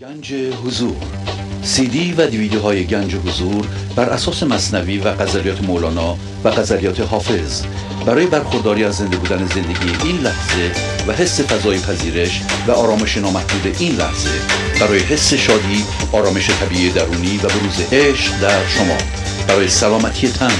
گنج حضور سی دی و دیویدیو های گنج حضور بر اساس مصنوی و قذریات مولانا و قذریات حافظ برای برخورداری از زنده بودن زندگی این لحظه و حس فضای پذیرش و آرامش نامحدود این لحظه برای حس شادی آرامش طبیعی درونی و بروز عشق در شما برای سلامتی تن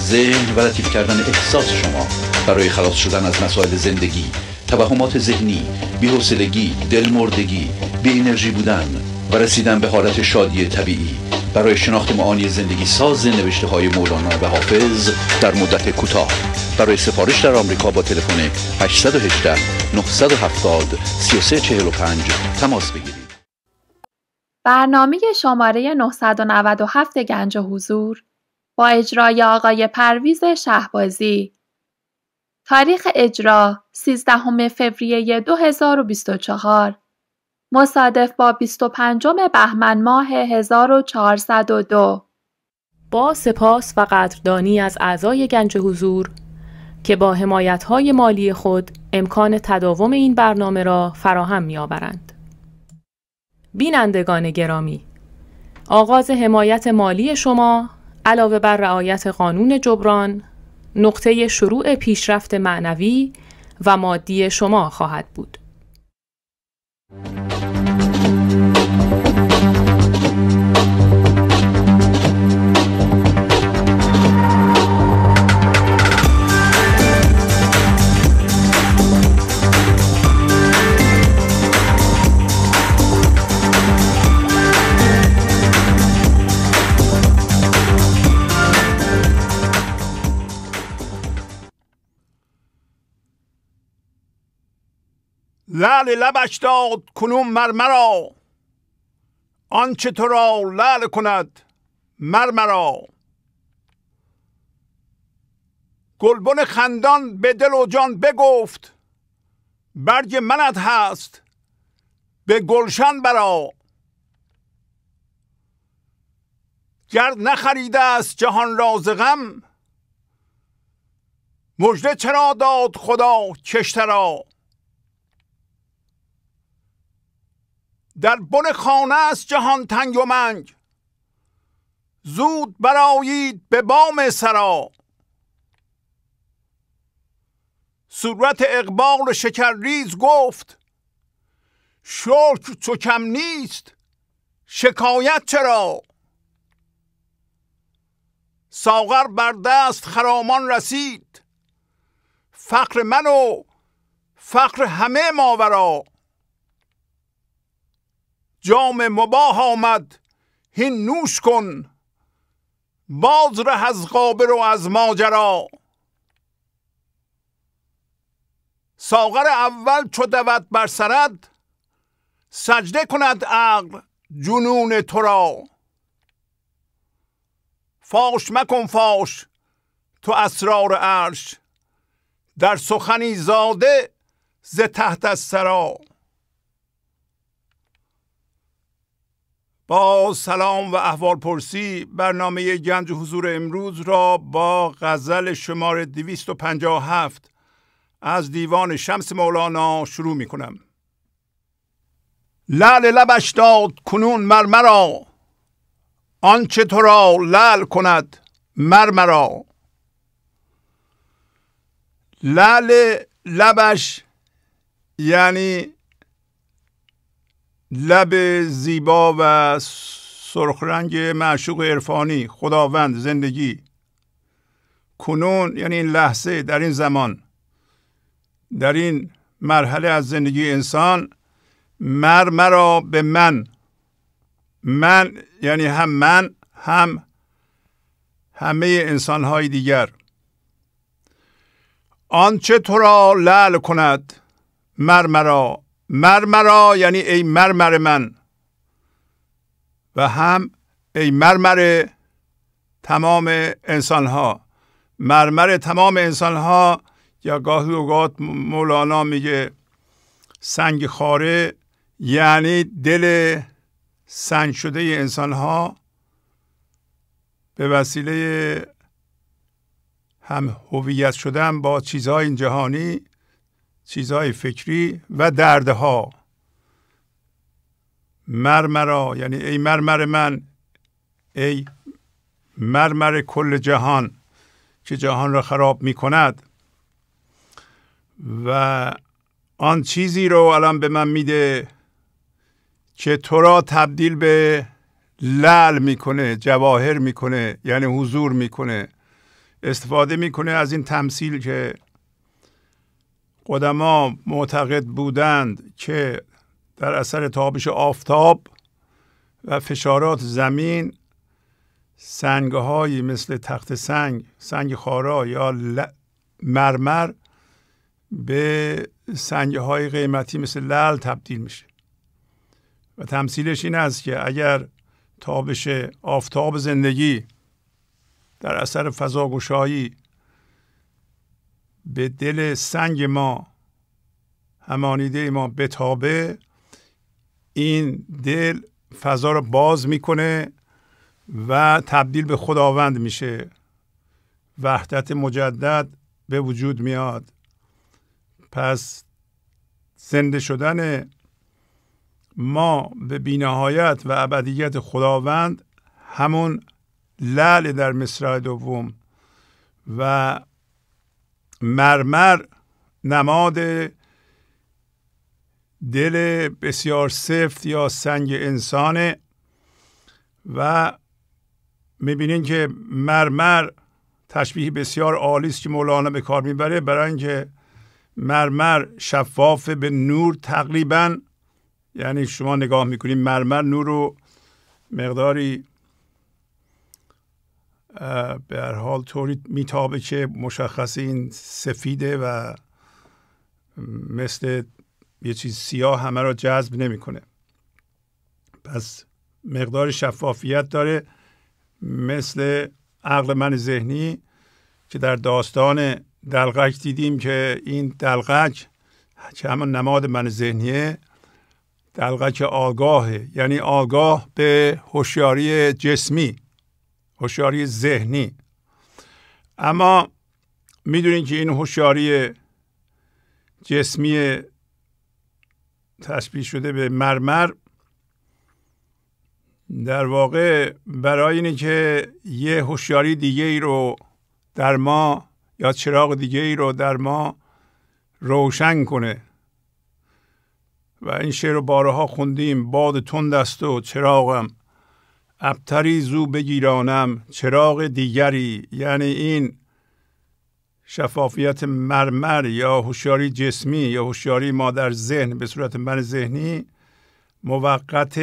ذهن و لطیف کردن احساس شما برای خلاص شدن از مسائل زندگی توهمات ذهنی بی‌حوصلگی دلمردگی بی انرژی بودن و رسیدن به حالت شادی طبیعی برای شناخت معانی زندگی ساز نوشته های مولانا و حافظ در مدت کوتاه برای سفارش در آمریکا با تلفن 818 970 3345 تماس بگیرید برنامه شماره 997 گنج حضور با اجرای آقای پرویز شهبازی تاریخ اجرا 13 فوریه 2024 مصادف با 25 بهمن ماه 1402 با سپاس و قدردانی از اعضای گنج حضور که با حمایت‌های مالی خود امکان تداوم این برنامه را فراهم می‌آورند. بینندگان گرامی آغاز حمایت مالی شما علاوه بر رعایت قانون جبران نقطه شروع پیشرفت معنوی و مادی شما خواهد بود. لعل لبش داد کنون مرمرا آنچه تو را لعل کند مرمرا گلبن خندان به دل و جان بگفت برگ منت هست به گلشن برا گر نخریده است جهان را ز غم مژده چرا داد خدا کشترا در بن خانه است جهان تنگ و منگ زود برایید به بام سرا صورت اقبال شکرریز گفت شرک تو کم نیست شکایت چرا ساغر بر دست خرامان رسید فقر من و فقر همه ماورا جام مباه آمد هین نوش کن باز ره از قابر و از ماجرا ساغر اول چو دوت بر سرد سجده کند عقل جنون تو را فاش مکن فاش تو اسرار عرش در سخنی زاده ز تحت از سرا سلام و احوال پرسی برنامه گنج حضور امروز را با غزل شماره 257 از دیوان شمس مولانا شروع می کنم لعل لبش داد کنون مرمرا آن تو را لعل کند مرمرا لعل لبش یعنی لب زیبا و رنگ معشوق عرفانی خداوند زندگی کنون یعنی این لحظه در این زمان در این مرحله از زندگی انسان مر مرا به من من یعنی هم من هم همه انسان های دیگر آنچه تو را لعل کند مر مرا مرمرا یعنی ای مرمر من و هم ای مرمر تمام انسان ها مرمر تمام انسان ها یا گاهی اوقات مولانا میگه سنگ خاره یعنی دل سنگ شده انسان ها به وسیله هم هویت شدن با چیزهای این جهانی چیزهای فکری و دردها مرمرا یعنی ای مرمر من ای مرمر کل جهان که جهان را خراب می کند و آن چیزی رو الان به من میده که تو را تبدیل به لل میکنه جواهر میکنه یعنی حضور میکنه استفاده میکنه از این تمثیل که قدما معتقد بودند که در اثر تابش آفتاب و فشارات زمین سنگهایی مثل تخت سنگ سنگ خارا یا مرمر به سنگهای قیمتی مثل لل تبدیل میشه و تمثیلش این است که اگر تابش آفتاب زندگی در اثر فضاگشایی به دل سنگ ما همانیده ما بتابه این دل فضا رو باز میکنه و تبدیل به خداوند میشه وحدت مجدد به وجود میاد پس زنده شدن ما به بینهایت و ابدیت خداوند همون لعل در مصرع دوم و مرمر نماد دل بسیار سفت یا سنگ انسانه و میبینین که مرمر تشبیه بسیار عالی است که مولانا به کار میبره برای اینکه مرمر شفاف به نور تقریبا یعنی شما نگاه میکنید مرمر نور رو مقداری به هر حال طوری میتابه که مشخص این سفیده و مثل یه چیز سیاه همه را جذب نمیکنه پس مقدار شفافیت داره مثل عقل من ذهنی که در داستان دلغک دیدیم که این دلغک که همون نماد من ذهنیه دلغک آگاهه یعنی آگاه به هوشیاری جسمی هوشیاری ذهنی اما میدونین که این هوشیاری جسمی تشبیه شده به مرمر در واقع برای اینه که یه هوشیاری دیگه ای رو در ما یا چراغ دیگه ای رو در ما روشن کنه و این شعر رو بارها خوندیم باد تند است و چراغم ابتری زو بگیرانم چراغ دیگری یعنی این شفافیت مرمر یا هوشیاری جسمی یا هوشیاری ما در ذهن به صورت من ذهنی موقت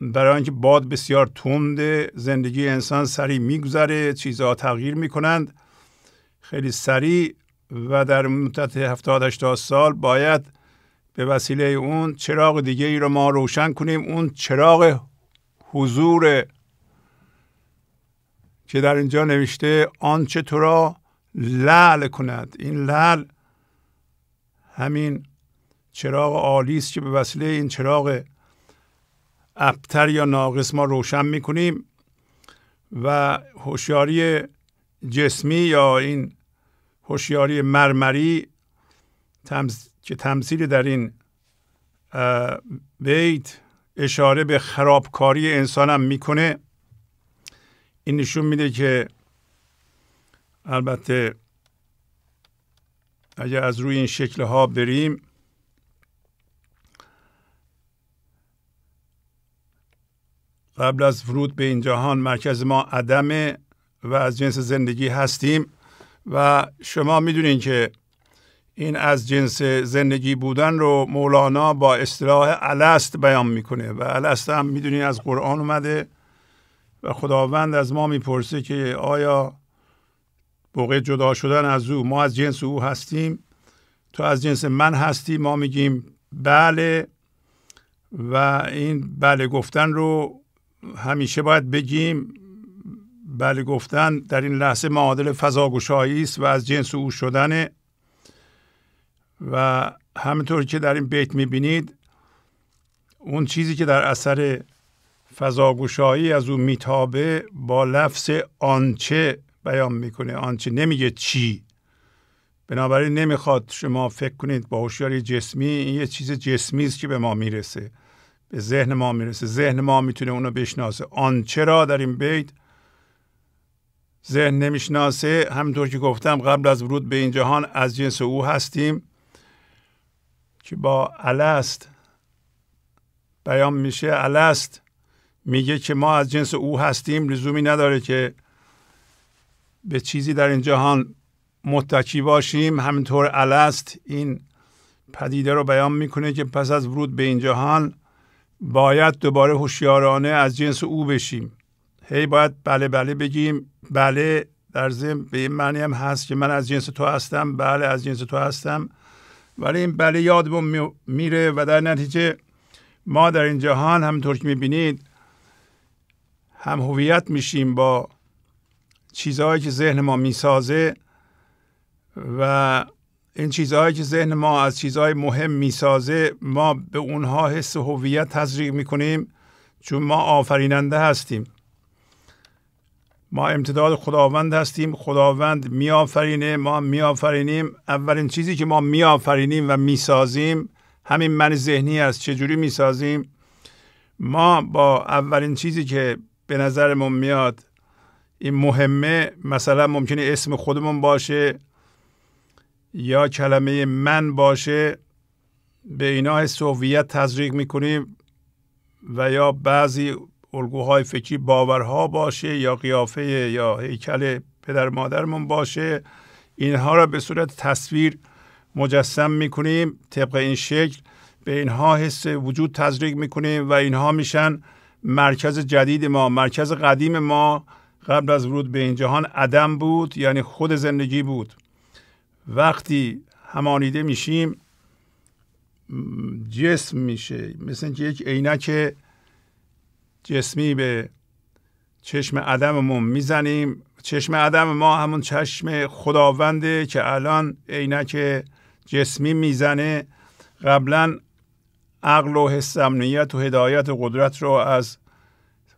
برای اینکه باد بسیار تند زندگی انسان سریع میگذره چیزها تغییر میکنند خیلی سریع و در مدت 70 تا سال باید به وسیله اون چراغ دیگه ای رو ما روشن کنیم اون چراغ حضور که در اینجا نوشته آنچه تو را لعل کند این لعل همین چراغ عالی است که به وسیله این چراغ ابتر یا ناقص ما روشن میکنیم و هوشیاری جسمی یا این هوشیاری مرمری تمز... که تمثیل در این بیت اشاره به خرابکاری انسان هم میکنه این نشون میده که البته اگر از روی این شکل ها بریم قبل از ورود به این جهان مرکز ما عدمه و از جنس زندگی هستیم و شما میدونین که این از جنس زندگی بودن رو مولانا با اصطلاح الست بیان میکنه و الست هم میدونی از قرآن اومده و خداوند از ما میپرسه که آیا بوقع جدا شدن از او ما از جنس او هستیم تو از جنس من هستی ما میگیم بله و این بله گفتن رو همیشه باید بگیم بله گفتن در این لحظه معادل فضاگشایی است و از جنس او شدنه و همینطور که در این بیت میبینید اون چیزی که در اثر فضاگوشایی از اون میتابه با لفظ آنچه بیان میکنه آنچه نمیگه چی بنابراین نمیخواد شما فکر کنید با هوشیاری جسمی این یه چیز جسمی است که به ما میرسه به ذهن ما میرسه ذهن ما میتونه اونو بشناسه آنچه را در این بیت ذهن نمیشناسه همینطور که گفتم قبل از ورود به این جهان از جنس او هستیم که با الست بیان میشه الست میگه که ما از جنس او هستیم لزومی نداره که به چیزی در این جهان متکی باشیم همینطور الست این پدیده رو بیان میکنه که پس از ورود به این جهان باید دوباره هوشیارانه از جنس او بشیم هی باید بله بله بگیم بله در ضمن به این معنی هم هست که من از جنس تو هستم بله از جنس تو هستم ولی این بله یادمون میره و در نتیجه ما در این جهان همطور که میبینید هم هویت میشیم با چیزهایی که ذهن ما میسازه و این چیزهایی که ذهن ما از چیزهای مهم میسازه ما به اونها حس هویت تزریق میکنیم چون ما آفریننده هستیم ما امتداد خداوند هستیم خداوند میآفرینه ما آفرینیم اولین چیزی که ما میآفرینیم و میسازیم همین من ذهنی است چجوری میسازیم ما با اولین چیزی که به نظرمون میاد این مهمه مثلا ممکنه اسم خودمون باشه یا کلمه من باشه به اینا حس هویت تزریق میکنیم و یا بعضی الگوهای فکری باورها باشه یا قیافه یا هیکل پدر مادرمون باشه اینها را به صورت تصویر مجسم میکنیم طبق این شکل به اینها حس وجود تزریق میکنیم و اینها میشن مرکز جدید ما مرکز قدیم ما قبل از ورود به این جهان عدم بود یعنی خود زندگی بود وقتی همانیده میشیم جسم میشه مثل اینکه یک عینک جسمی به چشم عدممون میزنیم چشم عدم ما همون چشم خداونده که الان عینک جسمی میزنه قبلا عقل و حس امنیت و هدایت و قدرت رو از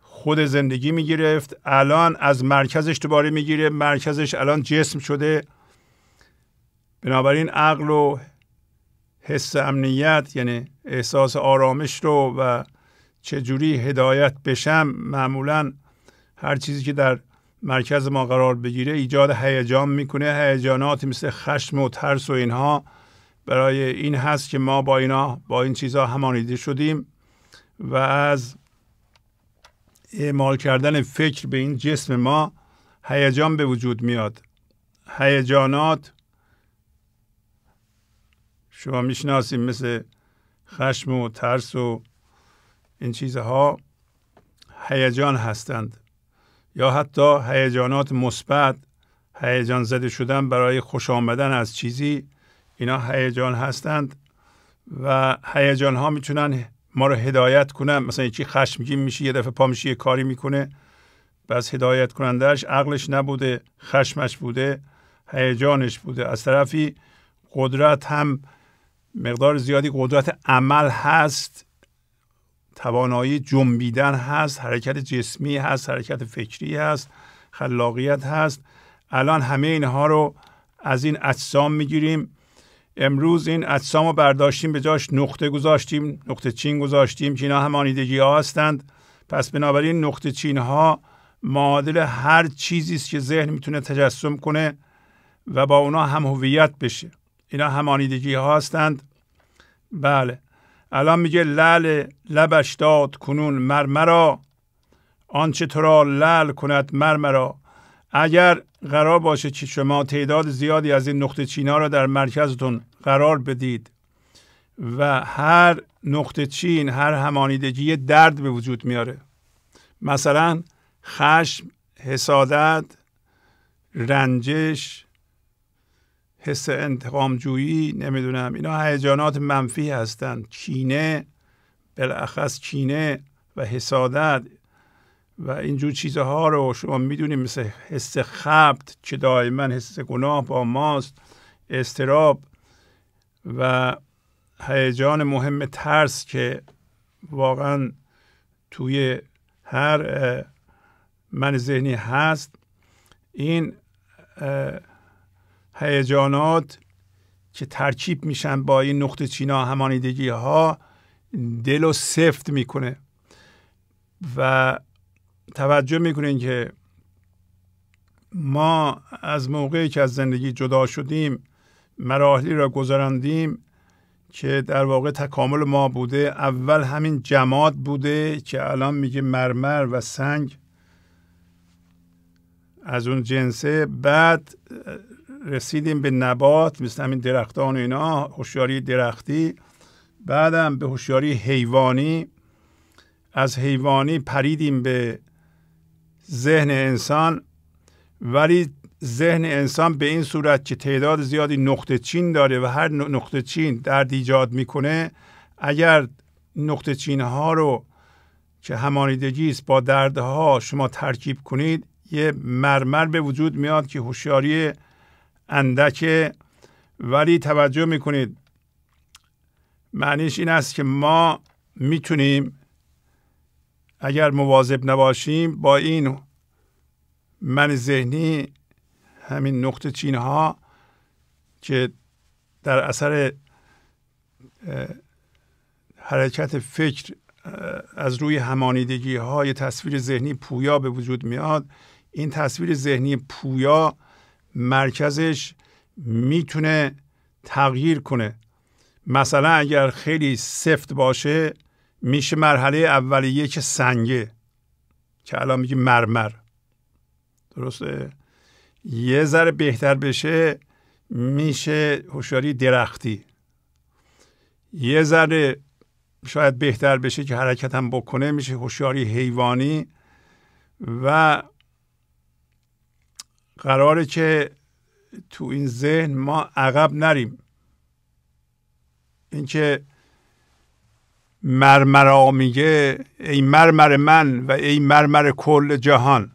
خود زندگی میگرفت الان از مرکزش دوباره میگیره مرکزش الان جسم شده بنابراین عقل و حس امنیت یعنی احساس آرامش رو و چجوری هدایت بشم معمولا هر چیزی که در مرکز ما قرار بگیره ایجاد هیجان میکنه هیجانات مثل خشم و ترس و اینها برای این هست که ما با اینا با این چیزها همانیده شدیم و از اعمال کردن فکر به این جسم ما هیجان به وجود میاد هیجانات شما میشناسیم مثل خشم و ترس و این چیزها هیجان هستند یا حتی هیجانات مثبت هیجان زده شدن برای خوش آمدن از چیزی اینا هیجان هستند و هیجان ها میتونن ما رو هدایت کنن مثلا یکی خشمگین میشه یه دفعه پا میشه یه کاری میکنه بس هدایت کنندهش عقلش نبوده خشمش بوده هیجانش بوده از طرفی قدرت هم مقدار زیادی قدرت عمل هست توانایی جنبیدن هست حرکت جسمی هست حرکت فکری هست خلاقیت هست الان همه اینها رو از این اجسام میگیریم امروز این اجسام رو برداشتیم به جاش نقطه گذاشتیم نقطه چین گذاشتیم که اینا همانیدگی ها هستند پس بنابراین نقطه چین ها معادل هر چیزی است که ذهن میتونه تجسم کنه و با اونا هم هویت بشه اینا همانیدگی ها هستند بله الان میگه لل لبش داد کنون مرمرا آنچه تو را لل کند مرمرا اگر قرار باشه که شما تعداد زیادی از این نقطه چینا را در مرکزتون قرار بدید و هر نقطه چین هر همانیدگی درد به وجود میاره مثلا خشم حسادت رنجش حس جویی نمیدونم اینا هیجانات منفی هستند کینه بالاخص کینه و حسادت و اینجور چیزها رو شما میدونید مثل حس خبت که دائما حس گناه با ماست استراب و هیجان مهم ترس که واقعا توی هر من ذهنی هست این هیجانات که ترکیب میشن با این نقطه چینا همانیدگی ها دل و سفت میکنه و توجه میکنین که ما از موقعی که از زندگی جدا شدیم مراحلی را گذراندیم که در واقع تکامل ما بوده اول همین جماد بوده که الان میگه مرمر و سنگ از اون جنسه بعد رسیدیم به نبات مثل همین درختان و اینا هوشیاری درختی بعدم به هوشیاری حیوانی از حیوانی پریدیم به ذهن انسان ولی ذهن انسان به این صورت که تعداد زیادی نقطه چین داره و هر نقطه چین درد ایجاد میکنه اگر نقطه چین ها رو که همانیدگی است با دردها شما ترکیب کنید یه مرمر به وجود میاد که هوشیاری اندکه ولی توجه میکنید معنیش این است که ما میتونیم اگر مواظب نباشیم با این من ذهنی همین نقطه چین ها که در اثر حرکت فکر از روی همانیدگی های تصویر ذهنی پویا به وجود میاد این تصویر ذهنی پویا مرکزش میتونه تغییر کنه مثلا اگر خیلی سفت باشه میشه مرحله اولیه که سنگه که الان میگیم مرمر درسته یه ذره بهتر بشه میشه هوشیاری درختی یه ذره شاید بهتر بشه که حرکت هم بکنه میشه هوشیاری حیوانی و قراره که تو این ذهن ما عقب نریم اینکه مرمرا میگه ای مرمر من و ای مرمر کل جهان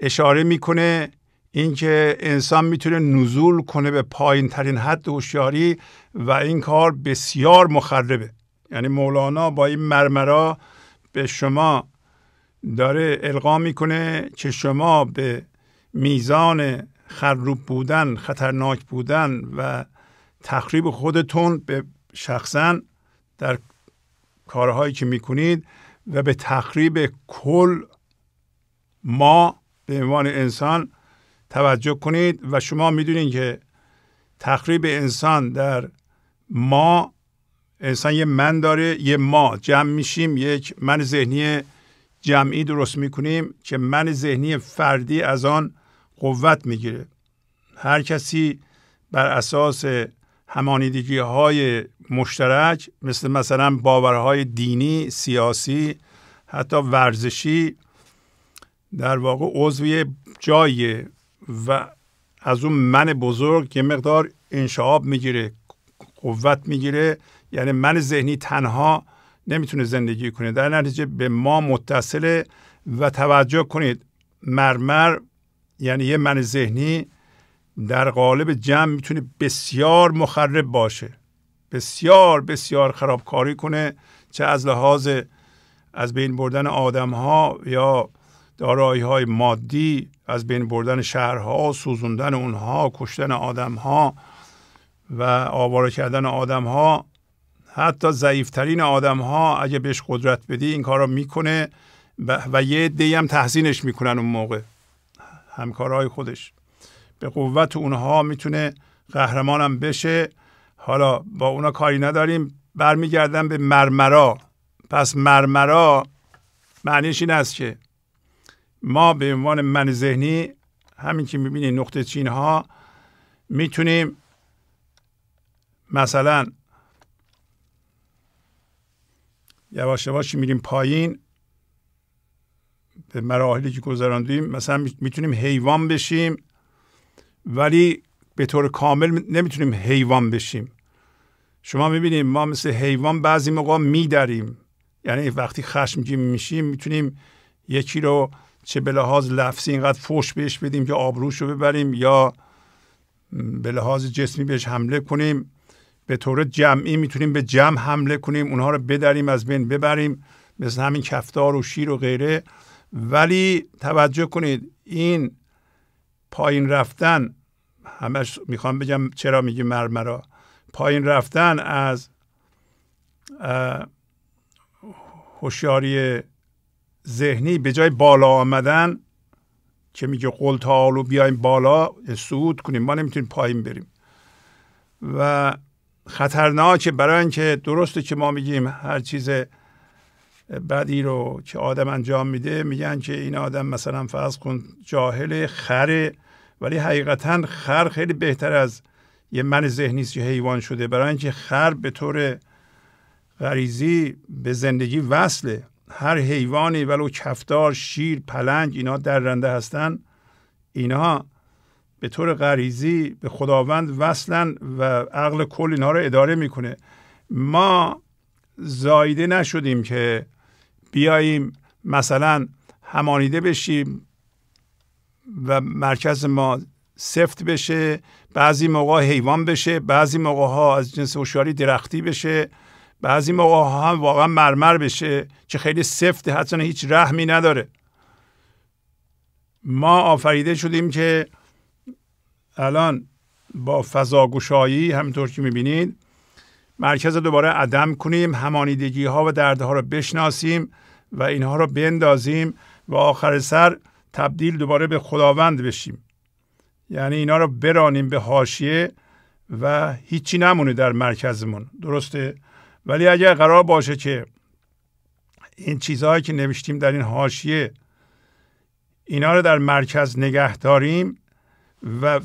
اشاره میکنه اینکه انسان میتونه نزول کنه به پایین ترین حد هوشیاری و این کار بسیار مخربه یعنی مولانا با این مرمرا به شما داره القا میکنه که شما به میزان خروب بودن خطرناک بودن و تخریب خودتون به شخصا در کارهایی که میکنید و به تخریب کل ما به عنوان انسان توجه کنید و شما میدونید که تخریب انسان در ما انسان یه من داره یه ما جمع میشیم یک من ذهنی جمعی درست میکنیم که من ذهنی فردی از آن قوت میگیره هر کسی بر اساس همانیدگی های مشترک مثل مثلا باورهای دینی، سیاسی، حتی ورزشی در واقع عضوی جای و از اون من بزرگ یه مقدار انشعاب میگیره قوت میگیره یعنی من ذهنی تنها نمیتونه زندگی کنه در نتیجه به ما متصله و توجه کنید مرمر یعنی یه من ذهنی در قالب جمع میتونه بسیار مخرب باشه بسیار بسیار خرابکاری کنه چه از لحاظ از بین بردن آدم ها یا دارایی های مادی از بین بردن شهرها سوزوندن اونها کشتن آدم ها و آواره کردن آدم ها حتی ضعیفترین آدم ها اگه بهش قدرت بدی این کار رو میکنه و یه دیگه هم تحسینش میکنن اون موقع همکارهای خودش به قوت اونها میتونه قهرمانم بشه حالا با اونا کاری نداریم برمیگردن به مرمرا پس مرمرا معنیش این است که ما به عنوان من ذهنی همین که میبینید نقطه چین ها میتونیم مثلا یواش یواش میریم پایین به مراحلی که گذراندیم مثلا میتونیم حیوان بشیم ولی به طور کامل نمیتونیم حیوان بشیم شما میبینیم ما مثل حیوان بعضی موقع میدریم یعنی وقتی خشمگین میشیم میتونیم یکی رو چه به لحاظ لفظی اینقدر فوش بهش بدیم که آبروش رو ببریم یا به لحاظ جسمی بهش حمله کنیم به طور جمعی میتونیم به جمع حمله کنیم اونها رو بدریم از بین ببریم مثل همین کفتار و شیر و غیره ولی توجه کنید این پایین رفتن همش میخوام بگم چرا میگی مرمرا پایین رفتن از هوشیاری ذهنی به جای بالا آمدن که میگه قل تعالو بیایم بالا سعود کنیم ما نمیتونیم پایین بریم و خطرناکه برای اینکه درسته که ما میگیم هر چیز بدی رو که آدم انجام میده میگن که این آدم مثلا فرض کن جاهل خره ولی حقیقتا خر خیلی بهتر از یه من ذهنی که حیوان شده برای اینکه خر به طور غریزی به زندگی وصله هر حیوانی ولو کفتار شیر پلنگ اینا درنده هستن اینا به طور غریزی به خداوند وصلن و عقل کل اینها رو اداره میکنه ما زایده نشدیم که بیاییم مثلا همانیده بشیم و مرکز ما سفت بشه بعضی موقع حیوان بشه بعضی موقع ها از جنس هوشیاری درختی بشه بعضی موقع ها هم واقعا مرمر بشه چه خیلی سفت حتی هیچ رحمی نداره ما آفریده شدیم که الان با فضاگوشایی همینطور که میبینید مرکز دوباره عدم کنیم همانیدگی ها و دردها رو بشناسیم و اینها رو بندازیم و آخر سر تبدیل دوباره به خداوند بشیم یعنی اینا رو برانیم به هاشیه و هیچی نمونه در مرکزمون درسته ولی اگر قرار باشه که این چیزهایی که نوشتیم در این حاشیه اینا رو در مرکز نگه داریم و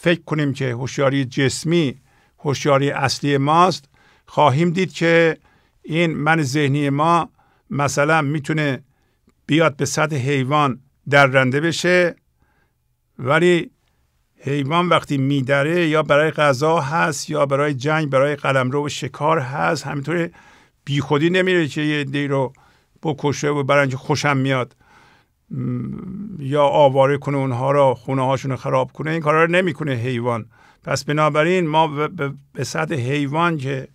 فکر کنیم که هوشیاری جسمی هوشیاری اصلی ماست خواهیم دید که این من ذهنی ما مثلا میتونه بیاد به سطح حیوان درنده بشه ولی حیوان وقتی میدره یا برای غذا هست یا برای جنگ برای قلمرو و شکار هست همینطور بیخودی نمیره که یه دی رو بکشه و برنج خوشم میاد یا آواره کنه اونها را خونه هاشون خراب کنه این کارا رو نمیکنه حیوان پس بنابراین ما به سطح حیوان که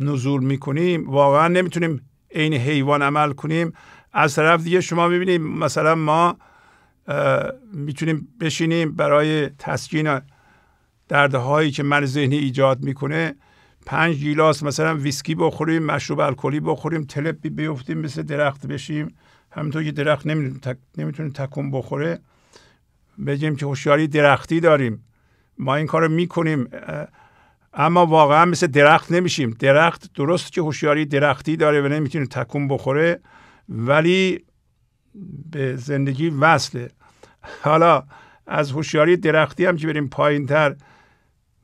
نزول میکنیم واقعا نمیتونیم عین حیوان عمل کنیم از طرف دیگه شما میبینیم مثلا ما میتونیم بشینیم برای تسکین دردهایی که من ذهنی ایجاد میکنه پنج گیلاس مثلا ویسکی بخوریم مشروب الکلی بخوریم تلپ بیفتیم مثل درخت بشیم همینطور که درخت نمیتونه تکون بخوره بگیم که هوشیاری درختی داریم ما این کار رو میکنیم اما واقعا مثل درخت نمیشیم درخت درست که هوشیاری درختی داره و نمیتونه تکون بخوره ولی به زندگی وصله حالا از هوشیاری درختی هم که بریم پایین تر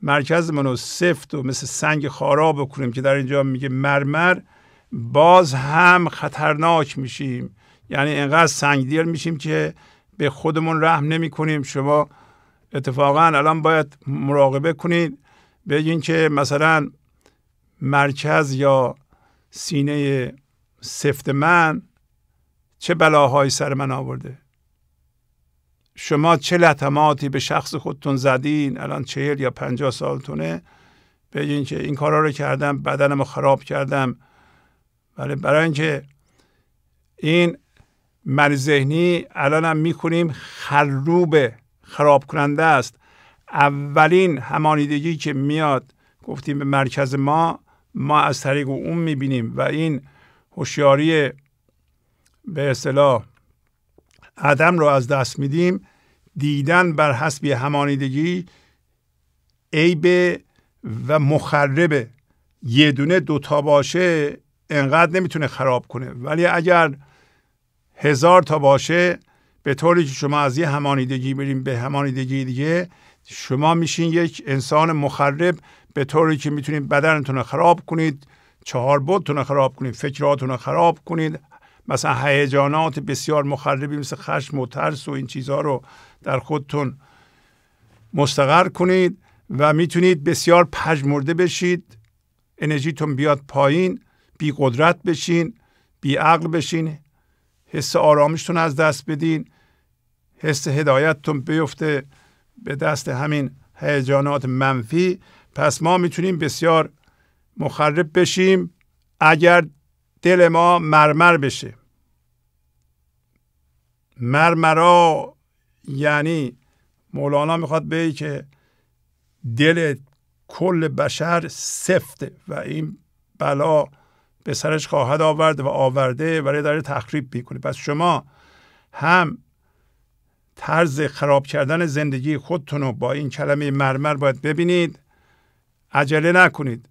مرکز منو سفت و مثل سنگ خارا بکنیم که در اینجا میگه مرمر باز هم خطرناک میشیم یعنی انقدر دیر میشیم که به خودمون رحم نمی کنیم شما اتفاقا الان باید مراقبه کنید بگین که مثلا مرکز یا سینه سفت من چه بلاهایی سر من آورده شما چه لطماتی به شخص خودتون زدین الان چهل یا پنجاه سالتونه بگین که این کارا رو کردم بدنم رو خراب کردم ولی برای اینکه این من ذهنی الان هم میکنیم خروب خراب کننده است اولین همانیدگی که میاد گفتیم به مرکز ما ما از طریق اون میبینیم و این هوشیاری به اصطلاح عدم رو از دست میدیم دیدن بر حسب همانیدگی عیب و مخرب یه دونه دوتا باشه انقدر نمیتونه خراب کنه ولی اگر هزار تا باشه به طوری که شما از یه همانیدگی بریم به همانیدگی دیگه شما میشین یک انسان مخرب به طوری که میتونید بدنتون رو خراب کنید چهار بودتون رو خراب کنید فکراتون رو خراب کنید مثلا هیجانات بسیار مخربی مثل خشم و ترس و این چیزها رو در خودتون مستقر کنید و میتونید بسیار پژمرده بشید انرژیتون بیاد پایین بی قدرت بشین بی عقل بشین حس آرامشتون از دست بدین حس هدایتتون بیفته به دست همین هیجانات منفی پس ما میتونیم بسیار مخرب بشیم اگر دل ما مرمر بشه مرمرا یعنی مولانا میخواد بگه که دل کل بشر سفته و این بلا به سرش خواهد آورد و آورده ولی داره تخریب میکنه پس شما هم طرز خراب کردن زندگی خودتون رو با این کلمه مرمر باید ببینید عجله نکنید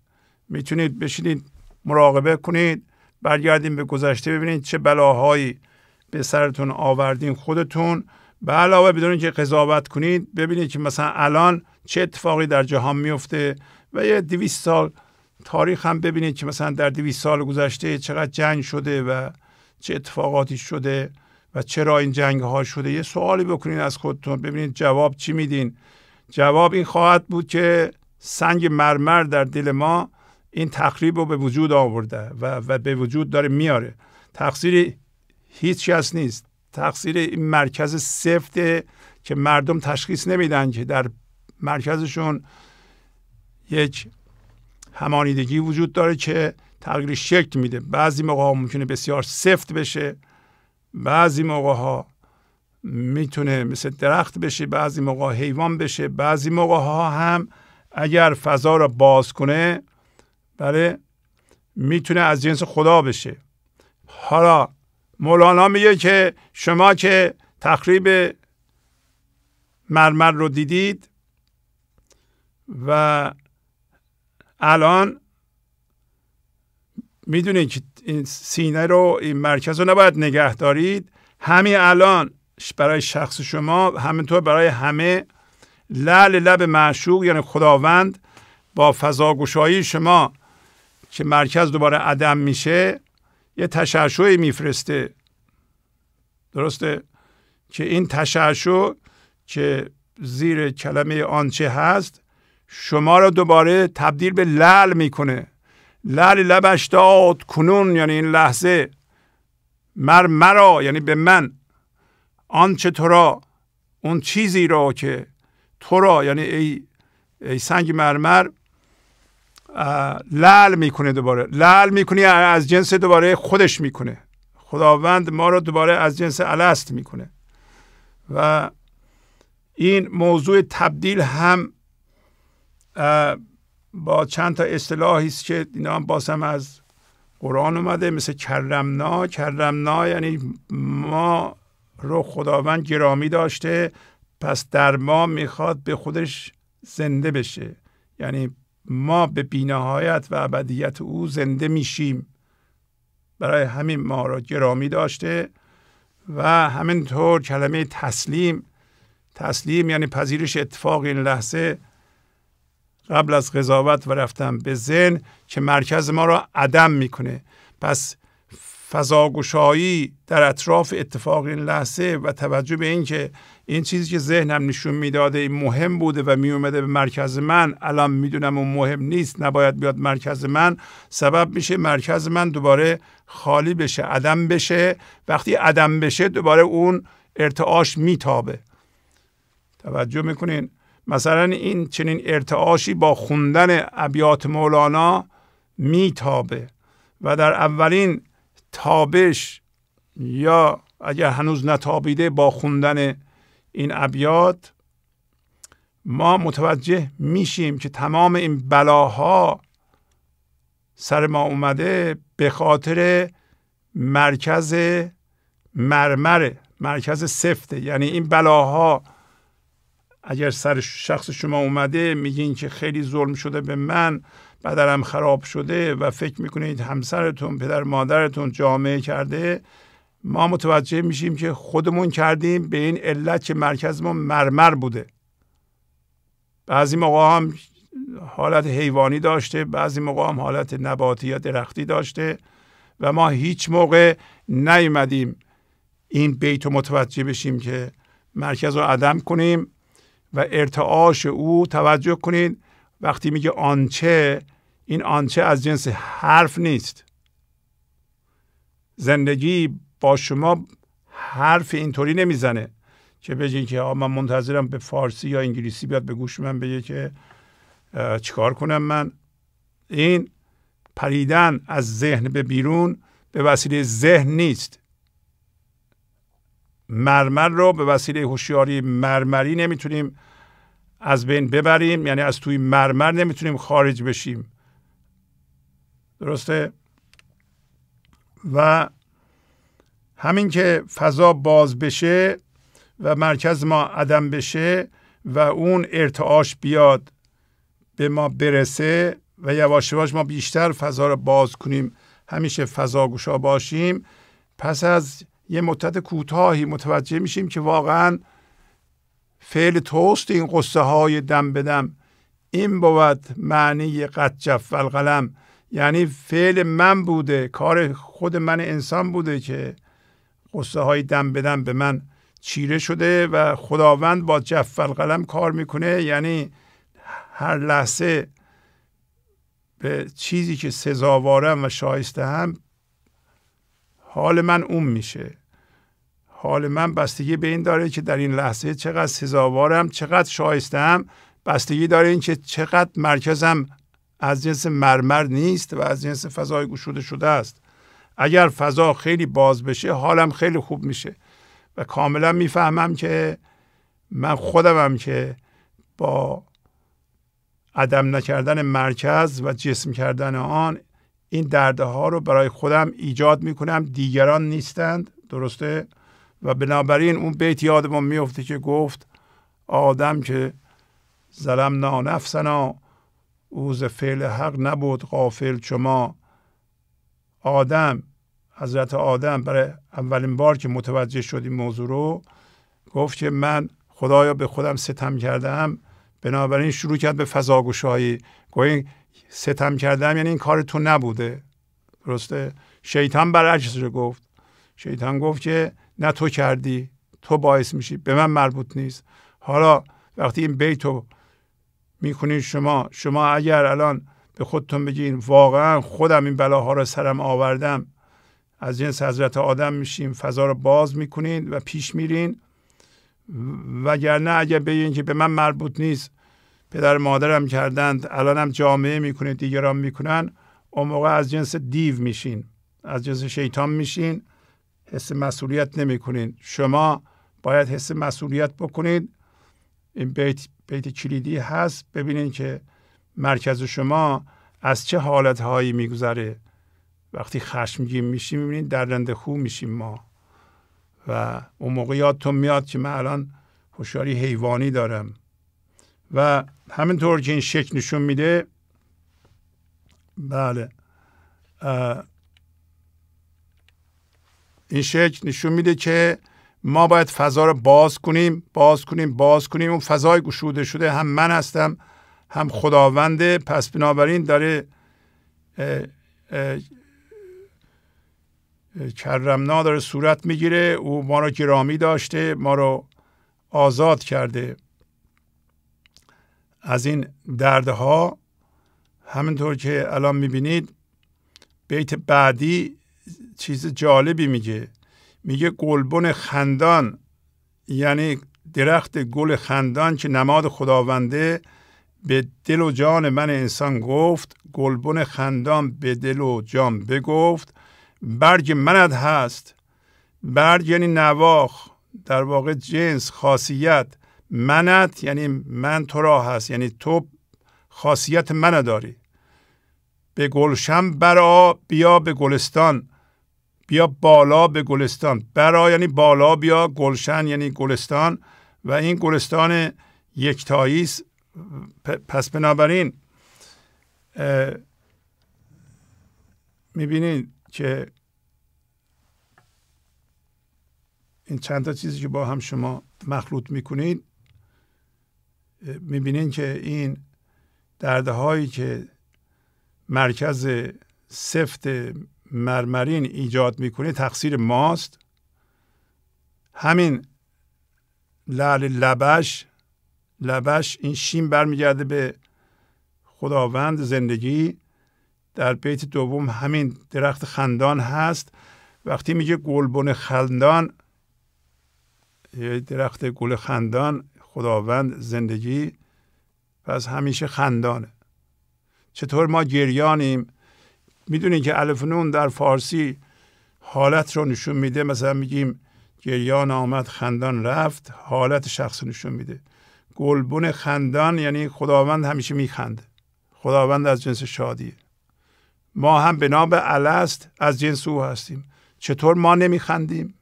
میتونید بشینید مراقبه کنید برگردیم به گذشته ببینید چه بلاهایی به سرتون آوردین خودتون به علاوه بدون که قضاوت کنید ببینید که مثلا الان چه اتفاقی در جهان میفته و یه دویست سال تاریخ هم ببینید که مثلا در دویست سال گذشته چقدر جنگ شده و چه اتفاقاتی شده و چرا این جنگ ها شده یه سوالی بکنید از خودتون ببینید جواب چی میدین جواب این خواهد بود که سنگ مرمر در دل ما این تخریب رو به وجود آورده و, و به وجود داره میاره تقصیر هیچ کس نیست تقصیر این مرکز سفته که مردم تشخیص نمیدن که در مرکزشون یک همانیدگی وجود داره که تغییر شکل میده بعضی موقع ها ممکنه بسیار سفت بشه بعضی موقع ها میتونه مثل درخت بشه بعضی موقع حیوان بشه بعضی موقع ها هم اگر فضا را باز کنه بله میتونه از جنس خدا بشه حالا مولانا میگه که شما که تخریب مرمر رو دیدید و الان میدونید که این سینه رو این مرکز رو نباید نگه دارید همین الان برای شخص شما همینطور برای همه لعل لب معشوق یعنی خداوند با فضاگشایی شما که مرکز دوباره عدم میشه یه تشعشعی میفرسته درسته که این تشعشع که زیر کلمه آنچه هست شما را دوباره تبدیل به لل میکنه لعل لبش داد کنون یعنی این لحظه مر مرا یعنی به من آنچه تو را اون چیزی را که تو را یعنی ای, ای سنگ مرمر لعل میکنه دوباره لعل میکنه از جنس دوباره خودش میکنه خداوند ما رو دوباره از جنس الست میکنه و این موضوع تبدیل هم با چند تا اصطلاحی است که اینا هم باز از قرآن اومده مثل کرمنا کرمنا یعنی ما رو خداوند گرامی داشته پس در ما میخواد به خودش زنده بشه یعنی ما به بینهایت و ابدیت او زنده میشیم برای همین ما را گرامی داشته و همینطور کلمه تسلیم تسلیم یعنی پذیرش اتفاق این لحظه قبل از قضاوت و رفتن به ذهن که مرکز ما را عدم میکنه پس فضاگوشایی در اطراف اتفاق این لحظه و توجه به اینکه این چیزی که ذهنم نشون میداده این مهم بوده و میومده به مرکز من الان میدونم اون مهم نیست نباید بیاد مرکز من سبب میشه مرکز من دوباره خالی بشه عدم بشه وقتی عدم بشه دوباره اون ارتعاش میتابه توجه میکنین مثلا این چنین ارتعاشی با خوندن ابیات مولانا میتابه و در اولین تابش یا اگر هنوز نتابیده با خوندن این ابیات ما متوجه میشیم که تمام این بلاها سر ما اومده به خاطر مرکز مرمره مرکز سفته یعنی این بلاها اگر سر شخص شما اومده میگین که خیلی ظلم شده به من بدرم خراب شده و فکر میکنید همسرتون پدر مادرتون جامعه کرده ما متوجه میشیم که خودمون کردیم به این علت که مرکز ما مرمر بوده بعضی موقع هم حالت حیوانی داشته بعضی موقع هم حالت نباتی یا درختی داشته و ما هیچ موقع نیومدیم این بیت رو متوجه بشیم که مرکز رو عدم کنیم و ارتعاش او توجه کنید وقتی میگه آنچه این آنچه از جنس حرف نیست زندگی با شما حرف اینطوری نمیزنه که بگین که من منتظرم به فارسی یا انگلیسی بیاد به گوش من بگه که چیکار کنم من این پریدن از ذهن به بیرون به وسیله ذهن نیست مرمر رو به وسیله هوشیاری مرمری نمیتونیم از بین ببریم یعنی از توی مرمر نمیتونیم خارج بشیم درسته و همین که فضا باز بشه و مرکز ما عدم بشه و اون ارتعاش بیاد به ما برسه و یواش یواش ما بیشتر فضا رو باز کنیم همیشه فضا باشیم پس از یه مدت کوتاهی متوجه میشیم که واقعا فعل توست این قصه های دم بدم این بود معنی قد و القلم یعنی فعل من بوده کار خود من انسان بوده که قصه های دم بدم به من چیره شده و خداوند با جفل قلم کار میکنه یعنی هر لحظه به چیزی که سزاوارم و شایسته هم حال من اون میشه حال من بستگی به این داره که در این لحظه چقدر سزاوارم چقدر هم بستگی داره این که چقدر مرکزم از جنس مرمر نیست و از جنس فضای گشوده شده است اگر فضا خیلی باز بشه حالم خیلی خوب میشه و کاملا میفهمم که من خودمم که با عدم نکردن مرکز و جسم کردن آن این ها رو برای خودم ایجاد میکنم دیگران نیستند درسته و بنابراین اون بیت یادمون میفته که گفت آدم که ظلم نانفسنا اوز فعل حق نبود غافل شما آدم حضرت آدم برای اولین بار که متوجه شد این موضوع رو گفت که من خدایا به خودم ستم کردم بنابراین شروع کرد به فضاگوشایی گویی ستم کردم یعنی این کار تو نبوده درسته شیطان برعکس رو گفت شیطان گفت که نه تو کردی تو باعث میشی به من مربوط نیست حالا وقتی این بیت رو میکنید شما شما اگر الان به خودتون بگین واقعا خودم این بلاها را سرم آوردم از جنس حضرت آدم میشیم فضا رو باز میکنین و پیش میرین وگرنه اگر بگین که به من مربوط نیست پدر مادرم کردند الانم جامعه میکنه دیگران میکنن اون موقع از جنس دیو میشین از جنس شیطان میشین حس مسئولیت نمیکنین شما باید حس مسئولیت بکنید این بیت بیت کلیدی هست ببینین که مرکز شما از چه حالتهایی میگذره وقتی خشمگین میشیم میبینید درنده خو میشیم ما و اون موقع یادتون میاد که من الان هوشیاری حیوانی دارم و همینطور که این شکل نشون میده بله این شکل نشون میده که ما باید فضا رو باز کنیم باز کنیم باز کنیم اون فضای گشوده شده هم من هستم هم خداوند پس بنابراین داره کرمنا داره صورت میگیره او ما رو گرامی داشته ما رو آزاد کرده از این دردها همینطور که الان میبینید بیت بعدی چیز جالبی میگه میگه گلبن خندان یعنی درخت گل خندان که نماد خداونده به دل و جان من انسان گفت گلبن خندان به دل و جان بگفت برگ مند هست برگ یعنی نواخ در واقع جنس خاصیت منت یعنی من تو را هست یعنی تو خاصیت من داری به گلشم برا بیا به گلستان بیا بالا به گلستان برا یعنی بالا بیا گلشن یعنی گلستان و این گلستان یکتایی پس بنابراین میبینید که این چند تا چیزی که با هم شما مخلوط میکنید میبینید که این هایی که مرکز سفت مرمرین ایجاد میکنه تقصیر ماست همین لعل لبش لبش این شیم برمیگرده به خداوند زندگی در بیت دوم همین درخت خندان هست وقتی میگه گلبن خندان یه درخت گل خندان خداوند زندگی از همیشه خندانه چطور ما گریانیم میدونین که الف در فارسی حالت رو نشون میده مثلا میگیم گریان آمد خندان رفت حالت شخص نشون میده گلبون خندان یعنی خداوند همیشه میخنده خداوند از جنس شادیه ما هم به نام الست از جنس او هستیم چطور ما نمیخندیم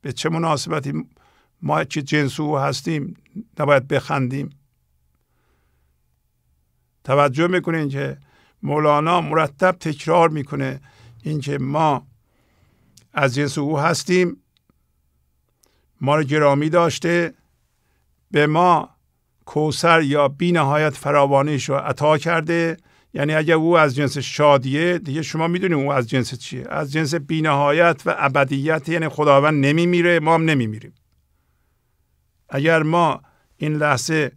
به چه مناسبتی ما چه جنس او هستیم نباید بخندیم توجه میکنین که مولانا مرتب تکرار میکنه اینکه ما از جنس او هستیم ما را گرامی داشته به ما کوسر یا بی نهایت فراوانیش رو عطا کرده یعنی اگر او از جنس شادیه دیگه شما میدونیم او از جنس چیه از جنس بی نهایت و ابدیت یعنی خداوند نمیمیره ما هم نمیمیریم اگر ما این لحظه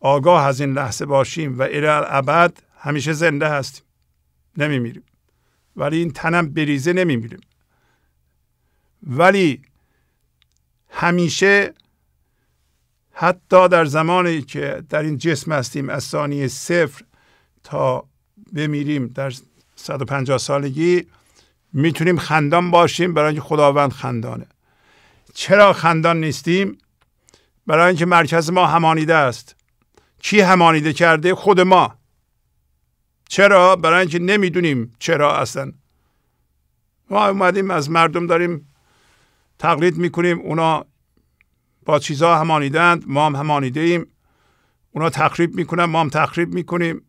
آگاه از این لحظه باشیم و الی ابد همیشه زنده هستیم نمیمیریم ولی این تنم بریزه نمیمیریم ولی همیشه حتی در زمانی که در این جسم هستیم از ثانیه صفر تا بمیریم در 150 سالگی میتونیم خندان باشیم برای اینکه خداوند خندانه چرا خندان نیستیم برای اینکه مرکز ما همانیده است کی همانیده کرده خود ما چرا برای اینکه نمیدونیم چرا اصلا ما اومدیم از مردم داریم تقلید میکنیم اونا با چیزها همانیدند ما هم همانیده ایم اونا تخریب میکنن ما هم تخریب میکنیم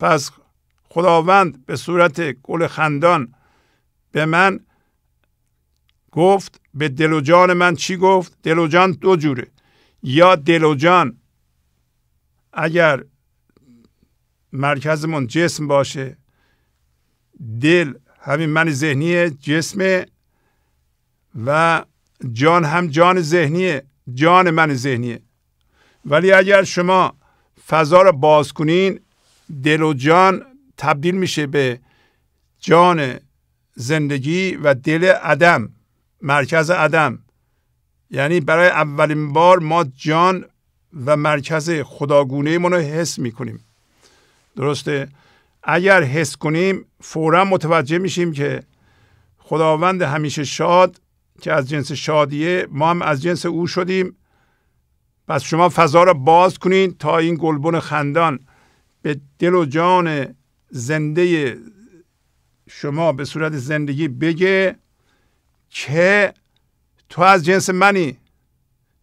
پس خداوند به صورت گل خندان به من گفت به دل و جان من چی گفت دل و جان دو جوره یا دل و جان اگر مرکزمون جسم باشه دل همین من ذهنیه جسم و جان هم جان ذهنیه جان من ذهنیه ولی اگر شما فضا را باز کنین دل و جان تبدیل میشه به جان زندگی و دل عدم مرکز عدم یعنی برای اولین بار ما جان و مرکز خداگونه ما رو حس میکنیم درسته اگر حس کنیم فورا متوجه میشیم که خداوند همیشه شاد که از جنس شادیه ما هم از جنس او شدیم پس شما فضا را باز کنید تا این گلبون خندان به دل و جان زنده شما به صورت زندگی بگه که تو از جنس منی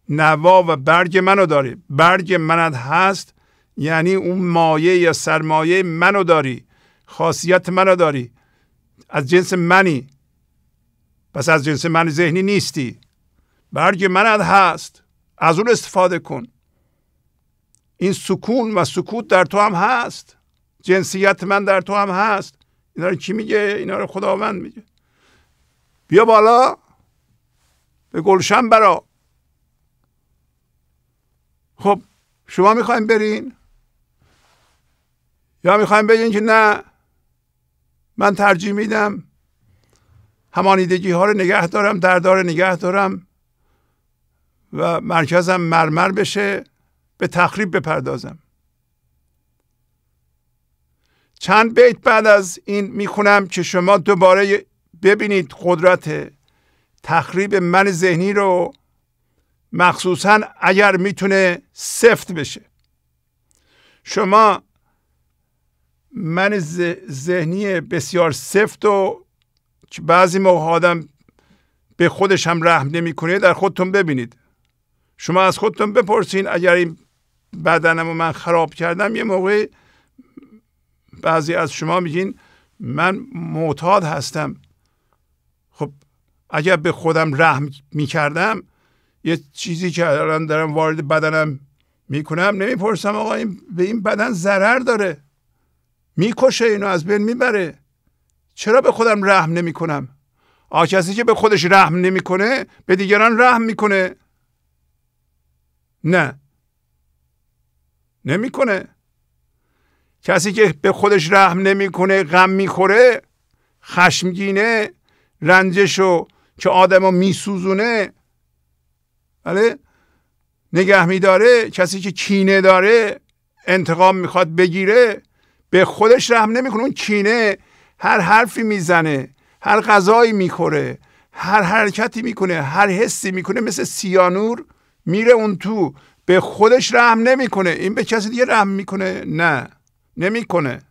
نوا و برگ منو داری برگ منت هست یعنی اون مایه یا سرمایه منو داری خاصیت منو داری از جنس منی پس از جنس من ذهنی نیستی برگ منت هست از اون استفاده کن این سکون و سکوت در تو هم هست جنسیت من در تو هم هست اینا رو کی میگه اینا رو خداوند میگه بیا بالا به گلشن برا خب شما میخوایم برین یا میخوایم بگین که نه من ترجیح میدم همانیدگی ها رو نگه دارم دردار نگه دارم و مرکزم مرمر بشه به تخریب بپردازم چند بیت بعد از این میخونم که شما دوباره ببینید قدرت تخریب من ذهنی رو مخصوصا اگر میتونه سفت بشه شما من ذهنی بسیار سفت و که بعضی موقع آدم به خودش هم رحم نمیکنه در خودتون ببینید شما از خودتون بپرسین اگر این بدنم و من خراب کردم یه موقع بعضی از شما میگین من معتاد هستم خب اگر به خودم رحم میکردم یه چیزی که الان دارم وارد بدنم میکنم نمیپرسم آقا این به این بدن ضرر داره میکشه اینو از بین میبره چرا به خودم رحم نمیکنم؟ کنم کسی که به خودش رحم نمیکنه به دیگران رحم میکنه نه نمیکنه کسی که به خودش رحم نمیکنه غم میخوره خشمگینه رنجشو که آدمو میسوزونه بله نگه میداره کسی که کینه داره انتقام میخواد بگیره به خودش رحم نمیکنه اون کینه هر حرفی میزنه هر غذایی میخوره هر حرکتی میکنه هر حسی میکنه مثل سیانور میره اون تو به خودش رحم نمیکنه این به کسی دیگه رحم میکنه نه نمیکنه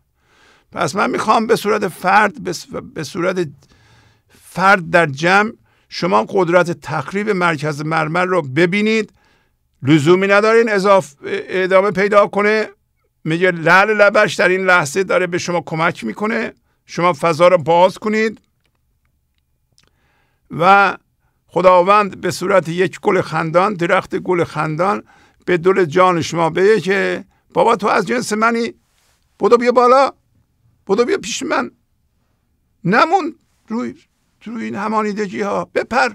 پس من میخوام به صورت فرد به صورت فرد در جمع شما قدرت تخریب مرکز مرمر رو ببینید لزومی ندارین اضاف ادامه پیدا کنه میگه لعل لبش در این لحظه داره به شما کمک میکنه شما فضا را باز کنید و خداوند به صورت یک گل خندان درخت گل خندان به دل جان شما بیه که بابا تو از جنس منی بودو بیا بالا بودو بیا پیش من نمون روی روی این همانیدگی ها بپر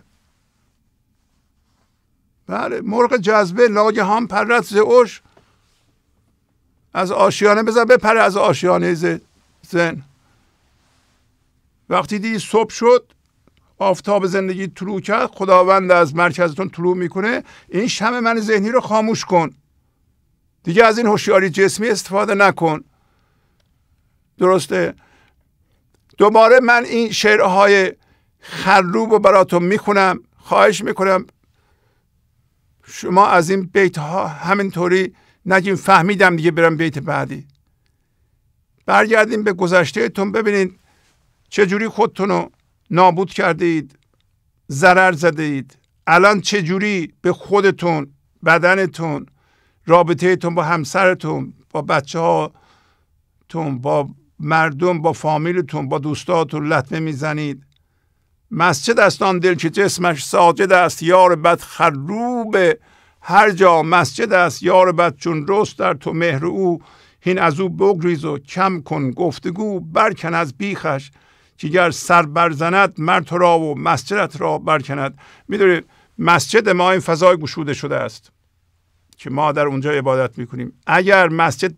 بله مرغ جذبه ناگهان پرد ز اوش از آشیانه بزن بپره از آشیانه زن وقتی دیدی صبح شد آفتاب زندگی طلوع کرد خداوند از مرکزتون طلوع میکنه این شم من ذهنی رو خاموش کن دیگه از این هوشیاری جسمی استفاده نکن درسته دوباره من این شعرهای خروب رو براتون میکنم خواهش میکنم شما از این بیت ها همینطوری نگیم فهمیدم دیگه برم بیت بعدی برگردیم به گذشتهتون ببینید چجوری خودتون رو نابود کرده ضرر زده اید الان چجوری به خودتون بدنتون رابطهتون با همسرتون با بچه هاتون با مردم با فامیلتون با دوستاتون لطمه میزنید مسجد است آن دل که جسمش ساجد است یار بد خروب هر جا مسجد است یار بد چون رست در تو مهر او هین از او بگریز و کم کن گفتگو برکن از بیخش که گر سر برزند مرد تو را و مسجدت را برکند میدونید مسجد ما این فضای گشوده شده است که ما در اونجا عبادت میکنیم اگر مسجد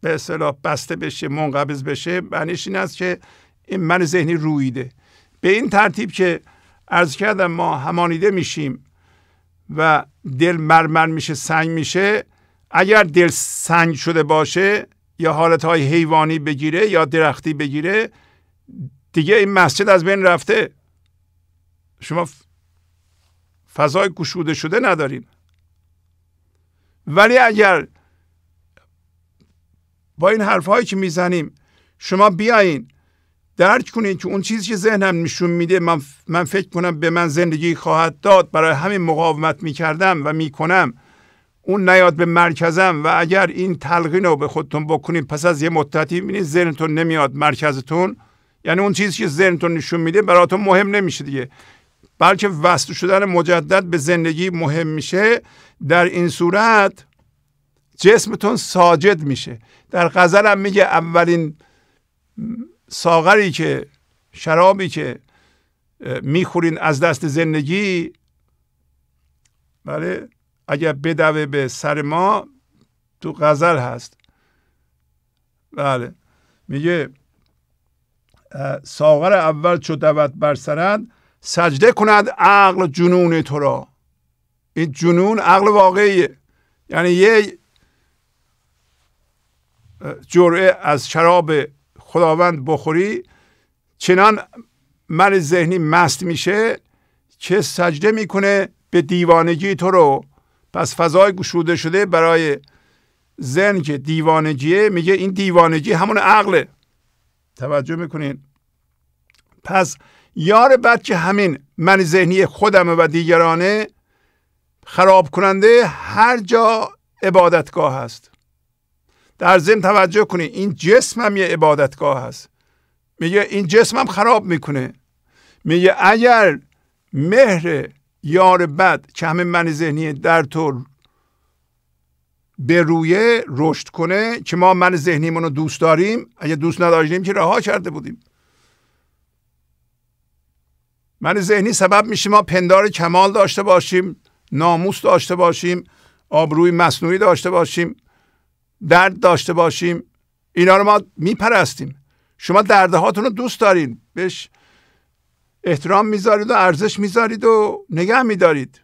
به اصطلاح بسته بشه منقبض بشه معنیش این است که این من ذهنی رویده به این ترتیب که عرض کردم ما همانیده میشیم و دل مرمر میشه سنگ میشه اگر دل سنگ شده باشه یا حالت های حیوانی بگیره یا درختی بگیره دیگه این مسجد از بین رفته شما فضای گشوده شده نداریم ولی اگر با این حرفهایی که میزنیم شما بیاین درک کنید که اون چیزی که ذهنم نشون میده من, من فکر کنم به من زندگی خواهد داد برای همین مقاومت میکردم و میکنم اون نیاد به مرکزم و اگر این تلقین رو به خودتون بکنید پس از یه مدتی بینید ذهنتون نمیاد مرکزتون یعنی اون چیزی که ذهنتون نشون میده براتون مهم نمیشه دیگه بلکه وصل شدن مجدد به زندگی مهم میشه در این صورت جسمتون ساجد میشه در غزل هم میگه اولین ساغری که شرابی که میخورین از دست زندگی بله اگر بدوه به سر ما تو غزل هست بله میگه ساغر اول چو بر سرند سجده کند عقل جنون تو را این جنون عقل واقعیه یعنی یه جرعه از شراب خداوند بخوری چنان من ذهنی مست میشه که سجده میکنه به دیوانگی تو رو پس فضای گشوده شده برای ذهن که دیوانگیه میگه این دیوانگی همون عقله توجه میکنین پس یار بد که همین من ذهنی خودمه و دیگرانه خراب کننده هر جا عبادتگاه هست در ضمن توجه کنید این جسمم یه عبادتگاه هست میگه این جسمم خراب میکنه میگه اگر مهر یار بد که همین من ذهنی در تو به رویه رشد کنه که ما من ذهنیمون رو دوست داریم اگه دوست نداشتیم که رها کرده بودیم من ذهنی سبب میشه ما پندار کمال داشته باشیم ناموس داشته باشیم آبروی مصنوعی داشته باشیم درد داشته باشیم اینا رو ما میپرستیم شما دردهاتون رو دوست دارین بهش احترام میذارید و ارزش میذارید و نگه میدارید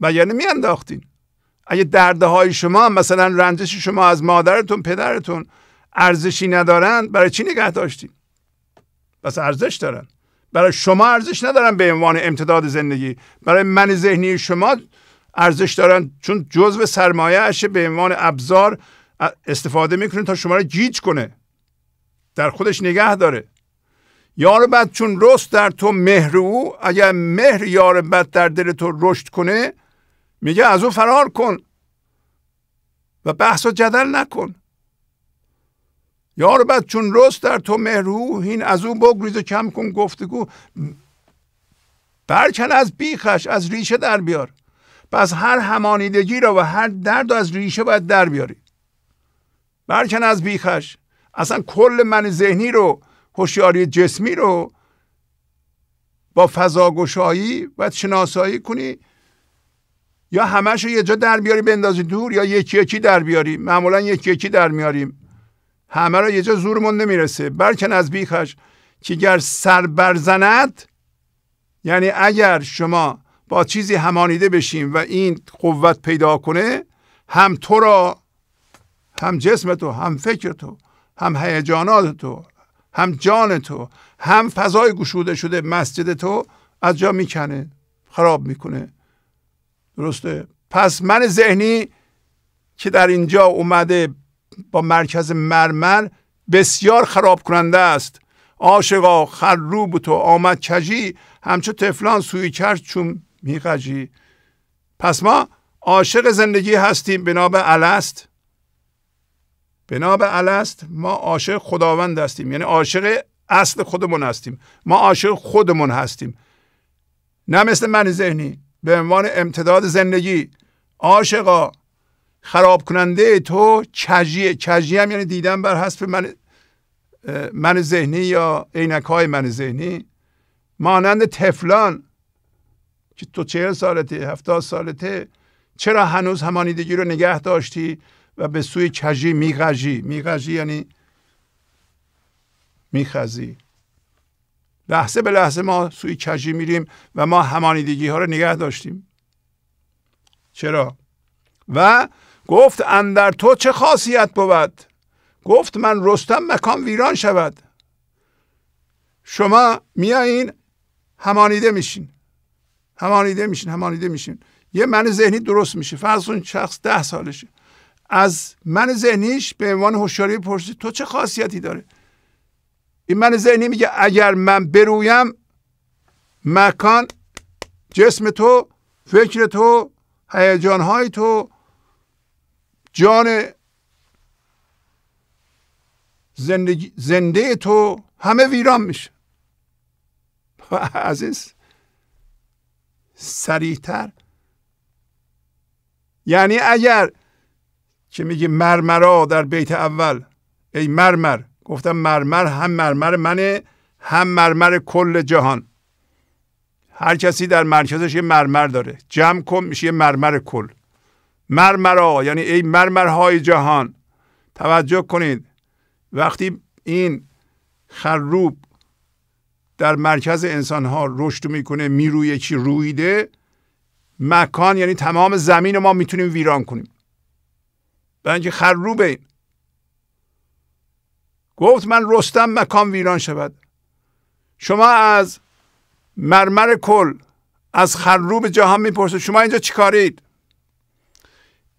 و یعنی میانداختین اگه درده های شما مثلا رنجش شما از مادرتون پدرتون ارزشی ندارن برای چی نگه داشتین بس ارزش دارن برای شما ارزش ندارن به عنوان امتداد زندگی برای من ذهنی شما ارزش دارن چون جزء اش به عنوان ابزار استفاده میکنه تا شما رو گیج کنه در خودش نگه داره یار بد چون رست در تو مهر او اگر مهر یار بد در دل تو رشد کنه میگه از او فرار کن و بحث و جدل نکن یار بد چون رست در تو مهرو این از او بگریز و کم کن گفتگو برکن از بیخش از ریشه در بیار پس هر همانیدگی را و هر درد از ریشه باید در بیاری برکن از بیخش اصلا کل من ذهنی رو هوشیاری جسمی رو با فضاگشایی و شناسایی کنی یا همش یه جا در بیاری بندازی دور یا یکی یکی در بیاری معمولا یکی یکی در میاریم همه را یه جا زورمون نمیرسه برکن از بیخش که گر سر برزند یعنی اگر شما با چیزی همانیده بشیم و این قوت پیدا کنه هم تو را هم جسم تو هم فکر تو هم هیجانات تو هم جان تو هم فضای گشوده شده مسجد تو از جا میکنه خراب میکنه درسته پس من ذهنی که در اینجا اومده با مرکز مرمر بسیار خراب کننده است آشقا خروب تو آمد کجی همچو تفلان سوی کرد چون میخجی پس ما عاشق زندگی هستیم بنا به الست بنا به الست ما عاشق خداوند هستیم یعنی عاشق اصل خودمون هستیم ما عاشق خودمون هستیم نه مثل من ذهنی به عنوان امتداد زندگی عاشقا خراب کننده تو کجیه کجی هم یعنی دیدن بر حسب من من ذهنی یا عینک های من ذهنی مانند تفلان که تو چهل سالته هفتاد سالته چرا هنوز همانیدگی رو نگه داشتی و به سوی کجی میغجی میغجی یعنی میخزی لحظه به لحظه ما سوی کجی میریم و ما همانیدگی ها رو نگه داشتیم چرا؟ و گفت اندر تو چه خاصیت بود گفت من رستم مکان ویران شود شما میایین همانیده میشین همانیده میشین همانیده میشین یه من ذهنی درست میشه فرض اون شخص ده سالشه از من ذهنیش به عنوان هوشیاری پرسید تو چه خاصیتی داره این من ذهنی میگه اگر من برویم مکان جسم تو فکر تو های تو جان زندگی، زنده تو همه ویران میشه و عزیز سریعتر یعنی اگر که میگه مرمرا در بیت اول ای مرمر گفتم مرمر هم مرمر منه هم مرمر کل جهان هر کسی در مرکزش یه مرمر داره جمع کن میشه یه مرمر کل مرمرا یعنی ای مرمرهای جهان توجه کنید وقتی این خروب در مرکز انسان ها رشد میکنه میروی چی رویده مکان یعنی تمام زمین ما میتونیم ویران کنیم برای اینکه خروبه این گفت من رستم مکان ویران شود شما از مرمر کل از خروب جهان میپرسید شما اینجا چیکارید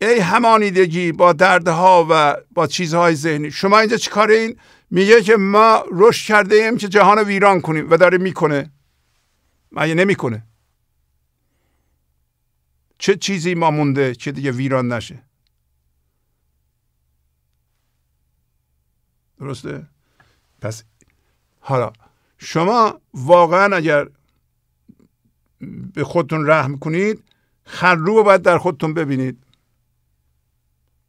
ای همانیدگی با دردها و با چیزهای ذهنی شما اینجا کارید میگه که ما رشد کرده ایم که جهان رو ویران کنیم و داره میکنه مگه نمیکنه چه چیزی ما مونده که دیگه ویران نشه درسته پس حالا شما واقعا اگر به خودتون رحم کنید خرو رو باید در خودتون ببینید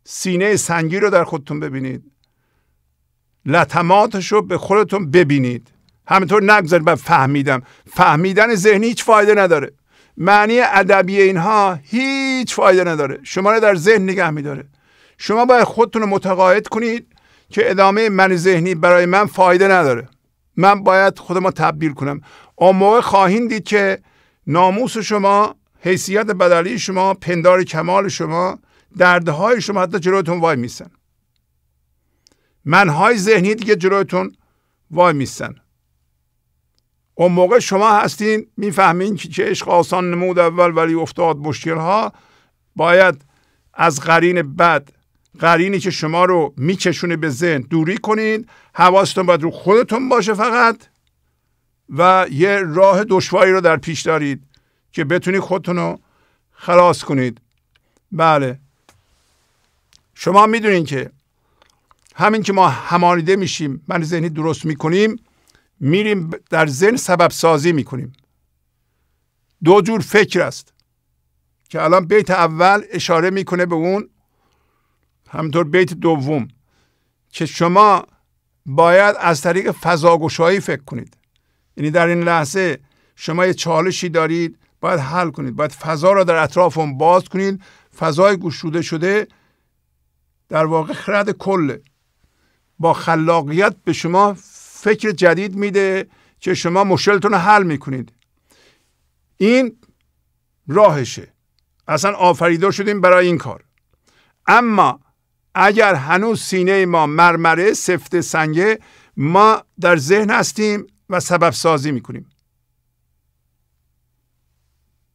سینه سنگی رو در خودتون ببینید لطماتش رو به خودتون ببینید همینطور نگذارید من فهمیدم فهمیدن ذهنی هیچ فایده نداره معنی ادبی اینها هیچ فایده نداره شما رو در ذهن نگه میداره شما باید خودتون رو متقاعد کنید که ادامه من ذهنی برای من فایده نداره من باید خودم رو تبدیل کنم اون موقع خواهید دید که ناموس شما حیثیت بدلی شما پندار کمال شما دردهای شما حتی جلویتون وای میسن منهای ذهنی دیگه جلویتون وای میسن اون موقع شما هستین میفهمین که چه عشق آسان نمود اول ولی افتاد مشکل ها باید از قرین بد قرینی که شما رو میکشونه به ذهن دوری کنید حواستون باید رو خودتون باشه فقط و یه راه دشواری رو در پیش دارید که بتونید خودتون رو خلاص کنید بله شما میدونین که همین که ما همانیده میشیم من ذهنی درست میکنیم میریم در ذهن سبب سازی میکنیم دو جور فکر است که الان بیت اول اشاره میکنه به اون همینطور بیت دوم که شما باید از طریق فضاگشایی فکر کنید یعنی در این لحظه شما یه چالشی دارید باید حل کنید باید فضا را در اطراف اون باز کنید فضای گشوده شده در واقع خرد کل با خلاقیت به شما فکر جدید میده که شما مشکلتون رو حل میکنید این راهشه اصلا آفریده شدیم برای این کار اما اگر هنوز سینه ما مرمره سفت سنگه ما در ذهن هستیم و سبب سازی میکنیم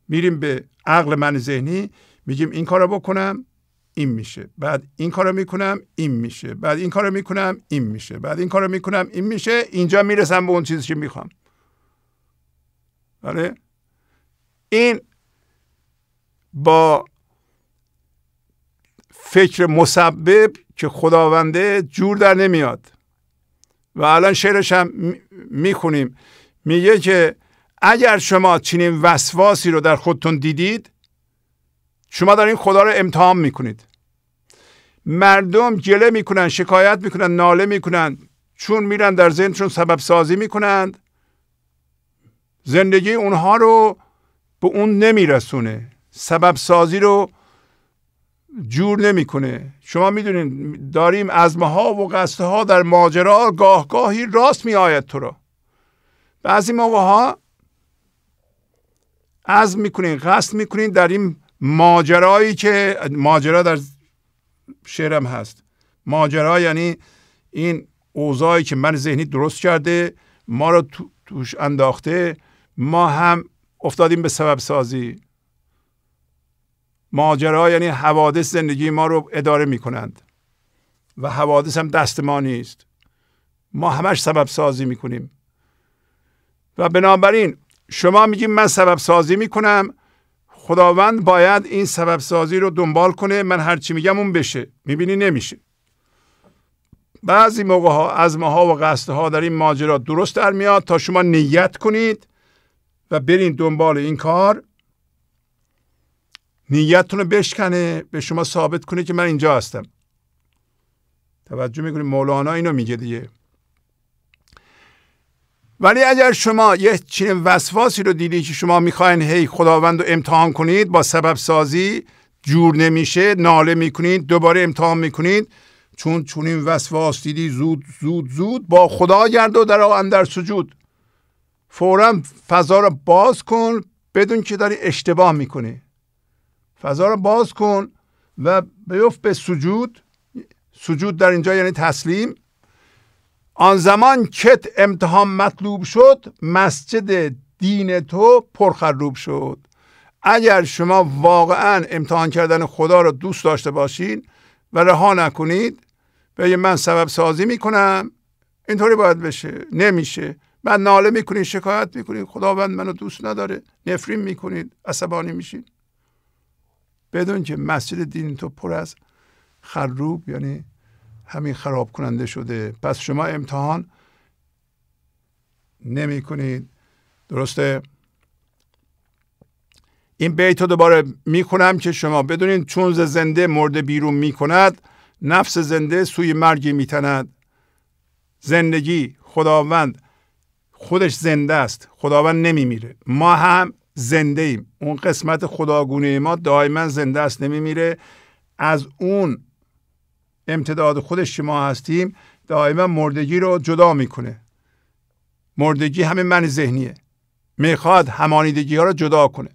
میریم به عقل من ذهنی میگیم این کارو بکنم این میشه بعد این کارو میکنم این میشه بعد این کارو میکنم این میشه بعد این کارو میکنم این میشه اینجا میرسم به اون چیزی که میخوام بله این با فکر مسبب که خداونده جور در نمیاد و الان شعرش هم میخونیم میگه که اگر شما چنین وسواسی رو در خودتون دیدید شما دارین خدا رو امتحان میکنید مردم گله میکنن شکایت میکنن ناله میکنن چون میرن در ذهنشون سبب سازی میکنند زندگی اونها رو به اون نمیرسونه سبب سازی رو جور نمیکنه شما میدونین داریم ازمه ها و قصه ها در ماجرا گاه گاهی راست میآید تو را بعضی موقع ها از میکنین قصد میکنین در این ماجرایی که ماجرا در شعرم هست ماجرا یعنی این اوضاعی که من ذهنی درست کرده ما رو توش انداخته ما هم افتادیم به سبب سازی ماجرا یعنی حوادث زندگی ما رو اداره می کنند و حوادث هم دست ما نیست ما همش سبب سازی می کنیم و بنابراین شما میگیم من سبب سازی می کنم خداوند باید این سبب سازی رو دنبال کنه من هرچی میگم اون بشه میبینی نمیشه بعضی موقع ها از ماها و قصد ها در این ماجرا درست در میاد تا شما نیت کنید و برین دنبال این کار نیتتون رو بشکنه به شما ثابت کنه که من اینجا هستم توجه میکنید مولانا اینو میگه دیگه ولی اگر شما یه چنین وسواسی رو دیدی که شما میخواین هی خداوند رو امتحان کنید با سبب سازی جور نمیشه ناله میکنید دوباره امتحان میکنید چون چون این وسواس دیدی زود زود زود با خدا گرد و در اندر سجود فورا فضا رو باز کن بدون که داری اشتباه میکنی فضا رو باز کن و بیفت به سجود سجود در اینجا یعنی تسلیم آن زمان کت امتحان مطلوب شد مسجد دین تو پرخروب شد اگر شما واقعا امتحان کردن خدا رو دوست داشته باشین و رها نکنید به من سبب سازی میکنم اینطوری باید بشه نمیشه بعد ناله میکنین شکایت میکنین خداوند منو دوست نداره نفرین میکنید عصبانی میشین. بدون که مسجد دین تو پر از خروب یعنی همین خراب کننده شده پس شما امتحان نمی کنید درسته این بیت رو دوباره میکنم که شما بدونین چون زنده مرد بیرون می کند نفس زنده سوی مرگی تند زندگی خداوند خودش زنده است خداوند میره ما هم زنده ایم اون قسمت خداگونه ما دائما زنده است نمیمیره از اون امتداد خودش که ما هستیم دائما مردگی رو جدا میکنه مردگی همه من ذهنیه میخواد همانیدگی ها رو جدا کنه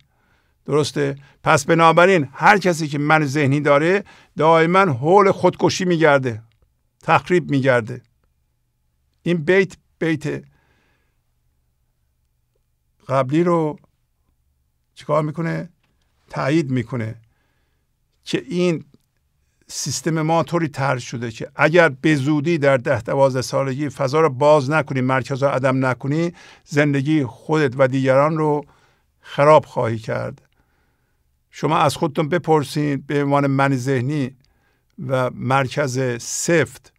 درسته پس بنابراین هر کسی که من ذهنی داره دائما حول خودکشی میگرده تخریب میگرده این بیت بیت قبلی رو چیکار میکنه تایید میکنه که این سیستم ما طوری طرح شده که اگر به زودی در ده دوازده سالگی فضا رو باز نکنی مرکز رو عدم نکنی زندگی خودت و دیگران رو خراب خواهی کرد شما از خودتون بپرسید به عنوان من ذهنی و مرکز سفت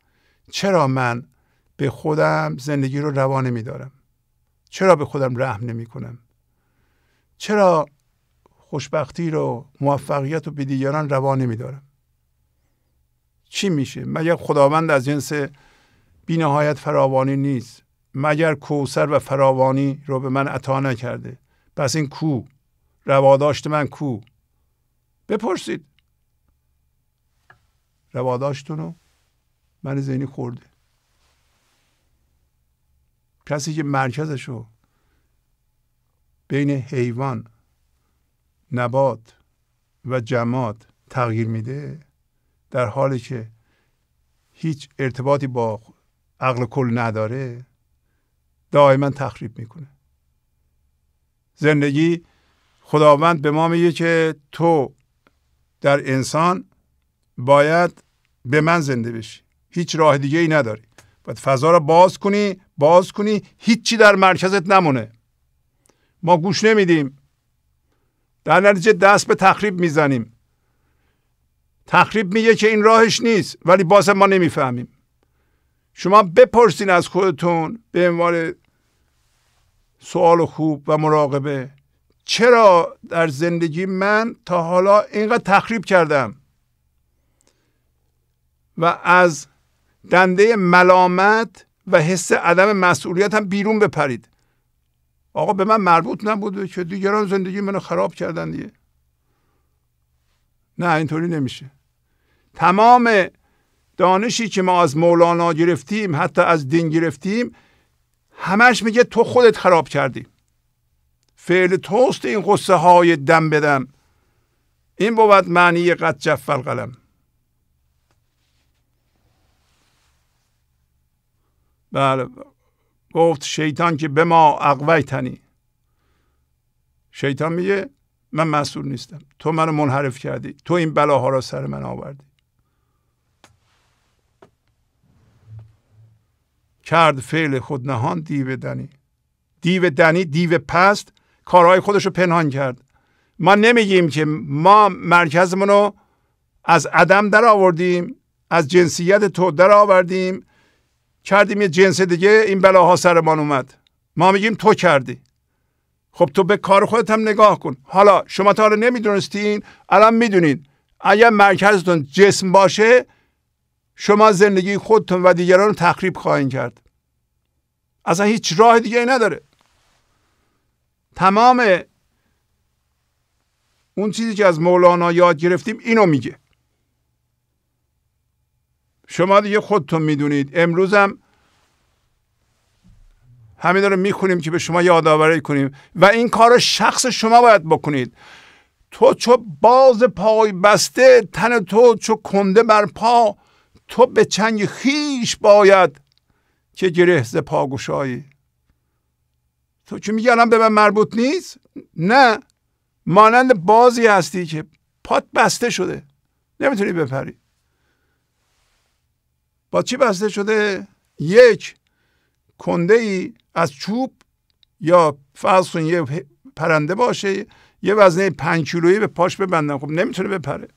چرا من به خودم زندگی رو روانه میدارم چرا به خودم رحم نمی کنم چرا خوشبختی رو موفقیت رو به دیگران روا نمیدارم چی میشه مگر خداوند از جنس بینهایت فراوانی نیست مگر کوسر و فراوانی رو به من عطا نکرده پس این کو رواداشت من کو بپرسید رواداشتونو من ذهنی خورده کسی که مرکزش رو بین حیوان نبات و جماد تغییر میده در حالی که هیچ ارتباطی با عقل کل نداره دائما تخریب میکنه زندگی خداوند به ما میگه که تو در انسان باید به من زنده بشی هیچ راه دیگه ای نداری باید فضا را باز کنی باز کنی هیچی در مرکزت نمونه ما گوش نمیدیم در نتیجه دست به تخریب میزنیم تخریب میگه که این راهش نیست ولی باز ما نمیفهمیم شما بپرسین از خودتون به عنوان سوال خوب و مراقبه چرا در زندگی من تا حالا اینقدر تخریب کردم و از دنده ملامت و حس عدم مسئولیت هم بیرون بپرید آقا به من مربوط نبوده که دیگران زندگی منو خراب کردن دیگه نه اینطوری نمیشه تمام دانشی که ما از مولانا گرفتیم حتی از دین گرفتیم همش میگه تو خودت خراب کردی فعل توست این قصه های دم بدم این بود معنی قد جفل قلم بله گفت شیطان که به ما تنی شیطان میگه من مسئول نیستم تو منو منحرف کردی تو این بلاها را سر من آوردی کرد فعل خود نهان دیو دنی دیو دنی دیو پست کارهای خودش رو پنهان کرد ما نمیگیم که ما مرکزمون رو از عدم در آوردیم از جنسیت تو در آوردیم کردیم یه جنس دیگه این بلاها سرمان اومد ما میگیم تو کردی خب تو به کار خودت هم نگاه کن حالا شما تا حالا نمیدونستین الان میدونید اگر مرکزتون جسم باشه شما زندگی خودتون و دیگران رو تخریب خواهید کرد اصلا هیچ راه دیگه ای نداره تمام اون چیزی که از مولانا یاد گرفتیم اینو میگه شما دیگه خودتون میدونید امروز همین رو میخونیم که به شما یادآوری کنیم و این کار رو شخص شما باید بکنید تو چو باز پای بسته تن تو چو کنده بر پا تو به چنگ خیش باید که گره ز پا گشایی تو چی میگی الان به من مربوط نیست نه مانند بازی هستی که پات بسته شده نمیتونی بپری با چی بسته شده یک کنده ای از چوب یا فرض یه پرنده باشه یه وزنه پنج کیلویی به پاش ببندن خب نمیتونه بپره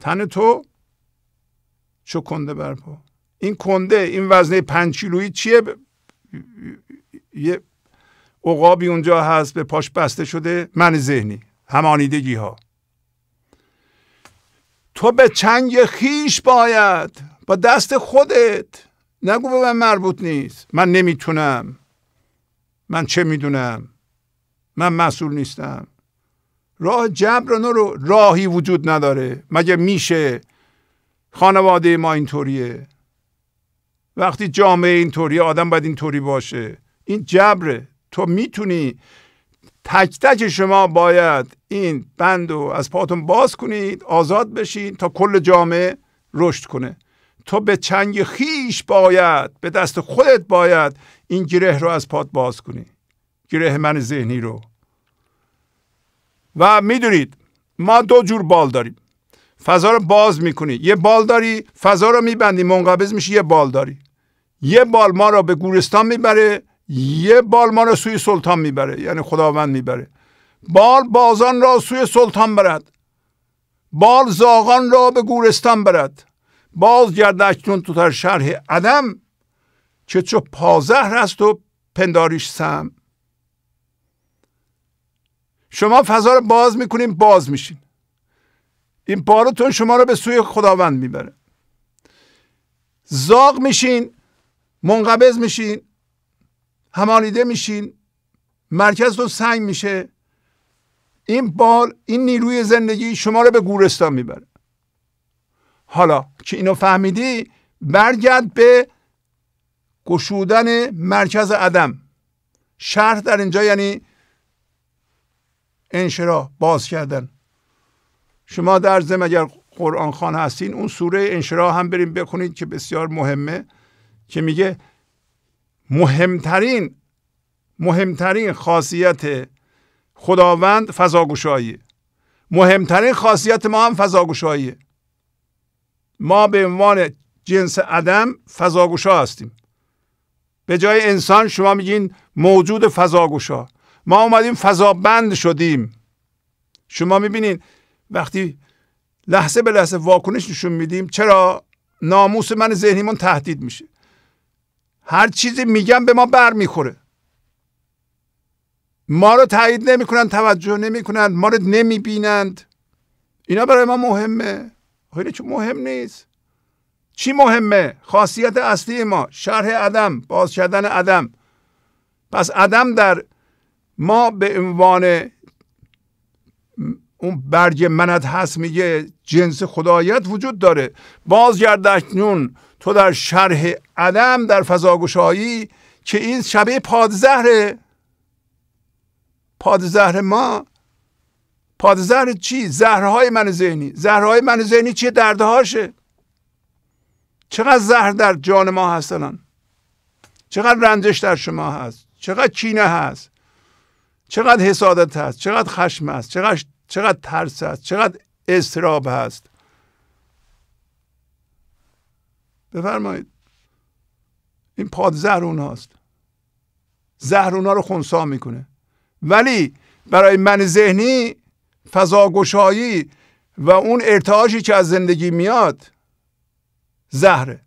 تن تو چو کنده برپا این کنده این وزنه پنج کیلویی چیه یه عقابی اونجا هست به پاش بسته شده من ذهنی همانیدگی ها تو به چنگ خیش باید با دست خودت نگو به من مربوط نیست من نمیتونم من چه میدونم من مسئول نیستم راه جبر رو راهی وجود نداره مگه میشه خانواده ما اینطوریه وقتی جامعه اینطوریه آدم باید اینطوری باشه این جبره تو میتونی تک تک شما باید این بند رو از پاتون باز کنید آزاد بشین تا کل جامعه رشد کنه تو به چنگ خیش باید به دست خودت باید این گره رو از پات باز کنی گره من ذهنی رو و میدونید ما دو جور بال داریم فضا رو باز میکنی یه بال داری فضا رو میبندی منقبض میشه یه بال داری یه بال ما را به گورستان میبره یه بال ما را سوی سلطان میبره یعنی خداوند میبره بال بازان را سوی سلطان برد بال زاغان را به گورستان برد باز گرد اکنون تو در شرح عدم چه چو پازهر است و پنداریش سم شما فضا رو باز میکنین باز میشین این بارتون شما رو به سوی خداوند میبره زاغ میشین منقبض میشین همالیده میشین مرکز تو سنگ میشه این بال این نیروی زندگی شما رو به گورستان میبره حالا که اینو فهمیدی برگرد به گشودن مرکز عدم شرح در اینجا یعنی انشرا باز کردن شما در زم اگر قرآن خان هستین اون سوره انشرا هم بریم بخونید که بسیار مهمه که میگه مهمترین مهمترین خاصیت خداوند فضاگشاییه مهمترین خاصیت ما هم فضاگشاییه ما به عنوان جنس عدم فضاگشا هستیم به جای انسان شما میگین موجود فضاگشا ما اومدیم فضا بند شدیم شما میبینین وقتی لحظه به لحظه واکنش نشون میدیم چرا ناموس من ذهنیمون تهدید میشه هر چیزی میگن به ما بر میخوره ما رو تایید نمیکنن توجه نمیکنند ما رو نمیبینند اینا برای ما مهمه خیلی چون مهم نیست چی مهمه خاصیت اصلی ما شرح عدم باز شدن عدم پس عدم در ما به عنوان اون برگ منت هست میگه جنس خدایت وجود داره اکنون، تو در شرح عدم در فضاگشایی که این شبیه پادزهره پادزهر ما پادزهر چی؟ زهرهای من ذهنی زهرهای من ذهنی چیه؟ دردهاشه چقدر زهر در جان ما هست الان چقدر رنجش در شما هست چقدر کینه هست چقدر حسادت هست چقدر خشم هست چقدر, چقدر ترس هست چقدر استراب هست بفرمایید این پادزهر اونهاست زهر اونها رو خونسا میکنه ولی برای من ذهنی فضاگشایی و اون ارتعاشی که از زندگی میاد زهره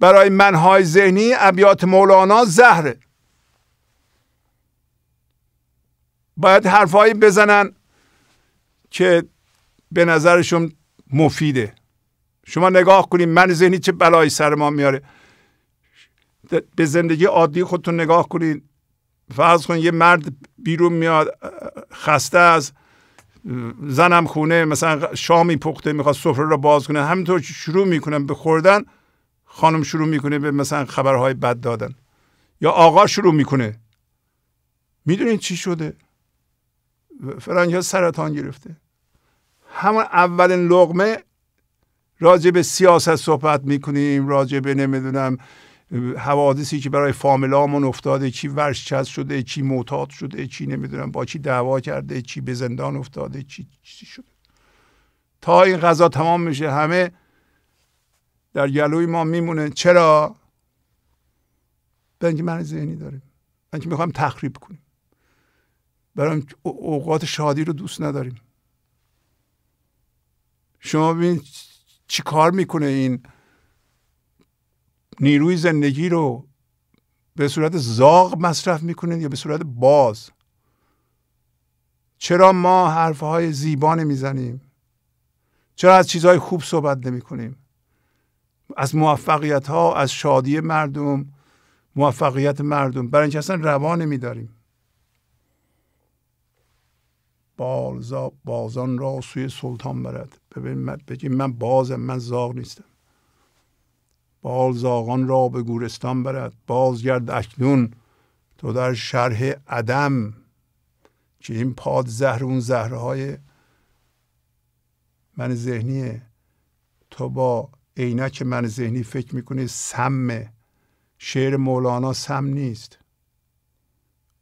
برای منهای ذهنی ابیات مولانا زهره باید حرفهایی بزنن که به نظرشون مفیده شما نگاه کنید من ذهنی چه بلایی سر ما میاره به زندگی عادی خودتون نگاه کنید فرض کنید یه مرد بیرون میاد خسته از زنم خونه مثلا شامی پخته میخواد سفره رو باز کنه همینطور شروع میکنه به خوردن خانم شروع میکنه به مثلا خبرهای بد دادن یا آقا شروع میکنه میدونید چی شده فرانجا سرطان گرفته همون اولین لغمه راجع به سیاست صحبت میکنیم راجع به نمیدونم حوادثی که برای فامیلامون افتاده چی ورشکست شده چی معتاد شده چی نمیدونم با چی دعوا کرده چی به زندان افتاده چی شده تا این غذا تمام میشه همه در گلوی ما میمونه چرا بنج من ذهنی داریم من که میخوام تخریب کنیم برای اوقات شادی رو دوست نداریم شما ببینید چیکار میکنه این نیروی زندگی رو به صورت زاغ مصرف میکنید یا به صورت باز چرا ما حرفهای زیبا نمیزنیم چرا از چیزهای خوب صحبت نمی کنیم از موفقیت ها از شادی مردم موفقیت مردم برای اینکه اصلا روا نمیداریم داریم بالزا بازان را سوی سلطان برد ببین من من بازم من زاغ نیستم بال زاغان را به گورستان برد بازگرد اکنون تو در شرح عدم که این پاد زهر اون زهرهای من ذهنیه تو با عینک من ذهنی فکر میکنی سمه شعر مولانا سم نیست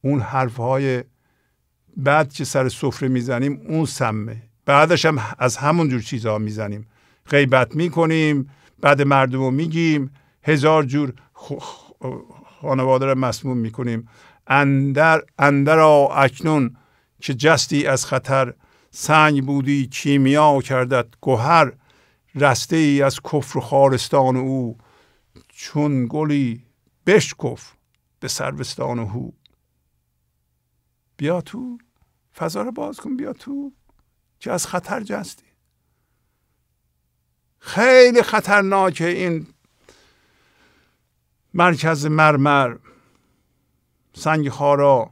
اون حرفهای بعد که سر سفره میزنیم اون سمه بعدش هم از همون جور چیزها میزنیم غیبت میکنیم بعد مردم رو میگیم هزار جور خانواده رو مسموم میکنیم اندر اندر اکنون که جستی از خطر سنگ بودی کیمیا کردت گوهر رسته ای از کفر و خارستان او چون گلی بشکف به سروستان او بیا تو فضا رو باز کن بیا تو که از خطر جستی خیلی خطرناکه این مرکز مرمر سنگ خارا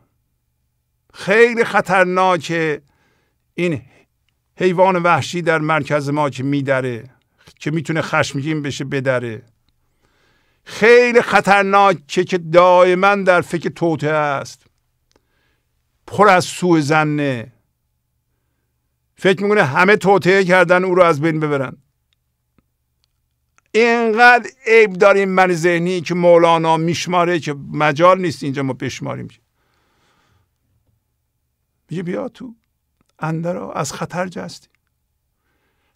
خیلی خطرناکه این حیوان وحشی در مرکز ما که میدره که میتونه خشمگین بشه بدره خیلی خطرناکه که دائما در فکر توته است پر از سوء زنه فکر میکنه همه توطعه کردن او رو از بین ببرن اینقدر عیب داریم من ذهنی که مولانا میشماره که مجال نیست اینجا ما بشماریم میگه بیا تو اندر از خطر جستی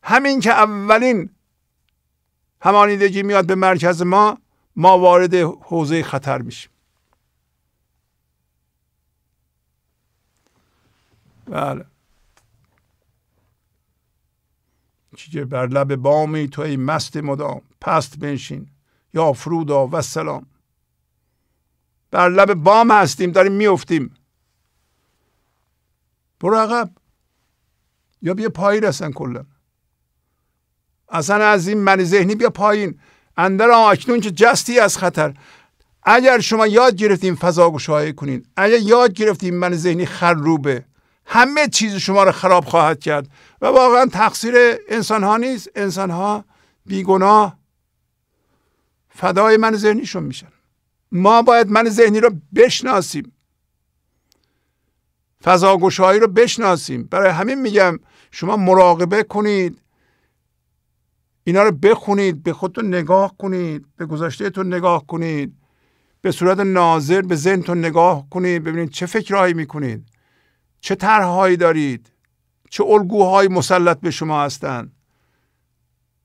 همین که اولین همانیدگی میاد به مرکز ما ما وارد حوزه خطر میشیم بله چیجه بر لب بامی تو ای مست مدام پست بنشین یا فرودا و سلام بر لب بام هستیم داریم میفتیم برو عقب یا بیا پایین رسن کلا اصلا از این من ذهنی بیا پایین اندر آکنون که جستی از خطر اگر شما یاد گرفتیم فضا گشایی کنین اگر یاد گرفتیم من ذهنی خروبه همه چیز شما رو خراب خواهد کرد و واقعا تقصیر انسان ها نیست انسان ها بیگناه فدای من ذهنیشون میشن ما باید من ذهنی رو بشناسیم فضاگوشایی رو بشناسیم برای همین میگم شما مراقبه کنید اینا رو بخونید به خودتون نگاه کنید به گذشتهتون نگاه کنید به صورت ناظر به ذهنتون نگاه کنید ببینید چه فکرهایی میکنید چه طرحهایی دارید چه الگوهایی مسلط به شما هستند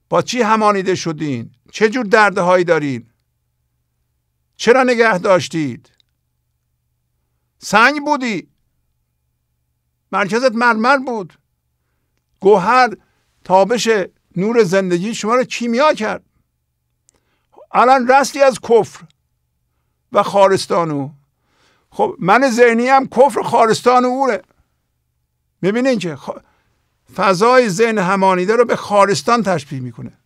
با چی همانیده شدین چه جور دردهایی دارید چرا نگه داشتید سنگ بودی مرکزت مرمر بود گوهر تابش نور زندگی شما رو کیمیا کرد الان رستی از کفر و خارستانو خب من ذهنی هم کفر خارستان اوره میبینین که فضای ذهن همانیده رو به خارستان تشبیه میکنه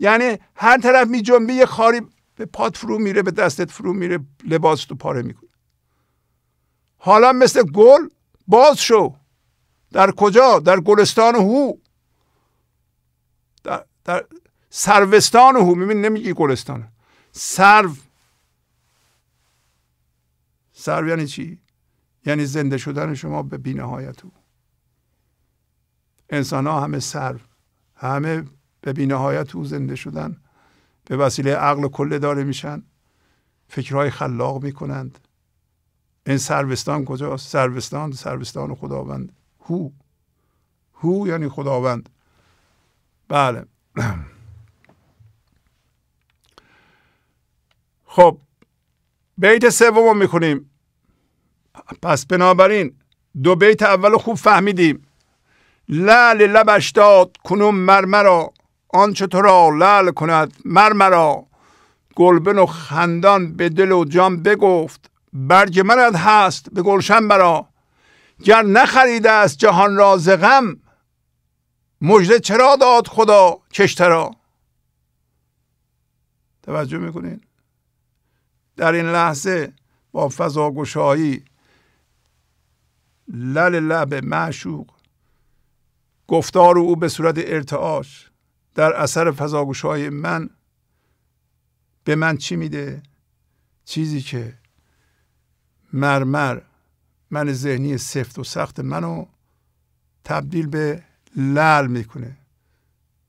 یعنی هر طرف می جنبه یه خاری به پات فرو میره به دستت فرو میره لباس تو پاره میکنه حالا مثل گل باز شو در کجا در گلستان هو در, در سروستان هو میبینی نمیگی گلستان سرو سرو یعنی چی یعنی زنده شدن شما به بینهایت انسان ها همه سر همه به بینهایت او زنده شدن به وسیله عقل کل داره میشن فکرهای خلاق میکنند این سروستان کجاست سروستان سروستان خداوند هو هو یعنی خداوند بله خب بیت سوم میکنیم پس بنابراین دو بیت اول خوب فهمیدیم لعل لبش داد کنون مرمرا آنچه تو را لعل کند مرمرا گلبن و خندان به دل و جان بگفت برگ منت هست به گلشن برا گر نخریده است جهان را ز غم مژده چرا داد خدا کشترا توجه میکنین در این لحظه با فضا گشایی لل لب معشوق گفتار او به صورت ارتعاش در اثر فضاگوش های من به من چی میده؟ چیزی که مرمر من ذهنی سفت و سخت منو تبدیل به لل میکنه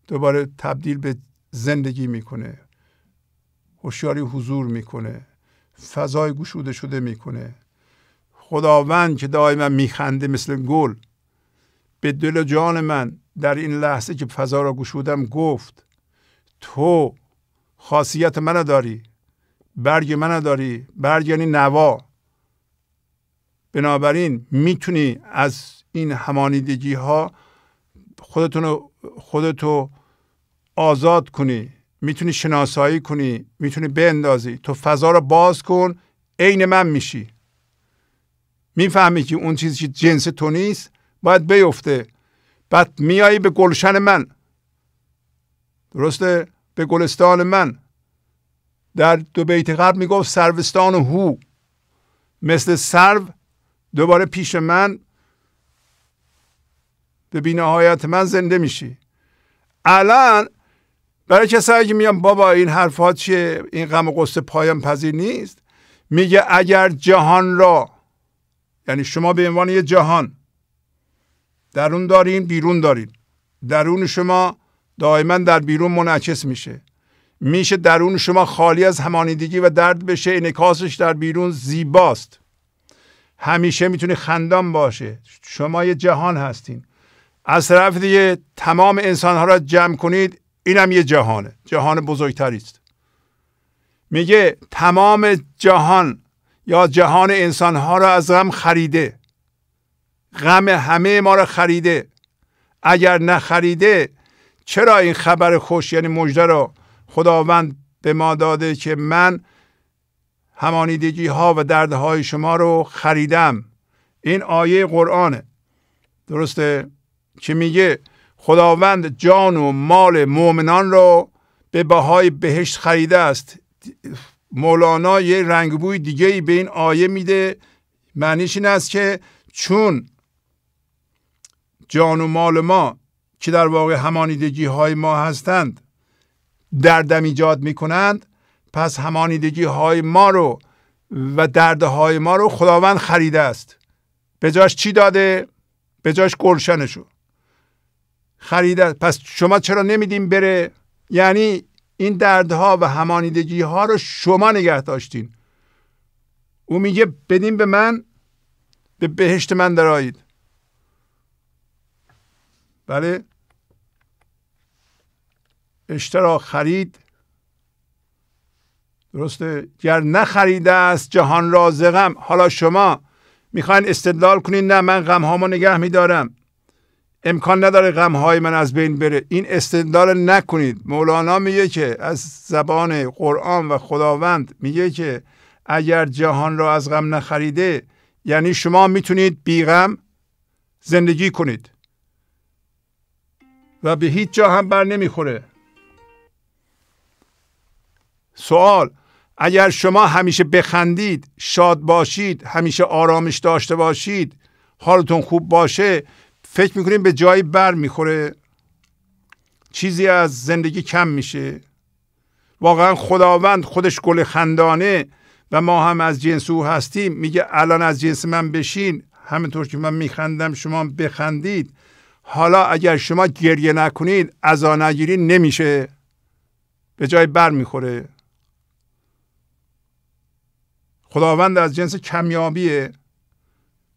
دوباره تبدیل به زندگی میکنه هوشیاری حضور میکنه فضای گشوده شده میکنه خداوند که دائما میخنده مثل گل به دل جان من در این لحظه که فضا را گشودم گفت تو خاصیت من داری برگ من داری برگ یعنی نوا بنابراین میتونی از این همانیدگی ها خودتون خودتو آزاد کنی میتونی شناسایی کنی میتونی بندازی تو فضا رو باز کن عین من میشی میفهمی که اون چیزی که جنس تو نیست باید بیفته بعد میایی به گلشن من درسته به گلستان من در دو بیت قبل میگفت سروستان هو مثل سرو دوباره پیش من به بینهایت من زنده میشی الان برای کسایی که میگم بابا این حرفات چیه این غم و قصه پایان پذیر نیست میگه اگر جهان را یعنی شما به عنوان یه جهان درون دارین بیرون دارین درون شما دائما در بیرون منعکس میشه میشه درون شما خالی از همانیدگی و درد بشه انعکاسش در بیرون زیباست همیشه میتونه خندان باشه شما یه جهان هستین از طرف دیگه تمام انسانها را جمع کنید اینم یه جهانه جهان بزرگتری است میگه تمام جهان یا جهان انسانها را از غم خریده غم همه ما رو خریده اگر نخریده چرا این خبر خوش یعنی مژده رو خداوند به ما داده که من همانیدگی ها و دردهای شما رو خریدم این آیه قرآنه درسته که میگه خداوند جان و مال مؤمنان رو به بهای بهشت خریده است مولانا یه رنگبوی دیگه ای به این آیه میده معنیش این است که چون جان و مال ما که در واقع همانیدگی های ما هستند دردم ایجاد می کنند پس همانیدگی های ما رو و دردهای ما رو خداوند خریده است به جاش چی داده؟ به جاش گلشنشو خریده پس شما چرا نمیدیم بره؟ یعنی این دردها و همانیدگی ها رو شما نگه داشتین او میگه بدین به من به بهشت من درایید بله اشترا خرید درسته گر نخریده است جهان را غم حالا شما میخواین استدلال کنین نه من غم هامو نگه میدارم امکان نداره غم های من از بین بره این استدلال نکنید مولانا میگه که از زبان قرآن و خداوند میگه که اگر جهان را از غم نخریده یعنی شما میتونید بی غم زندگی کنید و به هیچ جا هم بر نمیخوره سوال اگر شما همیشه بخندید شاد باشید همیشه آرامش داشته باشید حالتون خوب باشه فکر میکنید به جایی بر میخوره چیزی از زندگی کم میشه واقعا خداوند خودش گل خندانه و ما هم از جنس او هستیم میگه الان از جنس من بشین همینطور که من میخندم شما بخندید حالا اگر شما گریه نکنید ازا نگیری نمیشه به جای بر میخوره خداوند از جنس کمیابیه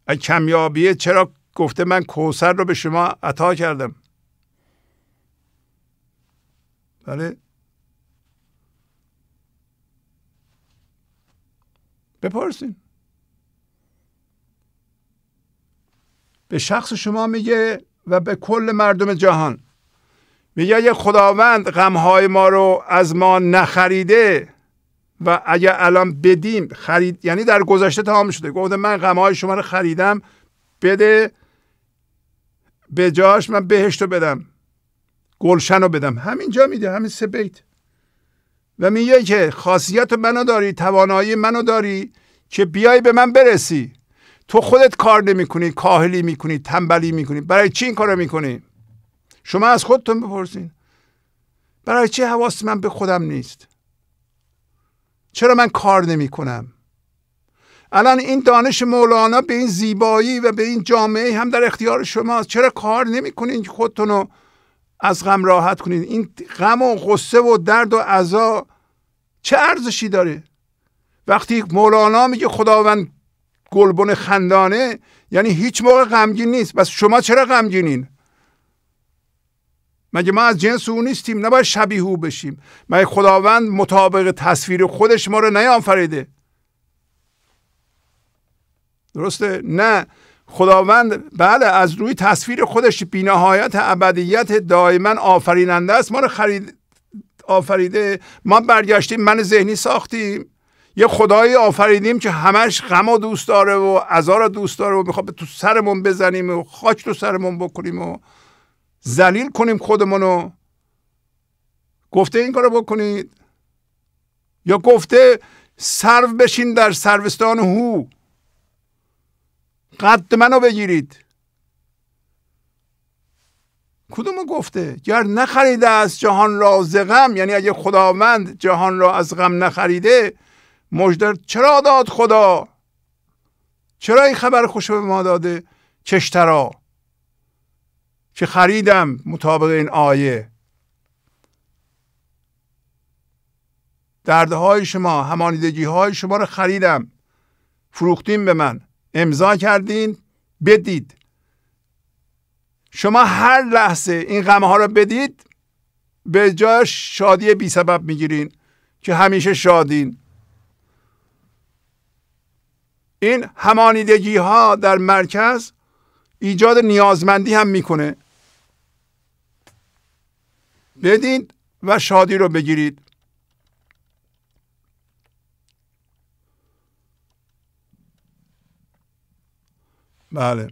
ای کمیابیه چرا گفته من کوسر رو به شما عطا کردم بله بپرسین به شخص شما میگه و به کل مردم جهان میگه اگه خداوند غمهای ما رو از ما نخریده و اگه الان بدیم خرید یعنی در گذشته تمام شده گفته من غمهای شما رو خریدم بده به جاش من بهشت رو بدم گلشن رو بدم همینجا میده همین سه بیت و میگه که خاصیت منو داری توانایی منو داری که بیای به من برسی تو خودت کار نمی کاهلی می کنی تنبلی می برای چی این کار می شما از خودتون بپرسین برای چی حواست من به خودم نیست چرا من کار نمی کنم الان این دانش مولانا به این زیبایی و به این جامعه هم در اختیار شماست چرا کار نمی کنین که خودتون رو از غم راحت کنین این غم و غصه و درد و عذا چه ارزشی داره وقتی مولانا میگه خداوند گلبن خندانه یعنی هیچ موقع غمگین نیست بس شما چرا غمگینین مگه ما از جنس او نیستیم نباید شبیه او بشیم مگه خداوند مطابق تصویر خودش ما رو نیافریده درسته نه خداوند بله از روی تصویر خودش بینهایت ابدیت دائما آفریننده است ما رو خرید آفریده ما برگشتیم من ذهنی ساختیم یه خدایی آفریدیم که همش غما دوست داره و عذا رو دوست داره و میخواد تو سرمون بزنیم و خاک تو سرمون بکنیم و ذلیل کنیم خودمون گفته این کارو بکنید یا گفته سرو بشین در سروستان هو قد منو بگیرید کدومو گفته گر نخریده از جهان را ز غم یعنی اگه خداوند جهان را از غم نخریده مجدر چرا داد خدا چرا این خبر خوش به ما داده کشترا که خریدم مطابق این آیه دردهای شما همانیدگی های شما رو خریدم فروختین به من امضا کردین بدید شما هر لحظه این غمه ها رو بدید به جای شادی بی سبب میگیرین که همیشه شادین این همانیدگی ها در مرکز ایجاد نیازمندی هم میکنه بدین و شادی رو بگیرید بله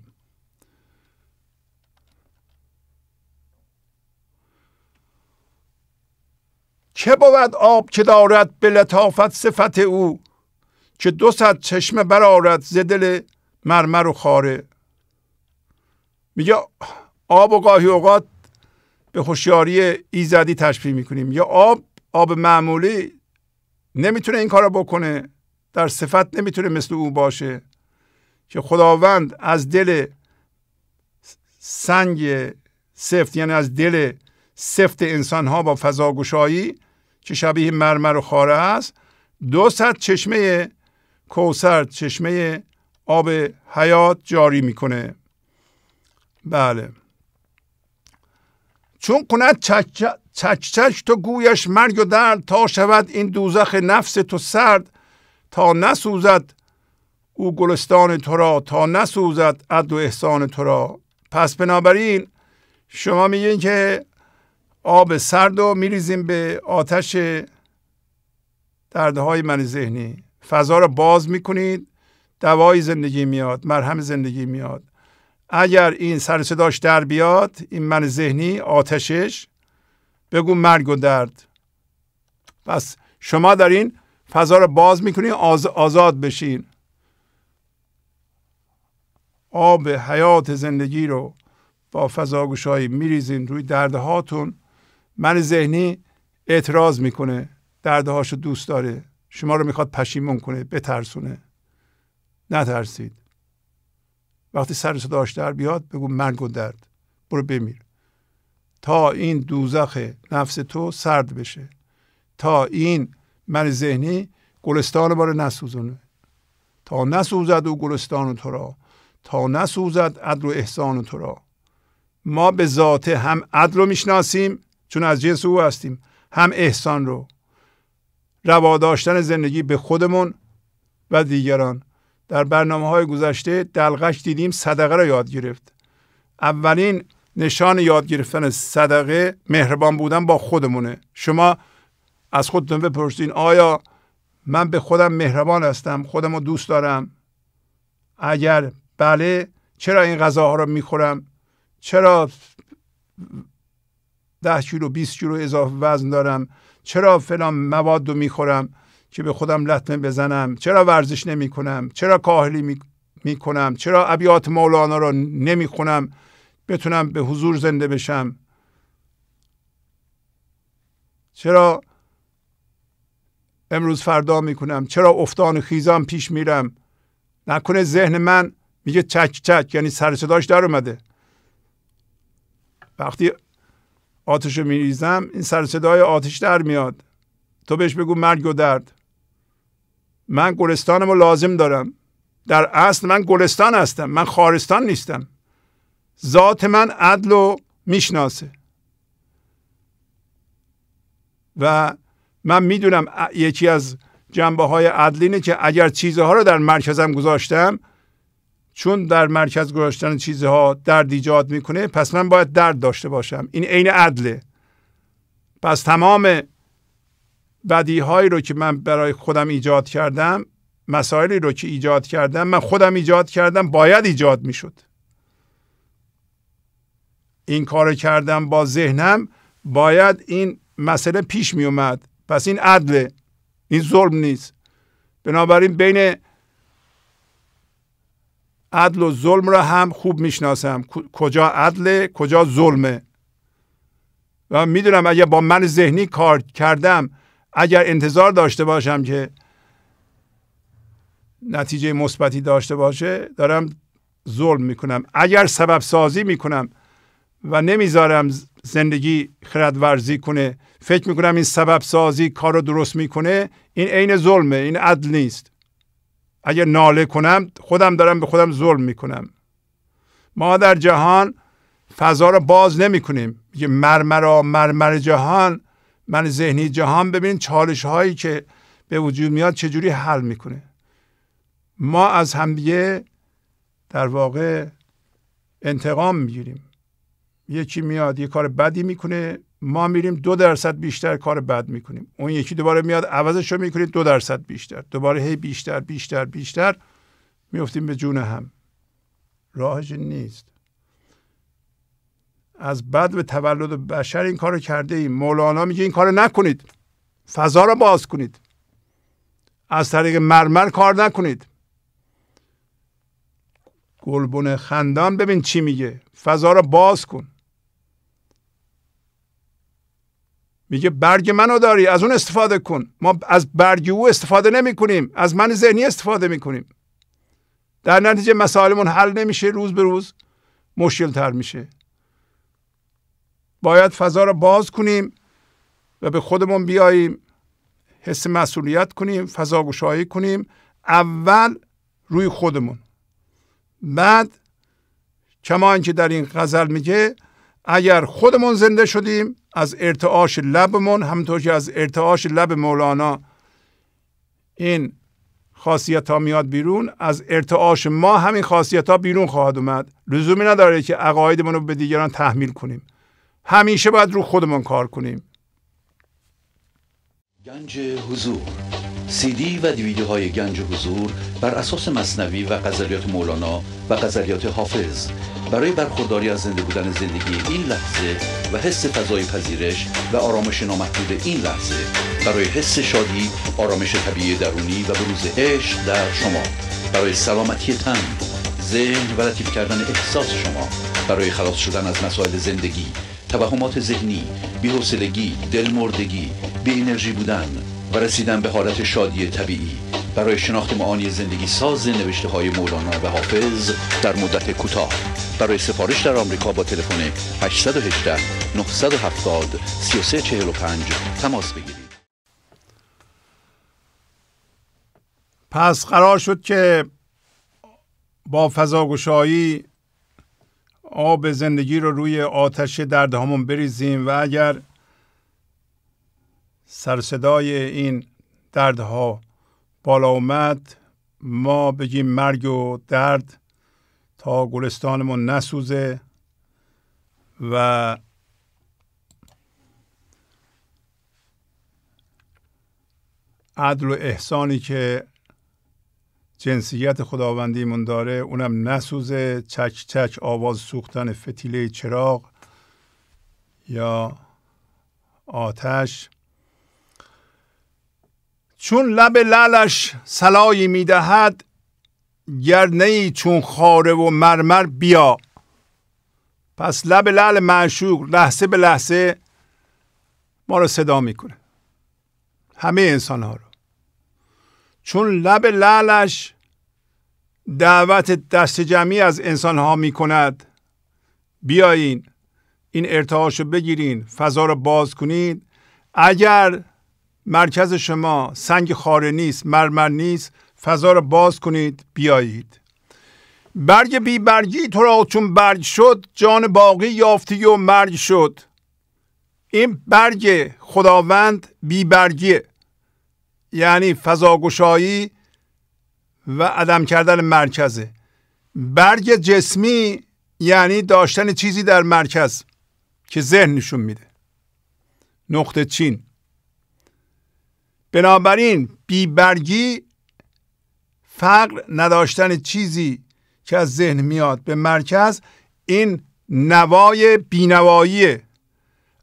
چه بود آب که دارد به لطافت صفت او که دو صد چشمه برآرد ز دل مرمر و خاره میگه آب و گاهی اوقات به هوشیاری ایزدی تشبیه میکنیم یا آب آب معمولی نمیتونه این کارو بکنه در صفت نمیتونه مثل او باشه که خداوند از دل سنگ سفت یعنی از دل سفت انسان ها با گشایی که شبیه مرمر و خاره است دو صد چشمه کوسر چشمه آب حیات جاری میکنه بله چون کند چچ تو گویش مرگ و درد تا شود این دوزخ نفس تو سرد تا نسوزد او گلستان تو را تا نسوزد عد و احسان تو را پس بنابراین شما میگین که آب سرد رو میریزیم به آتش دردهای من ذهنی فضا رو باز میکنید دوای زندگی میاد مرهم زندگی میاد اگر این سر صداش در بیاد این من ذهنی آتشش بگو مرگ و درد پس شما در این فضا رو باز میکنید آزاد بشین آب حیات زندگی رو با فضاگوشایی میریزین روی دردهاتون من ذهنی اعتراض میکنه دردهاشو دوست داره شما رو میخواد پشیمون کنه بترسونه نترسید وقتی سر صداش در بیاد بگو مرگ و درد برو بمیر تا این دوزخ نفس تو سرد بشه تا این من ذهنی گلستان ما رو نسوزونه تا نسوزد او گلستان تو را تا نسوزد عدل و احسان تو را ما به ذات هم عدل رو میشناسیم چون از جنس او هستیم هم احسان رو روا داشتن زندگی به خودمون و دیگران در برنامه های گذشته دلغش دیدیم صدقه را یاد گرفت اولین نشان یاد گرفتن صدقه مهربان بودن با خودمونه شما از خودتون بپرسین آیا من به خودم مهربان هستم خودم رو دوست دارم اگر بله چرا این غذاها رو میخورم چرا ده کیلو 20 کیلو اضافه وزن دارم چرا فلان مواد رو میخورم که به خودم لطمه بزنم چرا ورزش نمی کنم چرا کاهلی می, کنم چرا ابیات مولانا رو نمی خونم بتونم به حضور زنده بشم چرا امروز فردا میکنم چرا افتان خیزان پیش میرم نکنه ذهن من میگه چک چک یعنی سر صداش در اومده وقتی آتش رو میریزم این سر صدای آتش در میاد تو بهش بگو مرگ و درد من گلستانم رو لازم دارم در اصل من گلستان هستم من خارستان نیستم ذات من عدل و میشناسه و من میدونم یکی از جنبه های عدلینه که اگر چیزها رو در مرکزم گذاشتم چون در مرکز گذاشتن چیزها درد ایجاد میکنه پس من باید درد داشته باشم این عین عدله پس تمام بدیهایی رو که من برای خودم ایجاد کردم مسائلی رو که ایجاد کردم من خودم ایجاد کردم باید ایجاد میشد این کار کردم با ذهنم باید این مسئله پیش می اومد پس این عدله این ظلم نیست بنابراین بین عدل و ظلم را هم خوب میشناسم کجا عدله کجا ظلمه و میدونم اگر با من ذهنی کار کردم اگر انتظار داشته باشم که نتیجه مثبتی داشته باشه دارم ظلم میکنم اگر سبب سازی میکنم و نمیذارم زندگی خرد ورزی کنه فکر میکنم این سبب سازی کار رو درست میکنه این عین ظلمه این عدل نیست اگر ناله کنم خودم دارم به خودم ظلم میکنم ما در جهان فضا را باز نمی کنیم میگه مرمرا مرمر جهان من ذهنی جهان ببین چالش هایی که به وجود میاد چجوری حل میکنه ما از همدیگه در واقع انتقام میگیریم یکی میاد یه کار بدی میکنه ما میریم دو درصد بیشتر کار بد میکنیم اون یکی دوباره میاد عوضش رو میکنیم دو درصد بیشتر دوباره هی بیشتر بیشتر بیشتر میفتیم به جون هم راهش نیست از بد به تولد بشر این کار کرده ایم مولانا میگه این کار نکنید فضا رو باز کنید از طریق مرمر کار نکنید گلبون خندان ببین چی میگه فضا رو باز کن میگه برگ منو داری از اون استفاده کن ما از برگ او استفاده نمی کنیم از من ذهنی استفاده می کنیم در نتیجه مسائلمون حل نمیشه روز به روز مشکل تر میشه باید فضا رو باز کنیم و به خودمون بیاییم حس مسئولیت کنیم فضا گشایی کنیم اول روی خودمون بعد کما که در این غزل میگه اگر خودمون زنده شدیم از ارتعاش لبمون همطور که از ارتعاش لب مولانا این خاصیت ها میاد بیرون از ارتعاش ما همین خاصیت ها بیرون خواهد اومد لزومی نداره که عقایدمون رو به دیگران تحمیل کنیم همیشه باید رو خودمون کار کنیم گنج حضور دی و های گنج حضور بر اساس مصنوی و قذریات مولانا و قذریات حافظ برای برخورداری از زنده بودن زندگی این لحظه و حس فضای پذیرش و آرامش نامحدود این لحظه برای حس شادی آرامش طبیعی درونی و بروز عشق در شما برای سلامتی تن ذهن و لطیف کردن احساس شما برای خلاص شدن از مسائل زندگی توهمات ذهنی بی‌حوصلگی دلمردگی بی انرژی بودن و رسیدن به حالت شادی طبیعی برای شناخت معانی زندگی ساز نوشته های مولانا و حافظ در مدت کوتاه برای سفارش در آمریکا با تلفن 818 970 3345 تماس بگیرید پس قرار شد که با فضاگشایی آب زندگی رو روی آتش درد همون بریزیم و اگر سرصدای این دردها بالا اومد ما بگیم مرگ و درد تا گلستانمون نسوزه و عدل و احسانی که جنسیت خداوندیمون داره اونم نسوزه چک چک آواز سوختن فتیله چراغ یا آتش چون لب لالش سلایی میدهد گر ای چون خاره و مرمر بیا پس لب لال معشوق لحظه به لحظه ما رو صدا میکنه همه انسان ها رو چون لب لالش دعوت دست جمعی از انسان ها می کند بیاین این ارتعاش رو بگیرین فضا رو باز کنید اگر مرکز شما سنگ خاره نیست مرمر نیست فضا را باز کنید بیایید برگ بی برگی تو را چون برگ شد جان باقی یافتی و مرگ شد این برگ خداوند بی برگیه یعنی فضاگشایی و عدم کردن مرکزه برگ جسمی یعنی داشتن چیزی در مرکز که ذهن نشون میده نقطه چین بنابراین بیبرگی فقر نداشتن چیزی که از ذهن میاد به مرکز این نوای بینواییه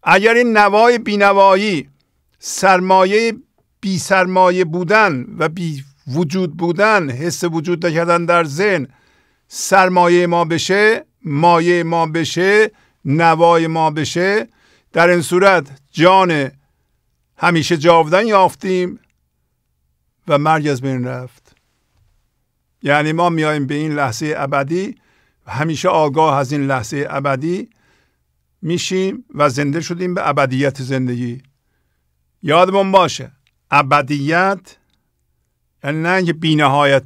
اگر این نوای بینوایی سرمایه بی سرمایه بودن و بی وجود بودن حس وجود نکردن در ذهن سرمایه ما بشه مایه ما بشه نوای ما بشه در این صورت جان همیشه جاودن یافتیم و مرگ از بین رفت یعنی ما میایم به این لحظه ابدی و همیشه آگاه از این لحظه ابدی میشیم و زنده شدیم به ابدیت زندگی یادمون باشه ابدیت یعنی نه اینکه بینهایت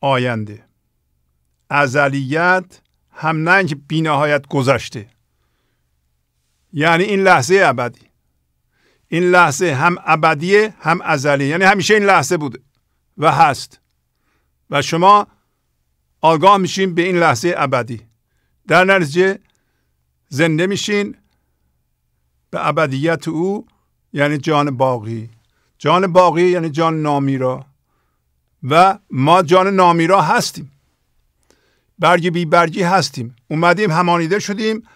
آینده ازلیت هم نه اینکه بینهایت گذشته یعنی این لحظه ابدی این لحظه هم ابدیه هم ازلی یعنی همیشه این لحظه بوده و هست و شما آگاه میشین به این لحظه ابدی در نتیجه زنده میشین به ابدیت او یعنی جان باقی جان باقی یعنی جان نامیرا و ما جان نامیرا هستیم برگ بی برگی هستیم اومدیم همانیده شدیم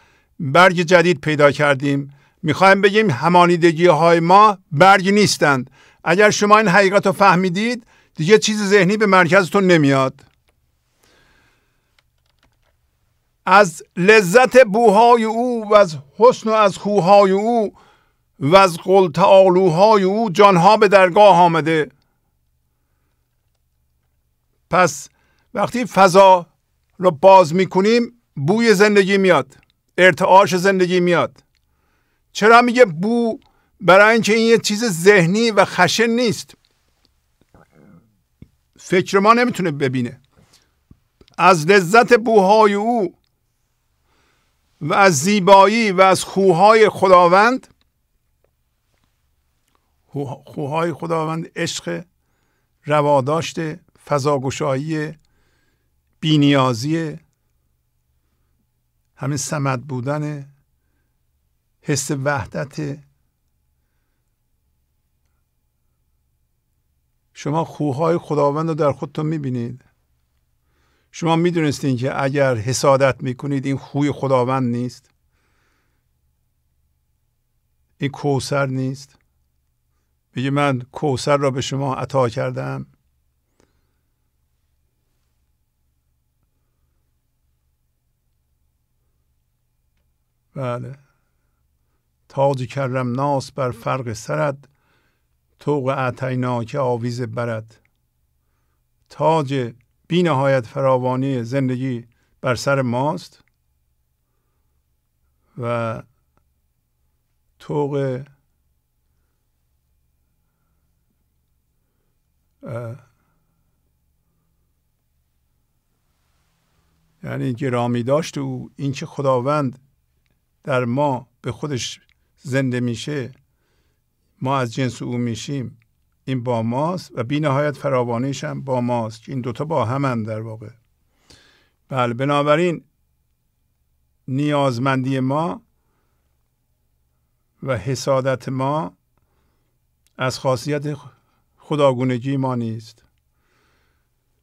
برگ جدید پیدا کردیم میخوایم بگیم همانیدگی های ما برگ نیستند اگر شما این حقیقت رو فهمیدید دیگه چیز ذهنی به مرکزتون نمیاد از لذت بوهای او و از حسن و از خوهای او و از قلت آلوهای او جانها به درگاه آمده پس وقتی فضا رو باز میکنیم بوی زندگی میاد ارتعاش زندگی میاد چرا میگه بو برای اینکه این یه چیز ذهنی و خشن نیست فکر ما نمیتونه ببینه از لذت بوهای او و از زیبایی و از خوهای خداوند خوهای خداوند عشق رواداشت فضاگشایی بینیازی همین سمت بودن حس وحدت شما خوهای خداوند رو در خودتون میبینید شما میدونستین که اگر حسادت میکنید این خوی خداوند نیست این کوسر نیست میگه من کوسر را به شما عطا کردم بله تاج کرم ناس بر فرق سرد توق اعتینا که آویز برد تاج بی نهایت فراوانی زندگی بر سر ماست و توق یعنی گرامی داشت او اینکه خداوند در ما به خودش زنده میشه ما از جنس او میشیم این با ماست و بی نهایت فراوانیش هم با ماست این دوتا با هم, هم در واقع بله بنابراین نیازمندی ما و حسادت ما از خاصیت خداگونگی ما نیست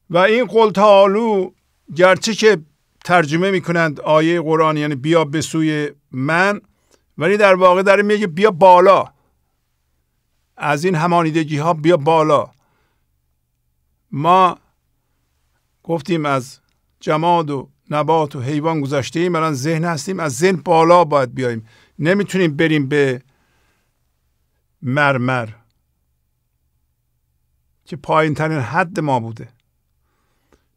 و این قلتالو گرچه که ترجمه میکنند آیه قرآن یعنی بیا به سوی من ولی در واقع داره میگه بیا بالا از این همانیدگی ها بیا بالا ما گفتیم از جماد و نبات و حیوان گذشته ایم الان ذهن هستیم از ذهن بالا باید بیایم نمیتونیم بریم به مرمر که پایین ترین حد ما بوده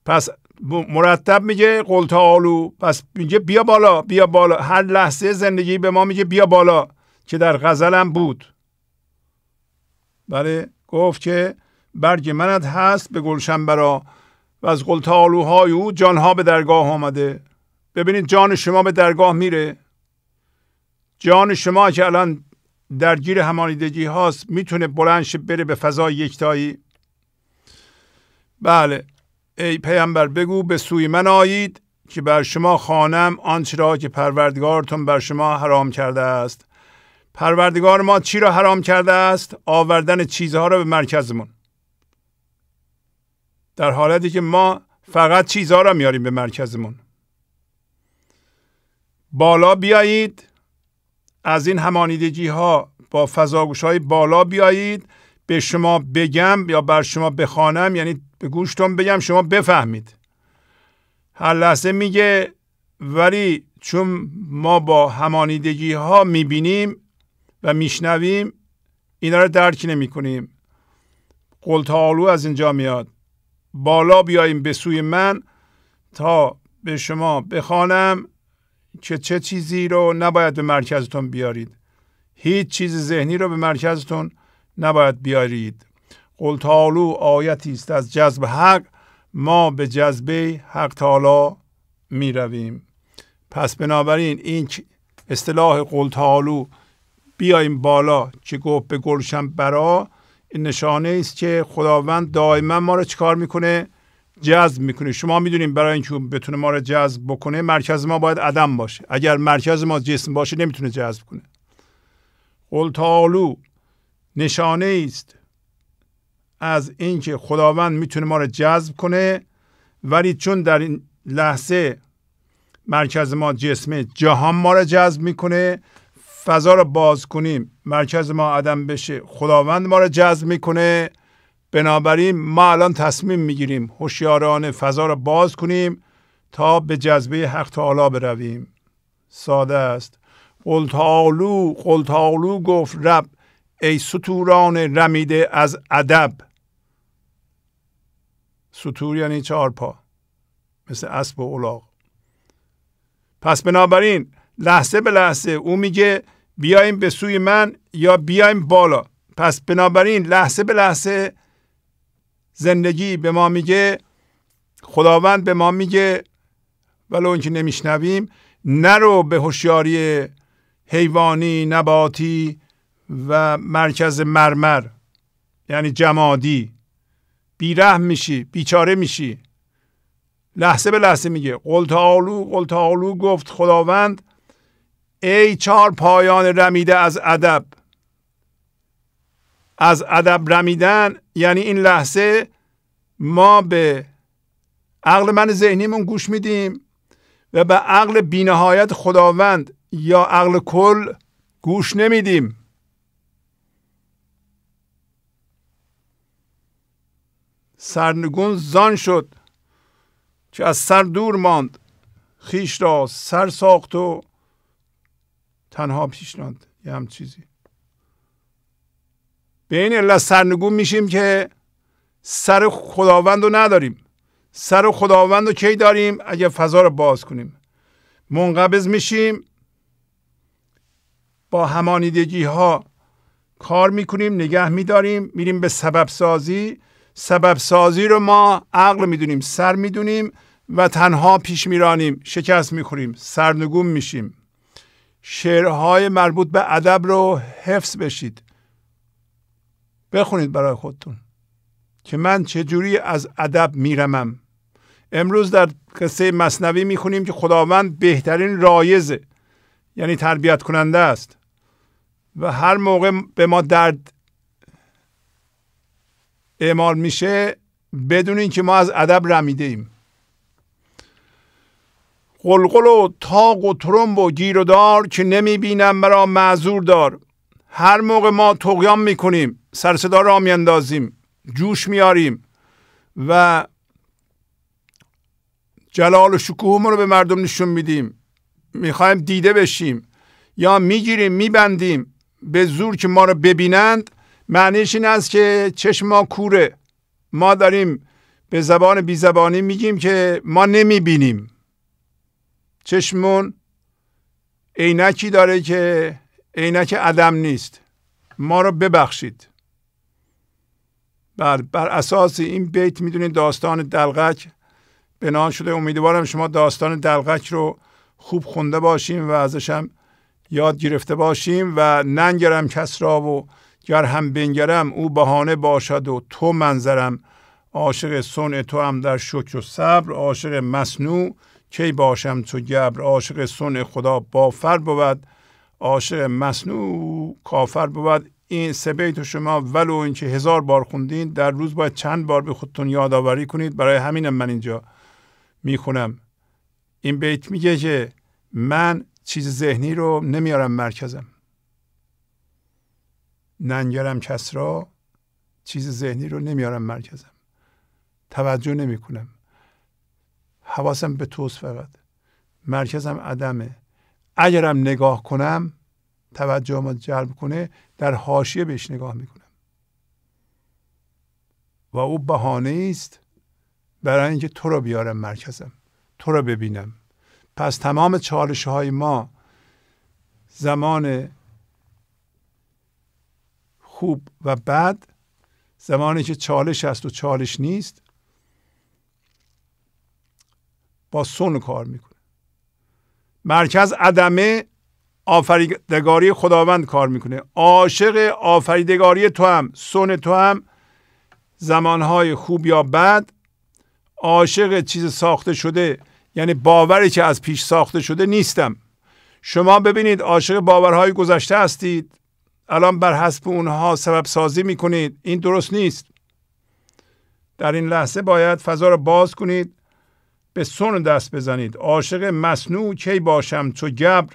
پس مرتب میگه قلت آلو پس میگه بیا بالا بیا بالا هر لحظه زندگی به ما میگه بیا بالا که در غزلم بود بله گفت که برگ منت هست به گلشن برا و از قلت آلوهای او جانها به درگاه آمده ببینید جان شما به درگاه میره جان شما که الان درگیر همانیدگی هاست میتونه بلنش بره به فضای یکتایی بله ای پیامبر بگو به سوی من آیید که بر شما خانم آنچه را که پروردگارتون بر شما حرام کرده است پروردگار ما چی را حرام کرده است آوردن چیزها را به مرکزمون در حالتی که ما فقط چیزها را میاریم به مرکزمون بالا بیایید از این همانیدگی ها با فضاگوش های بالا بیایید به شما بگم یا بر شما بخوانم یعنی به گوشتون بگم شما بفهمید هر لحظه میگه ولی چون ما با همانیدگی ها میبینیم و میشنویم اینا رو درک نمی کنیم آلو از اینجا میاد بالا بیاییم به سوی من تا به شما بخوانم که چه چیزی رو نباید به مرکزتون بیارید هیچ چیز ذهنی رو به مرکزتون نباید بیارید قلتالو آیتی است از جذب حق ما به جذبه حق تالا می رویم پس بنابراین این اصطلاح قلتالو بیایم بالا چه گفت به گلشن برا این نشانه است که خداوند دائما ما را چیکار میکنه جذب میکنه شما میدونیم برای اینکه بتونه ما رو جذب بکنه مرکز ما باید عدم باشه اگر مرکز ما جسم باشه نمیتونه جذب کنه قلتالو نشانه است از اینکه خداوند میتونه ما رو جذب کنه ولی چون در این لحظه مرکز ما جسم جهان ما رو جذب میکنه فضا رو باز کنیم مرکز ما عدم بشه خداوند ما رو جذب میکنه بنابراین ما الان تصمیم میگیریم هوشیارانه فضا رو باز کنیم تا به جذبه حق تعالی برویم ساده است قلتالو قلتالو گفت رب ای ستوران رمیده از ادب سطور یعنی چهار پا مثل اسب و اولاغ پس بنابراین لحظه به لحظه او میگه بیایم به سوی من یا بیایم بالا پس بنابراین لحظه به لحظه زندگی به ما میگه خداوند به ما میگه ولو اینکه نمیشنویم نرو به هوشیاری حیوانی نباتی و مرکز مرمر یعنی جمادی بیره میشی بیچاره میشی لحظه به لحظه میگه قلت آلو، قلت آلو گفت خداوند ای چهار پایان رمیده از ادب از ادب رمیدن یعنی این لحظه ما به عقل من ذهنیمون گوش میدیم و به عقل بینهایت خداوند یا عقل کل گوش نمیدیم سرنگون زان شد که از سر دور ماند خیش را سر ساخت و تنها پیش یه هم چیزی به این علت سرنگون میشیم که سر خداوند رو نداریم سر خداوند رو کی داریم اگه فضا رو باز کنیم منقبض میشیم با همانیدگی ها کار میکنیم نگه میداریم میریم به سبب سازی سبب سازی رو ما عقل میدونیم سر میدونیم و تنها پیش میرانیم شکست میخوریم سرنگون میشیم شعرهای مربوط به ادب رو حفظ بشید بخونید برای خودتون که من چجوری از ادب میرمم امروز در قصه مصنوی میخونیم که خداوند بهترین رایزه یعنی تربیت کننده است و هر موقع به ما درد اعمال میشه بدون که ما از ادب رمیده ایم قلقل و تاق و ترمب و گیر و دار که نمیبینم مرا معذور دار هر موقع ما تقیام میکنیم سرصدا را میاندازیم جوش میاریم و جلال و شکوهمون رو به مردم نشون میدیم میخوایم دیده بشیم یا میگیریم میبندیم به زور که ما رو ببینند معنیش این است که چشم ما کوره ما داریم به زبان بی زبانی میگیم که ما نمیبینیم چشمون عینکی داره که عینک عدم نیست ما رو ببخشید بر, بر اساس این بیت میدونید داستان دلغک بنا شده امیدوارم شما داستان دلغک رو خوب خونده باشیم و ازشم یاد گرفته باشیم و ننگرم کس را و گر هم بنگرم او بهانه باشد و تو منظرم عاشق سن تو هم در شکر و صبر عاشق مصنوع کی باشم تو گبر عاشق سن خدا بافر بود عاشق مصنوع کافر بود این تو شما ولو اینکه هزار بار خوندین در روز باید چند بار به خودتون یادآوری کنید برای همینم من اینجا میخونم این بیت میگه که من چیز ذهنی رو نمیارم مرکزم ننگرم کس را چیز ذهنی رو نمیارم مرکزم توجه نمی کنم. حواسم به توست فقط مرکزم عدمه اگرم نگاه کنم توجه ما جلب کنه در حاشیه بهش نگاه میکنم و او بهانه است برای اینکه تو رو بیارم مرکزم تو رو ببینم پس تمام چالش های ما زمان خوب و بد زمانی که چالش هست و چالش نیست با سن کار میکنه مرکز عدمه آفریدگاری خداوند کار میکنه عاشق آفریدگاری تو هم سن تو هم زمانهای خوب یا بد عاشق چیز ساخته شده یعنی باوری که از پیش ساخته شده نیستم شما ببینید عاشق باورهای گذشته هستید الان بر حسب اونها سبب سازی میکنید این درست نیست در این لحظه باید فضا را باز کنید به سن دست بزنید عاشق مصنوع کی باشم چو جبر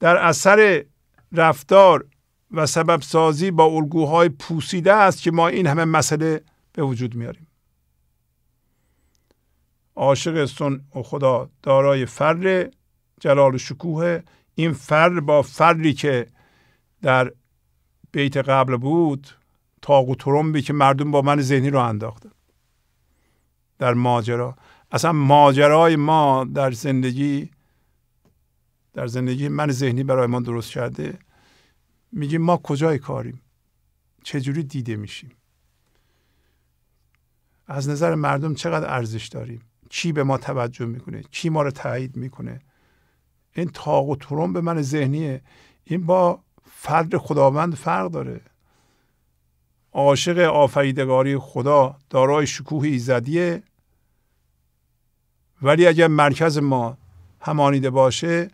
در اثر رفتار و سبب سازی با الگوهای پوسیده است که ما این همه مسئله به وجود میاریم عاشق سن و خدا دارای فر جلال و شکوه این فر با فری که در بیت قبل بود تاق و ترمبی که مردم با من ذهنی رو انداختن در ماجرا اصلا ماجرای ما در زندگی در زندگی من ذهنی برای ما درست کرده میگیم ما کجای کاریم چجوری دیده میشیم از نظر مردم چقدر ارزش داریم چی به ما توجه میکنه چی ما رو تایید میکنه این تاق و ترم به من ذهنیه این با فرد خداوند فرق داره عاشق آفریدگاری خدا دارای شکوه ایزدیه ولی اگر مرکز ما همانیده باشه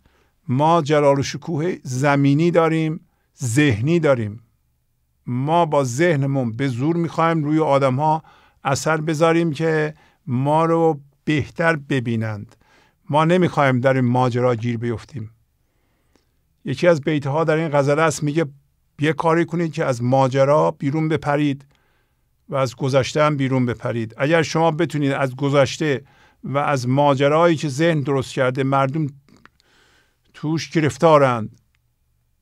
ما جلال و شکوه زمینی داریم ذهنی داریم ما با ذهنمون به زور میخوایم روی آدم ها اثر بذاریم که ما رو بهتر ببینند ما نمیخوایم در این ماجرا گیر بیفتیم یکی از بیتها در این غزل است میگه یه کاری کنید که از ماجرا بیرون بپرید و از گذشته هم بیرون بپرید اگر شما بتونید از گذشته و از ماجرایی که ذهن درست کرده مردم توش گرفتارند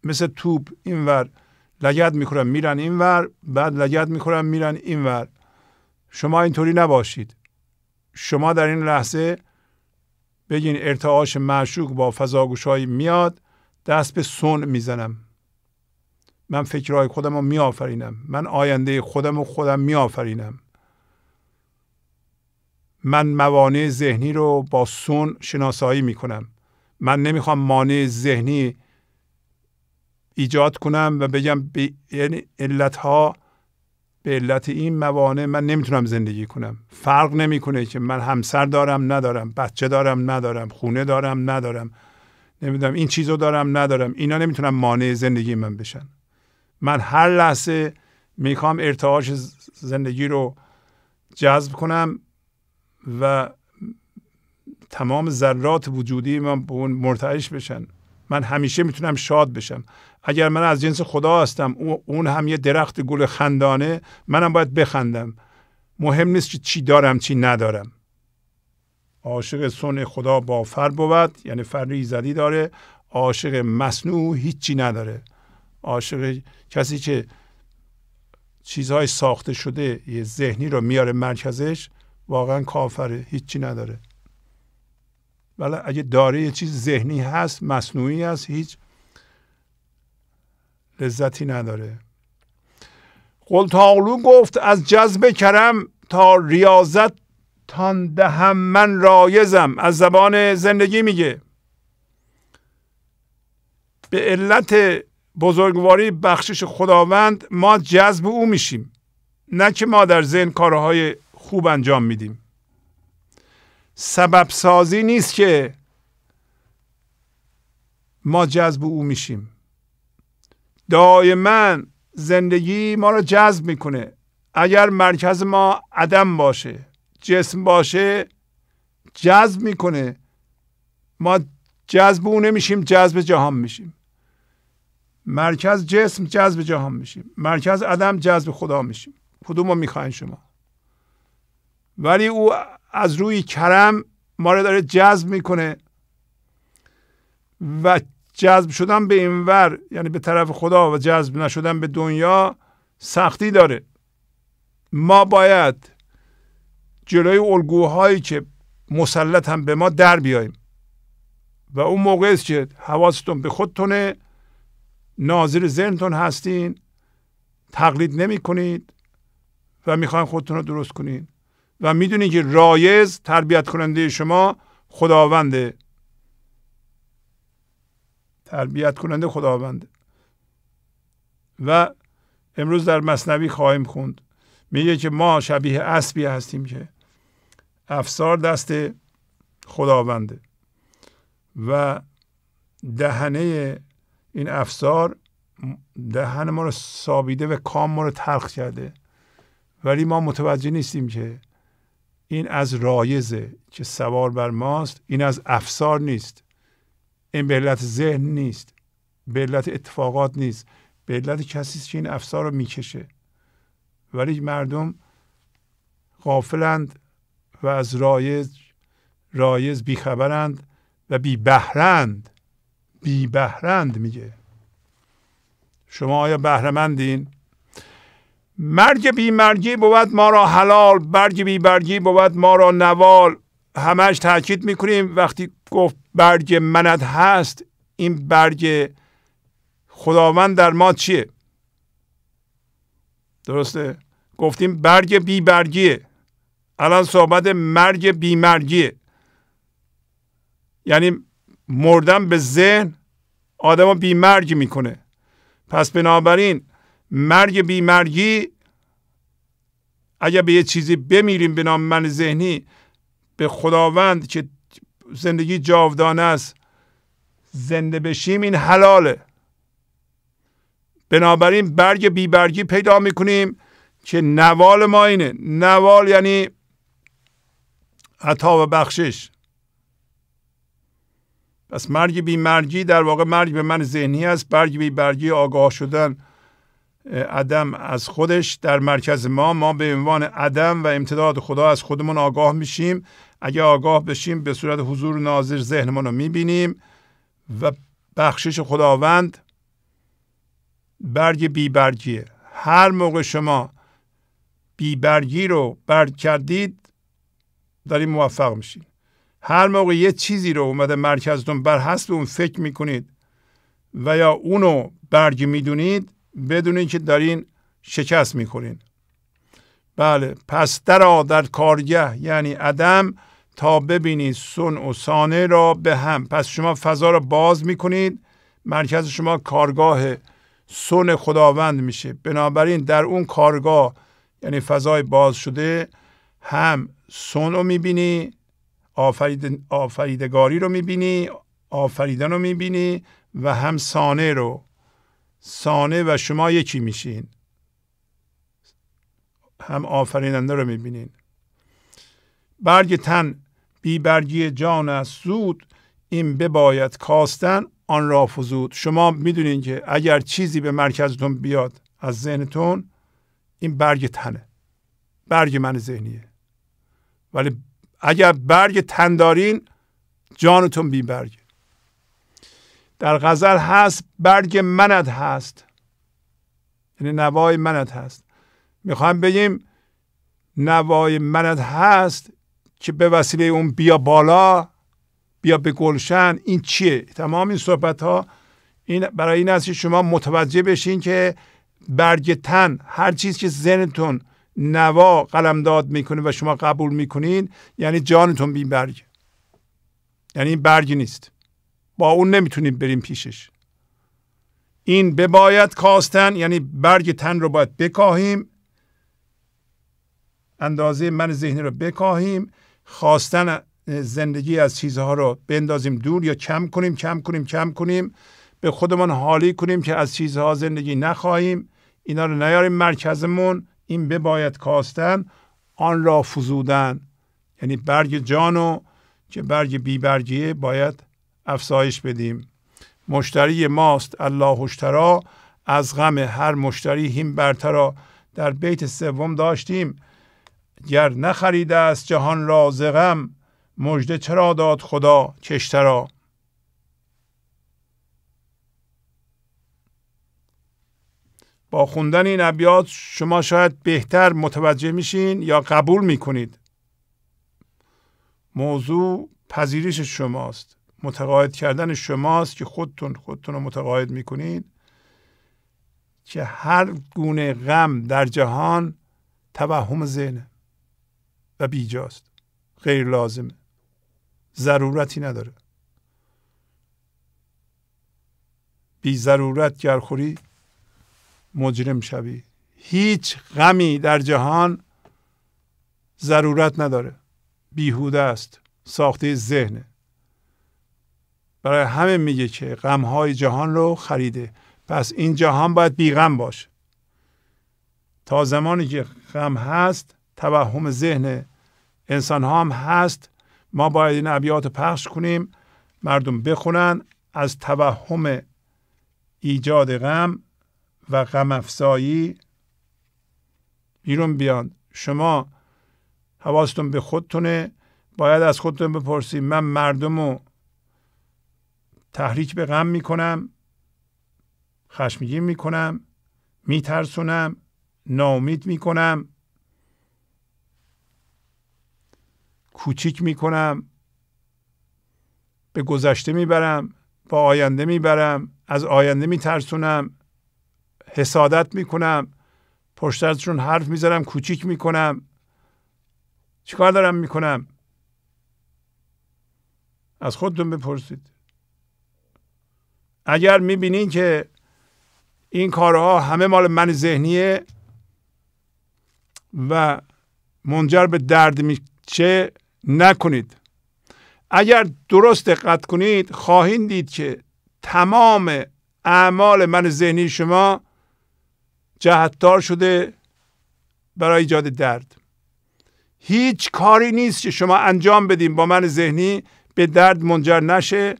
مثل توپ اینور لگد میخورن میرن اینور بعد لگت میخورن میرن اینور شما اینطوری نباشید شما در این لحظه بگین ارتعاش معشوق با فضاگوشایی میاد دست به سون میزنم من فکرهای خودم رو میآفرینم من آینده خودم رو خودم میآفرینم من موانع ذهنی رو با سون شناسایی میکنم من نمیخوام مانع ذهنی ایجاد کنم و بگم به یعنی علت به علت این موانع من نمیتونم زندگی کنم فرق نمیکنه که من همسر دارم ندارم بچه دارم ندارم خونه دارم ندارم نمیدونم این چیزو دارم ندارم اینا نمیتونم مانع زندگی من بشن من هر لحظه میخوام ارتعاش زندگی رو جذب کنم و تمام ذرات وجودی من به اون مرتعش بشن من همیشه میتونم شاد بشم اگر من از جنس خدا هستم اون هم یه درخت گل خندانه منم باید بخندم مهم نیست که چی دارم چی ندارم عاشق سن خدا با فر بود یعنی فر زدی داره عاشق مصنوع هیچی نداره عاشق کسی که چیزهای ساخته شده یه ذهنی رو میاره مرکزش واقعا کافره هیچی نداره ولی اگه داره یه چیز ذهنی هست مصنوعی هست هیچ لذتی نداره قلتاقلو گفت از جذب کرم تا ریاضت تان دهم من رایزم از زبان زندگی میگه به علت بزرگواری بخشش خداوند ما جذب او میشیم نه که ما در ذهن کارهای خوب انجام میدیم سبب سازی نیست که ما جذب او میشیم دائما زندگی ما را جذب میکنه اگر مرکز ما عدم باشه جسم باشه جذب میکنه ما جذب او نمیشیم جذب جهان میشیم مرکز جسم جذب جهان میشیم مرکز عدم جذب خدا میشیم کدوم رو میخواین شما ولی او از روی کرم ما رو داره جذب میکنه و جذب شدن به اینور یعنی به طرف خدا و جذب نشدن به دنیا سختی داره ما باید جلوی الگوهایی که مسلط هم به ما در بیاییم و اون موقع است که حواستون به خودتونه ناظر ذهنتون هستین تقلید نمی کنید و میخواین خودتون رو درست کنید و میدونید که رایز تربیت کننده شما خداونده تربیت کننده خداونده و امروز در مصنوی خواهیم خوند میگه که ما شبیه اسبی هستیم که افسار دست خداونده و دهنه این افسار دهن ما رو سابیده و کام ما رو تلخ کرده ولی ما متوجه نیستیم که این از رایزه که سوار بر ماست این از افسار نیست این به علت ذهن نیست به علت اتفاقات نیست به علت کسی که این افسار رو میکشه ولی مردم غافلند و از رایز رایز بیخبرند و بی بهرند بی بهرند میگه شما آیا بهرمندین مرگ بی مرگی بود ما را حلال برگ بی برگی بود ما را نوال همش تاکید میکنیم وقتی گفت برگ مند هست این برگ خداوند در ما چیه درسته گفتیم برگ بی برگیه الان صحبت مرگ بیمرگیه یعنی مردن به ذهن آدم رو بیمرگ میکنه پس بنابراین مرگ بیمرگی اگر به یه چیزی بمیریم به نام من ذهنی به خداوند که زندگی جاودانه است زنده بشیم این حلاله بنابراین برگ بیبرگی پیدا میکنیم که نوال ما اینه نوال یعنی عطا و بخشش پس مرگ بی مرگی در واقع مرگ به من ذهنی است مرگ بی برگی آگاه شدن عدم از خودش در مرکز ما ما به عنوان عدم و امتداد خدا از خودمون آگاه میشیم اگه آگاه بشیم به صورت حضور ناظر ذهنمون رو میبینیم و بخشش خداوند برگ بی برگیه هر موقع شما بی برگی رو برگ کردید داری موفق میشین هر موقع یه چیزی رو اومده مرکزتون بر حسب اون فکر میکنید و یا اونو برگ میدونید بدونید که دارین شکست میکنین بله پس در در کارگه یعنی عدم تا ببینید سن و سانه را به هم پس شما فضا را باز میکنید مرکز شما کارگاه سن خداوند میشه بنابراین در اون کارگاه یعنی فضای باز شده هم سون رو میبینی آفرید، آفریدگاری رو میبینی آفریدن رو میبینی و هم سانه رو سانه و شما یکی میشین هم آفریننده رو میبینین برگ تن بی برگی جان از زود این بباید کاستن آن را فزود شما میدونین که اگر چیزی به مرکزتون بیاد از ذهنتون این برگ تنه برگ من ذهنیه ولی اگر برگ تندارین جانتون بی برگ در غزل هست برگ منت هست یعنی نوای منت هست میخوام بگیم نوای منت هست که به وسیله اون بیا بالا بیا به گلشن این چیه تمام این صحبت ها این برای این است که شما متوجه بشین که برگ تن هر چیز که ذهنتون نوا قلمداد میکنه و شما قبول میکنین یعنی جانتون بی برگ یعنی این برگ نیست با اون نمیتونیم بریم پیشش این بباید کاستن یعنی برگ تن رو باید بکاهیم اندازه من ذهنی رو بکاهیم خواستن زندگی از چیزها رو بندازیم دور یا کم کنیم کم کنیم کم کنیم به خودمان حالی کنیم که از چیزها زندگی نخواهیم اینا رو نیاریم مرکزمون این بباید کاستن آن را فزودن یعنی برگ جانو که برگ بی باید افزایش بدیم مشتری ماست الله اشترا از غم هر مشتری هیم برترا در بیت سوم داشتیم گر نخریده است جهان را زغم چرا داد خدا کشترا با خوندن این ابیات شما شاید بهتر متوجه میشین یا قبول میکنید موضوع پذیرش شماست متقاعد کردن شماست که خودتون خودتون رو متقاعد میکنید که هر گونه غم در جهان توهم ذهنه و بیجاست غیر لازمه ضرورتی نداره بی ضرورت گرخوری مجرم شوی هیچ غمی در جهان ضرورت نداره بیهوده است ساخته ذهن. برای همه میگه که غمهای جهان رو خریده پس این جهان باید بیغم باشه تا زمانی که غم هست توهم ذهن انسان ها هم هست ما باید این ابیات پخش کنیم مردم بخونن از توهم ایجاد غم و غم افزایی بیرون بیان شما حواستون به خودتونه باید از خودتون بپرسید من مردم رو تحریک به غم میکنم خشمگین میکنم میترسونم ناامید میکنم کوچیک میکنم به گذشته میبرم با آینده میبرم از آینده میترسونم حسادت میکنم پشت ازشون حرف میزنم کوچیک میکنم چیکار دارم میکنم از خودتون بپرسید اگر میبینین که این کارها همه مال من ذهنیه و منجر به درد میشه نکنید اگر درست دقت کنید خواهید دید که تمام اعمال من ذهنی شما جهتدار شده برای ایجاد درد هیچ کاری نیست که شما انجام بدیم با من ذهنی به درد منجر نشه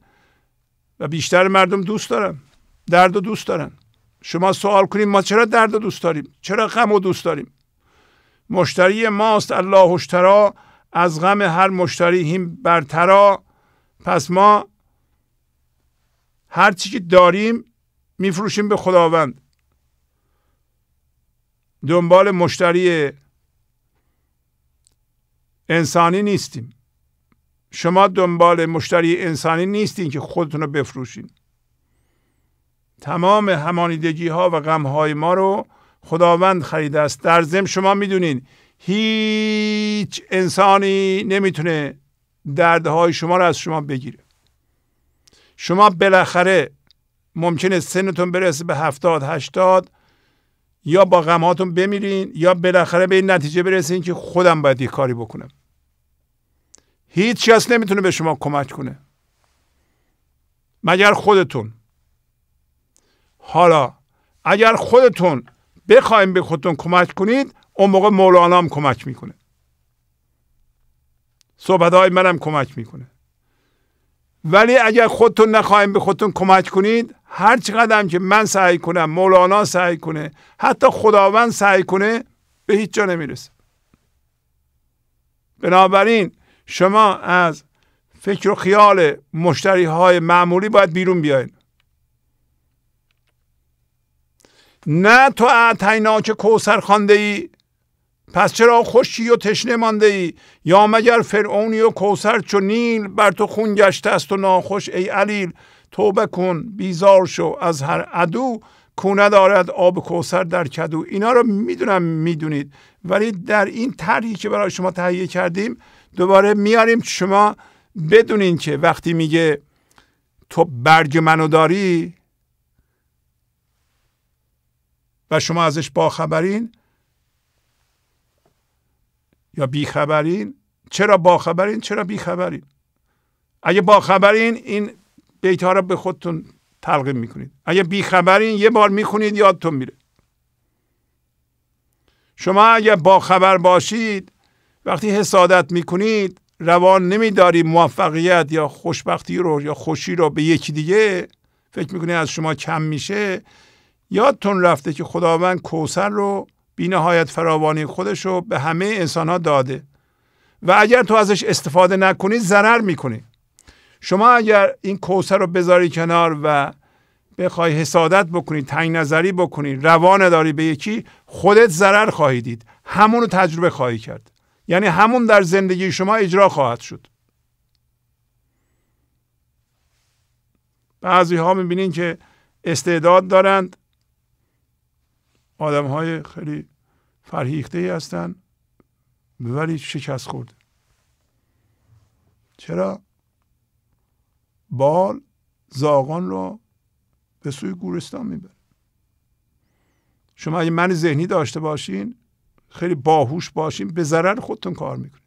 و بیشتر مردم دوست دارن درد و دوست دارن شما سوال کنیم ما چرا درد و دوست داریم چرا غم و دوست داریم مشتری ماست الله اشترا از غم هر مشتری هیم برترا پس ما هر چی که داریم میفروشیم به خداوند دنبال مشتری انسانی نیستیم شما دنبال مشتری انسانی نیستین که خودتون رو بفروشین تمام همانیدگی ها و غم های ما رو خداوند خریده است در زم شما میدونین هیچ انسانی نمیتونه دردهای شما رو از شما بگیره شما بالاخره ممکنه سنتون برسه به هفتاد هشتاد یا با غمهاتون بمیرین یا بالاخره به این نتیجه برسین که خودم باید یه کاری بکنم هیچ کس نمیتونه به شما کمک کنه مگر خودتون حالا اگر خودتون بخوایم به خودتون کمک کنید اون موقع مولانا هم کمک میکنه صحبت های منم کمک میکنه ولی اگر خودتون نخواهیم به خودتون کمک کنید هر چقدر هم که من سعی کنم مولانا سعی کنه حتی خداوند سعی کنه به هیچ جا نمیرسه بنابراین شما از فکر و خیال مشتری های معمولی باید بیرون بیاین نه تو اعتینا که کوسر خانده ای پس چرا خوشی و تشنه مانده ای یا مگر فرعونی و کوسر چو نیل بر تو خون گشته است و ناخوش ای علیل توبه کن بیزار شو از هر عدو کونه دارد آب کوسر در کدو اینا رو میدونم میدونید ولی در این طرحی که برای شما تهیه کردیم دوباره میاریم شما بدونین که وقتی میگه تو برگ منو داری و شما ازش باخبرین یا بیخبرین چرا باخبرین چرا بیخبرین اگه باخبرین این بیت ها به خودتون تلقیم میکنید اگه بیخبرین یه بار میخونید یادتون میره شما اگر خبر باشید وقتی حسادت میکنید روان نمیداری موفقیت یا خوشبختی رو یا خوشی رو به یکی دیگه فکر میکنید از شما کم میشه یادتون رفته که خداوند کوسر رو بینهایت فراوانی خودش رو به همه انسان ها داده و اگر تو ازش استفاده نکنی ضرر میکنی شما اگر این کوسه رو بذاری کنار و بخوای حسادت بکنی تنگ نظری بکنی روانه داری به یکی خودت ضرر خواهی دید همون رو تجربه خواهی کرد یعنی همون در زندگی شما اجرا خواهد شد بعضی ها میبینین که استعداد دارند آدم های خیلی فرهیخته هستند ولی شکست خورد چرا بال زاغان رو به سوی گورستان میبره شما اگه من ذهنی داشته باشین خیلی باهوش باشیم به ضرر خودتون کار میکنیم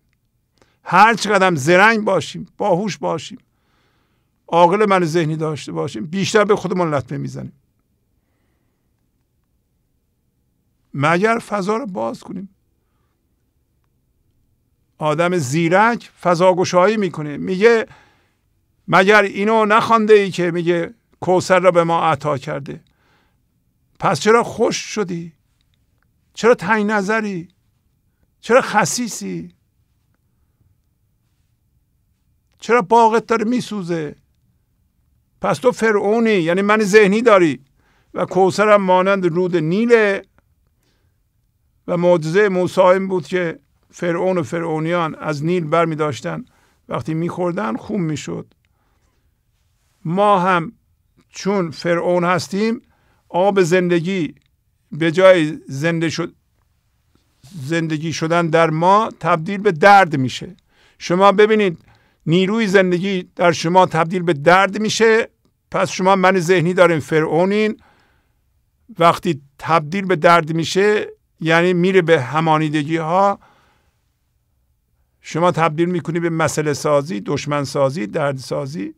هر چقدر زرنگ باشیم باهوش باشیم عاقل من ذهنی داشته باشیم بیشتر به خودمون لطمه میزنیم مگر فضا رو باز کنیم آدم زیرک فضا گشایی میکنه میگه مگر اینو نخوانده ای که میگه کوسر را به ما عطا کرده پس چرا خوش شدی چرا تنگ نظری چرا خسیسی چرا باغت داره میسوزه پس تو فرعونی یعنی من ذهنی داری و کوسرم مانند رود نیله و معجزه موسی این بود که فرعون و فرعونیان از نیل برمی وقتی میخوردن خون میشد ما هم چون فرعون هستیم آب زندگی به جای زنده شد زندگی شدن در ما تبدیل به درد میشه شما ببینید نیروی زندگی در شما تبدیل به درد میشه پس شما من ذهنی داریم فرعونین وقتی تبدیل به درد میشه یعنی میره به همانیدگی ها شما تبدیل میکنی به مسئله سازی دشمن سازی درد سازی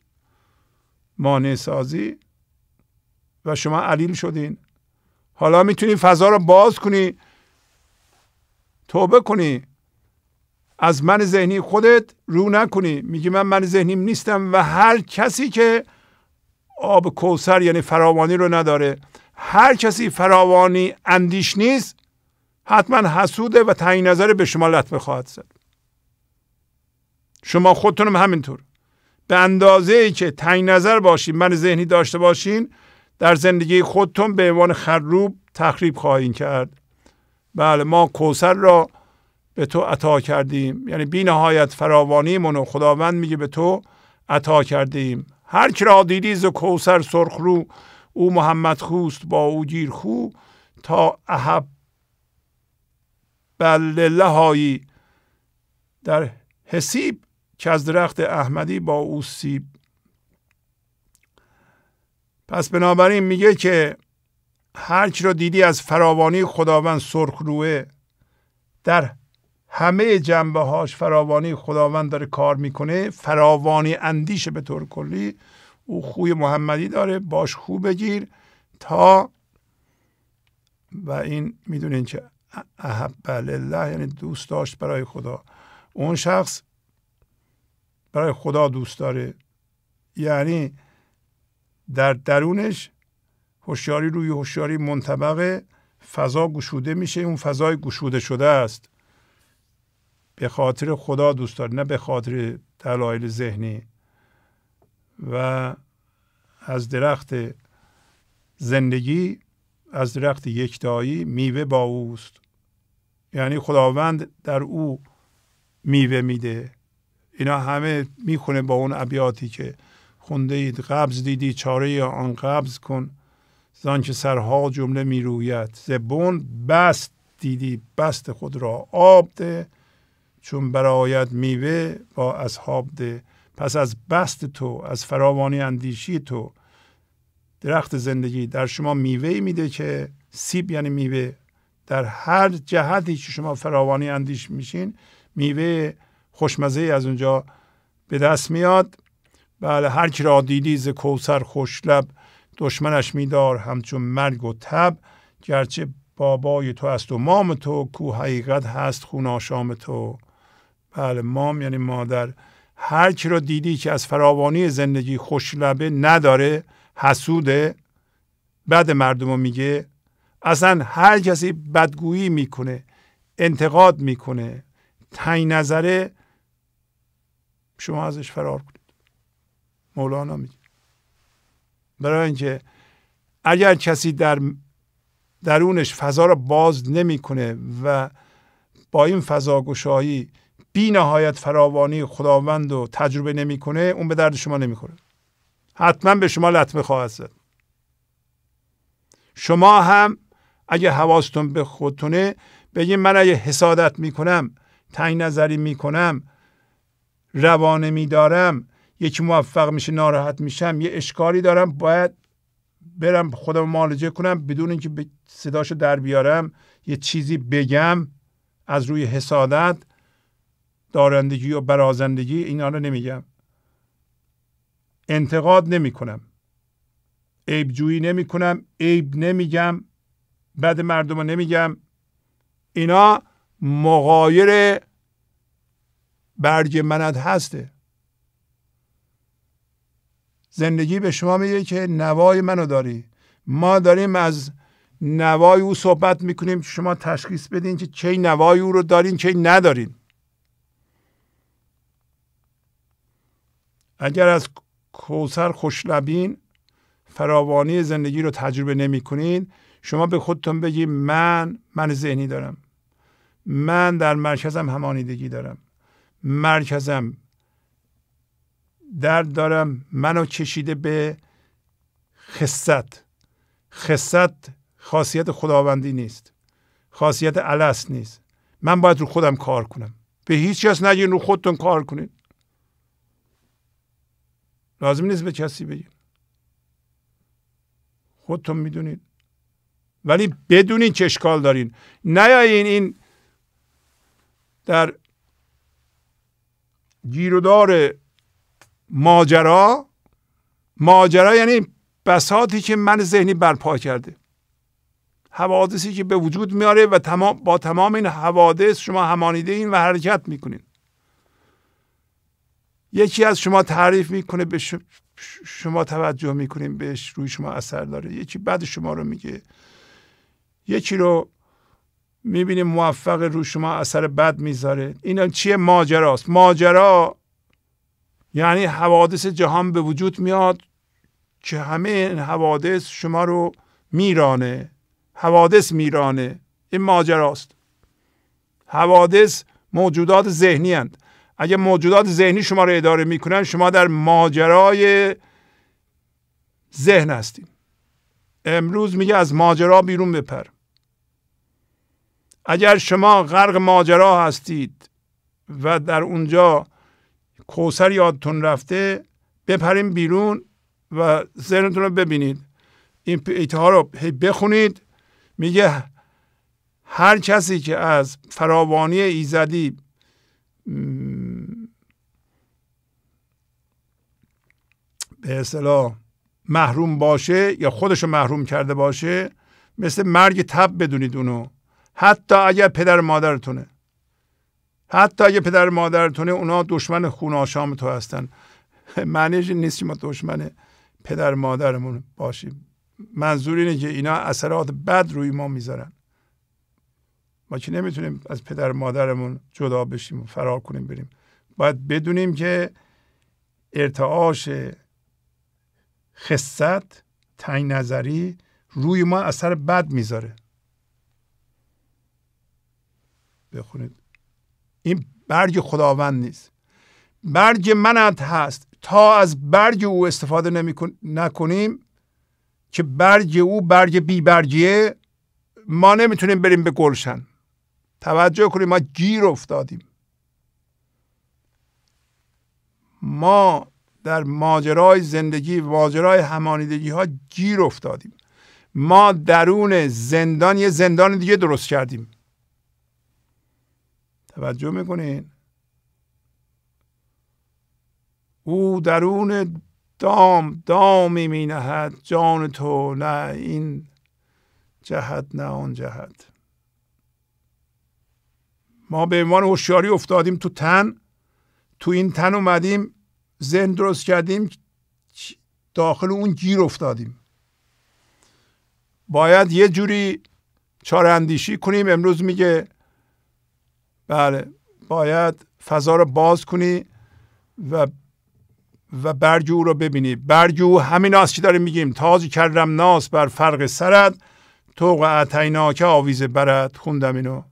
مانع سازی و شما علیل شدین حالا میتونی فضا رو باز کنی توبه کنی از من ذهنی خودت رو نکنی میگی من من ذهنیم نیستم و هر کسی که آب کوسر یعنی فراوانی رو نداره هر کسی فراوانی اندیش نیست حتما حسوده و تعیین نظر به شما لطمه خواهد زد شما خودتونم همینطور به اندازه ای که تنگ نظر باشین من ذهنی داشته باشین در زندگی خودتون به عنوان خروب تخریب خواهین کرد بله ما کوسر را به تو عطا کردیم یعنی بی نهایت فراوانیمون و خداوند میگه به تو عطا کردیم هر که را دیدی ز کوسر سرخ رو او محمد خوست با او گیر خو تا احب بلله هایی در حسیب که از درخت احمدی با او سیب پس بنابراین میگه که هر رو دیدی از فراوانی خداوند سرخ روه در همه جنبه هاش فراوانی خداوند داره کار میکنه فراوانی اندیشه به طور کلی او خوی محمدی داره باش خوب بگیر تا و این میدونین که احب یعنی دوست داشت برای خدا اون شخص برای خدا دوست داره یعنی در درونش هوشیاری روی هوشیاری منطبقه فضا گشوده میشه اون فضای گشوده شده است به خاطر خدا دوست داره نه به خاطر دلایل ذهنی و از درخت زندگی از درخت یکتایی میوه با اوست یعنی خداوند در او میوه میده اینا همه میخونه با اون ابیاتی که خونده اید قبض دیدی چاره آن قبض کن زان که سرها جمله میروید زبون بست دیدی بست خود را آب ده چون برایت میوه با اصحاب ده پس از بست تو از فراوانی اندیشی تو درخت زندگی در شما میوه میده که سیب یعنی میوه در هر جهتی که شما فراوانی اندیش میشین میوه خوشمزه ای از اونجا به دست میاد بله هر کی را دیدی ز کوسر خوشلب دشمنش میدار همچون مرگ و تب گرچه بابای تو است و مام تو کو حقیقت هست خون آشام تو بله مام یعنی مادر هر کی را دیدی که از فراوانی زندگی خوشلبه نداره حسوده بد مردم میگه اصلا هر کسی بدگویی میکنه انتقاد میکنه تنی نظره شما ازش فرار کنید مولانا میگه برای اینکه اگر کسی در درونش فضا را باز نمیکنه و با این فضا گشایی بی نهایت فراوانی خداوند رو تجربه نمیکنه اون به درد شما نمیخوره حتما به شما لطمه خواهد زد شما هم اگه حواستون به خودتونه بگید من اگه حسادت میکنم تنگ نظری میکنم روانه میدارم یکی موفق میشه ناراحت میشم یه اشکالی دارم باید برم خودم معالجه کنم بدون اینکه صداشو در بیارم یه چیزی بگم از روی حسادت دارندگی و برازندگی اینا رو نمیگم انتقاد نمی کنم عیب جویی نمی کنم عیب نمیگم بد مردم رو نمیگم اینا مغایر برگ منت هسته زندگی به شما میگه که نوای منو داری ما داریم از نوای او صحبت میکنیم شما تشخیص بدین که چه نوای او رو دارین چه ندارین اگر از کوسر خوشلبین فراوانی زندگی رو تجربه نمی کنین شما به خودتون بگید من من ذهنی دارم من در مرکزم همانیدگی دارم مرکزم درد دارم منو کشیده به خصت خصت خاصیت خداوندی نیست خاصیت علس نیست من باید رو خودم کار کنم به هیچ کس نگین رو خودتون کار کنید لازم نیست به کسی بگین خودتون میدونید ولی بدونین چه اشکال دارین نیاین این در گیرودار ماجرا ماجرا یعنی بساتی که من ذهنی برپا کرده حوادثی که به وجود میاره و تمام با تمام این حوادث شما همانیده این و حرکت میکنین یکی از شما تعریف میکنه به شما توجه میکنین بهش روی شما اثر داره یکی بعد شما رو میگه یکی رو میبینیم موفق رو شما اثر بد میذاره این چیه ماجراست ماجرا یعنی حوادث جهان به وجود میاد که همه این حوادث شما رو میرانه حوادث میرانه این ماجراست حوادث موجودات ذهنی هند. اگه موجودات ذهنی شما رو اداره میکنن شما در ماجرای ذهن هستیم امروز میگه از ماجرا بیرون بپرم اگر شما غرق ماجرا هستید و در اونجا کوسر یادتون رفته بپرین بیرون و ذهنتون رو ببینید این پیته رو بخونید میگه هر کسی که از فراوانی ایزدی به اصطلاح محروم باشه یا خودش رو محروم کرده باشه مثل مرگ تب بدونید اونو حتی اگر پدر مادرتونه حتی اگر پدر مادرتونه اونا دشمن خون آشام تو هستن معنیش نیست که ما دشمن پدر مادرمون باشیم منظور اینه که اینا اثرات بد روی ما میذارن ما که نمیتونیم از پدر مادرمون جدا بشیم و فرار کنیم بریم باید بدونیم که ارتعاش خصت تنگ نظری روی ما اثر بد میذاره بخونید این برگ خداوند نیست برگ منت هست تا از برگ او استفاده نمی نکنیم که برگ او برگ بی برگیه ما نمیتونیم بریم به گلشن توجه کنیم ما گیر افتادیم ما در ماجرای زندگی و ماجرای همانیدگی ها گیر افتادیم ما درون زندان یه زندان دیگه درست کردیم توجه میکنین او درون دام دامی می نهد جان تو نه این جهت نه آن جهت ما به عنوان هوشیاری افتادیم تو تن تو این تن اومدیم ذهن درست کردیم داخل اون گیر افتادیم باید یه جوری چاره اندیشی کنیم امروز میگه بله باید فضا رو باز کنی و و برجو رو ببینی برجو همین است که داریم میگیم تازی کردم ناس بر فرق سرد توق اتیناکه که آویز برد خوندم اینو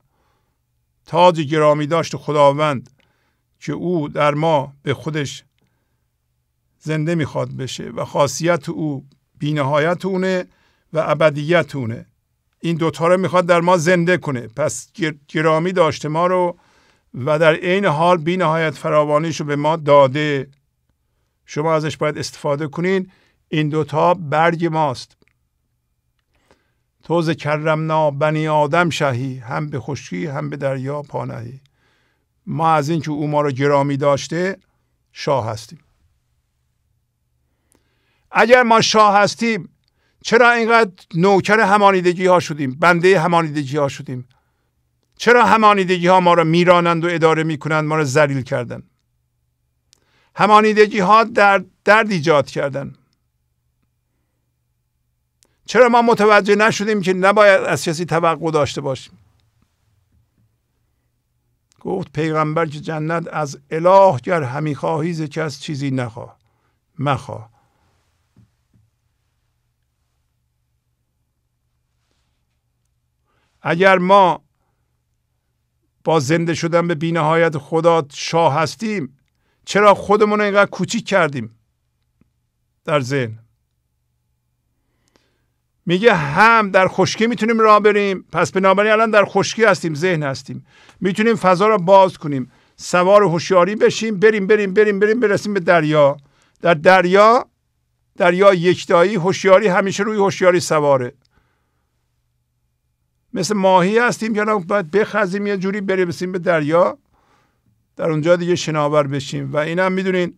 تاج گرامی داشت خداوند که او در ما به خودش زنده میخواد بشه و خاصیت او بینهایت اونه و ابدیت اونه این دوتا رو میخواد در ما زنده کنه پس گرامی داشته ما رو و در عین حال بی نهایت فراوانیش رو به ما داده شما ازش باید استفاده کنین این دوتا برگ ماست توز کرمنا بنی آدم شهی هم به خشکی هم به دریا پانهی ما از اینکه او ما رو گرامی داشته شاه هستیم اگر ما شاه هستیم چرا اینقدر نوکر همانیدگی ها شدیم بنده همانیدگی ها شدیم چرا همانیدگی ها ما را میرانند و اداره میکنند ما را ذلیل کردن؟ همانیدگی ها درد, ایجاد کردن چرا ما متوجه نشدیم که نباید از کسی توقع داشته باشیم گفت پیغمبر که جنت از اله گر همی خواهی ز کس چیزی نخواه مخواه اگر ما با زنده شدن به بینهایت خدا شاه هستیم چرا خودمون رو اینقدر کوچیک کردیم در ذهن میگه هم در خشکی میتونیم راه بریم پس بنابراین الان در خشکی هستیم ذهن هستیم میتونیم فضا را باز کنیم سوار هوشیاری بشیم بریم بریم بریم بریم برسیم به دریا در دریا دریا یکتایی هوشیاری همیشه روی هوشیاری سواره مثل ماهی هستیم که باید بخزیم یه جوری برسیم به دریا در اونجا دیگه شناور بشیم و اینم میدونین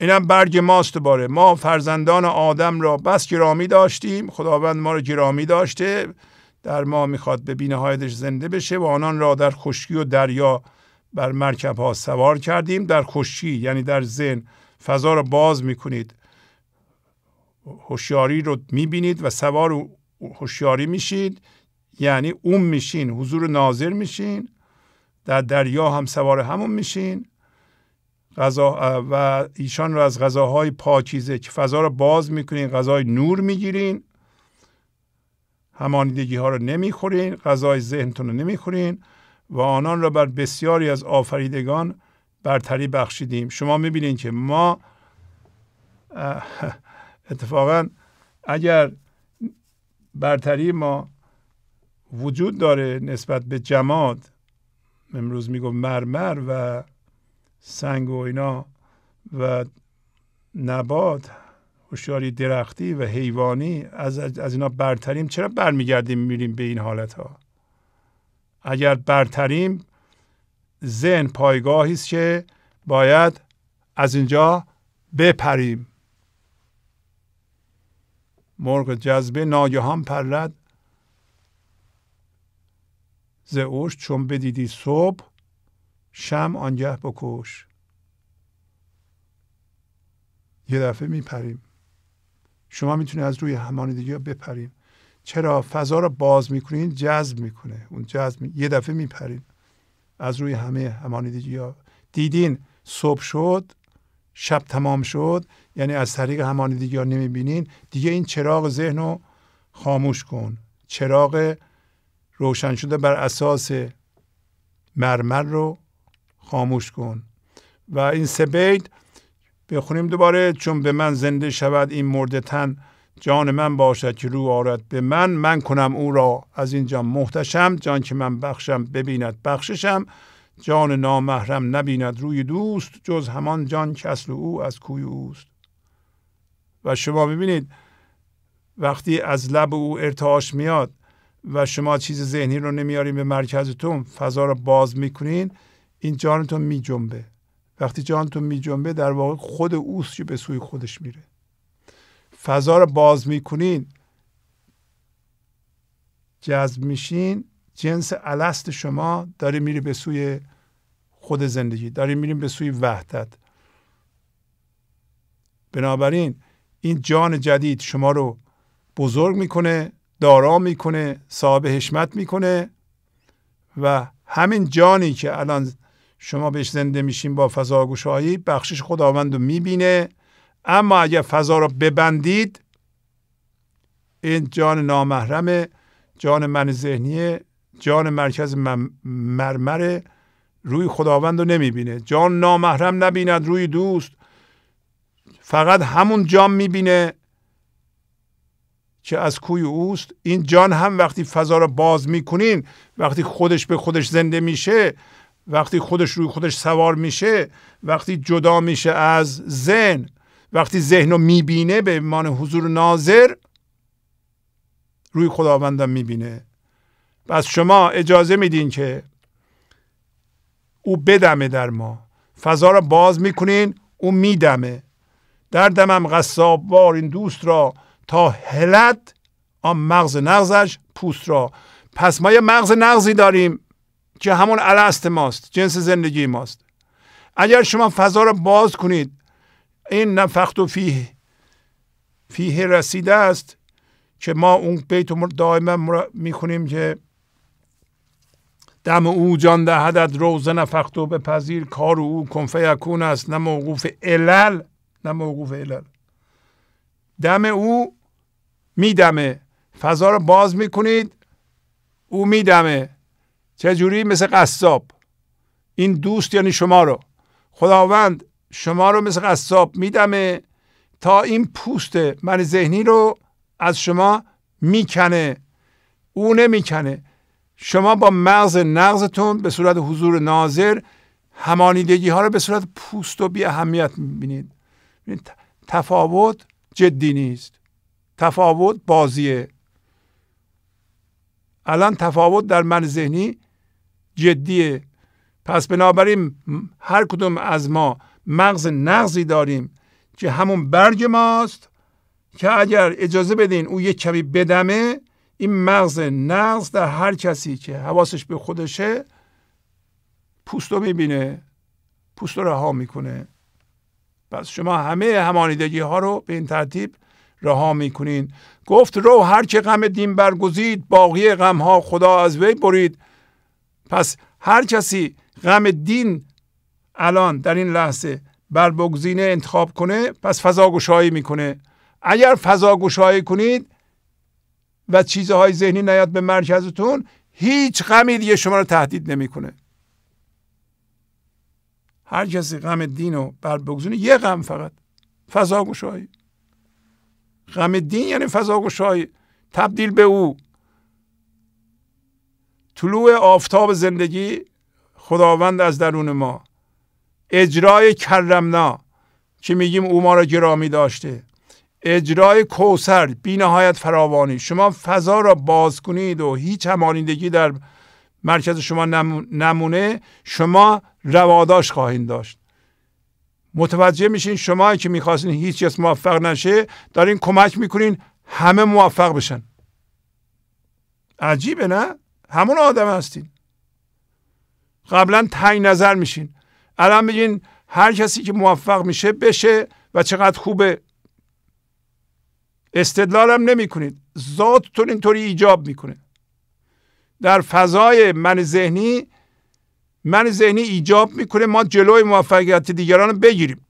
اینم برگ ماست باره ما فرزندان آدم را بس گرامی داشتیم خداوند ما را گرامی داشته در ما میخواد به بینهایتش زنده بشه و آنان را در خشکی و دریا بر مرکب ها سوار کردیم در خشکی یعنی در زن فضا را باز میکنید هوشیاری رو میبینید و سوار هوشیاری میشید یعنی اون میشین حضور ناظر میشین در دریا هم سوار همون میشین غذا و ایشان رو از غذاهای پاکیزه که فضا رو باز میکنین غذای نور میگیرین همانیدگی ها رو نمیخورین غذای ذهنتون رو نمیخورین و آنان را بر بسیاری از آفریدگان برتری بخشیدیم شما میبینین که ما اتفاقا اگر برتری ما وجود داره نسبت به جماد امروز میگو مرمر و سنگ و اینا و نبات هوشیاری درختی و حیوانی از, از اینا برتریم چرا برمیگردیم میریم به این حالت ها اگر برتریم ذهن پایگاهی است که باید از اینجا بپریم مرغ جذبه ناگهان پرد ز اوش چون بدیدی صبح شم آنگه بکش یه دفعه میپریم شما میتونید از روی همان دیگه بپریم چرا فضا رو باز میکنین جذب میکنه اون جذب می... یه دفعه میپریم از روی همه همان دیگه دیدین صبح شد شب تمام شد یعنی از طریق همان دیگه ها نمیبینین دیگه این چراغ ذهن رو خاموش کن چراغ روشن شده بر اساس مرمر رو خاموش کن و این سه بیت بخونیم دوباره چون به من زنده شود این مرده تن جان من باشد که رو آرد به من من کنم او را از این جان محتشم جان که من بخشم ببیند بخششم جان نامحرم نبیند روی دوست جز همان جان که او از کوی اوست و شما ببینید وقتی از لب او ارتعاش میاد و شما چیز ذهنی رو نمیارین به مرکزتون فضا رو باز میکنین این جانتون میجنبه وقتی جانتون میجنبه در واقع خود اوست به سوی خودش میره فضا رو باز میکنین جذب میشین جنس الست شما داره میره به سوی خود زندگی داری میریم به سوی وحدت بنابراین این جان جدید شما رو بزرگ میکنه دارا میکنه صاحب حشمت میکنه و همین جانی که الان شما بهش زنده میشین با فضا بخشش خداوند رو میبینه اما اگر فضا رو ببندید این جان نامحرمه جان من ذهنیه جان مرکز مرمره روی خداوند رو نمیبینه جان نامحرم نبیند روی دوست فقط همون جان میبینه که از کوی اوست این جان هم وقتی فضا رو باز میکنین وقتی خودش به خودش زنده میشه وقتی خودش روی خودش سوار میشه وقتی جدا میشه از ذهن وقتی ذهن رو میبینه به عنوان حضور ناظر روی خداوندم میبینه پس شما اجازه میدین که او بدمه در ما فضا رو باز میکنین او میدمه در دمم غصاب بار این دوست را تا هلت آن مغز نغزش پوست را پس ما یه مغز نغزی داریم که همون الست ماست جنس زندگی ماست اگر شما فضا را باز کنید این نفخت و فیه فیه رسیده است که ما اون بیت دائما میخونیم که دم او جان دهدت روز نفخت و پذیر کار او کنفه یکون است نه موقوف علل نه موقوف علل دم او میدمه فضا رو باز میکنید او میدمه چجوری مثل قصاب این دوست یعنی شما رو خداوند شما رو مثل قصاب میدمه تا این پوست من ذهنی رو از شما میکنه او نمیکنه شما با مغز نغزتون به صورت حضور ناظر همانیدگی ها رو به صورت پوست و بی اهمیت میبینید تفاوت جدی نیست تفاوت بازیه الان تفاوت در من ذهنی جدیه پس بنابراین هر کدوم از ما مغز نغزی داریم که همون برگ ماست که اگر اجازه بدین او یک کمی بدمه این مغز نغز در هر کسی که حواسش به خودشه پوستو رو میبینه پوست رو رها میکنه پس شما همه همانیدگی ها رو به این ترتیب رها میکنین گفت رو هر که غم دین برگزید باقی غم ها خدا از وی برید پس هر کسی غم دین الان در این لحظه بر بگزینه انتخاب کنه پس فضا گشایی میکنه اگر فضا گشایی کنید و چیزهای ذهنی نیاد به مرکزتون هیچ غمی دیگه شما رو تهدید نمیکنه هر کسی غم دین رو بر بگذونه یه غم فقط فضا گشایی غم دین یعنی فضا گشایی تبدیل به او طلوع آفتاب زندگی خداوند از درون ما اجرای کرمنا که میگیم او ما را گرامی داشته اجرای کوسر بی نهایت فراوانی شما فضا را باز کنید و هیچ همانیدگی در مرکز شما نمونه شما رواداش خواهید داشت متوجه میشین شما که میخواستین هیچ کس موفق نشه دارین کمک میکنین همه موفق بشن عجیبه نه همون آدم هستین قبلا تنگ نظر میشین الان میگین هر کسی که موفق میشه بشه و چقدر خوبه استدلالم نمی کنید ذاتتون اینطوری ایجاب میکنه در فضای من ذهنی من ذهنی ایجاب میکنه ما جلوی موفقیت دیگران رو بگیریم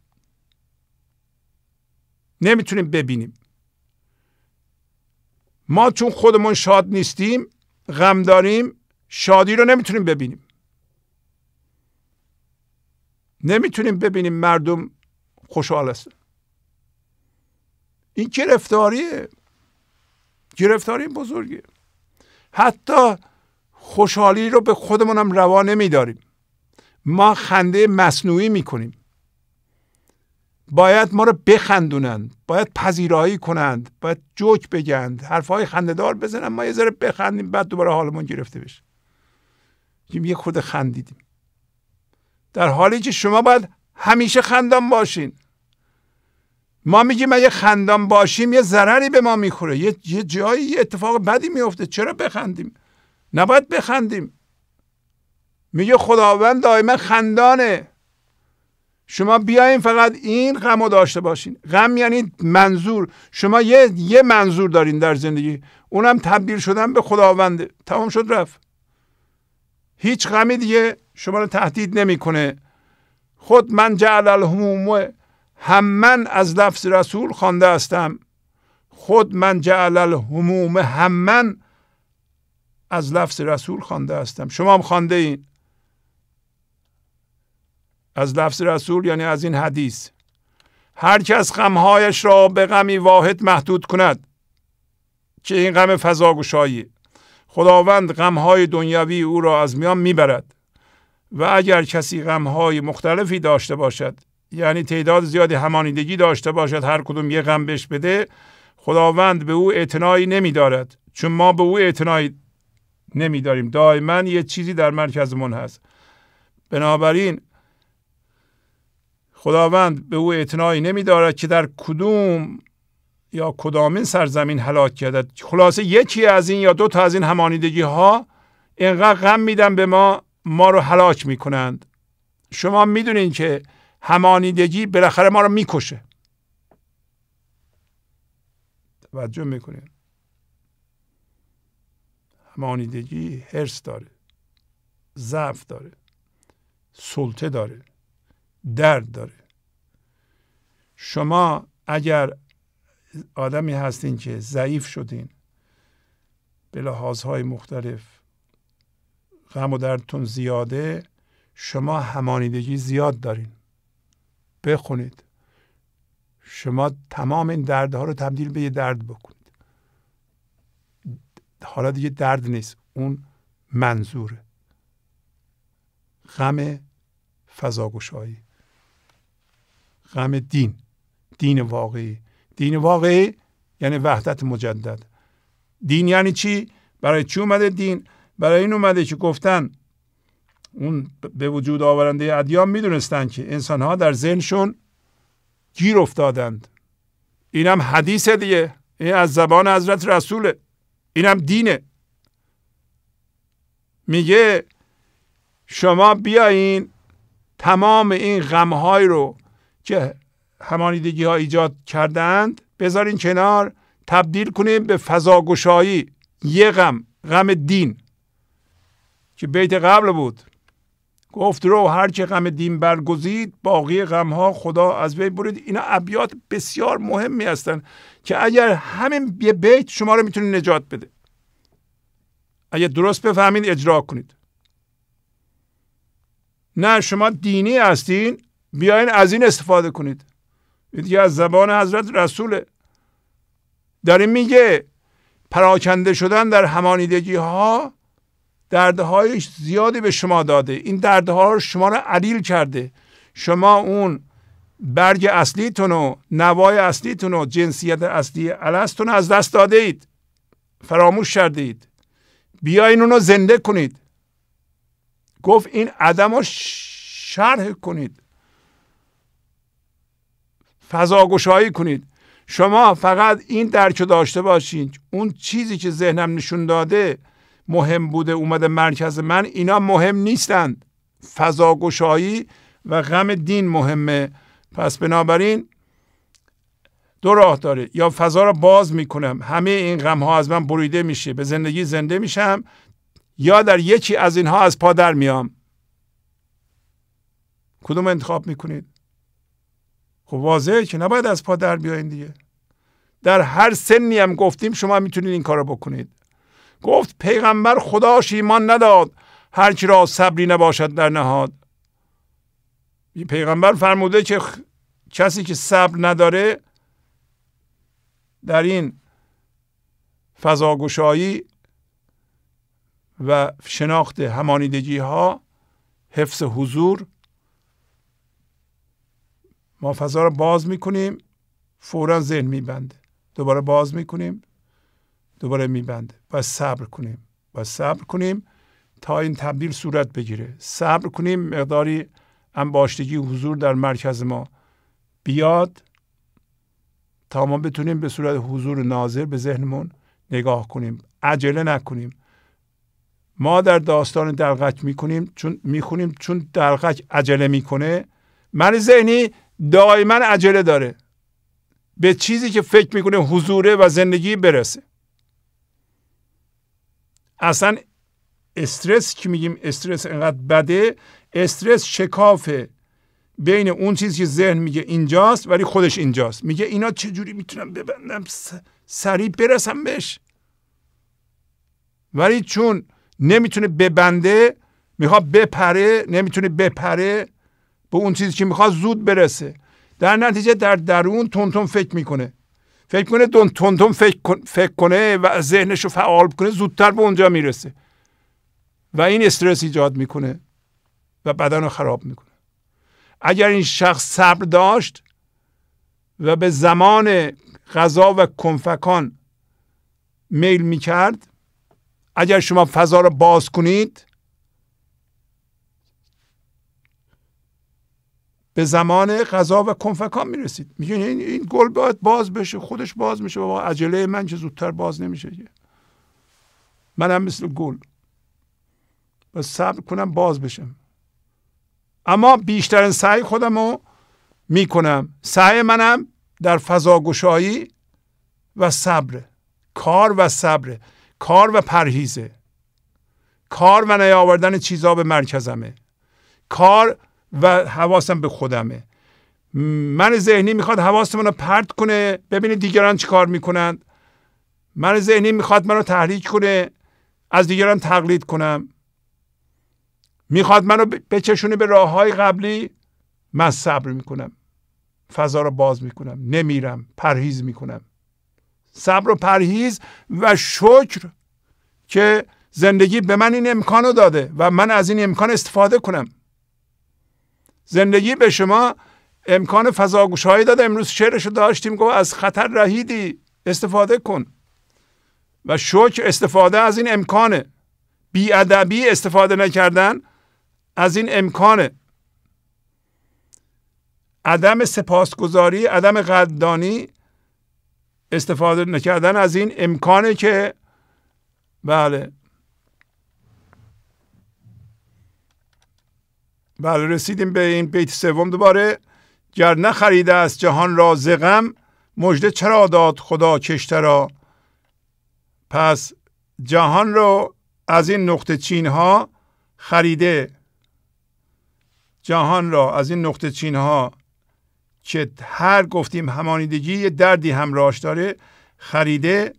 نمیتونیم ببینیم ما چون خودمون شاد نیستیم غم داریم شادی رو نمیتونیم ببینیم نمیتونیم ببینیم مردم خوشحال است این گرفتاریه گرفتاری بزرگی؟ حتی خوشحالی رو به خودمونم روا نمیداریم ما خنده مصنوعی میکنیم باید ما رو بخندونند باید پذیرایی کنند باید جوک بگند حرفهای خندهدار بزنن ما یه ذره بخندیم بعد دوباره حالمون گرفته بشه یه خود خندیدیم در حالی که شما باید همیشه خندان باشین ما میگیم اگه خندان باشیم یه ضرری به ما میخوره یه،, جایی یه اتفاق بدی میفته چرا بخندیم نباید بخندیم میگه خداوند دائما خندانه شما بیاین فقط این غم رو داشته باشین غم یعنی منظور شما یه, یه منظور دارین در زندگی اونم تبدیل شدن به خداونده تمام شد رفت هیچ غمی دیگه شما رو تهدید نمیکنه خود من جعل الهموم هم من از لفظ رسول خوانده هستم خود من جعل الهموم هم من از لفظ رسول خوانده هستم شما هم خوانده این از لفظ رسول یعنی از این حدیث هر کس غمهایش را به غمی واحد محدود کند که این غم گشایی خداوند غمهای دنیاوی او را از میان میبرد و اگر کسی غمهای مختلفی داشته باشد یعنی تعداد زیادی همانیدگی داشته باشد هر کدوم یه غم بهش بده خداوند به او اعتنایی نمیدارد چون ما به او اعتنایی نمیداریم دائما یه چیزی در مرکزمون هست بنابراین خداوند به او اعتنایی نمیدارد که در کدوم یا کدامین سرزمین هلاک کرده خلاصه یکی از این یا دو تا از این همانیدگی ها اینقدر غم میدن به ما ما رو حلاک میکنند شما میدونین که همانیدگی بالاخره ما رو میکشه توجه میکنین مانیدگی هرس داره ضعف داره سلطه داره درد داره شما اگر آدمی هستین که ضعیف شدین به های مختلف غم و دردتون زیاده شما همانیدگی زیاد دارین بخونید شما تمام این دردها رو تبدیل به یه درد بکنید حالا دیگه درد نیست اون منظوره غم فضاگوشایی غم دین دین واقعی دین واقعی یعنی وحدت مجدد دین یعنی چی برای چی اومده دین برای این اومده که گفتن اون به وجود آورنده ادیان میدونستند که انسان ها در ذهنشون گیر افتادند این هم حدیث دیگه این از زبان حضرت رسوله اینم دینه میگه شما بیاین تمام این غمهایی رو که همانیدگی ها ایجاد کردند بذارین کنار تبدیل کنیم به فضاگشایی یه غم غم دین که بیت قبل بود گفت رو هر چه غم دین برگزید باقی ها خدا از وی برید اینا ابیات بسیار مهمی هستن که اگر همین یه بیت شما رو میتونه نجات بده اگر درست بفهمید اجرا کنید نه شما دینی هستین بیاین از این استفاده کنید دیگه از زبان حضرت رسوله این میگه پراکنده شدن در همانیدگی ها دردهای زیادی به شما داده این دردها رو شما رو عدیل کرده شما اون برگ اصلیتون و نوای اصلیتون و جنسیت اصلی الستون از دست داده اید فراموش کرده اید بیاین اون زنده کنید گفت این عدم رو شرح کنید فضا کنید شما فقط این درک داشته باشین اون چیزی که ذهنم نشون داده مهم بوده اومده مرکز من اینا مهم نیستند فضاگشایی و غم دین مهمه پس بنابراین دو راه داره یا فضا را باز میکنم همه این غم ها از من بریده میشه به زندگی زنده میشم یا در یکی از اینها از پا در میام کدوم انتخاب میکنید خب واضحه که نباید از پا در بیاین دیگه در هر سنی هم گفتیم شما میتونید این کارو بکنید گفت پیغمبر خداش ایمان نداد هرچی را صبری نباشد در نهاد پیغمبر فرموده که کسی که صبر نداره در این فضاگشایی و شناخت همانیدگی ها حفظ حضور ما فضا رو باز میکنیم فورا ذهن میبنده دوباره باز میکنیم دوباره میبنده و صبر کنیم و صبر کنیم تا این تبدیل صورت بگیره صبر کنیم مقداری انباشتگی حضور در مرکز ما بیاد تا ما بتونیم به صورت حضور ناظر به ذهنمون نگاه کنیم عجله نکنیم ما در داستان دلغک میکنیم چون میخونیم چون دلغک عجله میکنه من ذهنی دائما عجله داره به چیزی که فکر میکنه حضوره و زندگی برسه اصلا استرس که میگیم استرس انقدر بده استرس شکافه بین اون چیزی که ذهن میگه اینجاست ولی خودش اینجاست میگه اینا چجوری میتونم ببندم سریع برسم بهش ولی چون نمیتونه ببنده میخواد بپره نمیتونه بپره به اون چیزی که میخواد زود برسه در نتیجه در درون تون تون فکر میکنه فکر کنه دون تون فکر, فکر کنه و ذهنش رو فعال کنه زودتر به اونجا میرسه و این استرس ایجاد میکنه و بدن رو خراب میکنه اگر این شخص صبر داشت و به زمان غذا و کنفکان میل میکرد اگر شما فضا رو باز کنید به زمان غذا و کنفکان میرسید میگن این, این گل باید باز بشه خودش باز میشه و عجله من که زودتر باز نمیشه منم مثل گل و صبر کنم باز بشم اما بیشترین سعی خودم رو میکنم سعی منم در فضاگشایی و صبر کار و صبر کار و پرهیزه کار و نیاوردن چیزا به مرکزمه کار و حواسم به خودمه من ذهنی میخواد حواس منو پرت کنه ببینه دیگران چی کار میکنند من ذهنی میخواد منو تحریک کنه از دیگران تقلید کنم میخواد منو بچشونه به راه های قبلی من صبر میکنم فضا رو باز میکنم نمیرم پرهیز میکنم صبر و پرهیز و شکر که زندگی به من این امکانو داده و من از این امکان استفاده کنم زندگی به شما امکان فضاگوشایی داد امروز رو داشتیم گفت از خطر رهیدی استفاده کن و شکر استفاده از این امکانه بیادبی استفاده نکردن از این امکانه عدم سپاسگزاری عدم قدردانی استفاده نکردن از این امکانه که بله بله رسیدیم به این بیت سوم دوباره گر نخریده است جهان را زغم مجده چرا داد خدا کشته را پس جهان رو از این نقطه چین ها خریده جهان را از این نقطه چین ها که هر گفتیم همانیدگی یه دردی همراهش داره خریده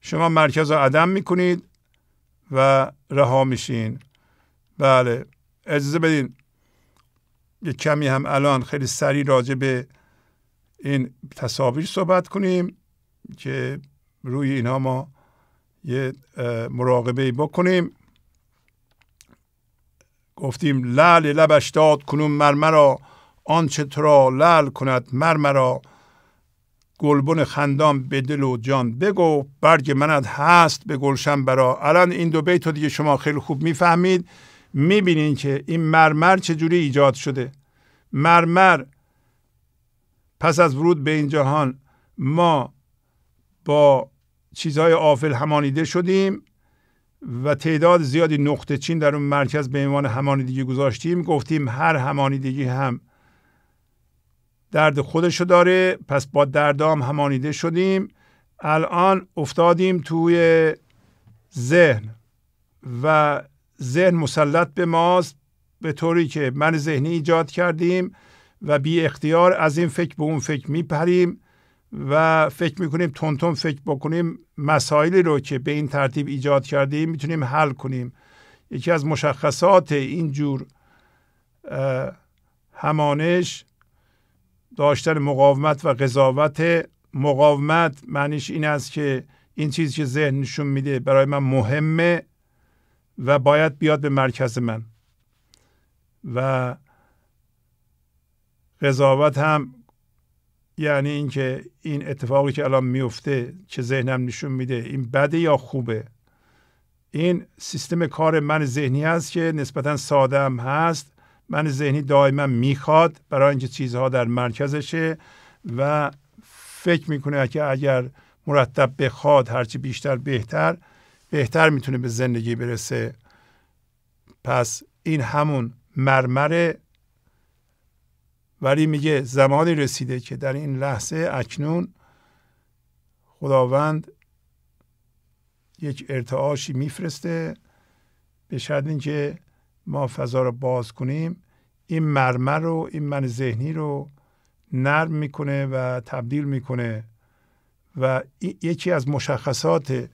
شما مرکز رو عدم میکنید و رها میشین بله اجازه بدین یه کمی هم الان خیلی سریع راجع به این تصاویر صحبت کنیم که روی اینها ما یه مراقبه بکنیم گفتیم لعل لبش داد کنون مرمرا آنچه تو لال لعل کند مرمرا گلبن خندان به دل و جان بگو برگ مند هست به گلشن برا الان این دو بیت رو دیگه شما خیلی خوب میفهمید میبینین که این مرمر چجوری ایجاد شده مرمر پس از ورود به این جهان ما با چیزهای آفل همانیده شدیم و تعداد زیادی نقطه چین در اون مرکز به عنوان همانیدگی گذاشتیم گفتیم هر همانیدگی هم درد خودشو داره پس با دردام همانیده شدیم الان افتادیم توی ذهن و ذهن مسلط به ماست به طوری که من ذهنی ایجاد کردیم و بی اختیار از این فکر به اون فکر میپریم و فکر میکنیم تونتون فکر بکنیم مسائلی رو که به این ترتیب ایجاد کردیم میتونیم حل کنیم یکی از مشخصات این جور همانش داشتن مقاومت و قضاوت مقاومت معنیش این است که این چیزی که ذهن نشون میده برای من مهمه و باید بیاد به مرکز من و قضاوت هم یعنی اینکه این اتفاقی که الان میفته چه ذهنم نشون میده این بده یا خوبه این سیستم کار من ذهنی است که نسبتا ساده هم هست من ذهنی دائما میخواد برای اینکه چیزها در مرکزشه و فکر میکنه که اگر مرتب بخواد هرچی بیشتر بهتر بهتر میتونه به زندگی برسه پس این همون مرمره ولی میگه زمانی رسیده که در این لحظه اکنون خداوند یک ارتعاشی میفرسته به شرط اینکه ما فضا رو باز کنیم این مرمر رو این من ذهنی رو نرم میکنه و تبدیل میکنه و یکی از مشخصات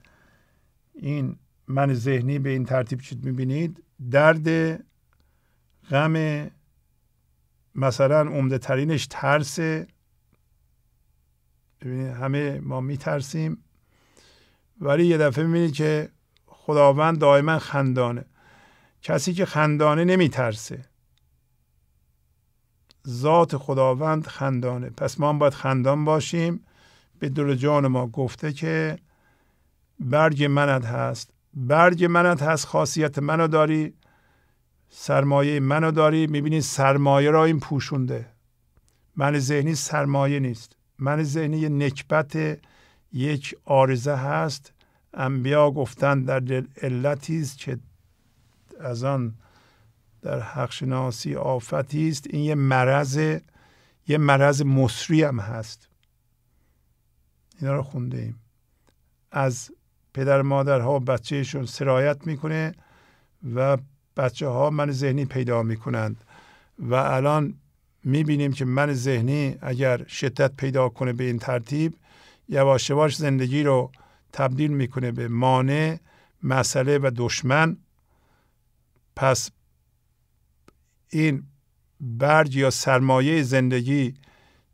این من ذهنی به این ترتیب چید میبینید درد غم مثلا عمده ترینش ترس ببینید همه ما میترسیم ولی یه دفعه میبینید که خداوند دائما خندانه کسی که خندانه نمیترسه ذات خداوند خندانه پس ما هم باید خندان باشیم به دل جان ما گفته که برگ منت هست برگ منت هست خاصیت منو داری سرمایه منو داری میبینی سرمایه را این پوشونده من ذهنی سرمایه نیست من ذهنی نکبت یک آرزه هست انبیا گفتن در علتی است که از آن در حق شناسی آفتی است این یه مرض یه مرض مصری هم هست اینا رو خونده ایم از پدر مادرها بچهشون سرایت میکنه و بچه ها من ذهنی پیدا میکنند و الان میبینیم که من ذهنی اگر شدت پیدا کنه به این ترتیب یواش یواش زندگی رو تبدیل میکنه به مانع مسئله و دشمن پس این برج یا سرمایه زندگی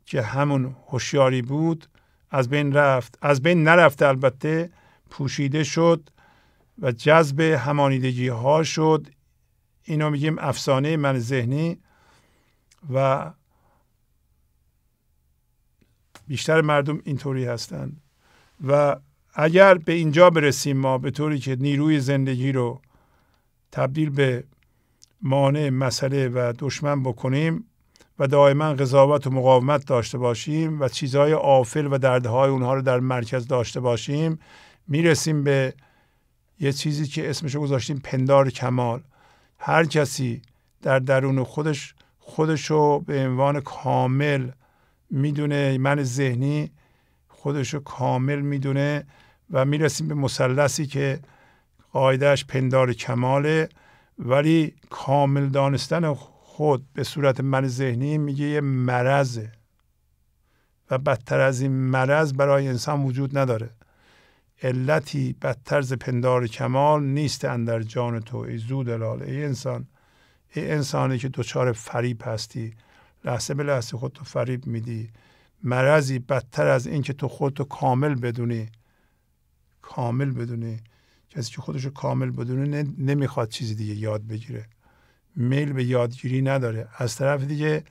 که همون هوشیاری بود از بین رفت از بین نرفته البته پوشیده شد و جذب همانیدگی ها شد اینو میگیم افسانه من ذهنی و بیشتر مردم اینطوری هستند و اگر به اینجا برسیم ما به طوری که نیروی زندگی رو تبدیل به مانع مسئله و دشمن بکنیم و دائما قضاوت و مقاومت داشته باشیم و چیزهای آفل و دردهای اونها رو در مرکز داشته باشیم میرسیم به یه چیزی که رو گذاشتیم پندار کمال هر کسی در درون خودش خودشو به عنوان کامل میدونه من ذهنی خودشو کامل میدونه و میرسیم به مثلثی که قاعدهش پندار کماله ولی کامل دانستن خود به صورت من ذهنی میگه یه مرزه و بدتر از این مرض برای انسان وجود نداره علتی بدتر ز پندار کمال نیست اندر جان تو ای زود لال ای انسان ای انسانی که دچار فریب هستی لحظه به لحظه خودتو فریب میدی مرضی بدتر از این که تو خودتو کامل بدونی کامل بدونی کسی که خودشو کامل بدونه نمیخواد چیزی دیگه یاد بگیره میل به یادگیری نداره از طرف دیگه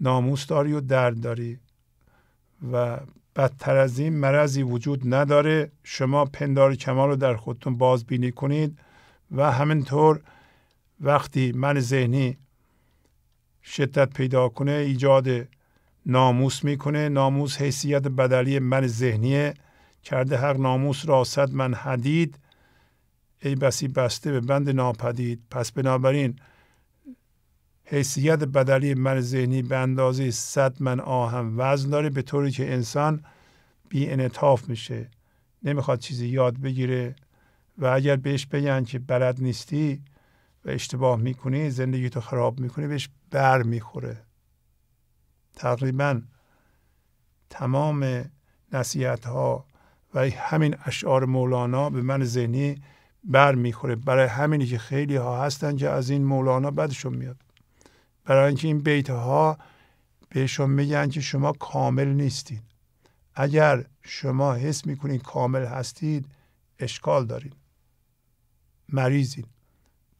ناموس داری و درد داری و بدتر از این مرضی وجود نداره شما پندار کمال رو در خودتون بازبینی کنید و همینطور وقتی من ذهنی شدت پیدا کنه ایجاد ناموس میکنه ناموس حیثیت بدلی من ذهنیه کرده هر ناموس را صد من حدید ای بسی بسته به بند ناپدید پس بنابراین حیثیت بدلی من ذهنی به اندازه صد من آهم وزن داره به طوری که انسان بی انطاف میشه نمیخواد چیزی یاد بگیره و اگر بهش بگن که بلد نیستی و اشتباه میکنی زندگی تو خراب میکنی بهش بر میخوره تقریبا تمام نصیحت ها و همین اشعار مولانا به من ذهنی بر میخوره برای همینی که خیلی ها هستن که از این مولانا بدشون میاد برای اینکه این بیت ها به شما میگن که شما کامل نیستید اگر شما حس میکنید کامل هستید اشکال دارید مریضید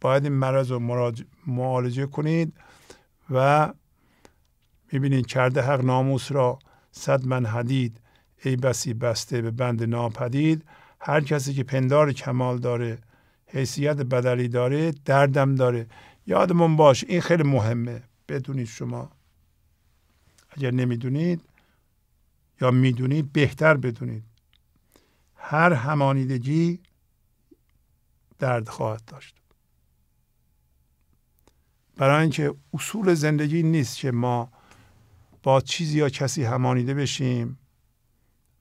باید این مرض رو معالجه کنید و میبینید کرده حق ناموس را صد من حدید ای بسی بسته به بند ناپدید هر کسی که پندار کمال داره حیثیت بدلی داره دردم داره یادمون باش این خیلی مهمه بدونید شما اگر نمیدونید یا میدونید بهتر بدونید هر همانیدگی درد خواهد داشت برای اینکه اصول زندگی نیست که ما با چیزی یا کسی همانیده بشیم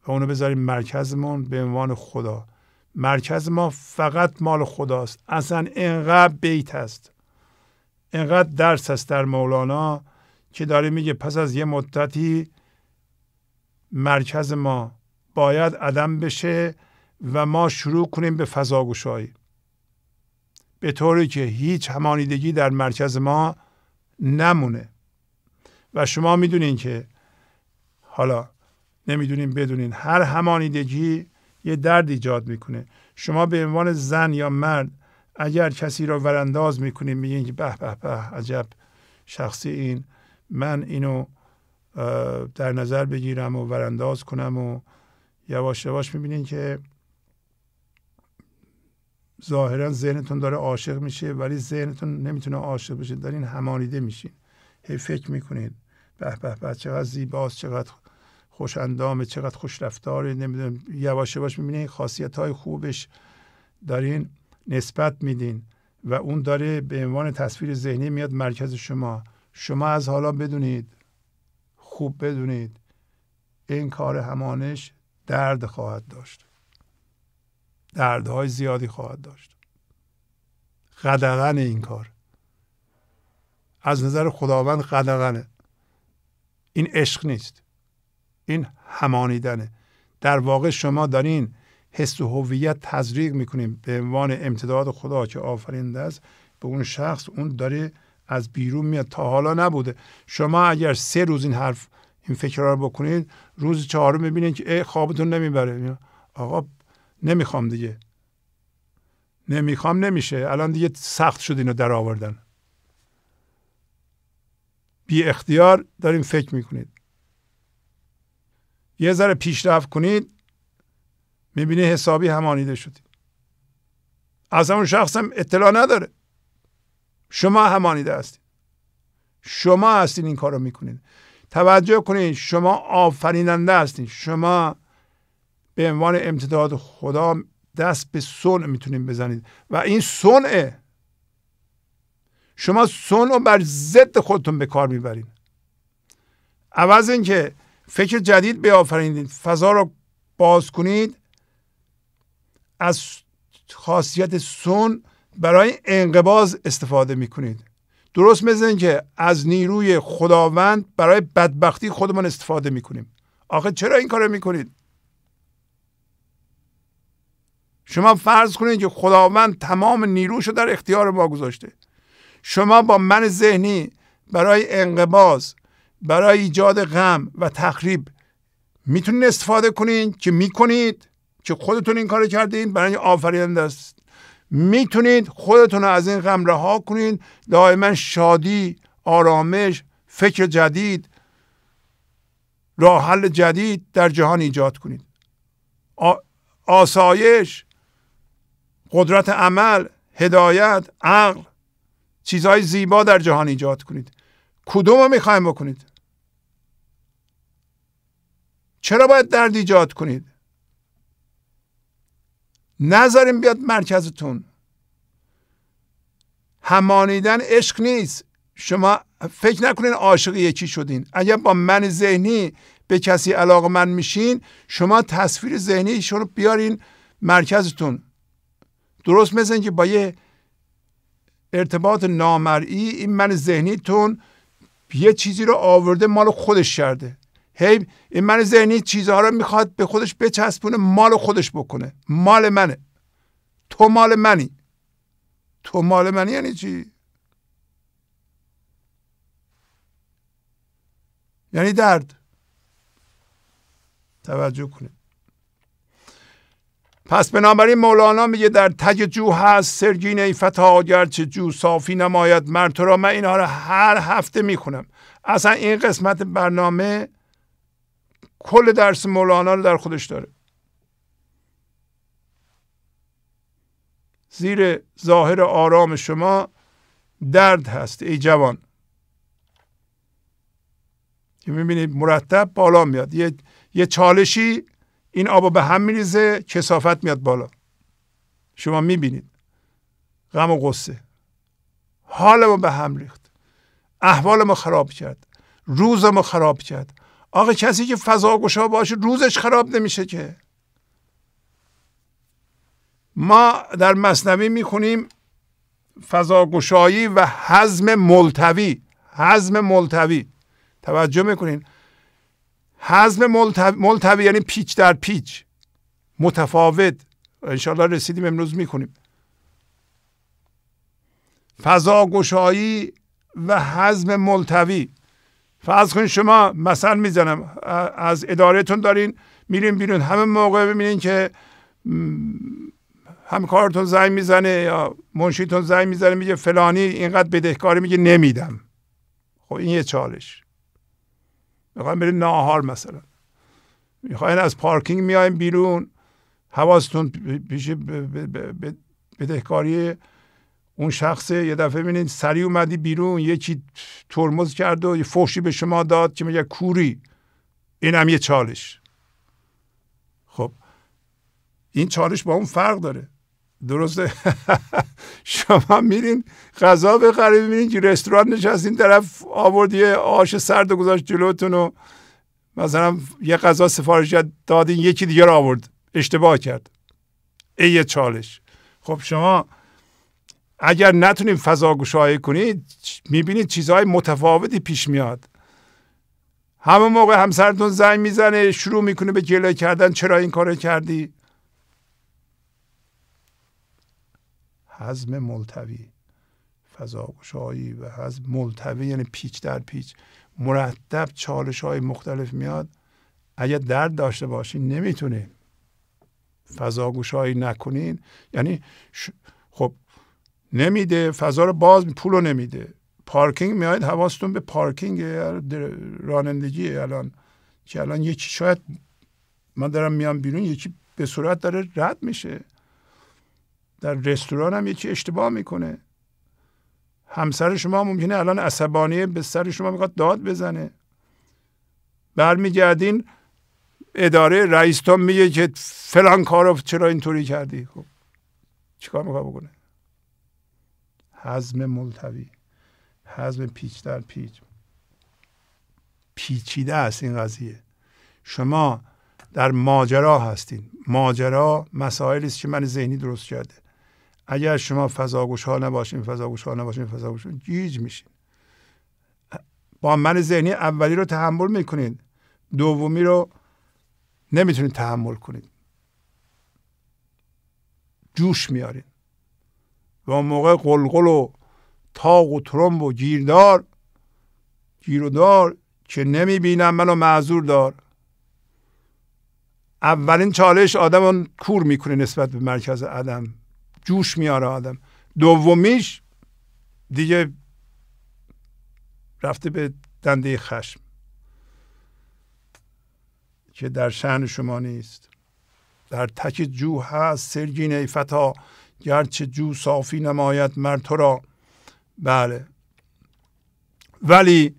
و اونو بذاریم مرکزمون به عنوان خدا مرکز ما فقط مال خداست اصلا اینقدر بیت است اینقدر درس است در مولانا که داره میگه پس از یه مدتی مرکز ما باید عدم بشه و ما شروع کنیم به فضاگشایی به طوری که هیچ همانیدگی در مرکز ما نمونه و شما میدونین که حالا نمیدونین بدونین هر همانیدگی یه درد ایجاد میکنه شما به عنوان زن یا مرد اگر کسی را ورانداز میکنیم میگین که به به به عجب شخصی این من اینو در نظر بگیرم و ورانداز کنم و یواش یواش میبینین که ظاهرا ذهنتون داره عاشق میشه ولی ذهنتون نمیتونه عاشق بشه دارین همانیده میشین هی فکر میکنید به به به چقدر زیباست چقدر خوش اندامه چقدر خوش رفتاره نمیدونم یواش یواش میبینین خاصیت های خوبش دارین نسبت میدین و اون داره به عنوان تصویر ذهنی میاد مرکز شما شما از حالا بدونید خوب بدونید این کار همانش درد خواهد داشت دردهای زیادی خواهد داشت قدغن این کار از نظر خداوند قدغنه این عشق نیست این همانیدنه در واقع شما دارین حس و هویت تزریق میکنیم به عنوان امتداد خدا که آفرینده است به اون شخص اون داره از بیرون میاد تا حالا نبوده شما اگر سه روز این حرف این فکر رو بکنید روز چهارم میبینید که ای خوابتون نمیبره آقا نمیخوام دیگه نمیخوام نمیشه الان دیگه سخت شد اینو در آوردن بی اختیار داریم فکر میکنید یه ذره پیشرفت کنید میبینی حسابی همانیده شدی از اون شخصم اطلاع نداره شما همانیده هستید شما هستین این کار رو میکنید توجه کنید شما آفریننده هستین شما به عنوان امتداد خدا دست به صنع میتونید بزنید و این سونه، شما صنع رو بر ضد خودتون به کار میبرید عوض اینکه فکر جدید بیافرینید فضا رو باز کنید از خاصیت سون برای انقباز استفاده میکنید درست مثل که از نیروی خداوند برای بدبختی خودمان استفاده میکنیم آخه چرا این کارو میکنید شما فرض کنید که خداوند تمام نیروش رو در اختیار ما گذاشته شما با من ذهنی برای انقباز برای ایجاد غم و تخریب میتونید استفاده کنید که میکنید که خودتون این کار کردین برای آفریننده است میتونید خودتون رو از این غم رها کنید دائما شادی آرامش فکر جدید راه حل جدید در جهان ایجاد کنید آسایش قدرت عمل هدایت عقل چیزهای زیبا در جهان ایجاد کنید کدوم رو میخوایم بکنید چرا باید درد ایجاد کنید نذاریم بیاد مرکزتون همانیدن عشق نیست شما فکر نکنین عاشق یکی شدین اگر با من ذهنی به کسی علاقه من میشین شما تصویر ذهنی رو بیارین مرکزتون درست مثل که با یه ارتباط نامرئی این من ذهنیتون یه چیزی رو آورده مال خودش کرده هی این من ذهنی چیزها رو میخواد به خودش بچسبونه مال خودش بکنه مال منه تو مال منی تو مال منی یعنی چی یعنی درد توجه کنید پس بنابراین مولانا میگه در تج جو هست سرگین ای فتا گرچه جو صافی نماید مر تو را من اینها رو هر هفته میخونم اصلا این قسمت برنامه کل درس مولانا رو در خودش داره زیر ظاهر آرام شما درد هست ای جوان که میبینید مرتب بالا میاد یه, یه چالشی این آب به هم میریزه کسافت میاد بالا شما میبینید غم و غصه حال ما به هم ریخت احوال ما خراب کرد روز ما خراب کرد آقا کسی که فضا گشا باشه روزش خراب نمیشه که ما در مصنوی میخونیم گشایی و حزم ملتوی حزم ملتوی توجه میکنین حزم ملتوی, ملتوی یعنی پیچ در پیچ متفاوت انشالله رسیدیم امروز میکنیم گشایی و حزم ملتوی فرض کنید شما مثل میزنم از ادارهتون دارین میرین بیرون همه موقع ببینین که همکارتون زنگ میزنه یا منشیتون زنگ میزنه میگه فلانی اینقدر بدهکاری میگه نمیدم خب این یه چالش میخوایم برین ناهار مثلا میخواین از پارکینگ میایم بیرون حواستون پیش بدهکاری اون شخص یه دفعه ببینید سری اومدی بیرون یکی ترمز کرد و یه فوشی به شما داد که میگه کوری اینم یه چالش خب این چالش با اون فرق داره درسته شما میرین غذا بخرید میرین که رستوران نشستین طرف آورد یه آش سرد گذاشت جلوتون و مثلا یه غذا سفارش دادین یکی دیگه آورد اشتباه کرد ای یه چالش خب شما اگر نتونید فضا گشایی کنید میبینید چیزهای متفاوتی پیش میاد همه موقع همسرتون زنگ میزنه شروع میکنه به گله کردن چرا این کارو کردی حزم ملتوی فضا گشایی و حزم ملتوی یعنی پیچ در پیچ مرتب چالش های مختلف میاد اگر درد داشته باشین نمیتونید فضاگوشایی نکنین یعنی خب نمیده فضا رو باز پول رو نمیده پارکینگ میاید حواستون به پارکینگ رانندگی الان که الان یکی شاید من دارم میام بیرون یکی به صورت داره رد میشه در رستوران هم یکی اشتباه میکنه همسر شما ممکنه الان عصبانیه به سر شما میخواد داد بزنه برمیگردین اداره رئیستان میگه که فلان کارو چرا اینطوری کردی خب چیکار میخواد بکنه حزم ملتوی حزم پیچ در پیچ پیچیده است این قضیه شما در ماجرا هستین ماجرا مسائلی است که من ذهنی درست کرده اگر شما ها نباشین ها نباشین فضاگوشا جیج میشین با من ذهنی اولی رو تحمل میکنین. دومی رو نمیتونید تحمل کنید جوش میارین. و اون موقع قلقل و تاق و ترمب و گیردار گیر و که نمی بینم منو معذور دار اولین چالش آدم کور میکنه نسبت به مرکز آدم جوش میاره آدم دومیش دیگه رفته به دنده خشم که در شهن شما نیست در تک جو هست سرگین ای فتا گرچه جو صافی نماید مر تو را بله ولی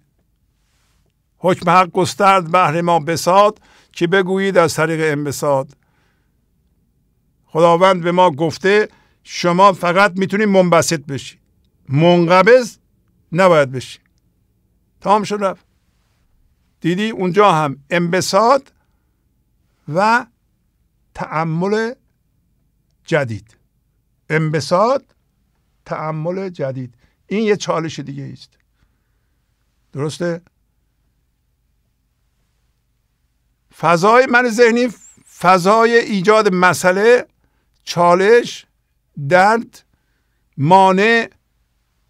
حکم حق گسترد بهر ما بساد که بگویید از طریق انبساد خداوند به ما گفته شما فقط میتونید منبسط بشی منقبض نباید بشی تمام شد رفت دیدی اونجا هم انبساط و تعمل جدید انبساط تعمل جدید این یه چالش دیگه است درسته فضای من ذهنی فضای ایجاد مسئله چالش درد مانع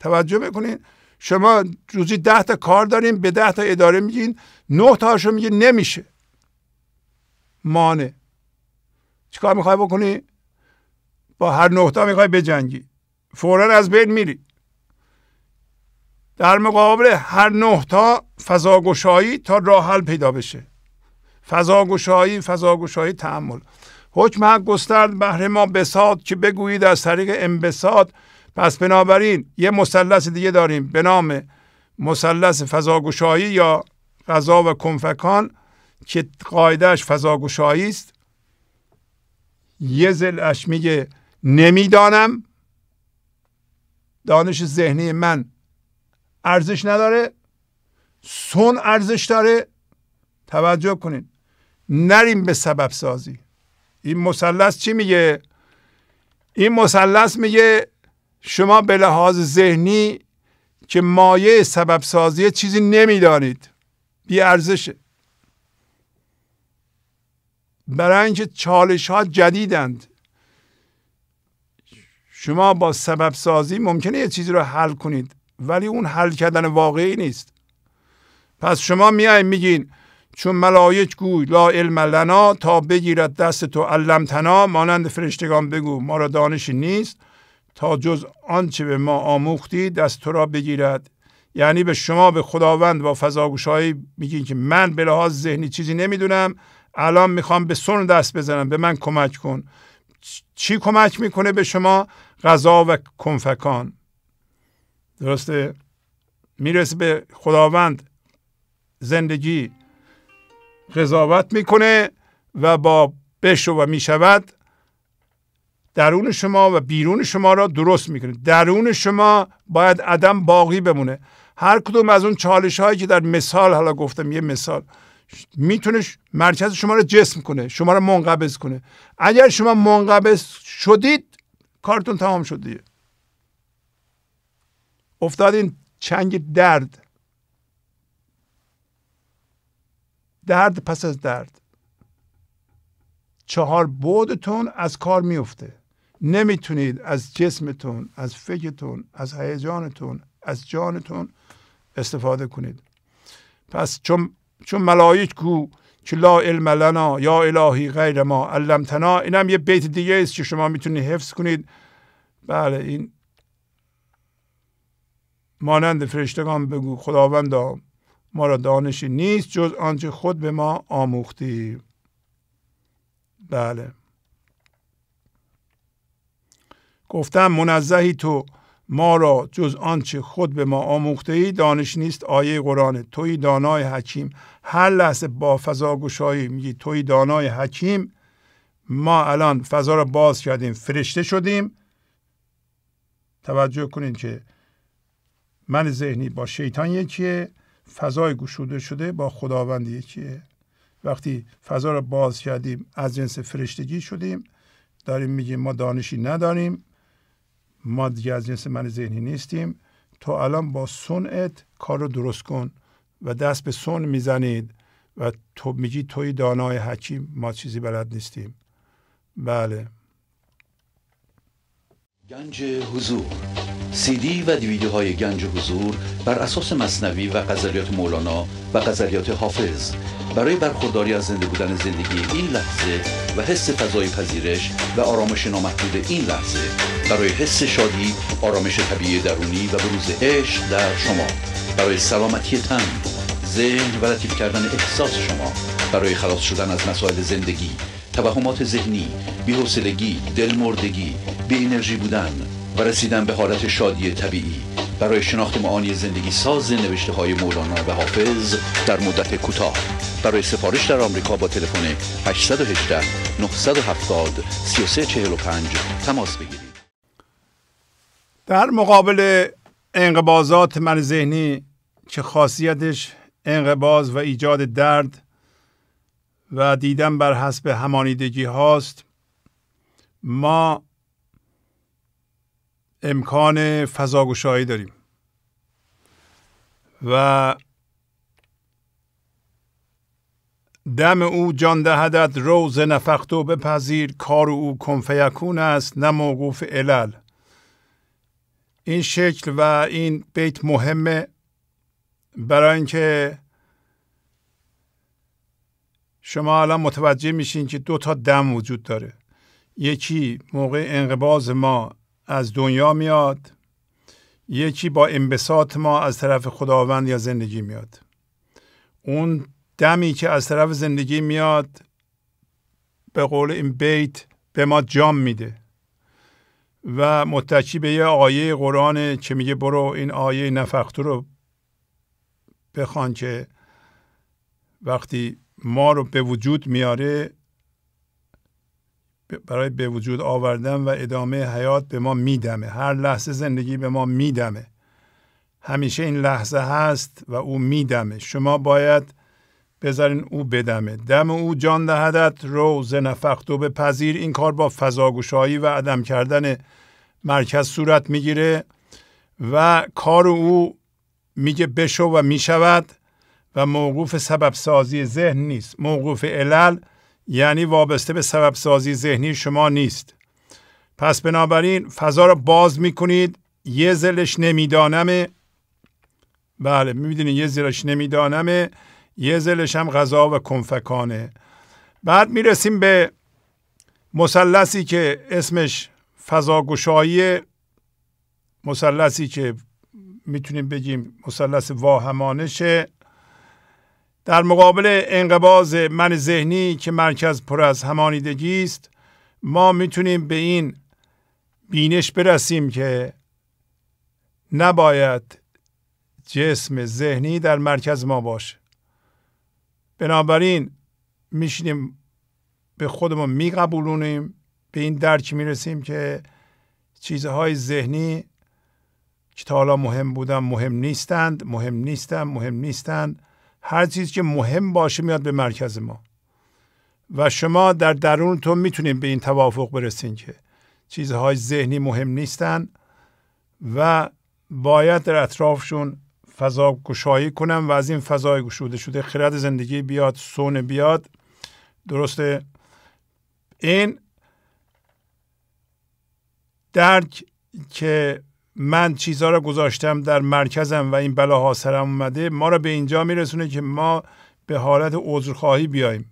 توجه میکنین شما روزی ده تا کار دارین به ده تا اداره میگین نه تاشو میگین نمیشه مانع چیکار میخوای بکنی با هر نقطه میخوای بجنگی فورا از بین میری در مقابل هر نه تا فضاگشایی تا راه حل پیدا بشه فضاگشایی فضاگشایی تحمل حکم حق گسترد بهر ما بساد که بگویید از طریق انبساط پس بنابراین یه مثلث دیگه داریم به نام مثلث فضاگشایی یا غذا و کنفکان که قاعدهش فضاگشایی است یه زلش میگه نمیدانم دانش ذهنی من ارزش نداره سون ارزش داره توجه کنین نریم به سبب سازی این مثلث چی میگه این مثلث میگه شما به لحاظ ذهنی که مایه سبب سازی چیزی نمیدانید بی ارزشه برای اینکه چالش ها جدیدند شما با سبب سازی ممکنه یه چیزی رو حل کنید ولی اون حل کردن واقعی نیست پس شما میای میگین چون ملایک گوی لا علم لنا تا بگیرد دست تو تنا مانند فرشتگان بگو ما را دانشی نیست تا جز آنچه به ما آموختی دست تو را بگیرد یعنی به شما به خداوند و فضاگوشایی میگین که من به لحاظ ذهنی چیزی نمیدونم الان میخوام به سن دست بزنم به من کمک کن چی کمک میکنه به شما غذا و کنفکان درسته میرسه به خداوند زندگی قضاوت میکنه و با بشو و میشود درون شما و بیرون شما را درست میکنه درون شما باید عدم باقی بمونه هر کدوم از اون چالش هایی که در مثال حالا گفتم یه مثال میتونه مرکز شما رو جسم کنه شما رو منقبض کنه اگر شما منقبض شدید کارتون تمام شد دیگه افتادین چنگ درد درد پس از درد چهار بودتون از کار میفته نمیتونید از جسمتون از فکرتون از هیجانتون از جانتون استفاده کنید پس چون چون ملایک کو که لا علم لنا یا الهی غیر ما علمتنا اینم یه بیت دیگه است که شما میتونید حفظ کنید بله این مانند فرشتگان بگو خداوند ما را دانشی نیست جز آنچه خود به ما آموختی بله گفتم منزهی تو ما را جز آنچه خود به ما آموخته ای دانش نیست آیه قرآن توی دانای حکیم هر لحظه با فضا گشایی میگی توی دانای حکیم ما الان فضا را باز کردیم فرشته شدیم توجه کنید که من ذهنی با شیطان یکیه فضای گشوده شده با خداوند یکیه وقتی فضا را باز کردیم از جنس فرشتگی شدیم داریم میگیم ما دانشی نداریم ما دیگه از جنس من ذهنی نیستیم تو الان با صنعت کار رو درست کن و دست به سن میزنید و تو میگی توی دانای حکیم ما چیزی بلد نیستیم بله گنج حضور سیدی و های گنج حضور بر اساس مصنوی و قذریات مولانا و قذریات حافظ برای برخورداری از زنده بودن زندگی این لحظه و حس فضای پذیرش و آرامش نامحدود این لحظه برای حس شادی آرامش طبیعی درونی و بروز عشق در شما برای سلامتی تن ذهن و لطیف کردن احساس شما برای خلاص شدن از مسائل زندگی توهمات ذهنی بی‌حوصلگی دلمردگی بی انرژی بودن و رسیدن به حالت شادی طبیعی برای شناخت معانی زندگی ساز نوشته های مولانا و حافظ در مدت کوتاه برای سفارش در آمریکا با تلفن 818 970 3345 تماس بگیرید در مقابل انقبازات من ذهنی که خاصیتش انقباز و ایجاد درد و دیدن بر حسب همانیدگی هاست ما امکان فضاگشایی داریم و دم او جان دهدت روز و بپذیر کار او کنفیکون است نه موقوف علل این شکل و این بیت مهمه برای اینکه شما الان متوجه میشین که دو تا دم وجود داره یکی موقع انقباز ما از دنیا میاد یکی با انبساط ما از طرف خداوند یا زندگی میاد اون دمی که از طرف زندگی میاد به قول این بیت به ما جام میده و متکی به یه آیه قرآن که میگه برو این آیه نفختو رو بخوان که وقتی ما رو به وجود میاره برای به وجود آوردن و ادامه حیات به ما میدمه هر لحظه زندگی به ما میدمه همیشه این لحظه هست و او میدمه شما باید بذارین او بدمه دم او جان دهدت روز نفخت و به پذیر این کار با فضاگوشایی و عدم کردن مرکز صورت میگیره و کار او میگه بشو و میشود و موقوف سبب سازی ذهن نیست موقوف علل یعنی وابسته به سبب سازی ذهنی شما نیست پس بنابراین فضا را باز میکنید یه زلش نمیدانم بله میدونید یه زلش نمیدانم یه زلش هم غذا و کنفکانه بعد میرسیم به مثلثی که اسمش فضاگشایی مثلثی که میتونیم بگیم مثلث واهمانشه در مقابل انقباز من ذهنی که مرکز پر از همانیدگی است ما میتونیم به این بینش برسیم که نباید جسم ذهنی در مرکز ما باشه بنابراین میشینیم به خودمون میقبولونیم به این درک میرسیم که چیزهای ذهنی که تا حالا مهم بودن مهم نیستند مهم نیستند مهم نیستند هر چیزی که مهم باشه میاد به مرکز ما و شما در درونتون میتونید به این توافق برسین که چیزهای ذهنی مهم نیستن و باید در اطرافشون فضا گشایی کنم و از این فضای گشوده شده خرد زندگی بیاد سون بیاد درسته این درک که من چیزها رو گذاشتم در مرکزم و این بلاها سرم اومده ما را به اینجا میرسونه که ما به حالت عذرخواهی بیایم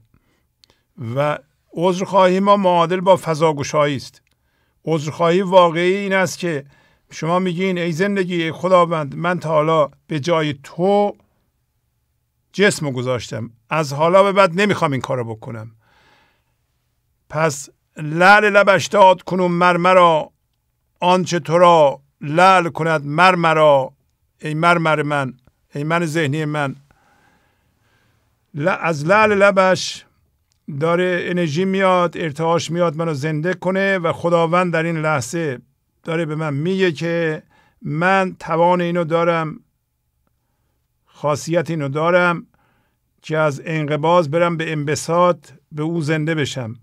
و عذرخواهی ما معادل با فضاگوشایی است عذرخواهی واقعی این است که شما میگین ای زندگی خداوند من تا حالا به جای تو جسم گذاشتم از حالا به بعد نمیخوام این کارو بکنم پس لعل لبش داد کنون مرمرا آنچه تو را لعل کند مرمرا ای مرمر من ای من ذهنی من از لعل لبش داره انرژی میاد ارتعاش میاد منو زنده کنه و خداوند در این لحظه داره به من میگه که من توان اینو دارم خاصیت اینو دارم که از انقباز برم به انبساط به او زنده بشم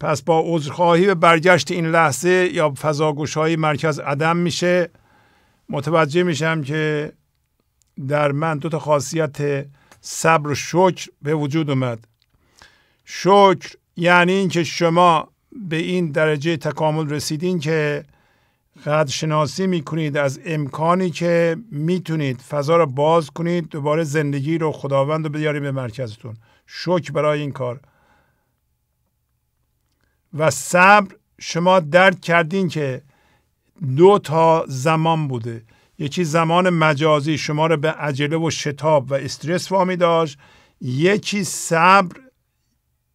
پس با عذرخواهی به برگشت این لحظه یا فضاگوشهای مرکز عدم میشه متوجه میشم که در من دو تا خاصیت صبر و شکر به وجود اومد شکر یعنی اینکه شما به این درجه تکامل رسیدین که قدر شناسی میکنید از امکانی که میتونید فضا رو باز کنید دوباره زندگی رو خداوند رو بیارید به مرکزتون شکر برای این کار و صبر شما درک کردین که دو تا زمان بوده یکی زمان مجازی شما رو به عجله و شتاب و استرس وامی داشت یکی صبر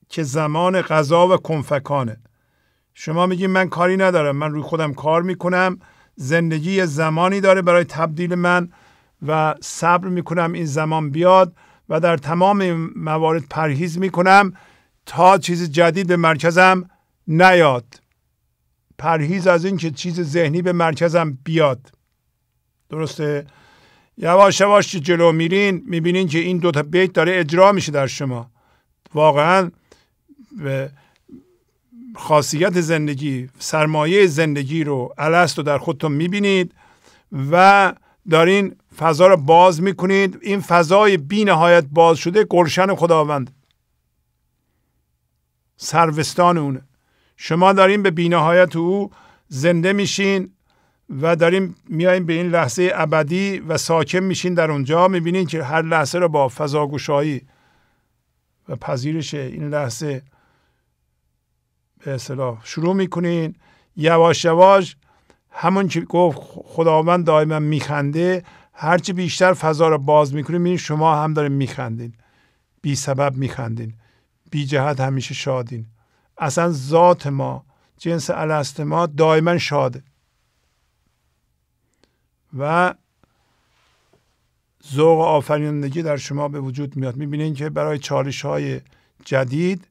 که زمان غذا و کنفکانه شما میگی من کاری ندارم من روی خودم کار میکنم زندگی زمانی داره برای تبدیل من و صبر میکنم این زمان بیاد و در تمام موارد پرهیز میکنم تا چیز جدید به مرکزم نیاد پرهیز از این که چیز ذهنی به مرکزم بیاد درسته یواش یواش که جلو میرین میبینین که این دوتا بیت داره اجرا میشه در شما واقعا به خاصیت زندگی سرمایه زندگی رو الست رو در خودتون میبینید و دارین فضا رو باز میکنید این فضای بی نهایت باز شده گلشن خداوند سروستان اونه شما داریم به بینهایت او زنده میشین و داریم میاییم به این لحظه ابدی و ساکن میشین در اونجا میبینین که هر لحظه را با فضاگوشایی و پذیرش این لحظه به اصطلاح شروع میکنین یواش یواش همون که گفت خداوند دائما میخنده هرچی بیشتر فضا را باز میکنیم میبینین شما هم دارین میخندین بی سبب میخندین بی جهت همیشه شادین اصلا ذات ما جنس الست ما دائما شاده و ذوق آفرینندگی در شما به وجود میاد میبینین که برای چالش های جدید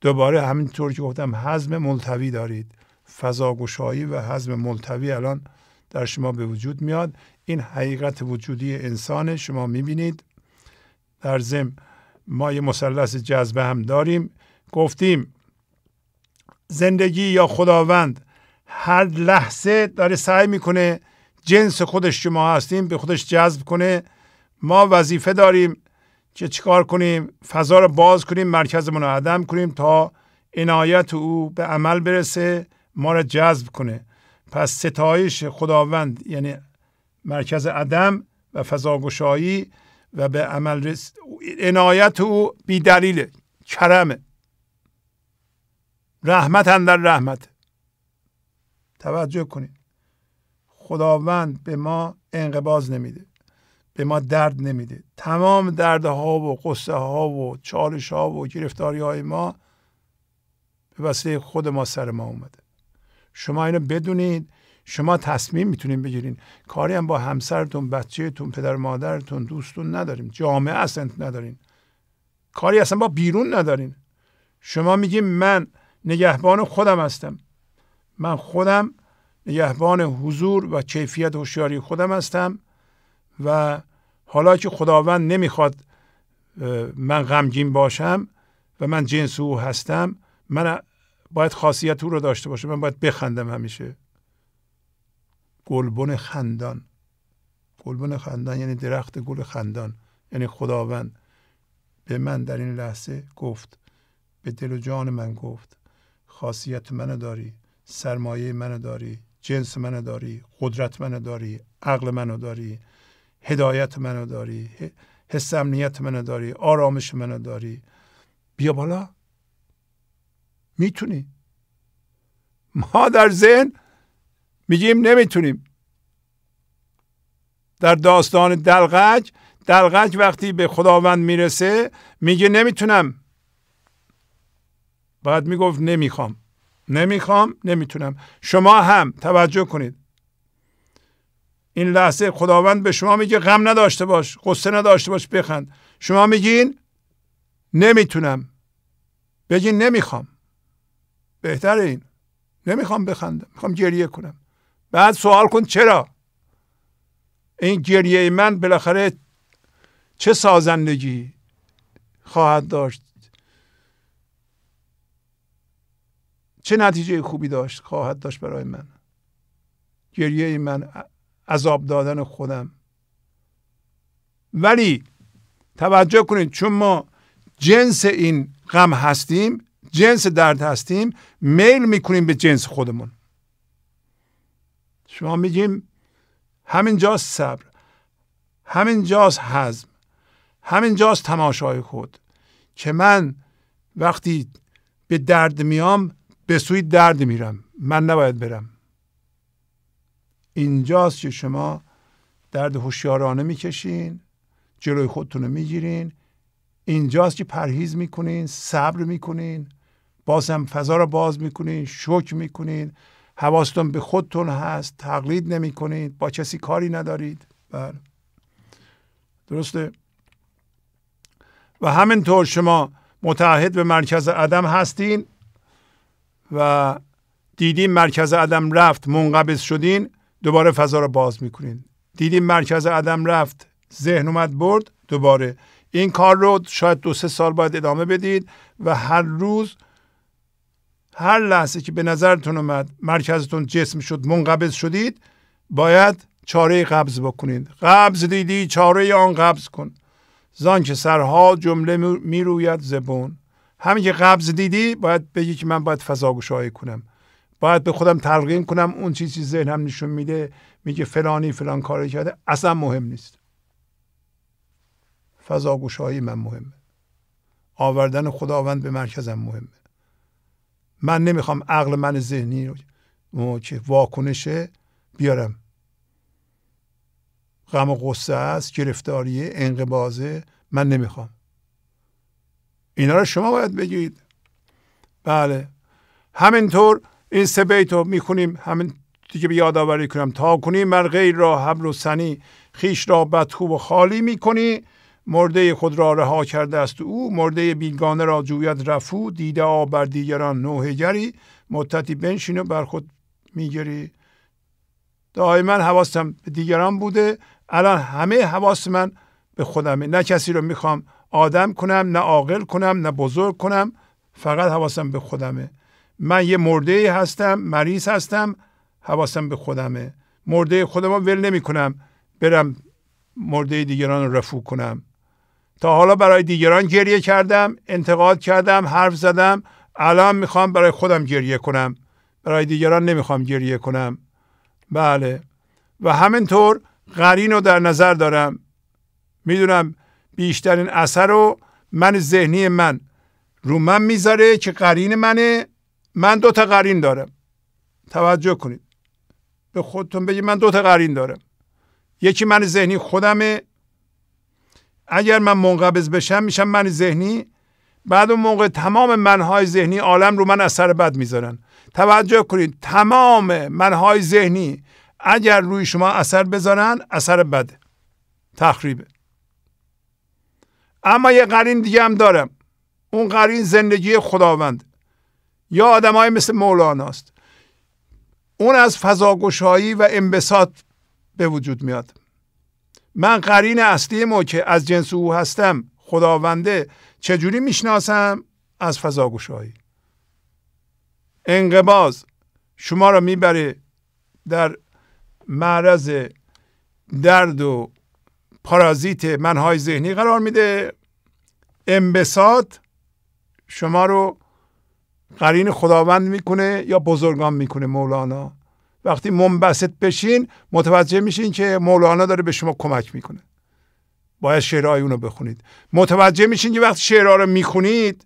دوباره همینطور که گفتم حزم ملتوی دارید فضاگشایی و حزم ملتوی الان در شما به وجود میاد این حقیقت وجودی انسان شما میبینید در ضمن ما یه مثلث جذبه هم داریم گفتیم زندگی یا خداوند هر لحظه داره سعی میکنه جنس خودش که ما هستیم به خودش جذب کنه ما وظیفه داریم که چیکار کنیم فضا رو باز کنیم مرکز رو عدم کنیم تا عنایت او به عمل برسه ما رو جذب کنه پس ستایش خداوند یعنی مرکز عدم و فضاگشایی و به عمل رس عنایت او بی دلیله کرمه رحمت در رحمت توجه کنید خداوند به ما انقباز نمیده به ما درد نمیده تمام دردها و قصه ها و چالش ها و گرفتاری های ما به وسیله خود ما سر ما اومده شما اینو بدونید شما تصمیم میتونید بگیرین کاری هم با همسرتون بچهتون پدر مادرتون دوستون نداریم جامعه اصلا ندارین کاری اصلا با بیرون ندارین شما میگیم من نگهبان خودم هستم من خودم نگهبان حضور و کیفیت هوشیاری خودم هستم و حالا که خداوند نمیخواد من غمگین باشم و من جنس او هستم من باید خاصیت او رو داشته باشم من باید بخندم همیشه گلبن خندان گلبن خندان یعنی درخت گل خندان یعنی خداوند به من در این لحظه گفت به دل و جان من گفت خاصیت منو داری سرمایه منو داری جنس منو داری قدرت منو داری عقل منو داری هدایت منو داری حس امنیت منو داری آرامش منو داری بیا بالا میتونی ما در ذهن میگیم نمیتونیم در داستان دلغج دلغج وقتی به خداوند میرسه میگه نمیتونم بعد میگفت نمیخوام نمیخوام نمیتونم شما هم توجه کنید این لحظه خداوند به شما میگه غم نداشته باش قصه نداشته باش بخند شما میگین نمیتونم بگین نمیخوام بهتر این نمیخوام بخندم میخوام گریه کنم بعد سوال کن چرا این گریه من بالاخره چه سازندگی خواهد داشت چه نتیجه خوبی داشت خواهد داشت برای من گریه من عذاب دادن خودم ولی توجه کنید چون ما جنس این غم هستیم جنس درد هستیم میل میکنیم به جنس خودمون شما میگیم همین جاست صبر همین جاست حزم همین جاست تماشای خود که من وقتی به درد میام به سوی درد میرم من نباید برم اینجاست که شما درد هوشیارانه میکشین جلوی خودتون رو میگیرین اینجاست که پرهیز میکنین صبر میکنین بازم فضا رو باز میکنین شک میکنین حواستون به خودتون هست تقلید نمیکنین با کسی کاری ندارید بله درسته و همینطور شما متعهد به مرکز عدم هستین و دیدیم مرکز عدم رفت منقبض شدین دوباره فضا رو باز میکنین دیدیم مرکز عدم رفت ذهن اومد برد دوباره این کار رو شاید دو سه سال باید ادامه بدید و هر روز هر لحظه که به نظرتون اومد مرکزتون جسم شد منقبض شدید باید چاره قبض بکنید قبض دیدی چاره آن قبض کن زان که سرها جمله میروید زبون همین که قبض دیدی باید بگی که من باید فضا کنم باید به خودم تلقین کنم اون چیزی ذهن هم نشون میده میگه فلانی فلان کاری کرده اصلا مهم نیست فضا من مهمه آوردن خداوند به مرکزم مهمه من نمیخوام عقل من ذهنی رو که واکنشه بیارم غم و غصه است گرفتاریه انقبازه من نمیخوام اینا رو شما باید بگید بله همینطور این سه بیت رو میخونیم همین دیگه بیاد یادآوری کنم تا کنی مر غیر را حبل و سنی خیش را بدخوب و خالی میکنی مرده خود را رها کرده است او مرده بیگانه را جویت رفو دیده آ بر دیگران نوهگری مدتی بنشین و بر خود میگیری دائما حواسم به دیگران بوده الان همه حواس من به خودمه نه کسی رو میخوام آدم کنم نه عاقل کنم نه بزرگ کنم فقط حواسم به خودمه من یه مرده هستم مریض هستم حواسم به خودمه مرده خودم رو ول نمی کنم برم مرده دیگران رو رفو کنم تا حالا برای دیگران گریه کردم انتقاد کردم حرف زدم الان میخوام برای خودم گریه کنم برای دیگران نمیخوام گریه کنم بله و همینطور قرین رو در نظر دارم میدونم بیشترین اثر رو من ذهنی من رو من میذاره که قرین منه من دو تا قرین دارم توجه کنید به خودتون بگید من دو تا قرین دارم یکی من ذهنی خودمه اگر من منقبض بشم میشم من ذهنی بعد اون موقع تمام منهای ذهنی عالم رو من اثر بد میذارن توجه کنید تمام منهای ذهنی اگر روی شما اثر بذارن اثر بده تخریبه اما یه قرین دیگه هم دارم اون قرین زندگی خداوند یا های مثل مولاناست اون از فضاگشایی و انبساط به وجود میاد من قرین اصلی مو که از جنس او هستم خداونده چجوری میشناسم از فضاگشایی انقباز شما را میبره در معرض درد و پارازیت منهای ذهنی قرار میده انبساط شما رو قرین خداوند میکنه یا بزرگان میکنه مولانا وقتی منبسط بشین متوجه میشین که مولانا داره به شما کمک میکنه باید شعرهای اونو بخونید متوجه میشین که وقتی شعرها رو میخونید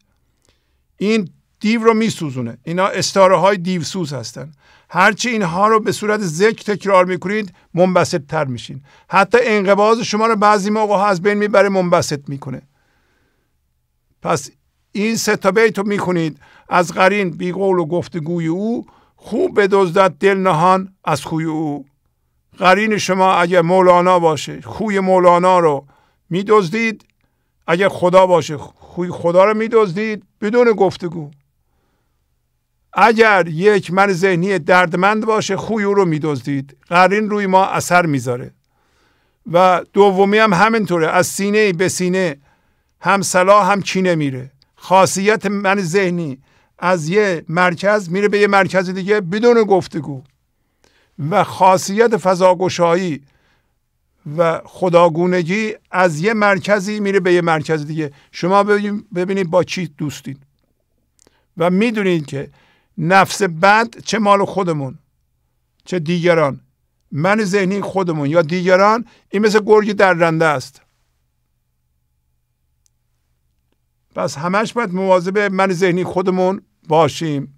این دیو رو میسوزونه اینا استاره های دیو سوز هستن هرچی اینها رو به صورت ذکر تکرار میکنید منبسط تر میشین حتی انقباز شما رو بعضی موقع ها از بین میبره منبسط میکنه پس این سه تا بیت رو از قرین بی قول و گفتگوی او خوب دزدد دل نهان از خوی او قرین شما اگر مولانا باشه خوی مولانا رو میدزدید اگر خدا باشه خوی خدا رو میدزدید بدون گفتگو اگر یک من ذهنی دردمند باشه خوی او رو میدزدید قرین روی ما اثر میذاره و دومی هم همینطوره از سینه به سینه هم سلا هم چینه میره خاصیت من ذهنی از یه مرکز میره به یه مرکز دیگه بدون گفتگو و خاصیت فضاگشایی و خداگونگی از یه مرکزی میره به یه مرکز دیگه شما ببینید با چی دوستید و میدونید که نفس بد چه مال خودمون چه دیگران من ذهنی خودمون یا دیگران این مثل گرگ در رنده است پس همش باید مواظب من ذهنی خودمون باشیم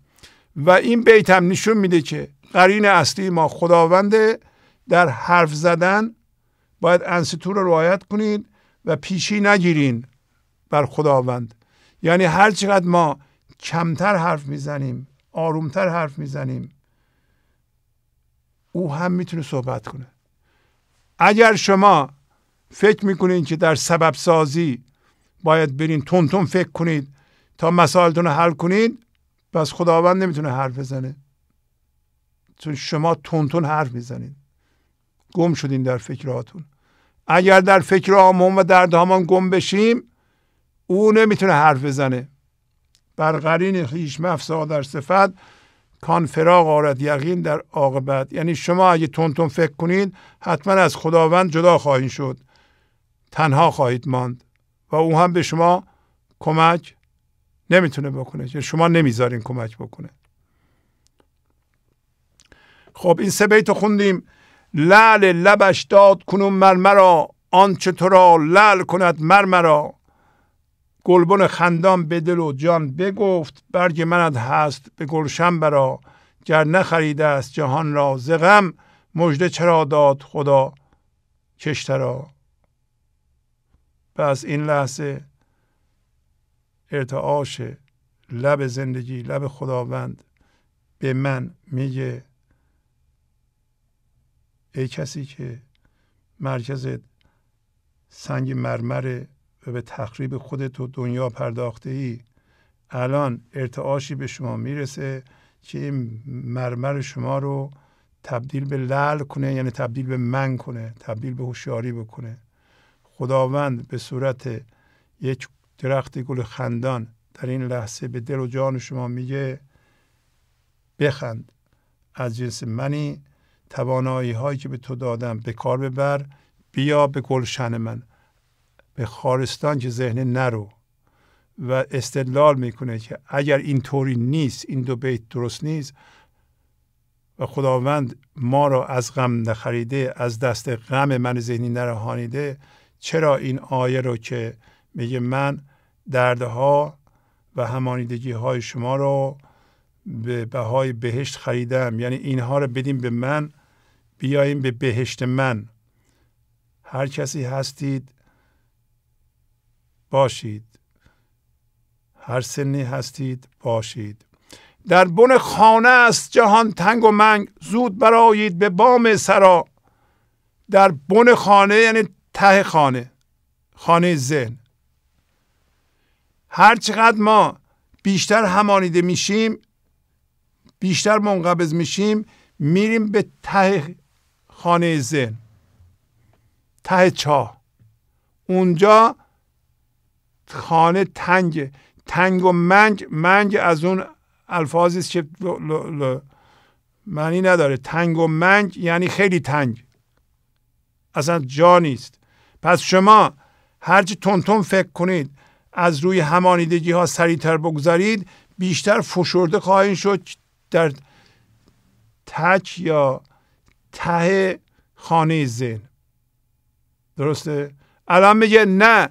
و این بیت هم نشون میده که قرین اصلی ما خداوند در حرف زدن باید انسیتور رو رعایت کنید و پیشی نگیرین بر خداوند یعنی هر چقدر ما کمتر حرف میزنیم آرومتر حرف میزنیم او هم میتونه صحبت کنه اگر شما فکر میکنین که در سبب سازی باید برین تون فکر کنید تا مسائلتون رو حل کنید پس خداوند نمیتونه حرف بزنه چون شما تون حرف میزنید گم شدین در فکراتون اگر در فکر آمون و درد همان گم بشیم او نمیتونه حرف بزنه بر قرین خیش مفسا در صفت کان فراغ آرد یقین در عاقبت یعنی شما اگه تونتون فکر کنید حتما از خداوند جدا خواهید شد تنها خواهید ماند و او هم به شما کمک نمیتونه بکنه یعنی شما نمیذارین کمک بکنه خب این سه بیت خوندیم لعل لبش داد کنون مرمرا آنچه تو را لعل کند مرمرا گلبون خندان به دل و جان بگفت برگ مند هست به گلشن برا گر نخریده است جهان را زغم غم چرا داد خدا کشترا پس این لحظه ارتعاش لب زندگی لب خداوند به من میگه ای کسی که مرکز سنگ مرمره و به تخریب خودت و دنیا پرداخته ای الان ارتعاشی به شما میرسه که این مرمر شما رو تبدیل به لل کنه یعنی تبدیل به من کنه تبدیل به هوشیاری بکنه خداوند به صورت یک درخت گل خندان در این لحظه به دل و جان شما میگه بخند از جنس منی توانایی هایی که به تو دادم به کار ببر بیا به گلشن من به خارستان که ذهن نرو و استدلال میکنه که اگر اینطوری نیست این دو بیت درست نیست و خداوند ما را از غم نخریده از دست غم من ذهنی نرهانیده چرا این آیه رو که میگه من دردها و همانیدگی های شما رو به بهای بهشت خریدم یعنی اینها رو بدیم به من بیاییم به بهشت من هر کسی هستید باشید هر سنی هستید باشید در بن خانه است جهان تنگ و منگ زود برایید به بام سرا در بن خانه یعنی ته خانه خانه ذهن هر چقدر ما بیشتر همانیده میشیم بیشتر منقبض میشیم میریم به ته خانه ذهن ته چاه اونجا خانه تنگ تنگ و منگ منگ از اون الفاظی است که معنی نداره تنگ و منگ یعنی خیلی تنگ اصلا جا نیست پس شما هرچی تونتون فکر کنید از روی همانیدگی ها سریعتر بگذارید بیشتر فشرده خواهید شد در تک یا ته خانه ذهن درسته الان میگه نه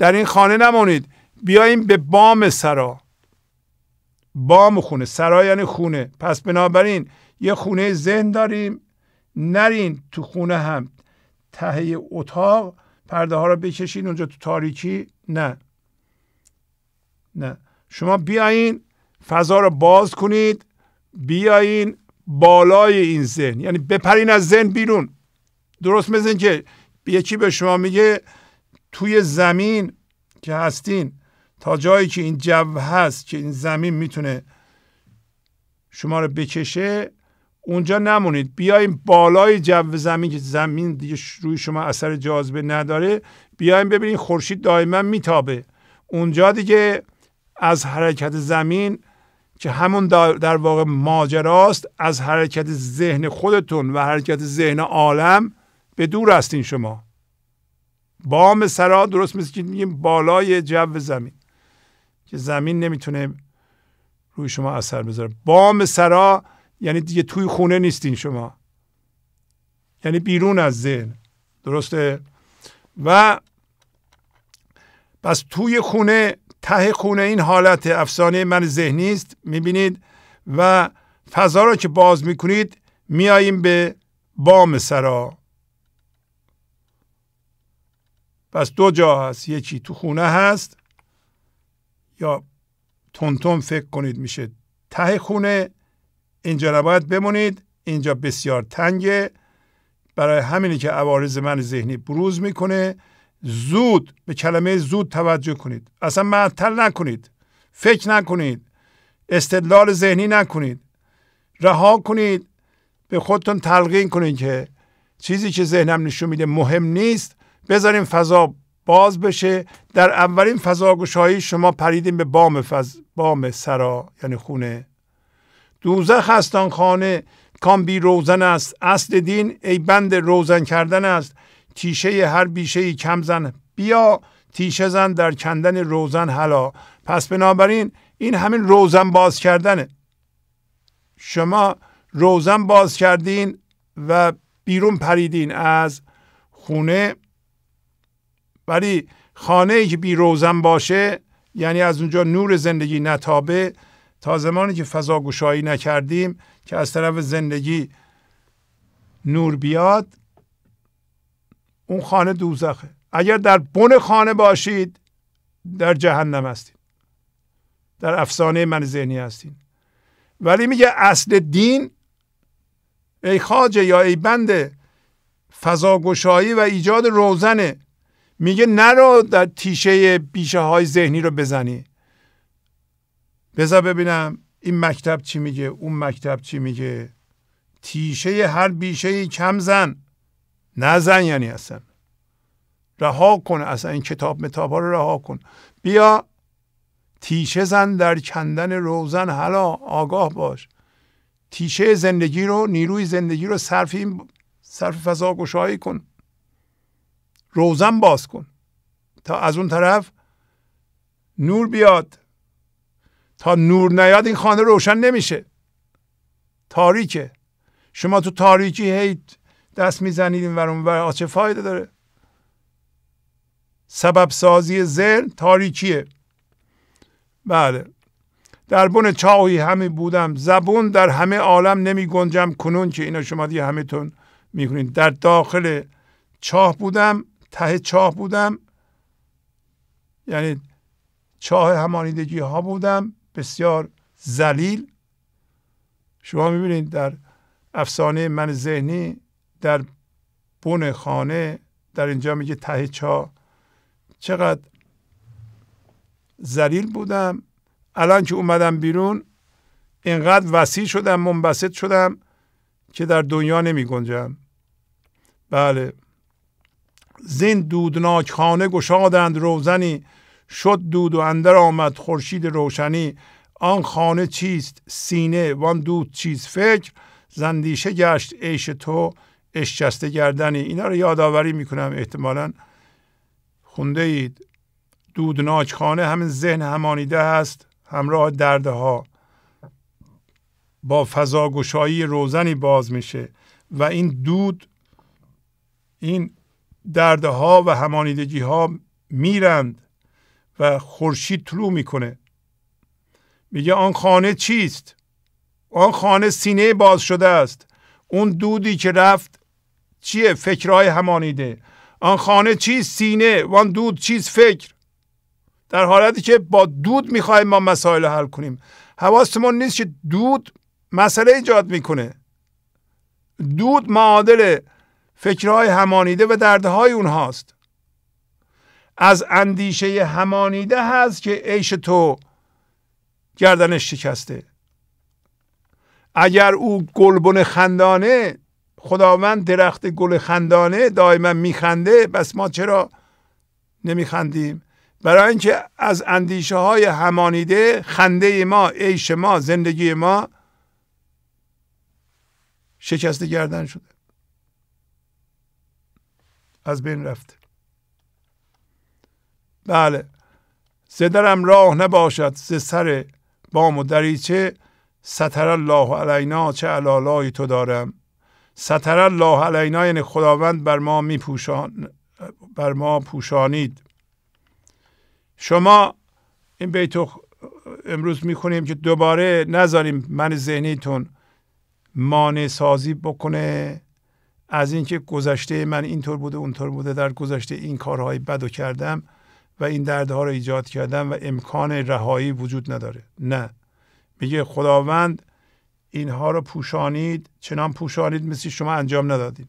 در این خانه نمونید. بیاییم به بام سرا بام خونه سرا یعنی خونه پس بنابراین یه خونه ذهن داریم نرین تو خونه هم تهیه اتاق پرده ها رو بکشین اونجا تو تاریکی نه نه شما بیاین فضا رو باز کنید بیایین بالای این ذهن یعنی بپرین از ذهن بیرون درست مثل که یکی به شما میگه توی زمین که هستین تا جایی که این جو هست که این زمین میتونه شما رو بکشه اونجا نمونید بیایم بالای جو زمین که زمین دیگه روی شما اثر جاذبه نداره بیایم ببینید خورشید دائما میتابه اونجا دیگه از حرکت زمین که همون در واقع ماجراست از حرکت ذهن خودتون و حرکت ذهن عالم به دور هستین شما بام سرا درست مثل که میگیم بالای جو زمین که زمین نمیتونه روی شما اثر بذاره بام سرا یعنی دیگه توی خونه نیستین شما یعنی بیرون از ذهن درسته و پس توی خونه ته خونه این حالت افسانه من ذهنی است میبینید و فضا را که باز میکنید میاییم به بام سرا پس دو جا هست یکی تو خونه هست یا تونتون فکر کنید میشه ته خونه اینجا نباید بمونید اینجا بسیار تنگه برای همینی که عوارض من ذهنی بروز میکنه زود به کلمه زود توجه کنید اصلا معطل نکنید فکر نکنید استدلال ذهنی نکنید رها کنید به خودتون تلقین کنید که چیزی که ذهنم نشون میده مهم نیست بذاریم فضا باز بشه در اولین فضاگشایی شما پریدیم به بام, فز... بام سرا یعنی خونه دوزخ هستان خانه کام بی روزن است اصل دین ای بند روزن کردن است تیشه هر بیشه کم زن بیا تیشه زن در کندن روزن حلا پس بنابراین این همین روزن باز کردنه شما روزن باز کردین و بیرون پریدین از خونه ولی خانه ای که بی روزن باشه یعنی از اونجا نور زندگی نتابه تا زمانی که فضا نکردیم که از طرف زندگی نور بیاد اون خانه دوزخه اگر در بن خانه باشید در جهنم هستید در افسانه من ذهنی هستید. ولی میگه اصل دین ای خاجه یا ای بند فضاگشایی و ایجاد روزنه میگه نرو در تیشه بیشه های ذهنی رو بزنی بذار ببینم این مکتب چی میگه اون مکتب چی میگه تیشه هر بیشه کم زن نزن یعنی اصلا رها کن اصلا این کتاب متاب رو رها کن بیا تیشه زن در کندن روزن حالا آگاه باش تیشه زندگی رو نیروی زندگی رو صرف این صرف فضا گشایی کن روزن باز کن تا از اون طرف نور بیاد تا نور نیاد این خانه روشن نمیشه تاریکه شما تو تاریکی هی دست میزنید این ورون چه فایده داره سبب سازی ذهن تاریکیه بله در بن چاهی همه بودم زبون در همه عالم نمی گنجم کنون که اینا شما دیگه همه تون می در داخل چاه بودم ته چاه بودم یعنی چاه همانیدگی ها بودم بسیار زلیل شما میبینید در افسانه من ذهنی در بون خانه در اینجا میگه ته چاه چقدر زلیل بودم الان که اومدم بیرون اینقدر وسیع شدم منبسط شدم که در دنیا نمی گنجم بله زین دودناک خانه گشادند روزنی شد دود و اندر آمد خورشید روشنی آن خانه چیست سینه وان دود چیز فکر زندیشه گشت عیش تو اشجسته گردنی اینا رو یادآوری میکنم احتمالا خونده اید دودناک خانه همین ذهن همانیده هست همراه ها با فضاگشایی روزنی باز میشه و این دود این دردها و همانیدگی ها میرند و خورشید طلوع میکنه میگه آن خانه چیست آن خانه سینه باز شده است اون دودی که رفت چیه فکرهای همانیده آن خانه چیست سینه آن دود چیست فکر در حالتی که با دود میخوایم ما مسائل حل کنیم حواستمون نیست که دود مسئله ایجاد میکنه دود معادله فکرهای همانیده و دردهای اونهاست از اندیشه همانیده هست که عیش تو گردنش شکسته اگر او گلبن خندانه خداوند درخت گل خندانه دائما میخنده بس ما چرا نمیخندیم برای اینکه از اندیشه های همانیده خنده ما عیش ما زندگی ما شکسته گردن شده از بین رفته بله زدرم راه نباشد ز سر بام و دریچه ستر الله علینا چه علالای تو دارم ستر الله علینا یعنی خداوند بر ما بر ما پوشانید شما این بیت امروز میخونیم که دوباره نذاریم من ذهنیتون مانع سازی بکنه از اینکه گذشته من اینطور بوده اونطور بوده در گذشته این کارهای بدو کردم و این دردها رو ایجاد کردم و امکان رهایی وجود نداره نه میگه خداوند اینها رو پوشانید چنان پوشانید مثل شما انجام ندادید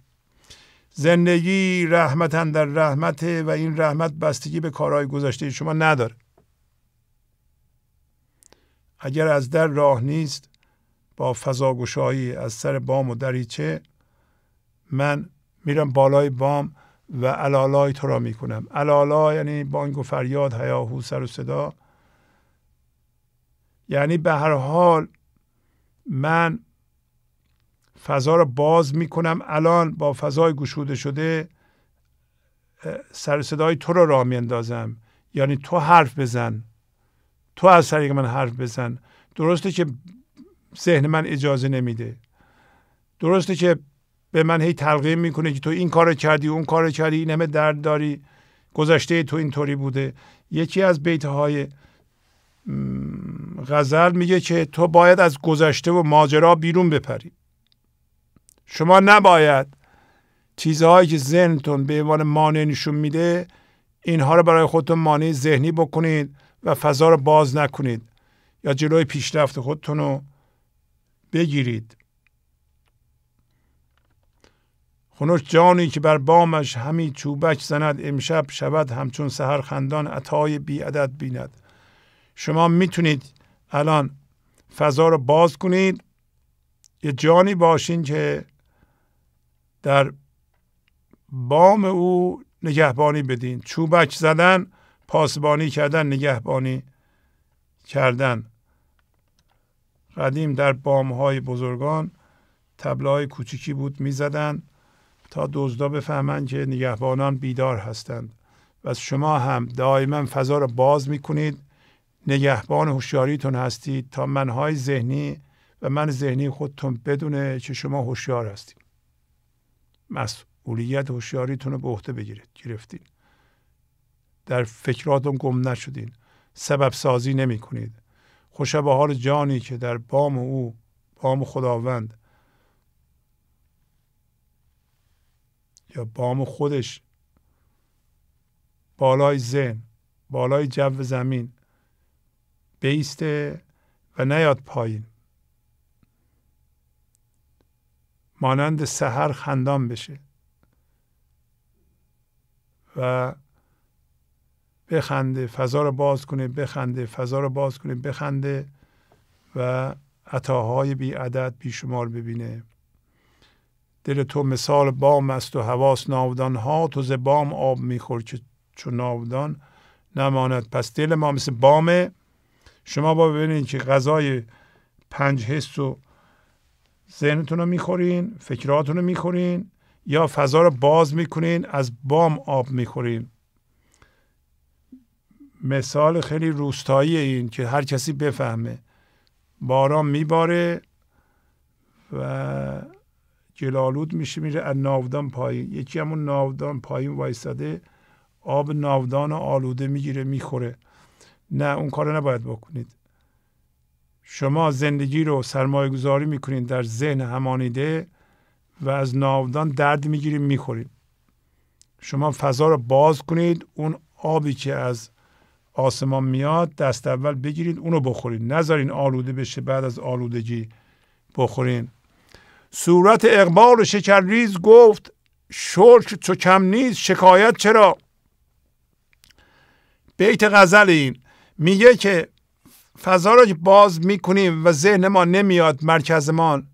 زندگی رحمتا در رحمت و این رحمت بستگی به کارهای گذشته شما نداره اگر از در راه نیست با فضاگشایی از سر بام و دریچه من میرم بالای بام و علالای تو را میکنم علالا یعنی بانگ و فریاد هیاهو سر و صدا یعنی به هر حال من فضا را باز میکنم الان با فضای گشوده شده سر صدای تو را راه میاندازم یعنی تو حرف بزن تو از طریق من حرف بزن درسته که ذهن من اجازه نمیده درسته که به من هی تلقیم میکنه که تو این کار کردی اون کار کردی این همه درد داری گذشته تو اینطوری بوده یکی از بیت های غزل میگه که تو باید از گذشته و ماجرا بیرون بپری شما نباید چیزهایی که ذهنتون به عنوان مانع نشون میده اینها رو برای خودتون مانع ذهنی بکنید و فضا رو باز نکنید یا جلوی پیشرفت خودتون رو بگیرید خنوش جانی که بر بامش همی چوبک زند امشب شود همچون سهر خندان عطای بی عدد بیند شما میتونید الان فضا رو باز کنید یه جانی باشین که در بام او نگهبانی بدین چوبک زدن پاسبانی کردن نگهبانی کردن قدیم در بام های بزرگان تبلای کوچیکی بود میزدند تا دزدا بفهمند که نگهبانان بیدار هستند و شما هم دائما فضا را باز میکنید نگهبان هوشیاریتون هستید تا منهای ذهنی و من ذهنی خودتون بدونه که شما هوشیار هستید مسئولیت هوشیاریتون رو به عهده بگیرید گرفتید در فکراتون گم نشدید سبب سازی نمی کنید حال جانی که در بام او بام خداوند یا بام خودش بالای ذهن بالای جو زمین بیسته و نیاد پایین مانند سحر خندان بشه و بخنده فضا رو باز کنه بخنده فضا رو باز کنه بخنده و عطاهای بی عدد بیشمار ببینه دل تو مثال بام است و حواس ناودان ها تو ز بام آب میخور که چون ناودان نماند پس دل ما مثل بامه شما با ببینید که غذای پنج حس و ذهنتون رو میخورین فکراتون رو میخورین یا فضا رو باز میکنین از بام آب میخورین مثال خیلی روستایی این که هر کسی بفهمه باران میباره و جلالود میشه میره از ناودان پایین یکی همون ناودان پایین وایستده آب ناودان آلوده میگیره میخوره نه اون کار نباید بکنید شما زندگی رو سرمایه گذاری میکنید در ذهن همانیده و از ناودان درد میگیریم میخوریم. شما فضا رو باز کنید اون آبی که از آسمان میاد دست اول بگیرید اونو بخورید نذارین آلوده بشه بعد از آلودگی بخورین صورت اقبال شکرریز گفت شرک تو کم نیست شکایت چرا بیت غزل این میگه که فضا را باز میکنیم و ذهن ما نمیاد مرکزمان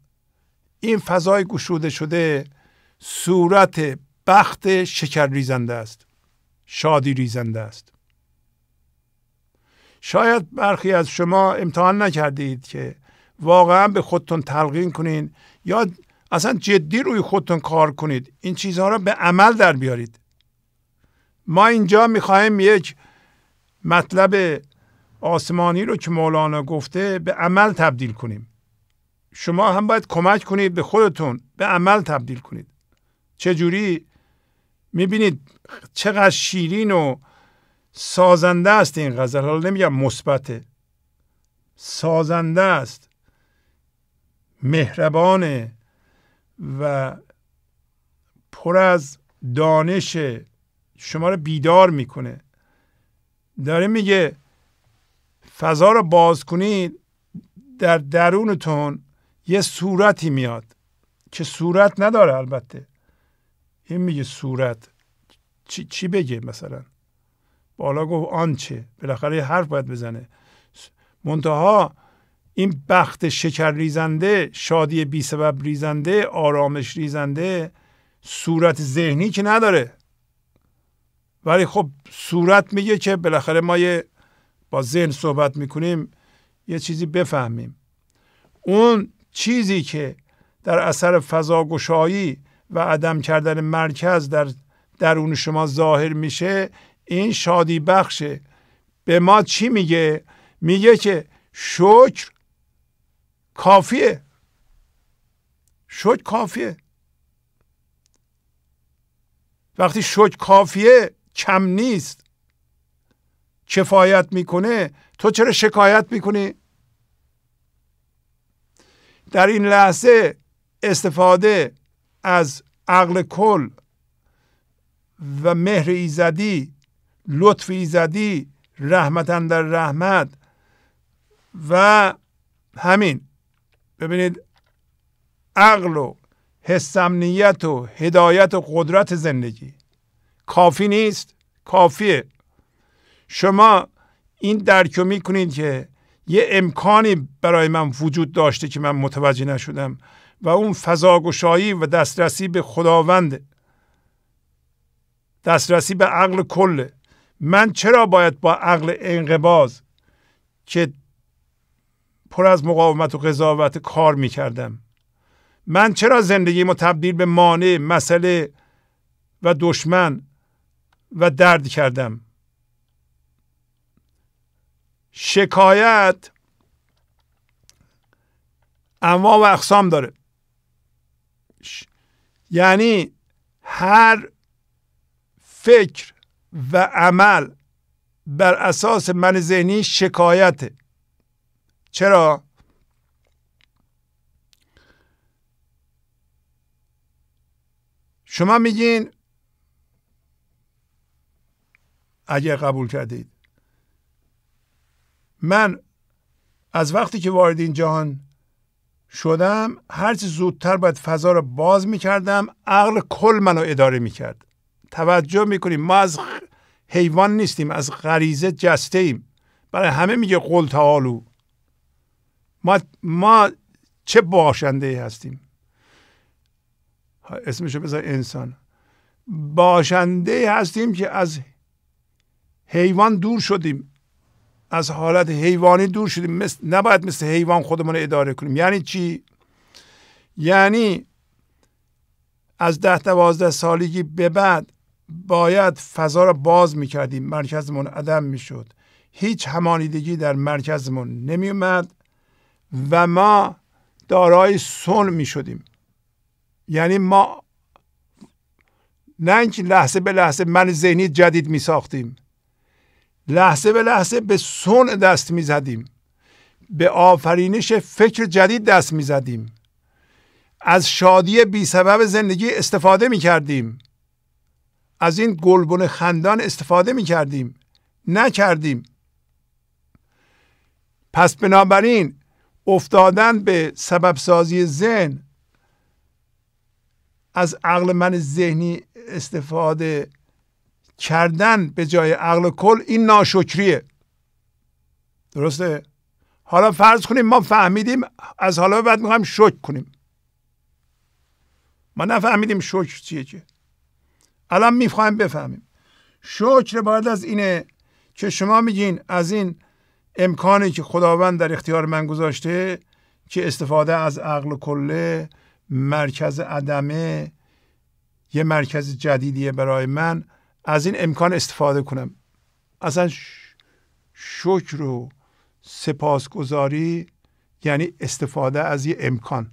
این فضای گشوده شده صورت بخت شکر ریزنده است شادی ریزنده است شاید برخی از شما امتحان نکردید که واقعا به خودتون تلقین کنین یا اصلا جدی روی خودتون کار کنید این چیزها را به عمل در بیارید ما اینجا میخواهیم یک مطلب آسمانی رو که مولانا گفته به عمل تبدیل کنیم شما هم باید کمک کنید به خودتون به عمل تبدیل کنید چجوری میبینید چقدر شیرین و سازنده است این غزل حالا نمیگم مثبته سازنده است مهربانه و پر از دانش شما رو بیدار میکنه داره میگه فضا رو باز کنید در درونتون یه صورتی میاد که صورت نداره البته این میگه صورت چی, بگه مثلا بالا گفت آنچه بالاخره یه حرف باید بزنه منتها این بخت شکر ریزنده شادی بی سبب ریزنده آرامش ریزنده صورت ذهنی که نداره ولی خب صورت میگه که بالاخره ما یه با ذهن صحبت میکنیم یه چیزی بفهمیم اون چیزی که در اثر فضاگشایی و عدم کردن مرکز در درون شما ظاهر میشه این شادی بخشه به ما چی میگه میگه که شکر کافیه شد کافیه وقتی شک کافیه کم نیست کفایت میکنه تو چرا شکایت میکنی در این لحظه استفاده از عقل کل و مهر ایزدی لطف ایزدی رحمتن در رحمت و همین ببینید عقل و حسامنیت و هدایت و قدرت زندگی کافی نیست کافیه شما این درک میکنید که یه امکانی برای من وجود داشته که من متوجه نشدم و اون فضاگشایی و دسترسی به خداوند دسترسی به عقل کله من چرا باید با عقل انقباز که پر از مقاومت و قضاوت کار میکردم من چرا زندگیمو تبدیل به مانع مسئله و دشمن و درد کردم شکایت انواع و اقسام داره یعنی هر فکر و عمل بر اساس من ذهنی شکایته چرا؟ شما میگین اگه قبول کردید من از وقتی که وارد این جهان شدم هرچی زودتر باید فضا رو باز میکردم عقل کل منو اداره میکرد توجه میکنیم ما از حیوان نیستیم از غریزه جسته ایم برای همه میگه قل تعالو ما, چه باشنده هستیم اسمشو بذار انسان باشنده هستیم که از حیوان دور شدیم از حالت حیوانی دور شدیم نباید مثل حیوان خودمون رو اداره کنیم یعنی چی یعنی از ده دوازده سالگی به بعد باید فضا را باز میکردیم مرکزمون عدم میشد هیچ همانیدگی در مرکزمون نمیومد و ما دارای سن می شدیم یعنی ما نه اینکه لحظه به لحظه من ذهنی جدید می ساختیم لحظه به لحظه به سن دست می زدیم به آفرینش فکر جدید دست می زدیم از شادی بی سبب زندگی استفاده می کردیم از این گلبون خندان استفاده می کردیم نکردیم پس بنابراین افتادن به سبب سازی ذهن از عقل من ذهنی استفاده کردن به جای عقل کل این ناشکریه درسته حالا فرض کنیم ما فهمیدیم از حالا بعد میخوایم شکر کنیم ما نفهمیدیم شکر چیه که الان میخوایم بفهمیم شکر باید از اینه که شما میگین از این امکانی که خداوند در اختیار من گذاشته که استفاده از عقل کله مرکز عدمه یه مرکز جدیدیه برای من از این امکان استفاده کنم اصلا شکر و سپاسگزاری یعنی استفاده از یه امکان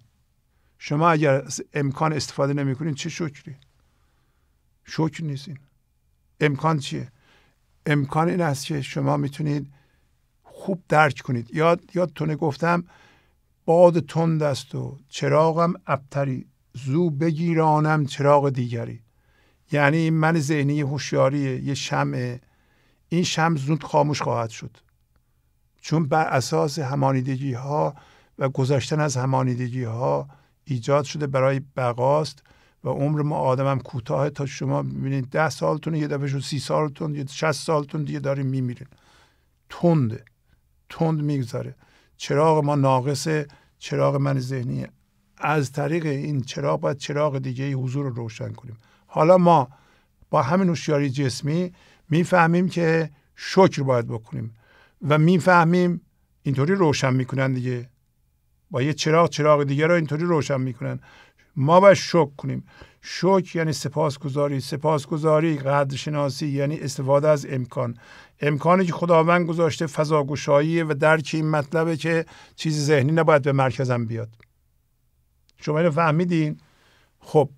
شما اگر از امکان استفاده نمی کنین چه شکری شکر نیستین امکان چیه امکان این است که شما میتونید خوب درک کنید یاد تونه گفتم باد تند است و چراغم ابتری زو بگیرانم چراغ دیگری یعنی من ذهنی هوشیاری یه شمع این شمع زود خاموش خواهد شد چون بر اساس همانیدگی ها و گذشتن از همانیدگی ها ایجاد شده برای بقاست و عمر ما آدمم کوتاه تا شما میبینید ده سالتون یه دفعه شد سی سالتون یه شست سالتون دیگه داریم میمیرین تنده تند میگذاره چراغ ما ناقصه چراغ من ذهنیه از طریق این چراغ باید چراغ دیگه حضور رو روشن کنیم حالا ما با همین هوشیاری جسمی میفهمیم که شکر باید بکنیم و میفهمیم اینطوری روشن میکنن دیگه با یه چراغ چراغ دیگه رو اینطوری روشن میکنن ما باید شکر کنیم شکر یعنی سپاسگزاری سپاسگزاری قدرشناسی یعنی استفاده از امکان امکانی که خداوند گذاشته فضاگشایی و درک این مطلبه که چیز ذهنی نباید به مرکزم بیاد شما اینو فهمیدین خب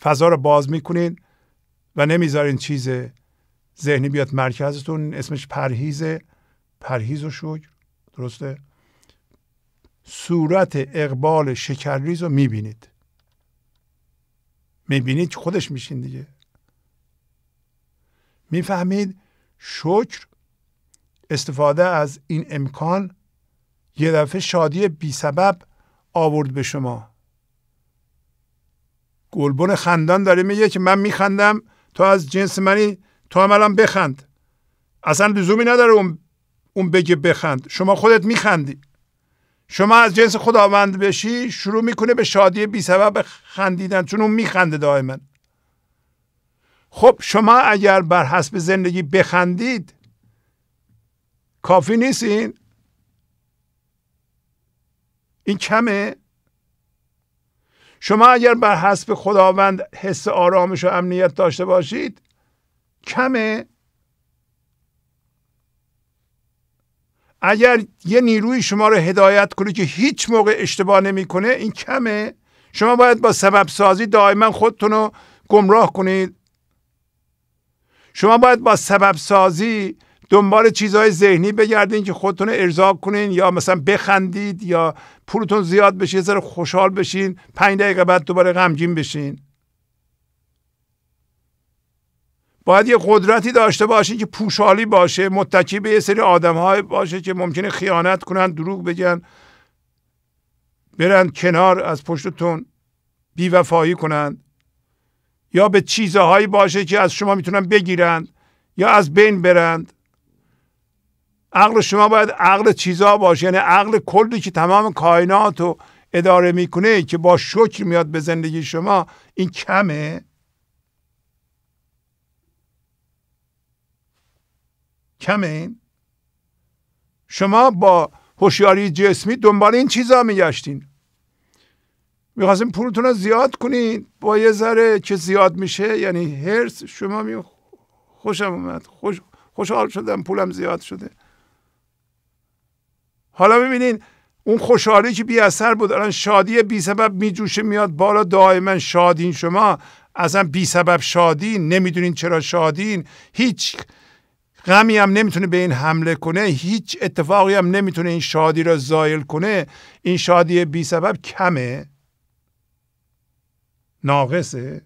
فضا رو باز میکنین و نمیذارین چیز ذهنی بیاد مرکزتون اسمش پرهیزه پرهیز و شکر درسته صورت اقبال شکرریز رو میبینید میبینید که خودش میشین دیگه میفهمید شکر استفاده از این امکان یه دفعه شادی بی سبب آورد به شما گلبون خندان داره میگه که من میخندم تو از جنس منی تو هم الان بخند اصلا لزومی نداره اون اون بگه بخند شما خودت میخندی شما از جنس خداوند بشی شروع میکنه به شادی بی سبب خندیدن چون اون میخنده دائما خب شما اگر بر حسب زندگی بخندید کافی نیستین این کمه شما اگر بر حسب خداوند حس آرامش و امنیت داشته باشید کمه اگر یه نیروی شما رو هدایت کنه که هیچ موقع اشتباه نمیکنه این کمه شما باید با سبب سازی دائما خودتون رو گمراه کنید شما باید با سبب سازی دنبال چیزهای ذهنی بگردین که خودتون ارضا کنین یا مثلا بخندید یا پولتون زیاد بشه یه ذره خوشحال بشین پنج دقیقه بعد دوباره غمگین بشین باید یه قدرتی داشته باشین که پوشالی باشه متکی به یه سری آدم باشه که ممکنه خیانت کنن دروغ بگن برن کنار از پشتتون بیوفایی کنند یا به چیزهایی باشه که از شما میتونن بگیرند یا از بین برند عقل شما باید عقل چیزها باشه یعنی عقل کلی که تمام کائنات رو اداره میکنه که با شکر میاد به زندگی شما این کمه کمه شما با هوشیاری جسمی دنبال این چیزا میگشتین میخواستین پولتون رو زیاد کنین با یه ذره که زیاد میشه یعنی هرس شما می خوشم اومد خوش خوشحال شدم پولم زیاد شده حالا ببینین اون خوشحالی که بی اثر بود الان شادی بی سبب می میاد بالا دائما شادین شما اصلا بی سبب شادین نمیدونین چرا شادین هیچ غمی هم نمیتونه به این حمله کنه هیچ اتفاقی هم نمیتونه این شادی را زایل کنه این شادی بی سبب کمه ناقصه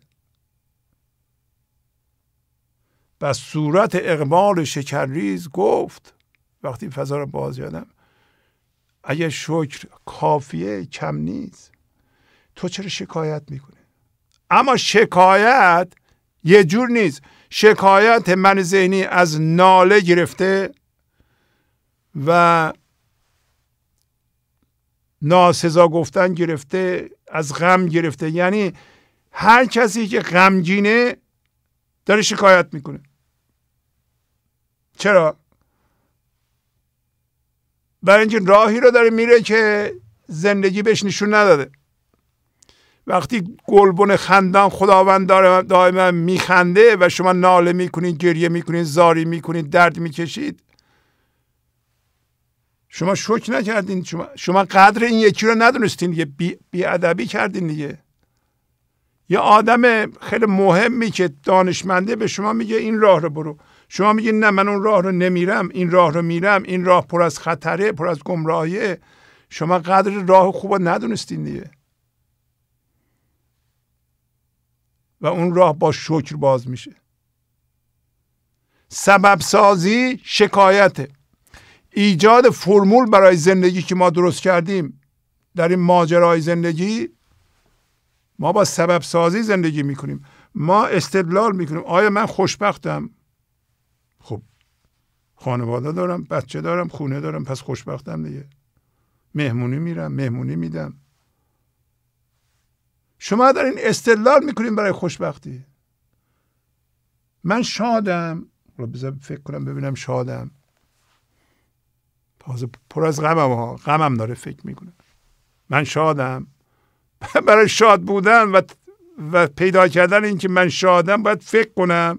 و صورت اقبال شکرریز گفت وقتی فضا رو باز یادم اگه شکر کافیه کم نیست تو چرا شکایت میکنه اما شکایت یه جور نیست شکایت من ذهنی از ناله گرفته و ناسزا گفتن گرفته از غم گرفته یعنی هر کسی که غمگینه داره شکایت میکنه چرا برای اینکه راهی رو داره میره که زندگی بهش نشون نداده وقتی گلبن خندان خداوند دائما میخنده و شما ناله میکنید گریه میکنید زاری میکنید درد میکشید شما شک نکردین شما, قدر این یکی رو ندونستین یه بیادبی ادبی کردین دیگه یه آدم خیلی مهمی که دانشمنده به شما میگه این راه رو برو شما میگه نه من اون راه رو نمیرم این راه رو میرم این راه پر از خطره پر از گمراهیه شما قدر راه خوب ندونستین دیگه و اون راه با شکر باز میشه سبب سازی شکایته ایجاد فرمول برای زندگی که ما درست کردیم در این ماجرای زندگی ما با سبب سازی زندگی میکنیم ما استدلال میکنیم آیا من خوشبختم خب خانواده دارم بچه دارم خونه دارم پس خوشبختم دیگه مهمونی میرم مهمونی میدم شما در این استدلال میکنین برای خوشبختی من شادم رو بذار فکر کنم ببینم شادم تازه پر از غمم ها غمم داره فکر میکنه من شادم برای شاد بودن و و پیدا کردن اینکه من شادم باید فکر کنم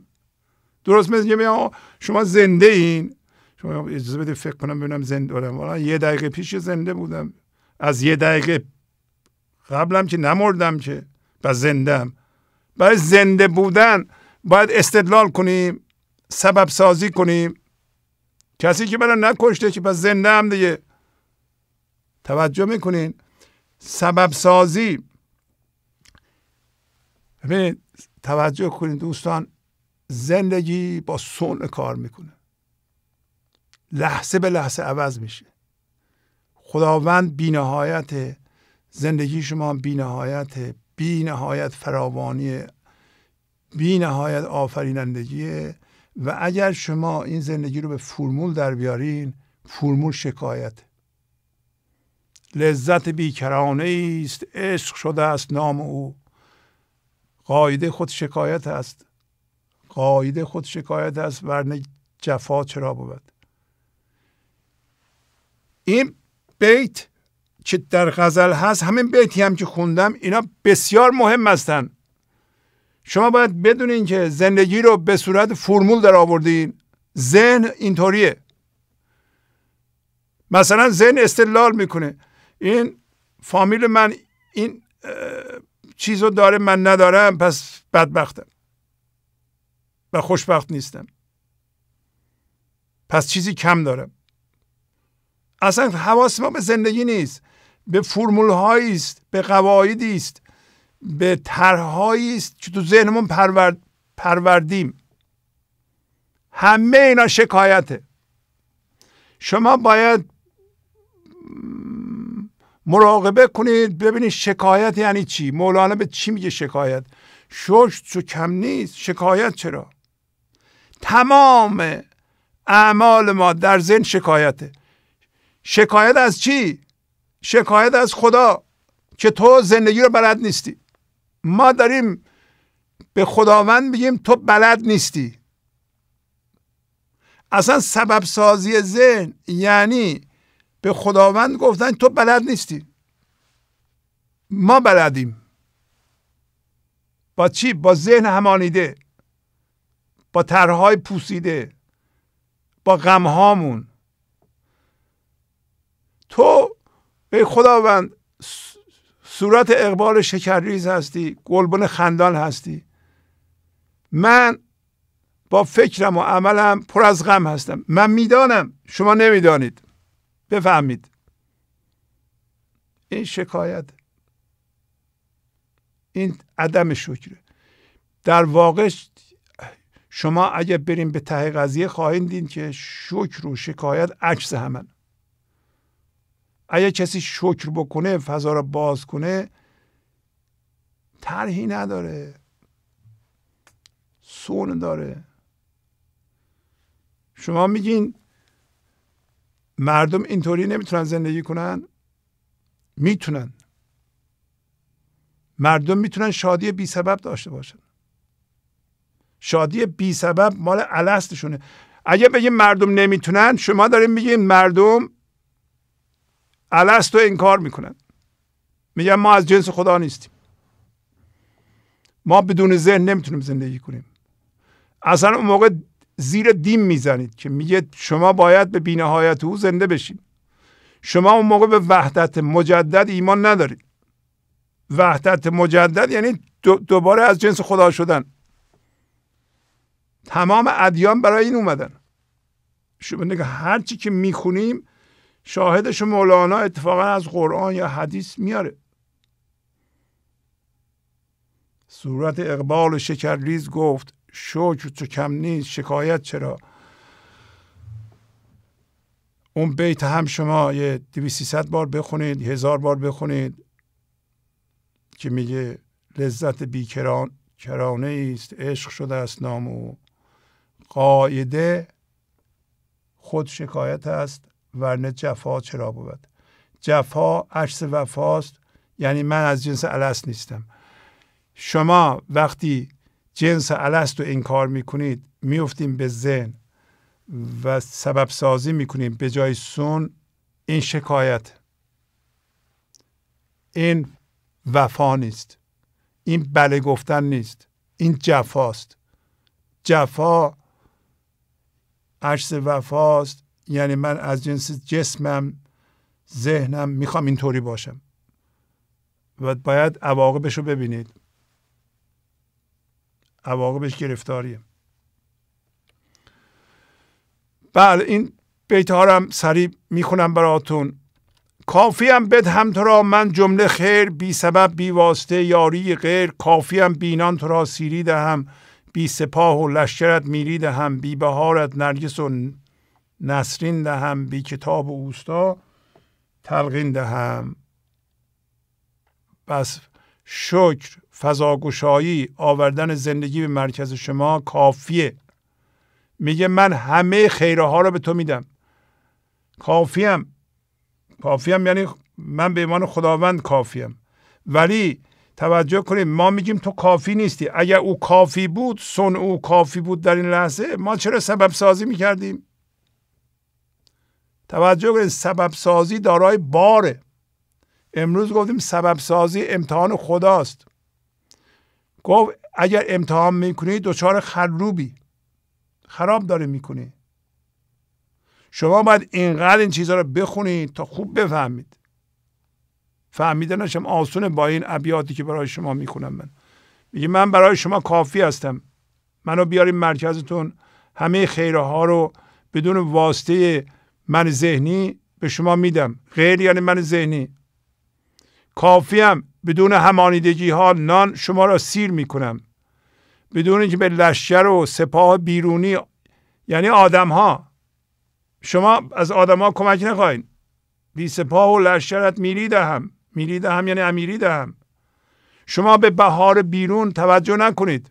درست مثل که شما زنده این شما اجازه بده فکر کنم ببینم زنده بودم یه دقیقه پیش زنده بودم از یه دقیقه قبلم که نمردم که و زندم برای زنده بودن باید استدلال کنیم سبب سازی کنیم کسی که منو نکشته که پس زنده دیگه توجه میکنین سبب سازی ببینید توجه کنید دوستان زندگی با سون کار میکنه لحظه به لحظه عوض میشه خداوند بینهایت زندگی شما بی نهایت بی نهایت فراوانی بی نهایت آفرینندگیه و اگر شما این زندگی رو به فرمول در بیارین فرمول شکایت لذت بیکرانه است عشق شده است نام او قایده خود شکایت است قایده خود شکایت است ورنه جفا چرا بود این بیت که در غزل هست همین بیتی هم که خوندم اینا بسیار مهم هستن شما باید بدونین که زندگی رو به صورت فرمول در آوردین ذهن اینطوریه مثلا ذهن استدلال میکنه این فامیل من این چیز رو داره من ندارم پس بدبختم و خوشبخت نیستم پس چیزی کم دارم اصلا حواس ما به زندگی نیست به فرمول است به قواعدی است به طرحهایی است که تو ذهنمون پروردیم همه اینا شکایته شما باید مراقبه کنید ببینید شکایت یعنی چی مولانا به چی میگه شکایت شش تو کم نیست شکایت چرا تمام اعمال ما در ذهن شکایته شکایت از چی شکایت از خدا که تو زندگی رو بلد نیستی ما داریم به خداوند میگیم تو بلد نیستی اصلا سبب سازی ذهن یعنی به خداوند گفتن تو بلد نیستی ما بلدیم با چی؟ با ذهن همانیده با ترهای پوسیده با غمهامون تو ای خداوند صورت اقبال شکرریز هستی گلبن خندان هستی من با فکرم و عملم پر از غم هستم من میدانم شما نمیدانید بفهمید این شکایت این عدم شکره در واقع شما اگه بریم به ته قضیه خواهید دید که شکر و شکایت عکس همن اگه کسی شکر بکنه فضا را باز کنه طرحی نداره سون داره شما میگین مردم اینطوری نمیتونن زندگی کنن میتونن مردم میتونن شادی بی سبب داشته باشن شادی بی سبب مال الستشونه اگه بگیم مردم نمیتونن شما داریم میگین مردم الست رو انکار میکنن میگن ما از جنس خدا نیستیم ما بدون ذهن نمیتونیم زندگی کنیم اصلا اون موقع زیر دین میزنید که میگه شما باید به بینهایت او زنده بشید شما اون موقع به وحدت مجدد ایمان ندارید وحدت مجدد یعنی دوباره از جنس خدا شدن تمام ادیان برای این اومدن شما نگه هرچی که میخونیم شاهدش مولانا اتفاقا از قرآن یا حدیث میاره صورت اقبال شکرلیز گفت شکر تو کم نیست شکایت چرا اون بیت هم شما یه صد بار بخونید هزار بار بخونید که میگه لذت بیکران کرانه است عشق شده است نامو قایده قاعده خود شکایت است ورنه جفا چرا بود جفا عکس وفاست یعنی من از جنس الست نیستم شما وقتی جنس الست رو انکار میکنید میفتیم به ذهن و سبب سازی میکنیم به جای سون این شکایت این وفا نیست این بله گفتن نیست این جفاست جفا عکس وفاست یعنی من از جنس جسمم ذهنم میخوام اینطوری باشم و باید عواقبش رو ببینید عواقبش گرفتاریه بله این بیت ها هم سریع میخونم براتون کافیم بدهم تو را من جمله خیر بی سبب بی واسطه یاری غیر کافیم بینان تو را سیری دهم بی سپاه و لشکرت میری دهم بی بهارت نرگس و نسرین دهم بی کتاب و اوستا تلقین دهم بس شکر فضاگشایی آوردن زندگی به مرکز شما کافیه میگه من همه خیره ها رو به تو میدم کافیم کافیم یعنی من به ایمان خداوند کافیم ولی توجه کنید ما میگیم تو کافی نیستی اگر او کافی بود سن او کافی بود در این لحظه ما چرا سبب سازی میکردیم توجه کنید سبب سازی دارای باره امروز گفتیم سبب سازی امتحان خداست گفت اگر امتحان میکنی دچار خروبی خراب داره میکنی شما باید اینقدر این چیزها رو بخونید تا خوب بفهمید فهمیدنشم آسونه با این ابیاتی که برای شما میکنم من میگه من برای شما کافی هستم منو بیاریم مرکزتون همه خیرها رو بدون واسطه من ذهنی به شما میدم غیر یعنی من ذهنی کافیم بدون همانیدگی ها نان شما را سیر میکنم بدون اینکه به لشکر و سپاه بیرونی یعنی آدم ها شما از آدم ها کمک نخواهید بی سپاه و لشکرت میری دهم میری دهم یعنی امیری دهم شما به بهار بیرون توجه نکنید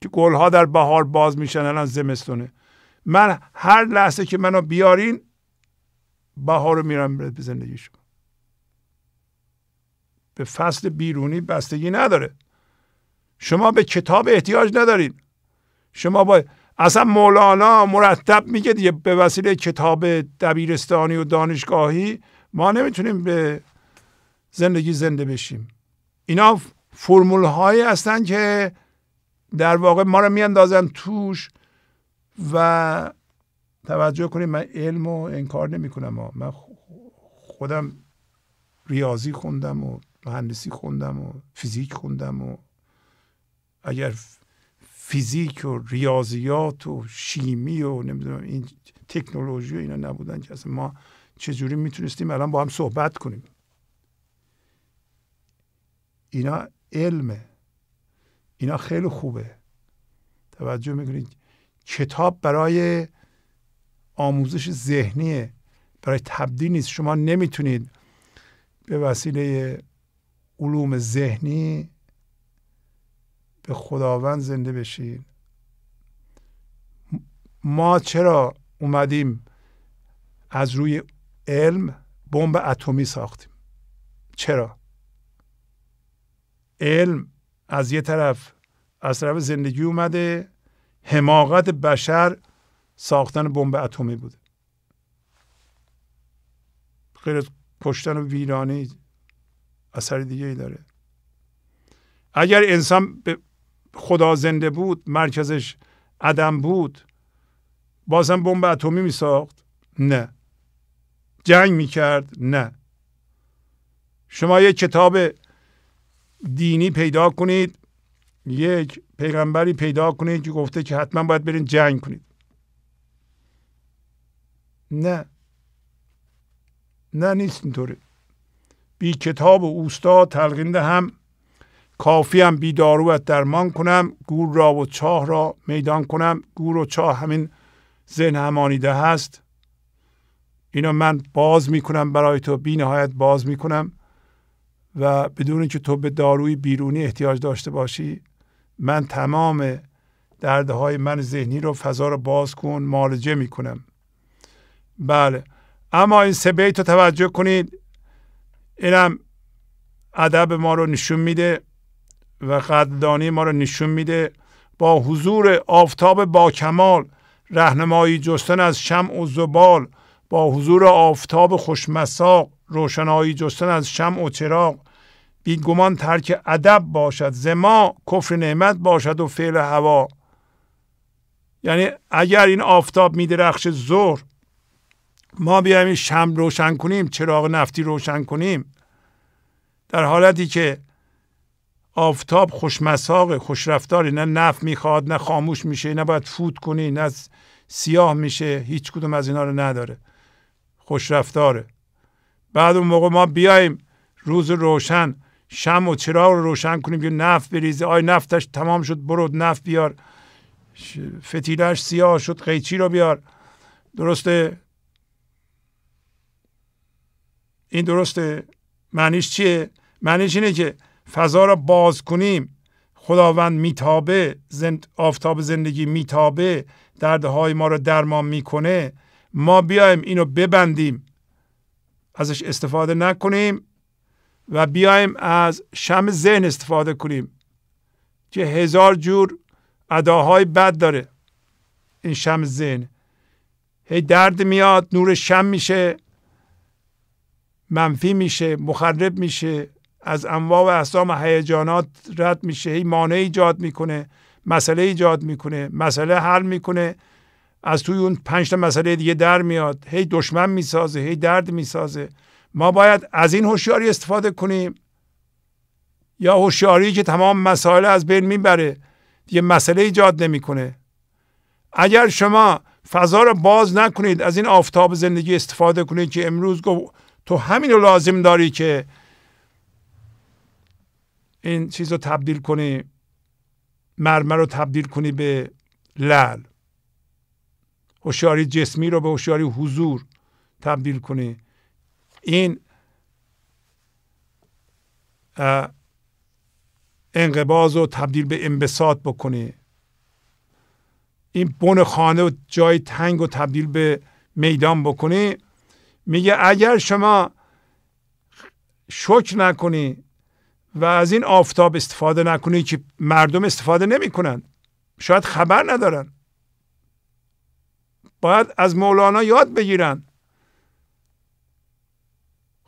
که گلها در بهار باز میشن الان زمستونه من هر لحظه که منو بیارین بها رو میرم به زندگی شما به فصل بیرونی بستگی نداره شما به کتاب احتیاج ندارین شما با اصلا مولانا مرتب میگه دیگه به وسیله کتاب دبیرستانی و دانشگاهی ما نمیتونیم به زندگی زنده بشیم اینا فرمول هایی هستن که در واقع ما رو میاندازن توش و توجه کنید من علم و انکار نمی کنم من خودم ریاضی خوندم و مهندسی خوندم و فیزیک خوندم و اگر فیزیک و ریاضیات و شیمی و نمیدونم این تکنولوژی و اینا نبودن که ما چجوری میتونستیم الان با هم صحبت کنیم اینا علمه اینا خیلی خوبه توجه میکنید کتاب برای آموزش ذهنیه برای تبدیل نیست شما نمیتونید به وسیله علوم ذهنی به خداوند زنده بشید ما چرا اومدیم از روی علم بمب اتمی ساختیم چرا علم از یه طرف از طرف زندگی اومده حماقت بشر ساختن بمب اتمی بوده غیر کشتن و ویرانی اثر دیگه ای داره اگر انسان به خدا زنده بود مرکزش عدم بود بازم بمب اتمی می ساخت نه جنگ می کرد نه شما یک کتاب دینی پیدا کنید یک پیغمبری پیدا کنید که گفته که حتما باید برین جنگ کنید نه نه نیست اینطوره بی کتاب و اوستا تلقینده هم کافی هم بی داروت درمان کنم گور را و چاه را میدان کنم گور و چاه همین ذهن همانیده هست اینا من باز میکنم برای تو بی نهایت باز میکنم و بدون اینکه تو به داروی بیرونی احتیاج داشته باشی من تمام دردهای من ذهنی رو فضا رو باز کن می کنم بله اما این سه بیت رو توجه کنید اینم ادب ما رو نشون میده و قدردانی ما رو نشون میده با حضور آفتاب با کمال رهنمایی جستن از شم و زبال با حضور آفتاب خوشمساق روشنایی جستن از شم و چراغ گمان ترک ادب باشد زما کفر نعمت باشد و فعل هوا یعنی اگر این آفتاب میدرخش ظهر ما بیایم شم روشن کنیم چراغ نفتی روشن کنیم در حالتی که آفتاب خوشمساق خوشرفتاری نه نفت میخواد نه خاموش میشه نه باید فوت کنی نه سیاه میشه هیچ کدوم از اینا رو نداره خوشرفتاره بعد اون موقع ما بیایم روز روشن شم و چراغ رو روشن کنیم که نفت بریزه آی نفتش تمام شد برود نفت بیار فتیلش سیاه شد قیچی رو بیار درسته این درسته معنیش چیه معنیش اینه که فضا را باز کنیم خداوند میتابه زند، آفتاب زندگی میتابه دردهای ما رو درمان میکنه ما بیایم اینو ببندیم ازش استفاده نکنیم و بیایم از شم ذهن استفاده کنیم که هزار جور اداهای بد داره این شم ذهن هی درد میاد نور شم میشه منفی میشه مخرب میشه از انواع و اسام هیجانات رد میشه هی مانع ایجاد میکنه مسئله ایجاد میکنه مسئله حل میکنه از توی اون پنج تا مسئله دیگه در میاد هی دشمن میسازه هی درد میسازه ما باید از این هوشیاری استفاده کنیم یا هوشیاری که تمام مسائل از بین میبره دیگه مسئله ایجاد نمیکنه اگر شما فضا رو باز نکنید از این آفتاب زندگی استفاده کنید که امروز گفت تو همین رو لازم داری که این چیز رو تبدیل کنی مرمر رو تبدیل کنی به لل هوشیاری جسمی رو به هوشیاری حضور تبدیل کنی این انقباز رو تبدیل به انبساط بکنی این بن خانه و جای تنگ و تبدیل به میدان بکنی میگه اگر شما شکر نکنی و از این آفتاب استفاده نکنی که مردم استفاده نمیکنند، شاید خبر ندارن باید از مولانا یاد بگیرن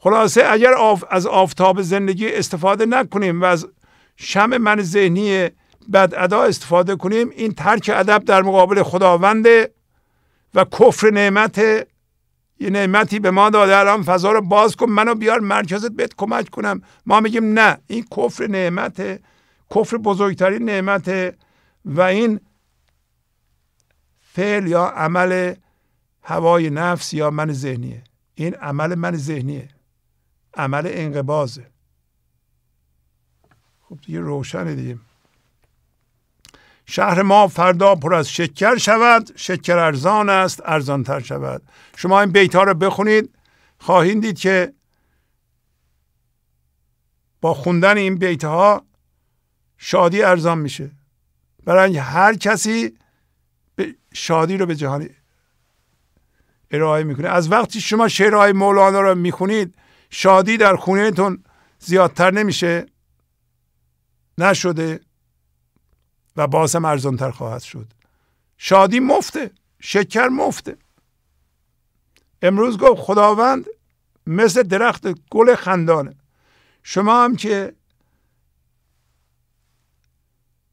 خلاصه اگر از آفتاب زندگی استفاده نکنیم و از شم من ذهنی بد استفاده کنیم این ترک ادب در مقابل خداوند و کفر نعمت یه نعمتی به ما داده الان فضا رو باز کن منو بیار مرکزت بهت کمک کنم ما میگیم نه این کفر نعمت کفر بزرگترین نعمت و این فعل یا عمل هوای نفس یا من ذهنیه این عمل من ذهنیه عمل انقبازه خب دیگه روشنه دیگه شهر ما فردا پر از شکر شود شکر ارزان است ارزانتر شود شما این بیت ها رو بخونید خواهید دید که با خوندن این بیت ها شادی ارزان میشه برای هر کسی به شادی رو به جهانی ارائه میکنه از وقتی شما شعرهای مولانا رو میخونید شادی در خونه تون زیادتر نمیشه نشده و بازم ارزانتر خواهد شد شادی مفته شکر مفته امروز گفت خداوند مثل درخت گل خندانه شما هم که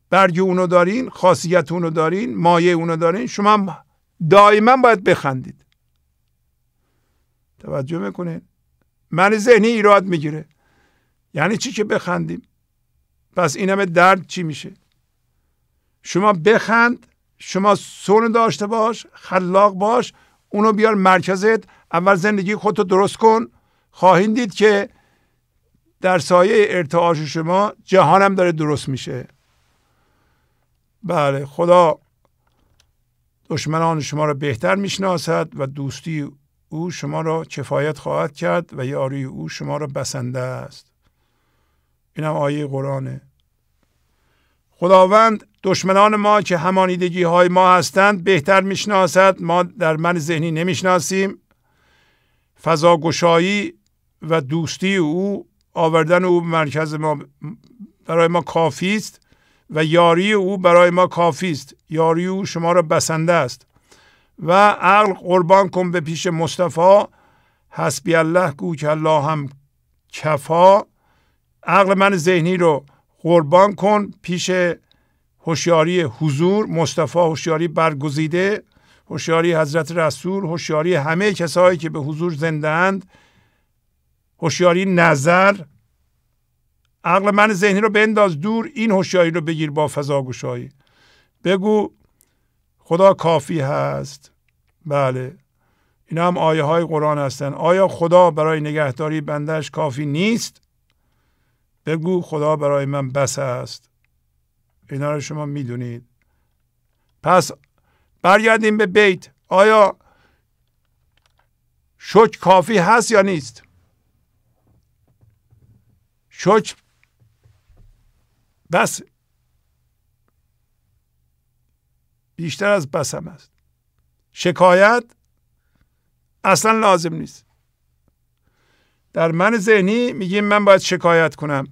برگ اونو دارین خاصیت اونو دارین مایه اونو دارین شما هم دائما باید بخندید توجه میکنین من ذهنی ایراد میگیره یعنی چی که بخندیم پس این همه درد چی میشه شما بخند شما سون داشته باش خلاق باش اونو بیار مرکزت اول زندگی خودتو درست کن خواهید دید که در سایه ارتعاش شما جهانم داره درست میشه بله خدا دشمنان شما رو بهتر میشناسد و دوستی او شما را کفایت خواهد کرد و یاری او شما را بسنده است این هم آیه قرآنه خداوند دشمنان ما که همانیدگی های ما هستند بهتر میشناسد ما در من ذهنی نمیشناسیم فضاگشایی و دوستی او آوردن او به مرکز ما برای ما کافی است و یاری او برای ما کافی است یاری او شما را بسنده است و عقل قربان کن به پیش مصطفی حسبی الله گو که الله هم کفا عقل من ذهنی رو قربان کن پیش هوشیاری حضور مصطفی هوشیاری برگزیده هوشیاری حضرت رسول هوشیاری همه کسایی که به حضور زنده اند هوشیاری نظر عقل من ذهنی رو بنداز دور این هوشیاری رو بگیر با گشایی بگو خدا کافی هست بله این هم آیه های قرآن هستن آیا خدا برای نگهداری بندش کافی نیست بگو خدا برای من بس است اینا رو شما میدونید پس برگردیم به بیت آیا شک کافی هست یا نیست شک بس بیشتر از بسم است شکایت اصلا لازم نیست در من ذهنی میگیم من باید شکایت کنم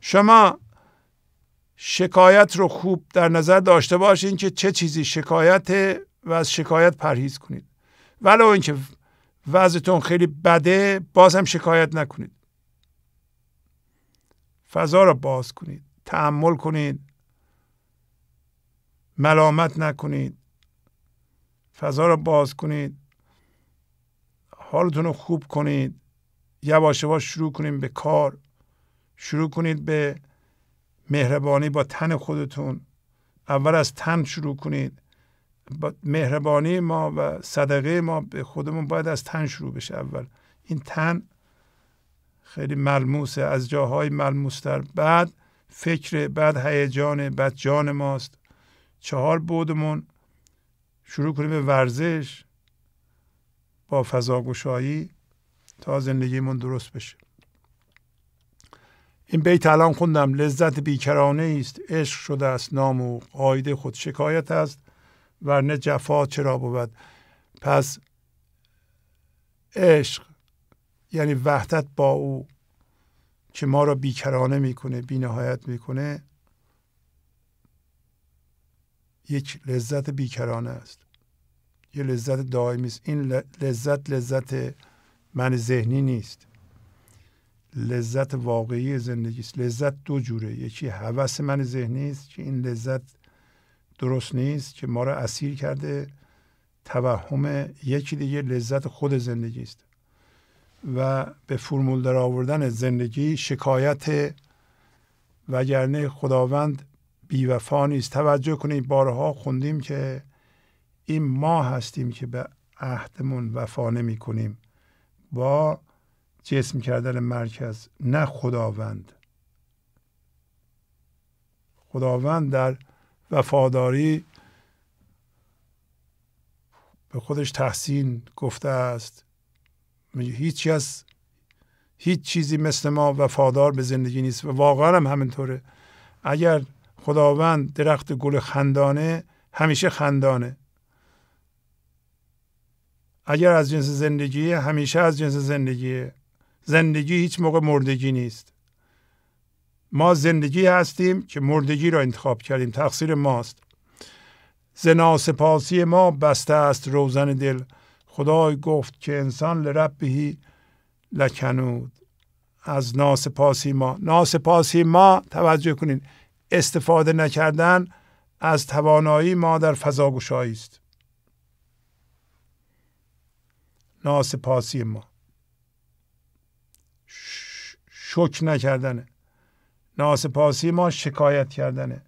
شما شکایت رو خوب در نظر داشته باشین که چه چیزی شکایت و از شکایت پرهیز کنید ولو اینکه وضعتون خیلی بده باز هم شکایت نکنید فضا رو باز کنید تحمل کنید ملامت نکنید فضا رو باز کنید حالتون رو خوب کنید یواش یواش شروع کنید به کار شروع کنید به مهربانی با تن خودتون اول از تن شروع کنید با مهربانی ما و صدقه ما به خودمون باید از تن شروع بشه اول این تن خیلی ملموسه از جاهای ملموستر بعد فکر بعد هیجان بعد جان ماست چهار بودمون شروع کنیم به ورزش با فضاگوشایی تا زندگیمون درست بشه این بیت الان خوندم لذت بیکرانه است عشق شده است نام و قاعده خود شکایت است ورنه جفا چرا بود پس عشق یعنی وحدت با او که ما را بیکرانه میکنه بینهایت میکنه یک لذت بیکرانه است یه لذت دائمی است این لذت لذت من ذهنی نیست لذت واقعی زندگی است لذت دو جوره یکی هوس من ذهنی است که این لذت درست نیست که ما را اسیر کرده توهم یکی دیگه لذت خود زندگی است و به فرمول در آوردن زندگی شکایت وگرنه خداوند بیوفا نیست توجه کنید بارها خوندیم که این ما هستیم که به عهدمون وفا نمی کنیم با جسم کردن مرکز نه خداوند خداوند در وفاداری به خودش تحسین گفته است هیچ از هیچ چیزی مثل ما وفادار به زندگی نیست و واقعا هم همینطوره اگر خداوند درخت گل خندانه همیشه خندانه اگر از جنس زندگی همیشه از جنس زندگی زندگی هیچ موقع مردگی نیست ما زندگی هستیم که مردگی را انتخاب کردیم تقصیر ماست ناسپاسی ما بسته است روزن دل خدای گفت که انسان لربهی لکنود از ناسپاسی ما ناسپاسی ما توجه کنید استفاده نکردن از توانایی ما در گشایی است ناسپاسی ما شک نکردنه ناسپاسی ما شکایت کردنه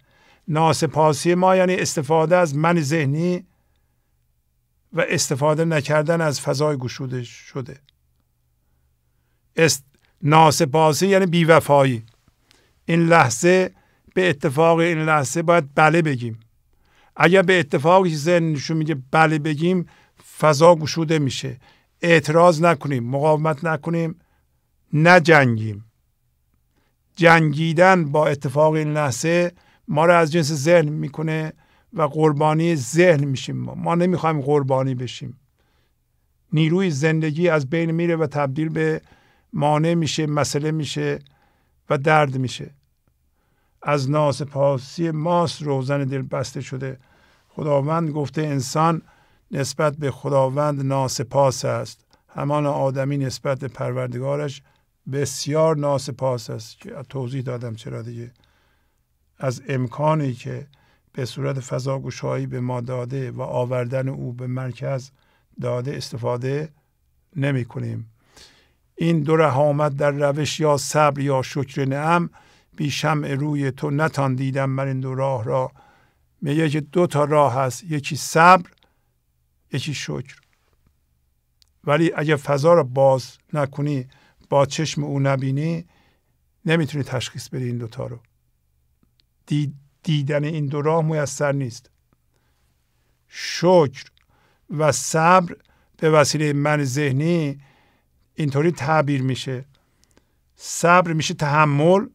ناسپاسی ما یعنی استفاده از من ذهنی و استفاده نکردن از فضای گشوده شده است ناسپاسی یعنی بیوفایی این لحظه به اتفاق این لحظه باید بله بگیم اگر به اتفاق اتفاقی نشون میگه بله بگیم فضا گشوده میشه اعتراض نکنیم مقاومت نکنیم نجنگیم جنگیدن با اتفاق این لحظه ما رو از جنس ذهن میکنه و قربانی ذهن میشیم ما ما نمیخوایم قربانی بشیم نیروی زندگی از بین میره و تبدیل به مانع میشه مسئله میشه و درد میشه از ناسپاسی ماست روزن دل بسته شده خداوند گفته انسان نسبت به خداوند ناسپاس است همان آدمی نسبت به پروردگارش بسیار ناسپاس است که توضیح دادم چرا دیگه از امکانی که به صورت فضاگوشایی به ما داده و آوردن او به مرکز داده استفاده نمی کنیم. این دو رحامت در روش یا صبر یا شکر نعم بی شمع روی تو نتان دیدم من این دو راه را میگه که دو تا راه هست یکی صبر یکی شکر ولی اگه فضا را باز نکنی با چشم او نبینی نمیتونی تشخیص بدی این دوتا رو دیدن این دو راه میسر نیست شکر و صبر به وسیله من ذهنی اینطوری تعبیر میشه صبر میشه تحمل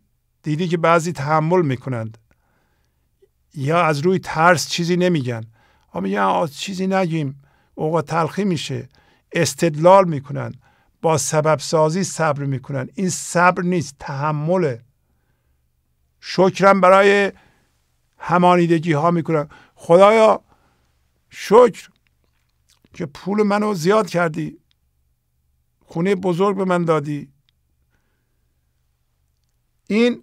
دیدی که بعضی تحمل میکنند یا از روی ترس چیزی نمیگن ها میگن چیزی نگیم اوقات تلخی میشه استدلال میکنن با سبب سازی صبر میکنن این صبر نیست تحمله شکرم برای همانیدگی ها میکنن خدایا شکر که پول منو زیاد کردی خونه بزرگ به من دادی این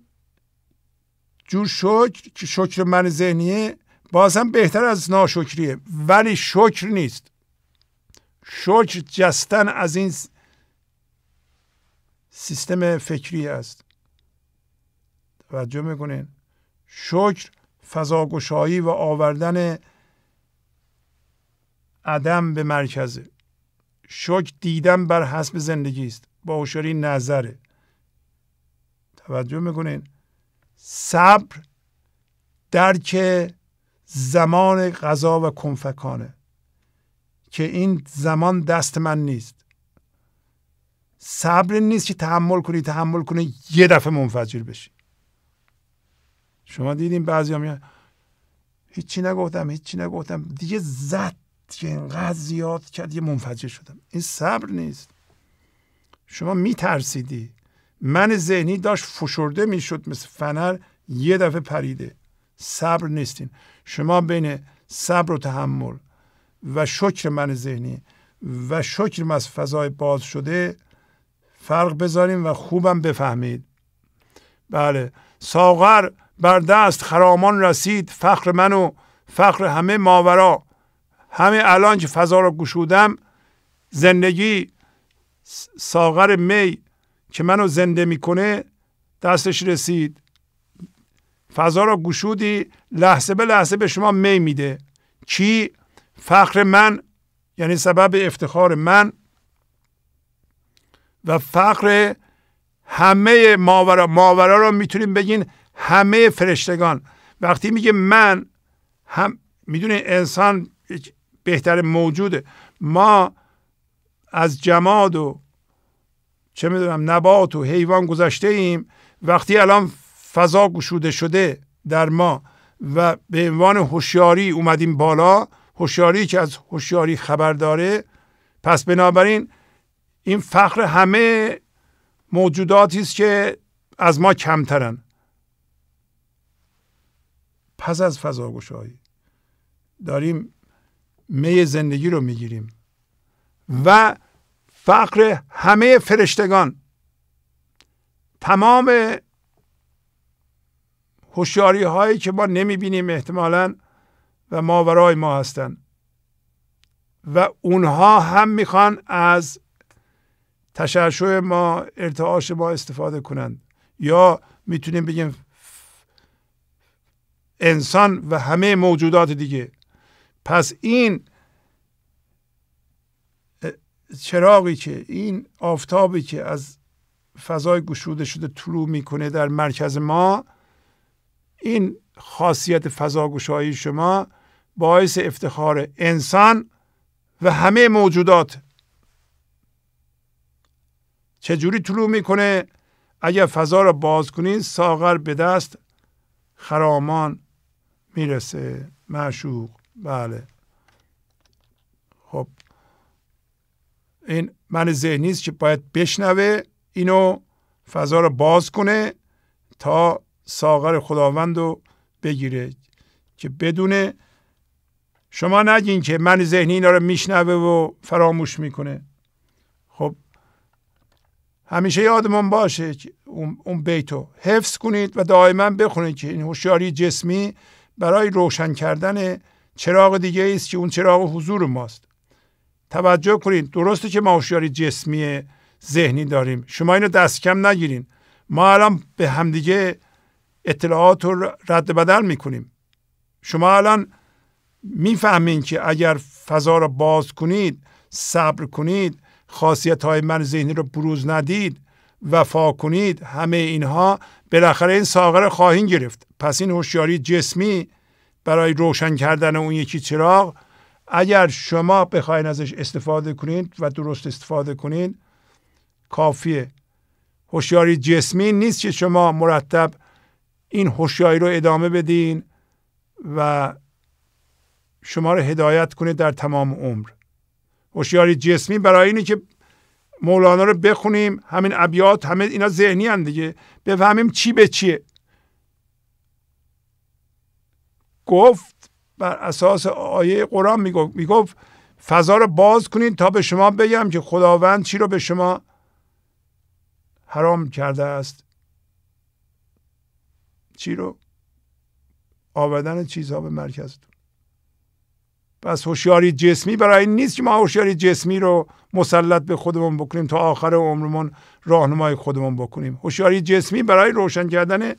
جور شکر که شکر من ذهنیه بازم بهتر از ناشکریه ولی شکر نیست شکر جستن از این سیستم فکری است توجه میکنین شکر فضاگشایی و آوردن عدم به مرکز شکر دیدن بر حسب زندگی است با نظره توجه میکنین صبر که زمان غذا و کنفکانه که این زمان دست من نیست صبر نیست که تحمل کنی تحمل کنی یه دفعه منفجر بشی شما دیدین بعضی میگن هیچی نگفتم هیچی نگفتم دیگه زد که اینقدر زیاد کرد یه منفجر شدم این صبر نیست شما میترسیدی من ذهنی داشت فشرده میشد مثل فنر یه دفعه پریده صبر نیستین شما بین صبر و تحمل و شکر من ذهنی و شکر از فضای باز شده فرق بذاریم و خوبم بفهمید بله ساغر بر دست خرامان رسید فخر منو فخر همه ماورا همه الان که فضا را گشودم زندگی ساغر می که منو زنده میکنه دستش رسید فضا را گشودی لحظه به لحظه به شما می میده چی فخر من یعنی سبب افتخار من و فقر همه ماورا ماورا را میتونیم بگین همه فرشتگان وقتی میگه من هم میدونه انسان بهتر موجوده ما از جماد و چه میدونم نبات و حیوان گذشته ایم وقتی الان فضا گشوده شده در ما و به عنوان هوشیاری اومدیم بالا هوشیاری که از هوشیاری خبر داره پس بنابراین این فخر همه موجوداتی است که از ما کمترن پس از فضا گشایی داریم می زندگی رو میگیریم و فقر همه فرشتگان تمام هوشیاری هایی که ما نمی بینیم احتمالا و ماورای ما هستند و اونها هم میخوان از تشعشع ما ارتعاش ما استفاده کنند یا میتونیم بگیم انسان و همه موجودات دیگه پس این چراغی که این آفتابی که از فضای گشوده شده طلوع میکنه در مرکز ما این خاصیت گشایی شما باعث افتخار انسان و همه موجودات چجوری طلوع میکنه اگر فضا را باز کنین ساغر به دست خرامان میرسه معشوق بله خب این من ذهنی است که باید بشنوه اینو فضا رو باز کنه تا ساغر خداوند رو بگیره که بدونه شما نگین که من ذهنی اینا رو میشنوه و فراموش میکنه خب همیشه یادمون باشه که اون بیتو حفظ کنید و دائما بخونید که این هوشیاری جسمی برای روشن کردن چراغ دیگه است که اون چراغ حضور ماست توجه کنید درسته که ما هوشیاری جسمی ذهنی داریم شما اینو دست کم نگیرین ما الان به همدیگه اطلاعات رو رد بدل میکنیم شما الان میفهمین که اگر فضا رو باز کنید صبر کنید خاصیت های من ذهنی رو بروز ندید وفا کنید همه اینها بالاخره این ساقه رو خواهین گرفت پس این هوشیاری جسمی برای روشن کردن اون یکی چراغ اگر شما بخواین ازش استفاده کنید و درست استفاده کنید کافیه هوشیاری جسمی نیست که شما مرتب این هوشیاری رو ادامه بدین و شما رو هدایت کنید در تمام عمر هوشیاری جسمی برای اینه که مولانا رو بخونیم همین ابیات همه اینا ذهنی هم دیگه بفهمیم چی به چیه گفت بر اساس آیه قرآن میگفت میگفت فضا رو باز کنید تا به شما بگم که خداوند چی رو به شما حرام کرده است چی رو آوردن چیزها به مرکزتون پس هوشیاری جسمی برای این نیست که ما هوشیاری جسمی رو مسلط به خودمون بکنیم تا آخر عمرمون راهنمای خودمون بکنیم هوشیاری جسمی برای روشن کردن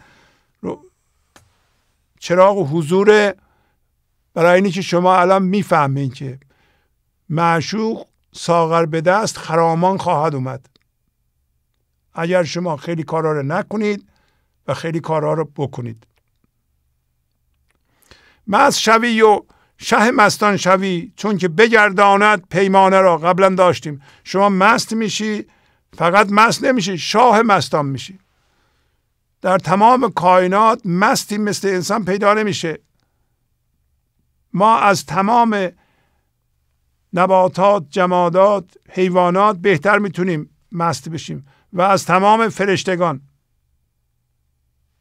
چراغ و حضور برای اینی که شما الان میفهمین که معشوق ساغر به دست خرامان خواهد اومد اگر شما خیلی کارها رو نکنید و خیلی کارا رو بکنید مست شوی و شه مستان شوی چون که بگرداند پیمانه را قبلا داشتیم شما مست میشی فقط مست نمیشی شاه مستان میشی در تمام کائنات مستی مثل انسان پیدا نمیشه ما از تمام نباتات جمادات حیوانات بهتر میتونیم مست بشیم و از تمام فرشتگان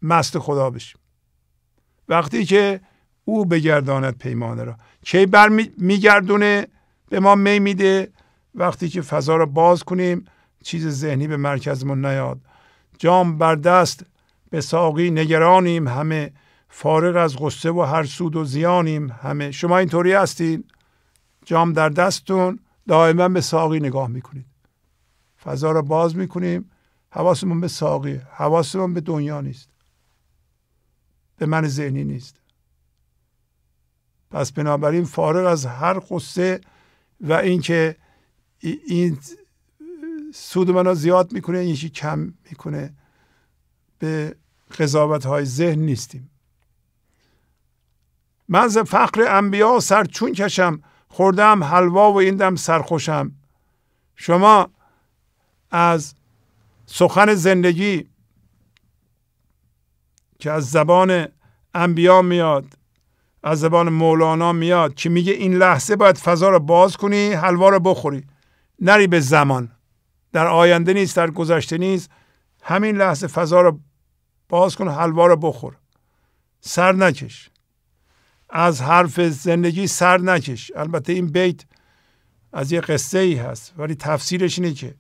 مست خدا بشیم وقتی که او بگرداند پیمانه را کی بر میگردونه به ما می میده وقتی که فضا را باز کنیم چیز ذهنی به مرکزمون نیاد جام بر دست به ساقی نگرانیم همه فارغ از غصه و هر سود و زیانیم همه شما اینطوری هستین جام در دستتون دائما به ساقی نگاه میکنید فضا را باز میکنیم حواسمون به ساقی حواسمون به دنیا نیست به من ذهنی نیست پس بنابراین فارغ از هر قصه و اینکه این سود منو زیاد میکنه این کم میکنه به قضاوت های ذهن نیستیم من ز فقر انبیا سر چون کشم خوردم حلوا و ایندم سرخوشم شما از سخن زندگی که از زبان انبیا میاد از زبان مولانا میاد که میگه این لحظه باید فضا رو باز کنی حلوا رو بخوری نری به زمان در آینده نیست در گذشته نیست همین لحظه فضا رو باز کن حلوا رو بخور سر نکش از حرف زندگی سر نکش البته این بیت از یه قصه ای هست ولی تفسیرش اینه که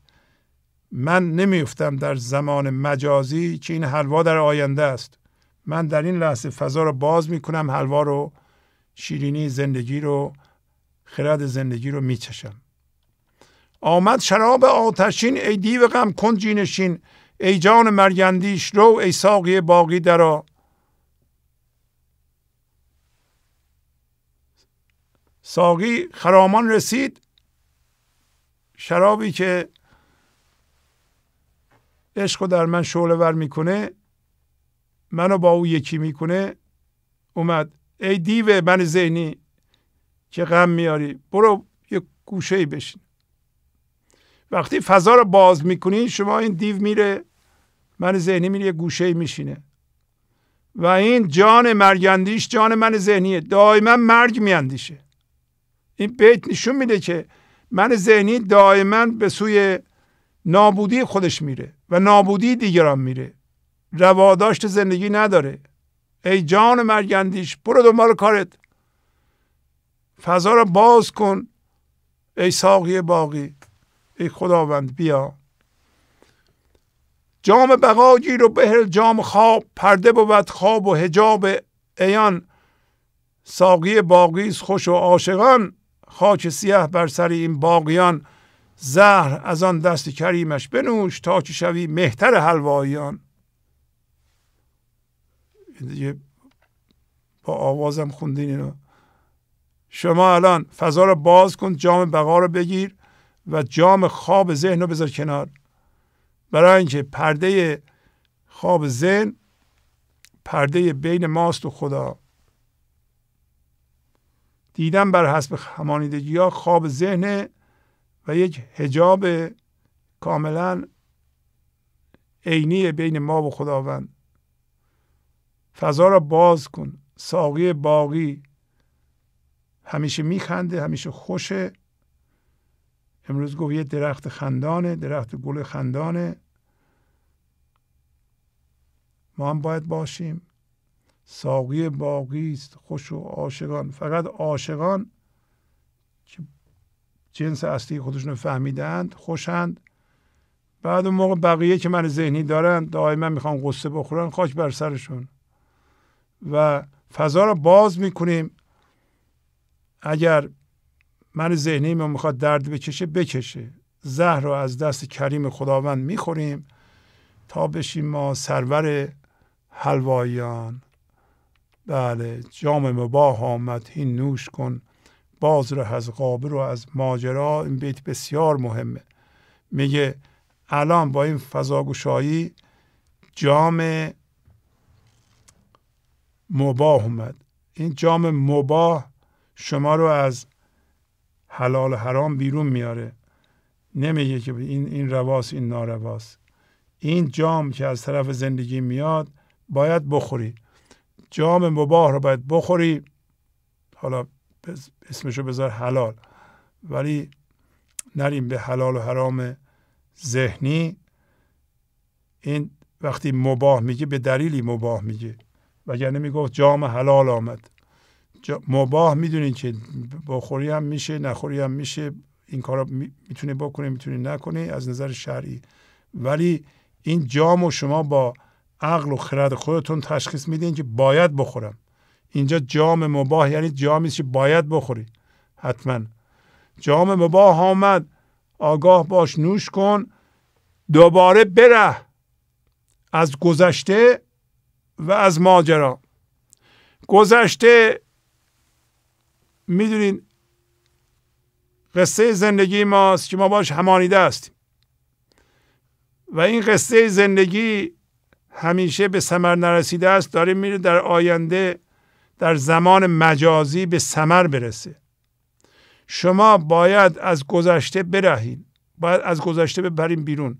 من نمیفتم در زمان مجازی که این حلوا در آینده است من در این لحظه فضا رو باز میکنم حلوا رو شیرینی زندگی رو خرد زندگی رو میچشم آمد شراب آتشین ای دیو غم کن نشین ای جان مرگندیش رو ای ساقی باقی درا ساقی خرامان رسید شرابی که عشق در من شعله ور میکنه منو با او یکی میکنه اومد ای دیو من ذهنی که غم میاری برو یه گوشه ای بشین وقتی فضا رو باز میکنین شما این دیو میره من ذهنی میره یه گوشه ای میشینه و این جان مرگندیش جان من ذهنیه دائما مرگ میاندیشه این بیت نشون میده که من ذهنی دائما به سوی نابودی خودش میره و نابودی دیگران میره رواداشت زندگی نداره ای جان مرگندیش برو دنبال کارت فضا را باز کن ای ساقی باقی ای خداوند بیا جام بقاگی رو بهل جام خواب پرده بود خواب و هجاب ایان ساقی باقی خوش و عاشقان خاک سیه بر سر این باقیان زهر از آن دست کریمش بنوش تا که شوی مهتر حلواییان دیگه با آوازم خوندین اینو. شما الان فضا رو باز کن جام بقا رو بگیر و جام خواب ذهن رو بذار کنار برای اینکه پرده خواب ذهن پرده بین ماست و خدا دیدن بر حسب همانیدگی ها خواب ذهن و یک هجاب کاملا عینی بین ما و خداوند فضا را باز کن ساقی باقی همیشه میخنده همیشه خوشه امروز گفت یه درخت خندانه درخت گل خندانه ما هم باید باشیم ساقی باقی است خوش و عاشقان فقط عاشقان که جنس اصلی خودشون فهمیدند خوشند بعد اون موقع بقیه که من ذهنی دارن دائما میخوان قصه بخورن خاک بر سرشون و فضا رو باز میکنیم اگر من ذهنی من میخواد درد بکشه بکشه زهر رو از دست کریم خداوند میخوریم تا بشیم ما سرور حلوایان بله جام مباه آمد این نوش کن باز رو از قابر رو از ماجرا این بیت بسیار مهمه میگه الان با این فضاگوشایی جام مباه آمد این جام مباه شما رو از حلال و حرام بیرون میاره نمیگه که این این رواس این نارواس این جام که از طرف زندگی میاد باید بخوری جام مباه رو باید بخوری حالا اسمشو بذار حلال ولی نریم به حلال و حرام ذهنی این وقتی مباه میگه به دلیلی مباه میگه وگرنه میگفت جام حلال آمد جا مباه میدونین که بخوری هم میشه نخوری هم میشه این کارا میتونه بکنی میتونی نکنی از نظر شرعی ولی این جام و شما با عقل و خرد خودتون تشخیص میدین که باید بخورم اینجا جام مباه یعنی جامی که باید بخوری حتما جام مباه آمد آگاه باش نوش کن دوباره بره از گذشته و از ماجرا گذشته میدونین قصه زندگی ماست که ما باش همانیده هستیم و این قصه زندگی همیشه به ثمر نرسیده است داره میره در آینده در زمان مجازی به ثمر برسه شما باید از گذشته برهید باید از گذشته ببریم بیرون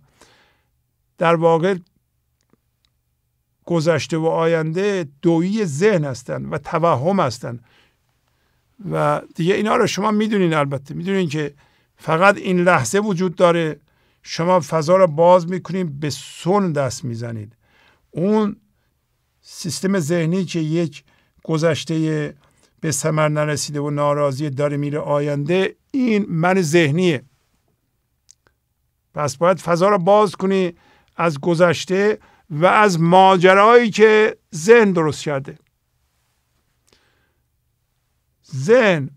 در واقع گذشته و آینده دویی ذهن هستند و توهم هستند و دیگه اینا رو شما میدونین البته میدونین که فقط این لحظه وجود داره شما فضا رو باز میکنین به سن دست میزنید اون سیستم ذهنی که یک گذشته به ثمر نرسیده و ناراضی داره میره آینده این من ذهنیه پس باید فضا را باز کنی از گذشته و از ماجرایی که ذهن درست کرده ذهن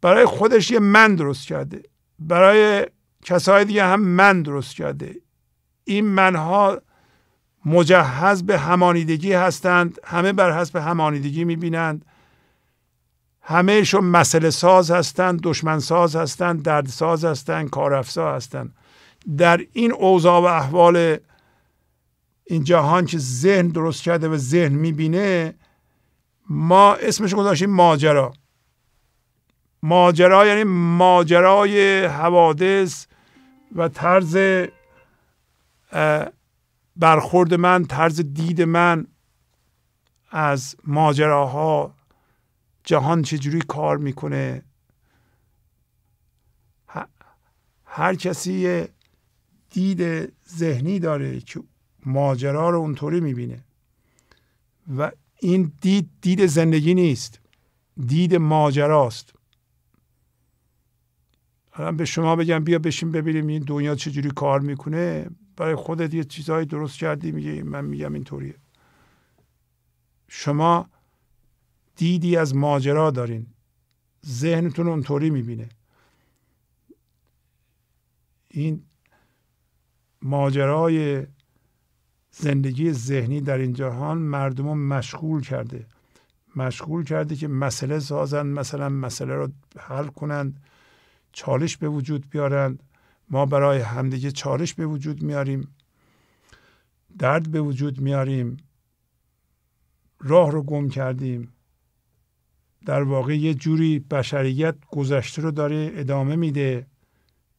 برای خودش یه من درست کرده برای کسای دیگه هم من درست کرده این منها مجهز به همانیدگی هستند همه بر حسب همانیدگی میبینند همهشون مسئله ساز هستند دشمن ساز هستند ساز هستند کارافزا هستند در این اوضاع و احوال این جهان که ذهن درست کرده و ذهن میبینه ما اسمش گذاشتیم ماجرا ماجرا یعنی ماجرای حوادث و طرز برخورد من طرز دید من از ماجراها جهان چجوری کار میکنه هر کسی دید ذهنی داره که ماجرا رو اونطوری میبینه و این دید دید زندگی نیست دید ماجراست الان به شما بگم بیا بشین ببینیم این دنیا چجوری کار میکنه برای خودت یه چیزهایی درست کردی میگه من میگم اینطوریه شما دیدی از ماجرا دارین ذهنتون اونطوری میبینه این ماجرای زندگی ذهنی در این جهان مردم رو مشغول کرده مشغول کرده که مسئله سازند مثلا مسئله رو حل کنند چالش به وجود بیارند ما برای همدیگه چالش به وجود میاریم درد به وجود میاریم راه رو گم کردیم در واقع یه جوری بشریت گذشته رو داره ادامه میده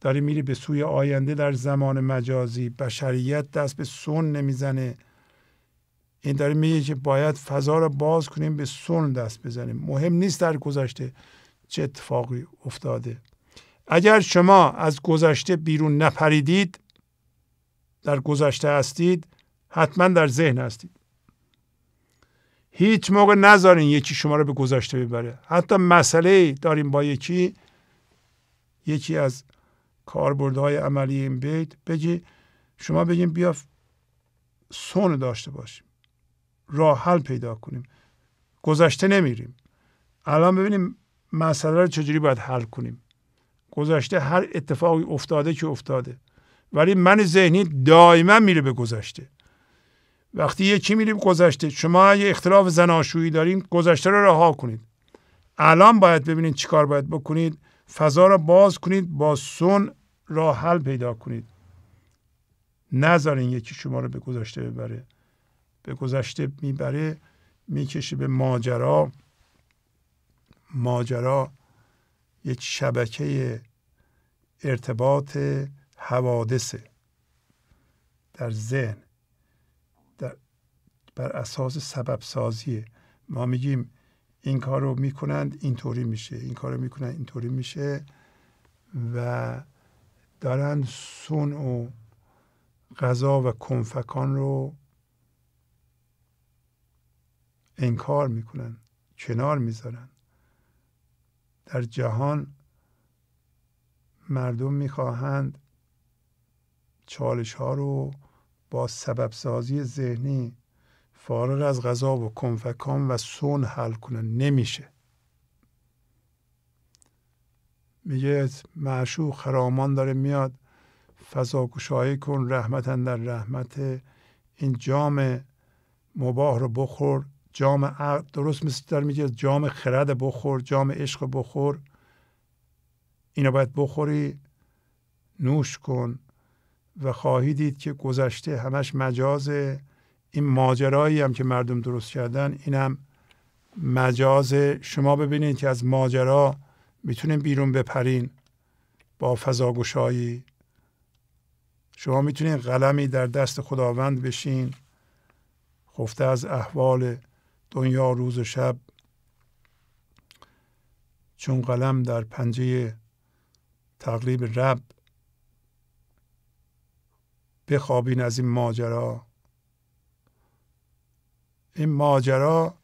داره میره به سوی آینده در زمان مجازی بشریت دست به سن نمیزنه این داره میگه که باید فضا رو باز کنیم به سن دست بزنیم مهم نیست در گذشته چه اتفاقی افتاده اگر شما از گذشته بیرون نپریدید در گذشته هستید حتما در ذهن هستید هیچ موقع نذارین یکی شما رو به گذشته ببره حتی مسئله داریم با یکی یکی از کاربردهای عملی این بیت بگی شما بگیم بیا سون داشته باشیم راه حل پیدا کنیم گذشته نمیریم الان ببینیم مسئله رو چجوری باید حل کنیم گذشته هر اتفاقی افتاده که افتاده ولی من ذهنی دائما میره به گذشته وقتی یکی میره به گذشته شما اگه اختلاف زناشویی دارین گذشته رو رها کنید الان باید ببینید چیکار باید بکنید فضا را باز کنید با سن را حل پیدا کنید نذارین یکی شما رو به گذشته ببره به گذشته میبره میکشه به ماجرا ماجرا یک شبکه ارتباط حوادث در ذهن در بر اساس سبب سازیه ما میگیم این کار رو میکنند اینطوری میشه این کار رو میکنند اینطوری میشه و دارن سون و غذا و کنفکان رو انکار میکنن کنار میذارن در جهان مردم میخواهند چالش ها رو با سبب سازی ذهنی فارغ از غذا و کنفکان و سون حل کنه نمیشه میگه معشوق خرامان داره میاد فضا کن رحمتا در رحمت این جام مباه رو بخور جام درست مثل در میگه جام خرد بخور جام عشق بخور اینو باید بخوری نوش کن و خواهی دید که گذشته همش مجازه این ماجرایی هم که مردم درست کردن اینم مجاز شما ببینید که از ماجرا میتونین بیرون بپرین با فضاگشایی شما میتونید قلمی در دست خداوند بشین خفته از احوال دنیا روز و شب چون قلم در پنجه تقریب رب بخوابین از این ماجرا این ماجرا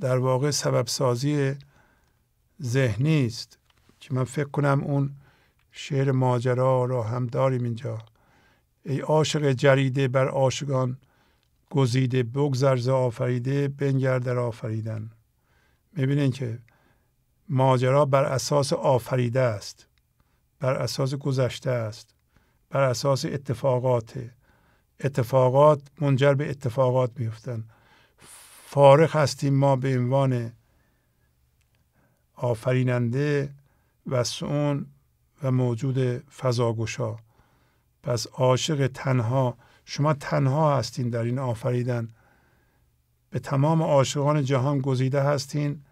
در واقع سبب سازی ذهنی است که من فکر کنم اون شعر ماجرا را هم داریم اینجا ای عاشق جریده بر عاشقان گزیده بگذر آفریده بنگر در آفریدن میبینین که ماجرا بر اساس آفریده است بر اساس گذشته است بر اساس اتفاقات اتفاقات منجر به اتفاقات میفتن فارغ هستیم ما به عنوان آفریننده سون و موجود فضاگوشا پس عاشق تنها شما تنها هستین در این آفریدن به تمام عاشقان جهان گزیده هستین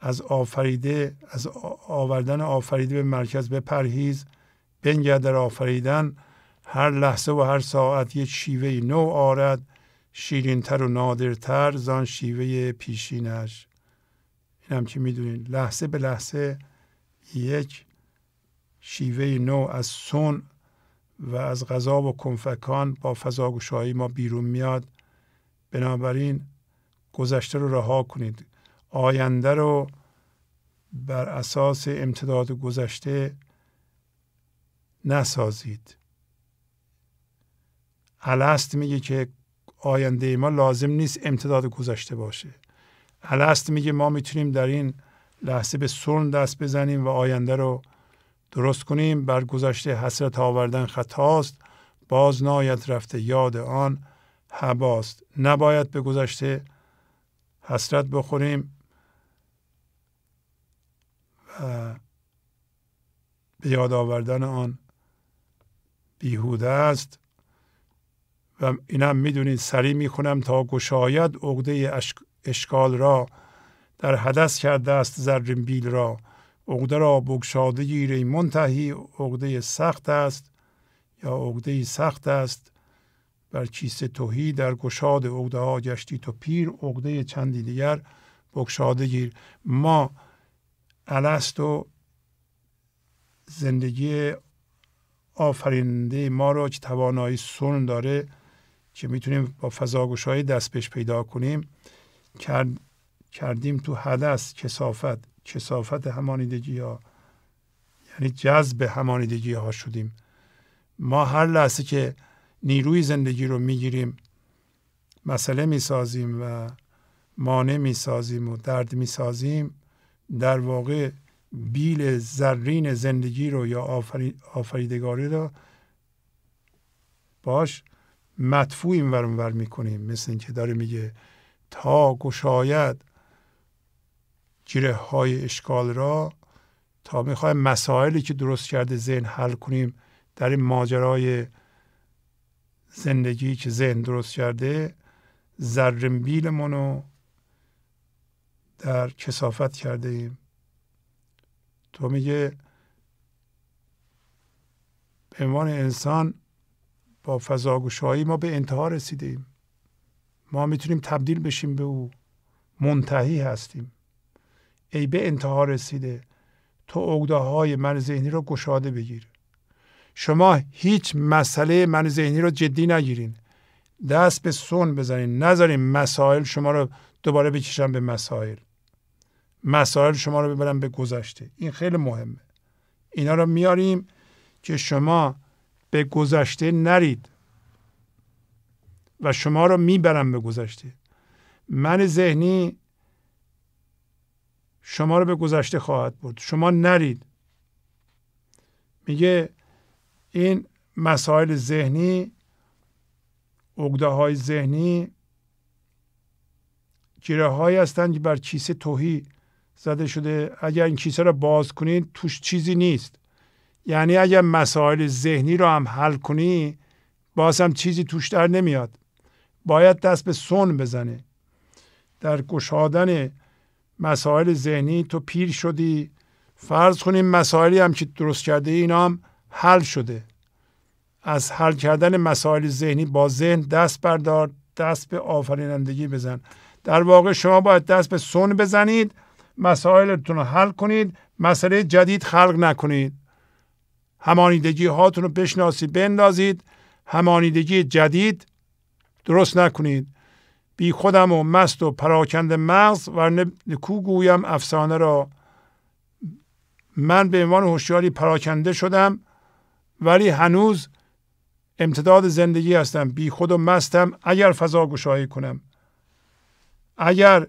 از آفریده از آوردن آفریده به مرکز به بپرهیز بنگر در آفریدن هر لحظه و هر ساعت یک شیوه نو آرد شیرینتر و نادرتر زان شیوه پیشینش این هم که میدونین لحظه به لحظه یک شیوه نو از سون و از غذا و کنفکان با فضاگوشایی ما بیرون میاد بنابراین گذشته رو رها کنید آینده رو بر اساس امتداد گذشته نسازید الست میگه که آینده ما لازم نیست امتداد گذشته باشه الست میگه ما میتونیم در این لحظه به سرن دست بزنیم و آینده رو درست کنیم بر گذشته حسرت آوردن خطاست باز نایت رفته یاد آن هباست نباید به گذشته حسرت بخوریم به یاد آوردن آن بیهوده است و اینم میدونید سری میخونم تا گشاید عقده اشکال را در حدث کرده است زرین بیل را عقده را بگشاده گیره منتهی عقده سخت است یا عقده سخت است بر کیسه توهی در گشاد عقده ها گشتی تو پیر عقده چندی دیگر بگشاده گیر ما الست و زندگی آفریننده ما رو که توانایی سن داره که میتونیم با فضاگوشایی دست بهش پیدا کنیم کرد، کردیم تو حدث کسافت کسافت همانیدگی ها یعنی جذب همانیدگی ها شدیم ما هر لحظه که نیروی زندگی رو میگیریم مسئله میسازیم و مانع میسازیم و درد میسازیم در واقع بیل زرین زندگی رو یا آفریدگاری رو باش مدفوع این می میکنیم مثل اینکه داره میگه تا گشاید جیره های اشکال را تا میخوایم مسائلی که درست کرده ذهن حل کنیم در این ماجرای زندگی که ذهن درست کرده بیل منو در کسافت کرده ایم تو میگه به عنوان انسان با فضاگوشایی ما به انتها ایم ما میتونیم تبدیل بشیم به او منتهی هستیم ای به انتها رسیده تو اقده های من ذهنی رو گشاده بگیر شما هیچ مسئله من ذهنی رو جدی نگیرین دست به سون بزنین نذارین مسائل شما رو دوباره بکشن به مسائل مسائل شما رو ببرن به گذشته این خیلی مهمه اینا رو میاریم که شما به گذشته نرید و شما رو میبرم به گذشته من ذهنی شما رو به گذشته خواهد برد شما نرید میگه این مسائل ذهنی اقده های ذهنی جرههایی هایی هستند که بر کیسه توهی زده شده اگر این کیسه رو باز کنید توش چیزی نیست یعنی اگر مسائل ذهنی رو هم حل کنی باز هم چیزی توش در نمیاد باید دست به سن بزنه در گشادن مسائل ذهنی تو پیر شدی فرض کنیم مسائلی هم که درست کرده اینا هم حل شده از حل کردن مسائل ذهنی با ذهن دست بردار دست به آفرینندگی بزن در واقع شما باید دست به سن بزنید مسائلتون رو حل کنید مسئله جدید خلق نکنید همانیدگی هاتون رو بشناسید بندازید همانیدگی جدید درست نکنید بی خودم و مست و پراکند مغز و نکو گویم افسانه را من به عنوان هوشیاری پراکنده شدم ولی هنوز امتداد زندگی هستم بی خود و مستم اگر فضا گشاهی کنم اگر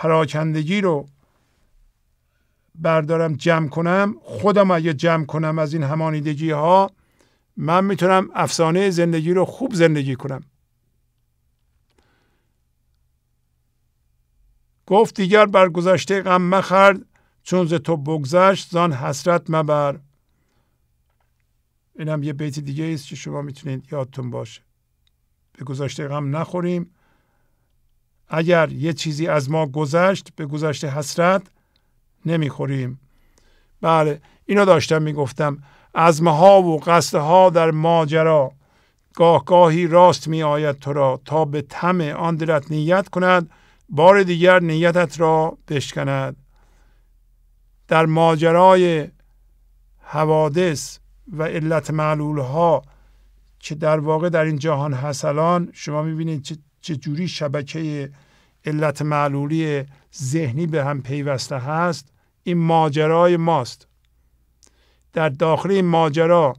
پراکندگی رو بردارم جمع کنم خودم اگه جمع کنم از این همانیدگی ها من میتونم افسانه زندگی رو خوب زندگی کنم گفت دیگر بر گذشته غم مخرد چون ز تو بگذشت زان حسرت مبر اینم یه بیت دیگه است که شما میتونید یادتون باشه به گذشته غم نخوریم اگر یه چیزی از ما گذشت به گذشته حسرت نمیخوریم بله اینو داشتم میگفتم از ها و قصدها در ماجرا گاه گاهی راست می آید تو را تا به تم آن دلت نیت کند بار دیگر نیتت را بشکند در ماجرای حوادث و علت معلول ها که در واقع در این جهان هست شما میبینید چه چجوری شبکه علت معلولی ذهنی به هم پیوسته هست این ماجرای ماست در داخل این ماجرا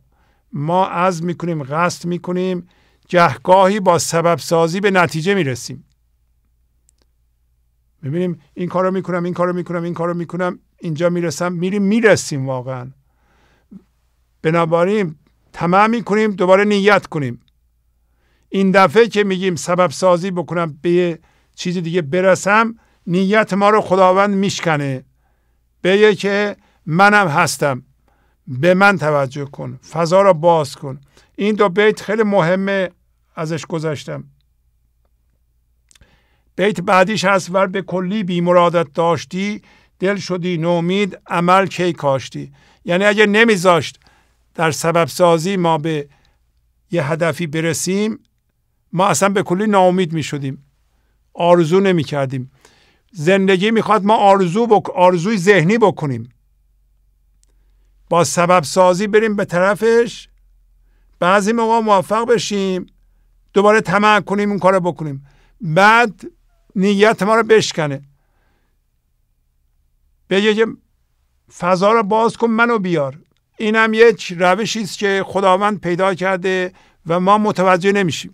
ما از میکنیم قصد میکنیم جهگاهی با سبب سازی به نتیجه میرسیم میبینیم این کارو میکنم این کارو میکنم این کارو میکنم اینجا میرسم میریم میرسیم واقعا بنابراین تمام میکنیم دوباره نیت کنیم این دفعه که میگیم سبب سازی بکنم به یه چیز دیگه برسم نیت ما رو خداوند میشکنه بگه که منم هستم به من توجه کن فضا رو باز کن این دو بیت خیلی مهمه ازش گذاشتم بیت بعدیش هست ور به کلی بی داشتی دل شدی نومید عمل کی کاشتی یعنی اگه نمیذاشت در سبب سازی ما به یه هدفی برسیم ما اصلا به کلی ناامید می شدیم آرزو نمی کردیم زندگی میخواد ما آرزو بک... آرزوی ذهنی بکنیم با سبب سازی بریم به طرفش بعضی موقع موفق بشیم دوباره طمع کنیم اون کار بکنیم بعد نیت ما رو بشکنه بگه که فضا رو باز کن منو بیار اینم یک روشی است که خداوند پیدا کرده و ما متوجه نمیشیم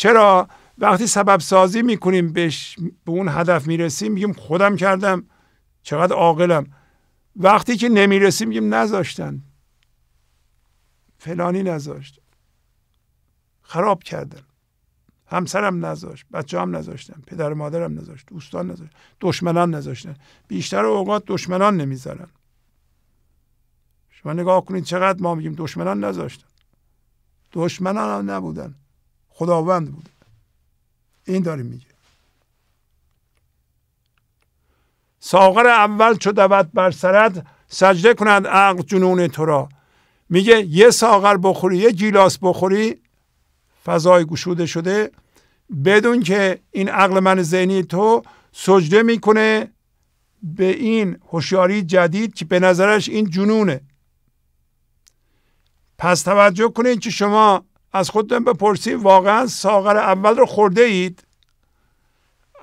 چرا وقتی سبب سازی میکنیم بهش به اون هدف میرسیم میگیم خودم کردم چقدر عاقلم وقتی که نمیرسیم میگیم نذاشتن فلانی نذاشت خراب کردن همسرم نذاشت بچه هم نذاشتن پدر مادرم نذاشت دوستان نذاشت دشمنان نذاشتن بیشتر اوقات دشمنان نمیذارن شما نگاه کنید چقدر ما میگیم دشمنان نذاشتن دشمنان هم نبودن خداوند بود این داریم میگه ساغر اول چو دوت بر سرد سجده کند عقل جنون تو را میگه یه ساغر بخوری یه گیلاس بخوری فضای گشوده شده بدون که این عقل من ذهنی تو سجده میکنه به این هوشیاری جدید که به نظرش این جنونه پس توجه کنید که شما از خودتون بپرسید واقعا ساغر اول رو خورده اید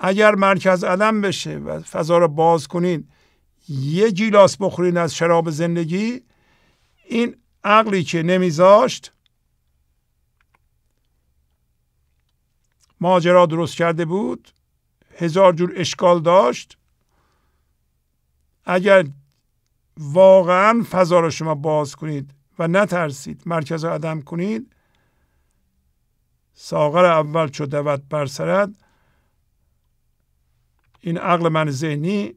اگر مرکز عدم بشه و فضا رو باز کنین یه گیلاس بخورین از شراب زندگی این عقلی که نمیذاشت ماجرا درست کرده بود هزار جور اشکال داشت اگر واقعا فضا رو شما باز کنید و نترسید مرکز رو عدم کنید ساغر اول چو دوت برسرد این عقل من ذهنی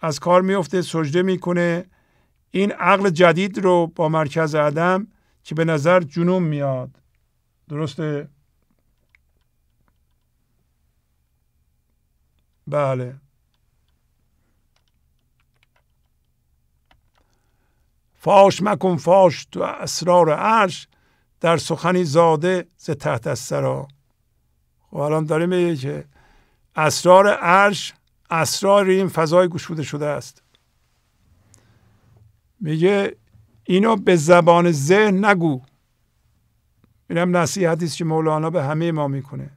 از کار میفته سجده میکنه این عقل جدید رو با مرکز عدم که به نظر جنون میاد درسته بله فاش مکن فاش تو اسرار عرش در سخنی زاده ز تحت از سرا خب الان داره میگه که اسرار عرش اسرار این فضای گشوده شده است میگه اینو به زبان ذهن نگو اینم نصیحتی است که مولانا به همه ما میکنه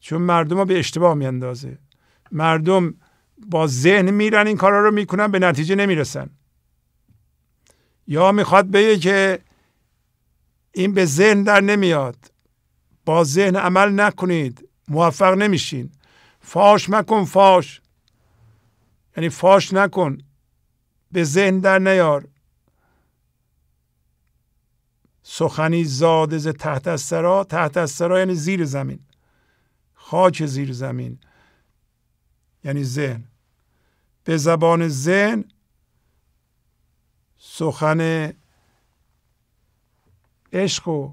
چون مردم ها به اشتباه میاندازه مردم با ذهن میرن این کارا رو میکنن به نتیجه نمیرسن یا میخواد بگه که این به ذهن در نمیاد با ذهن عمل نکنید موفق نمیشین فاش مکن فاش یعنی فاش نکن به ذهن در نیار سخنی زاده ز تحت از سرا تحت از سرا یعنی زیر زمین خاک زیر زمین یعنی ذهن به زبان ذهن سخن عشق و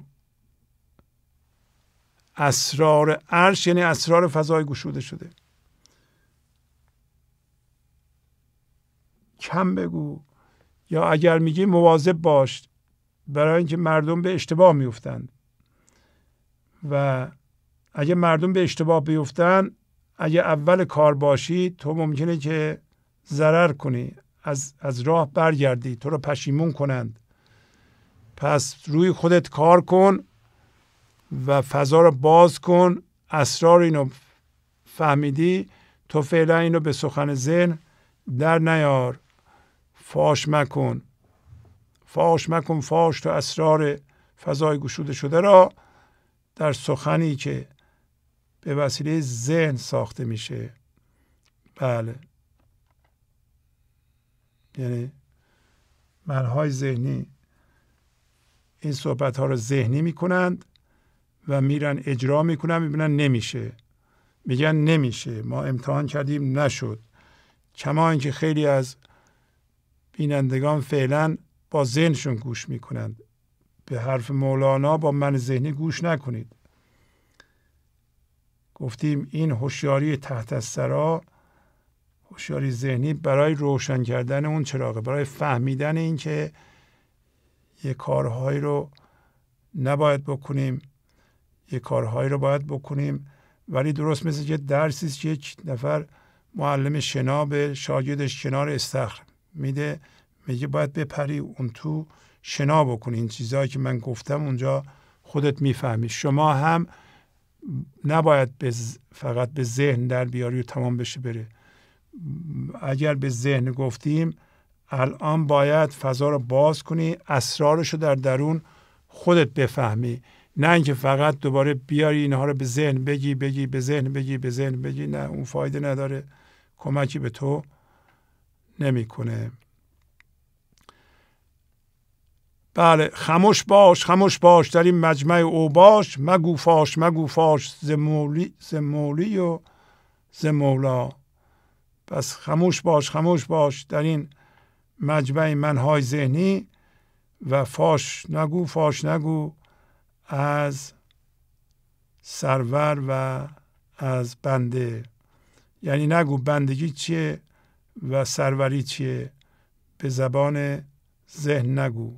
اسرار عرش یعنی اسرار فضای گشوده شده کم بگو یا اگر میگی مواظب باش برای اینکه مردم به اشتباه میفتند و اگه مردم به اشتباه بیفتن اگه اول کار باشی تو ممکنه که ضرر کنی از, از راه برگردی تو رو پشیمون کنند پس روی خودت کار کن و فضا رو باز کن اسرار اینو فهمیدی تو فعلا اینو به سخن ذهن در نیار فاش مکن فاش مکن فاش تو اسرار فضای گشوده شده را در سخنی که به وسیله ذهن ساخته میشه بله یعنی های ذهنی این صحبت ها رو ذهنی میکنند و میرن اجرا میکنن میبینن نمیشه میگن نمیشه ما امتحان کردیم نشد کما اینکه خیلی از بینندگان فعلا با ذهنشون گوش میکنند به حرف مولانا با من ذهنی گوش نکنید گفتیم این هوشیاری تحت از سرا هوشیاری ذهنی برای روشن کردن اون چراغه برای فهمیدن اینکه یه کارهایی رو نباید بکنیم یه کارهایی رو باید بکنیم ولی درست مثل که درسی است یک نفر معلم شنا به شاگردش کنار استخر میده میگه باید بپری اون تو شنا بکنی این چیزهایی که من گفتم اونجا خودت میفهمی شما هم نباید به فقط به ذهن در بیاری و تمام بشه بره اگر به ذهن گفتیم الان باید فضا رو باز کنی اسرارش رو در درون خودت بفهمی نه اینکه فقط دوباره بیاری اینها رو به ذهن بگی بگی به ذهن بگی به ذهن بگی نه اون فایده نداره کمکی به تو نمیکنه بله خموش باش خموش باش در این مجمع او باش مگو فاش مگو فاش ز مولی, ز مولی و ز مولا پس خموش باش خموش باش در این مجمع منهای ذهنی و فاش نگو فاش نگو از سرور و از بنده یعنی نگو بندگی چیه و سروری چیه به زبان ذهن نگو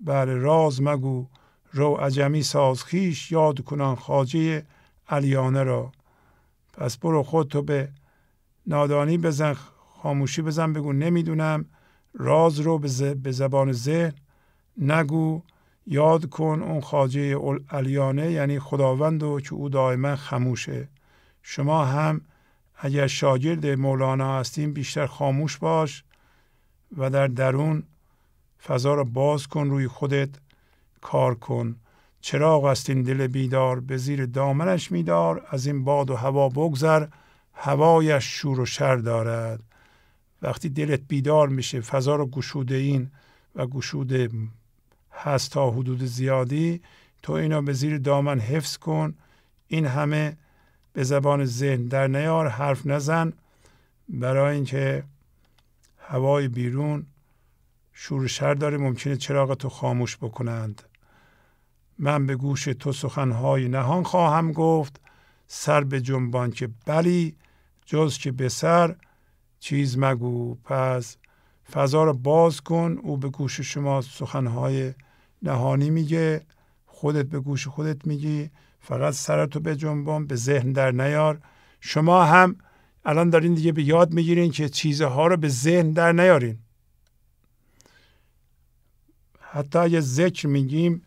بر راز مگو رو عجمی سازخیش یاد کنان خاجه علیانه را پس برو خود تو به نادانی بزن خاموشی بزن بگو نمیدونم راز رو به زبان ذهن نگو یاد کن اون خاجه الیانه یعنی خداوند و که او دائما خموشه شما هم اگر شاگرد مولانا هستیم بیشتر خاموش باش و در درون فضا رو باز کن روی خودت کار کن چراغ است این دل بیدار به زیر دامنش میدار از این باد و هوا بگذر هوایش شور و شر دارد وقتی دلت بیدار میشه فضا رو گشوده این و گشوده هست تا حدود زیادی تو اینا به زیر دامن حفظ کن این همه به زبان ذهن در نیار حرف نزن برای اینکه هوای بیرون شور شر داره ممکنه چراغ تو خاموش بکنند من به گوش تو سخنهای نهان خواهم گفت سر به جنبان که بلی جز که به سر چیز مگو پس فضا رو باز کن او به گوش شما سخنهای نهانی میگه خودت به گوش خودت میگی فقط سرتو به جنبان به ذهن در نیار شما هم الان دارین دیگه به یاد میگیرین که چیزها رو به ذهن در نیارین حتی اگه ذکر میگیم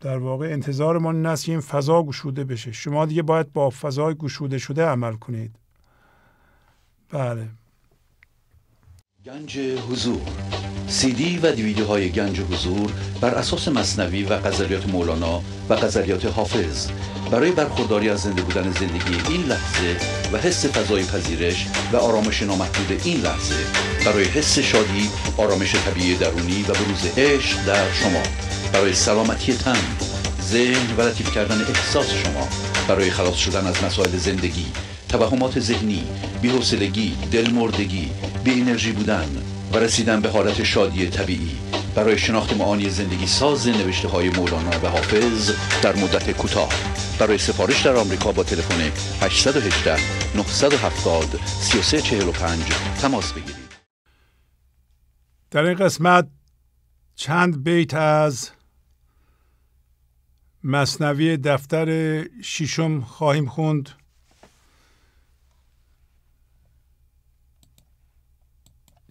در واقع انتظار ما این که این فضا گشوده بشه شما دیگه باید با فضای گشوده شده عمل کنید بله گنج حضور سی دی و دیویدیو های گنج حضور بر اساس مصنوی و قذریات مولانا و قذریات حافظ برای برخورداری از زنده بودن زندگی این لحظه و حس فضای پذیرش و آرامش نامحدود این لحظه برای حس شادی آرامش طبیعی درونی و بروز عشق در شما برای سلامتی تن ذهن و لطیف کردن احساس شما برای خلاص شدن از مسائل زندگی توهمات ذهنی، بی‌حوصلگی، دلمردگی، بی انرژی بودن و رسیدن به حالت شادی طبیعی برای شناخت معانی زندگی ساز نوشته های مولانا و حافظ در مدت کوتاه برای سفارش در آمریکا با تلفن 818 970 3345 تماس بگیرید در این قسمت چند بیت از مصنوی دفتر ششم خواهیم خوند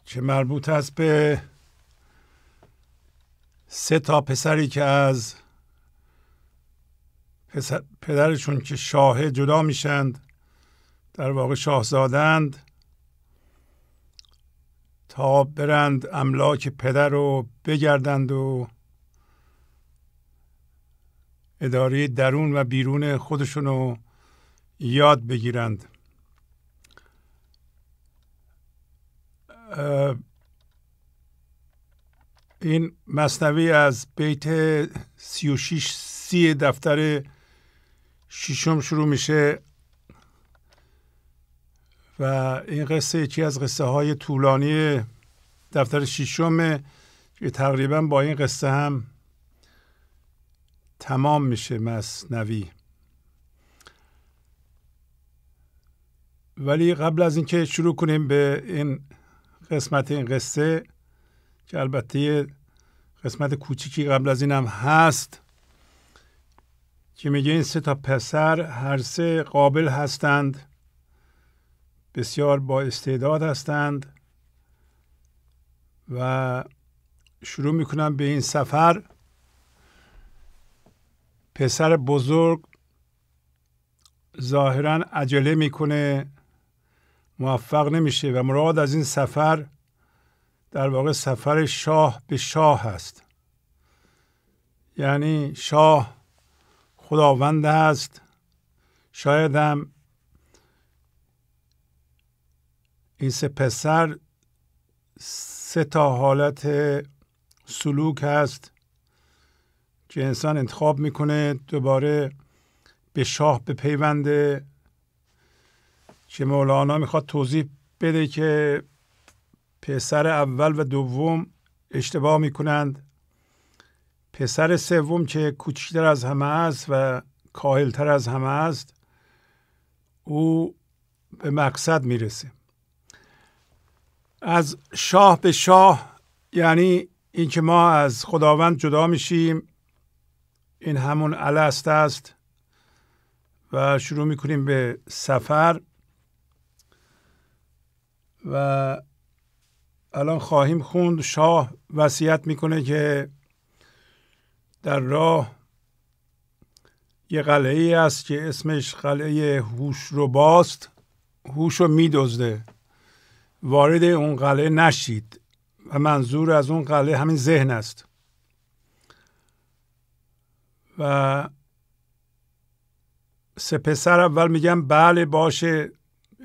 که مربوط است به سه تا پسری که از پدرشون که شاه جدا میشند در واقع شاهزادند تا برند املاک پدر رو بگردند و اداره درون و بیرون خودشون رو یاد بگیرند این مصنوی از بیت 36 سی دفتر ششم شروع میشه و این قصه یکی از قصه های طولانی دفتر ششم که تقریبا با این قصه هم تمام میشه مصنوی ولی قبل از اینکه شروع کنیم به این قسمت این قصه که البته قسمت کوچیکی قبل از اینم هست که میگه این سه تا پسر هر سه قابل هستند بسیار با استعداد هستند و شروع میکنم به این سفر پسر بزرگ ظاهرا عجله میکنه موفق نمیشه و مراد از این سفر در واقع سفر شاه به شاه هست یعنی شاه خداوند هست شاید هم این سه پسر سه تا حالت سلوک هست که انسان انتخاب میکنه دوباره به شاه به پیونده که مولانا میخواد توضیح بده که پسر اول و دوم اشتباه میکنند پسر سوم که کوچکتر از همه است و کاهلتر از همه است او به مقصد میرسه از شاه به شاه یعنی اینکه ما از خداوند جدا میشیم این همون الست است و شروع میکنیم به سفر و الان خواهیم خوند شاه وصیت میکنه که در راه یه قلعه ای است که اسمش قلعه هوش رو باست هوش رو میدزده وارد اون قلعه نشید و منظور از اون قلعه همین ذهن است و سه پسر اول میگم بله باشه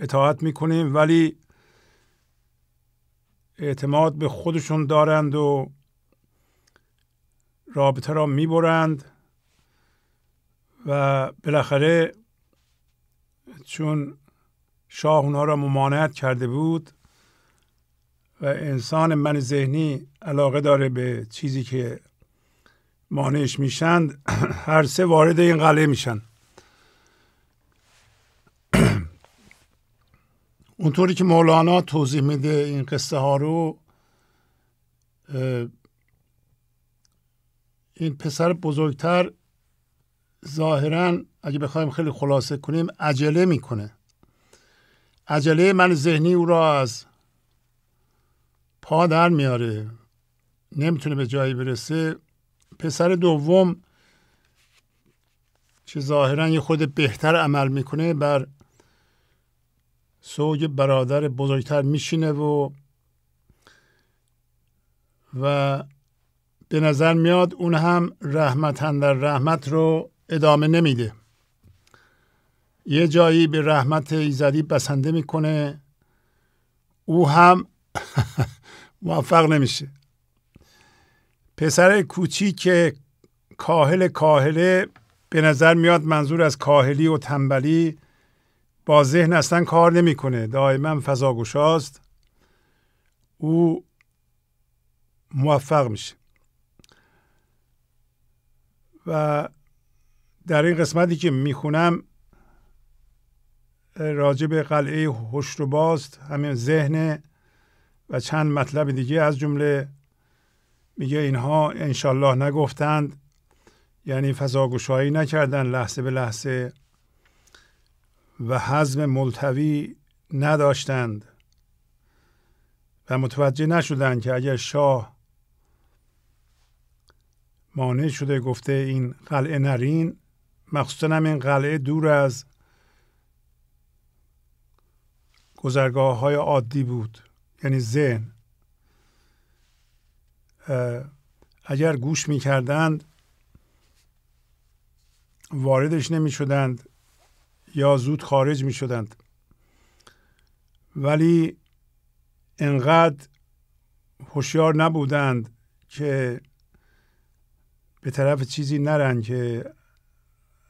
اطاعت میکنیم ولی اعتماد به خودشون دارند و رابطه را میبرند و بالاخره چون شاه اونها را ممانعت کرده بود و انسان من ذهنی علاقه داره به چیزی که مانعش میشند هر سه وارد این قلعه میشن اونطوری که مولانا توضیح میده این قصه ها رو این پسر بزرگتر ظاهرا اگه بخوایم خیلی خلاصه کنیم عجله میکنه عجله من ذهنی او را از پا در میاره نمیتونه به جایی برسه پسر دوم که ظاهرا یه خود بهتر عمل میکنه بر سوگ برادر بزرگتر میشینه و و به نظر میاد اون هم رحمتان در رحمت رو ادامه نمیده یه جایی به رحمت ایزدی بسنده میکنه او هم موفق نمیشه پسر کوچی که کاهل کاهله به نظر میاد منظور از کاهلی و تنبلی با ذهن اصلا کار نمیکنه دائما فضاگشاست او موفق میشه و در این قسمتی که میخونم راجع به قلعه هشروباست همین ذهن و چند مطلب دیگه از جمله میگه اینها انشالله نگفتند یعنی فضاگشایی نکردن لحظه به لحظه و حزم ملتوی نداشتند و متوجه نشدند که اگر شاه مانع شده گفته این قلعه نرین مخصوصا هم این قلعه دور از گذرگاه های عادی بود یعنی ذهن اگر گوش می واردش نمی شدند یا زود خارج می شدند ولی انقدر هوشیار نبودند که به طرف چیزی نرن که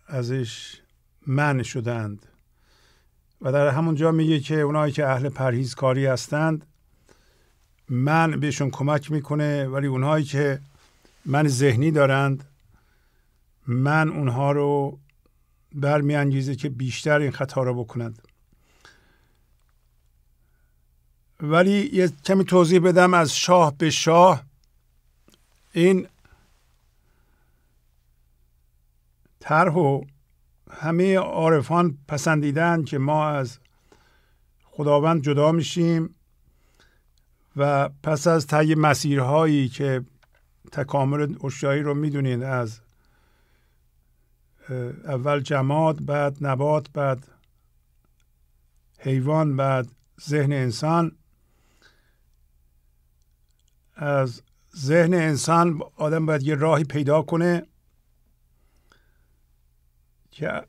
ازش من شدند و در همون جا میگه که اونایی که اهل پرهیزکاری هستند من بهشون کمک میکنه ولی اونهایی که من ذهنی دارند من اونها رو برمیانگیزه که بیشتر این خطا را بکنند ولی یه کمی توضیح بدم از شاه به شاه این طرح و همه عارفان پسندیدن که ما از خداوند جدا میشیم و پس از طی مسیرهایی که تکامل اشیایی رو میدونید از اول جماد بعد نبات بعد حیوان بعد ذهن انسان از ذهن انسان آدم باید یه راهی پیدا کنه که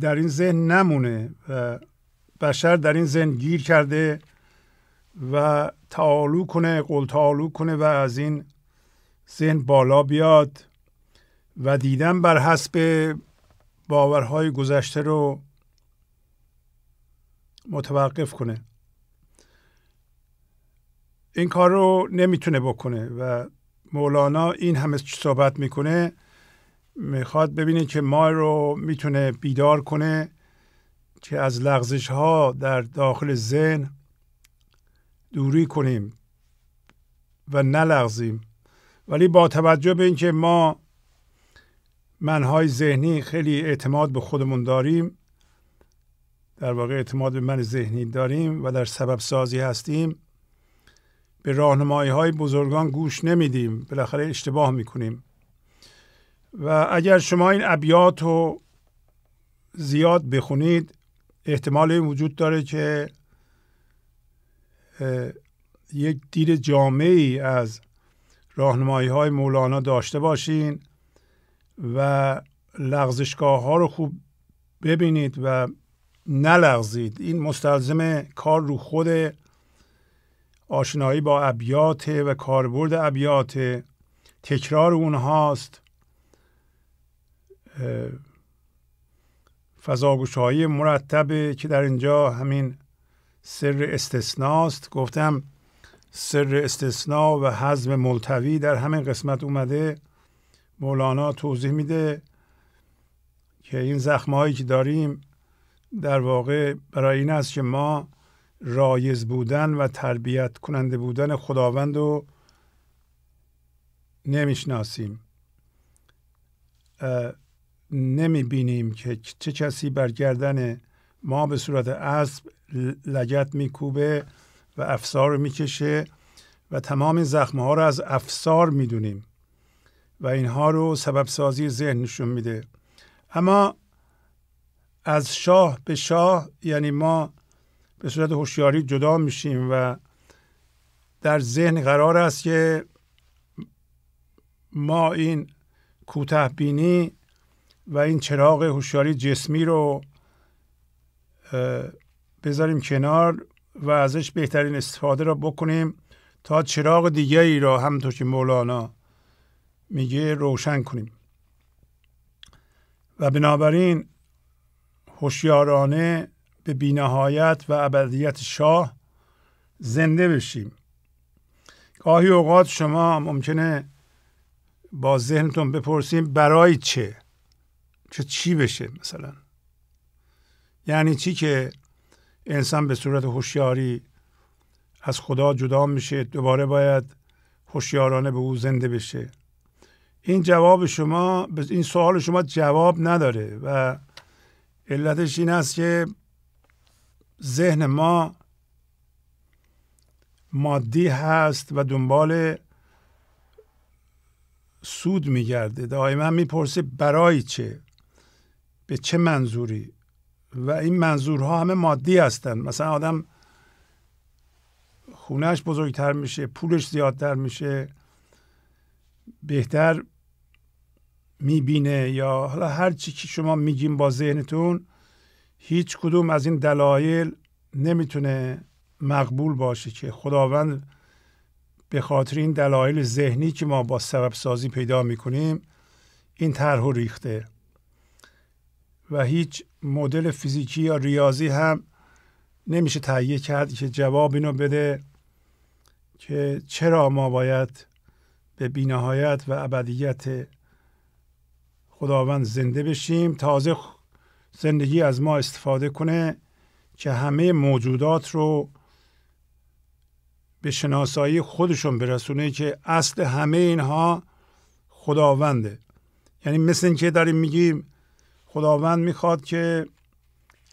در این ذهن نمونه و بشر در این ذهن گیر کرده و تعالو کنه قل تعالو کنه و از این ذهن بالا بیاد و دیدن بر حسب باورهای گذشته رو متوقف کنه این کار رو نمیتونه بکنه و مولانا این همه صحبت میکنه میخواد ببینه که ما رو میتونه بیدار کنه که از لغزش ها در داخل ذهن دوری کنیم و نلغزیم ولی با توجه به اینکه ما منهای ذهنی خیلی اعتماد به خودمون داریم در واقع اعتماد به من ذهنی داریم و در سبب سازی هستیم به راهنمایی های بزرگان گوش نمیدیم بالاخره اشتباه میکنیم و اگر شما این ابیات رو زیاد بخونید احتمال این وجود داره که یک دید جامعی از راهنمایی های مولانا داشته باشین و لغزشگاه ها رو خوب ببینید و نلغزید این مستلزم کار رو خود آشنایی با ابیات و کاربرد ابیات تکرار اونهاست فضاگوشایی مرتبه که در اینجا همین سر استثناست گفتم سر استثنا و حزم ملتوی در همین قسمت اومده مولانا توضیح میده که این زخمهایی که داریم در واقع برای این است که ما رایز بودن و تربیت کننده بودن خداوند رو نمیشناسیم نمیبینیم که چه کسی بر گردن ما به صورت اسب لگت میکوبه و افسار میکشه و تمام این ها رو از افسار میدونیم و اینها رو سبب سازی ذهن نشون میده اما از شاه به شاه یعنی ما به صورت هوشیاری جدا میشیم و در ذهن قرار است که ما این کوته بینی و این چراغ هوشیاری جسمی رو بذاریم کنار و ازش بهترین استفاده را بکنیم تا چراغ دیگری را همطور که مولانا میگه روشن کنیم و بنابراین هوشیارانه به بینهایت و ابدیت شاه زنده بشیم گاهی اوقات شما ممکنه با ذهنتون بپرسیم برای چه چه چی بشه مثلا یعنی چی که انسان به صورت هوشیاری از خدا جدا میشه دوباره باید هوشیارانه به او زنده بشه این جواب شما این سوال شما جواب نداره و علتش این است که ذهن ما مادی هست و دنبال سود میگرده دائما میپرسه برای چه به چه منظوری و این منظورها همه مادی هستند مثلا آدم خونهش بزرگتر میشه پولش زیادتر میشه بهتر میبینه یا حالا هر چی که شما میگیم با ذهنتون هیچ کدوم از این دلایل نمیتونه مقبول باشه که خداوند به خاطر این دلایل ذهنی که ما با سبب سازی پیدا میکنیم این طرح ریخته و هیچ مدل فیزیکی یا ریاضی هم نمیشه تهیه کرد که جواب اینو بده که چرا ما باید به بینهایت و ابدیت خداوند زنده بشیم تازه زندگی از ما استفاده کنه که همه موجودات رو به شناسایی خودشون برسونه که اصل همه اینها خداونده یعنی مثل اینکه داریم میگیم خداوند میخواد که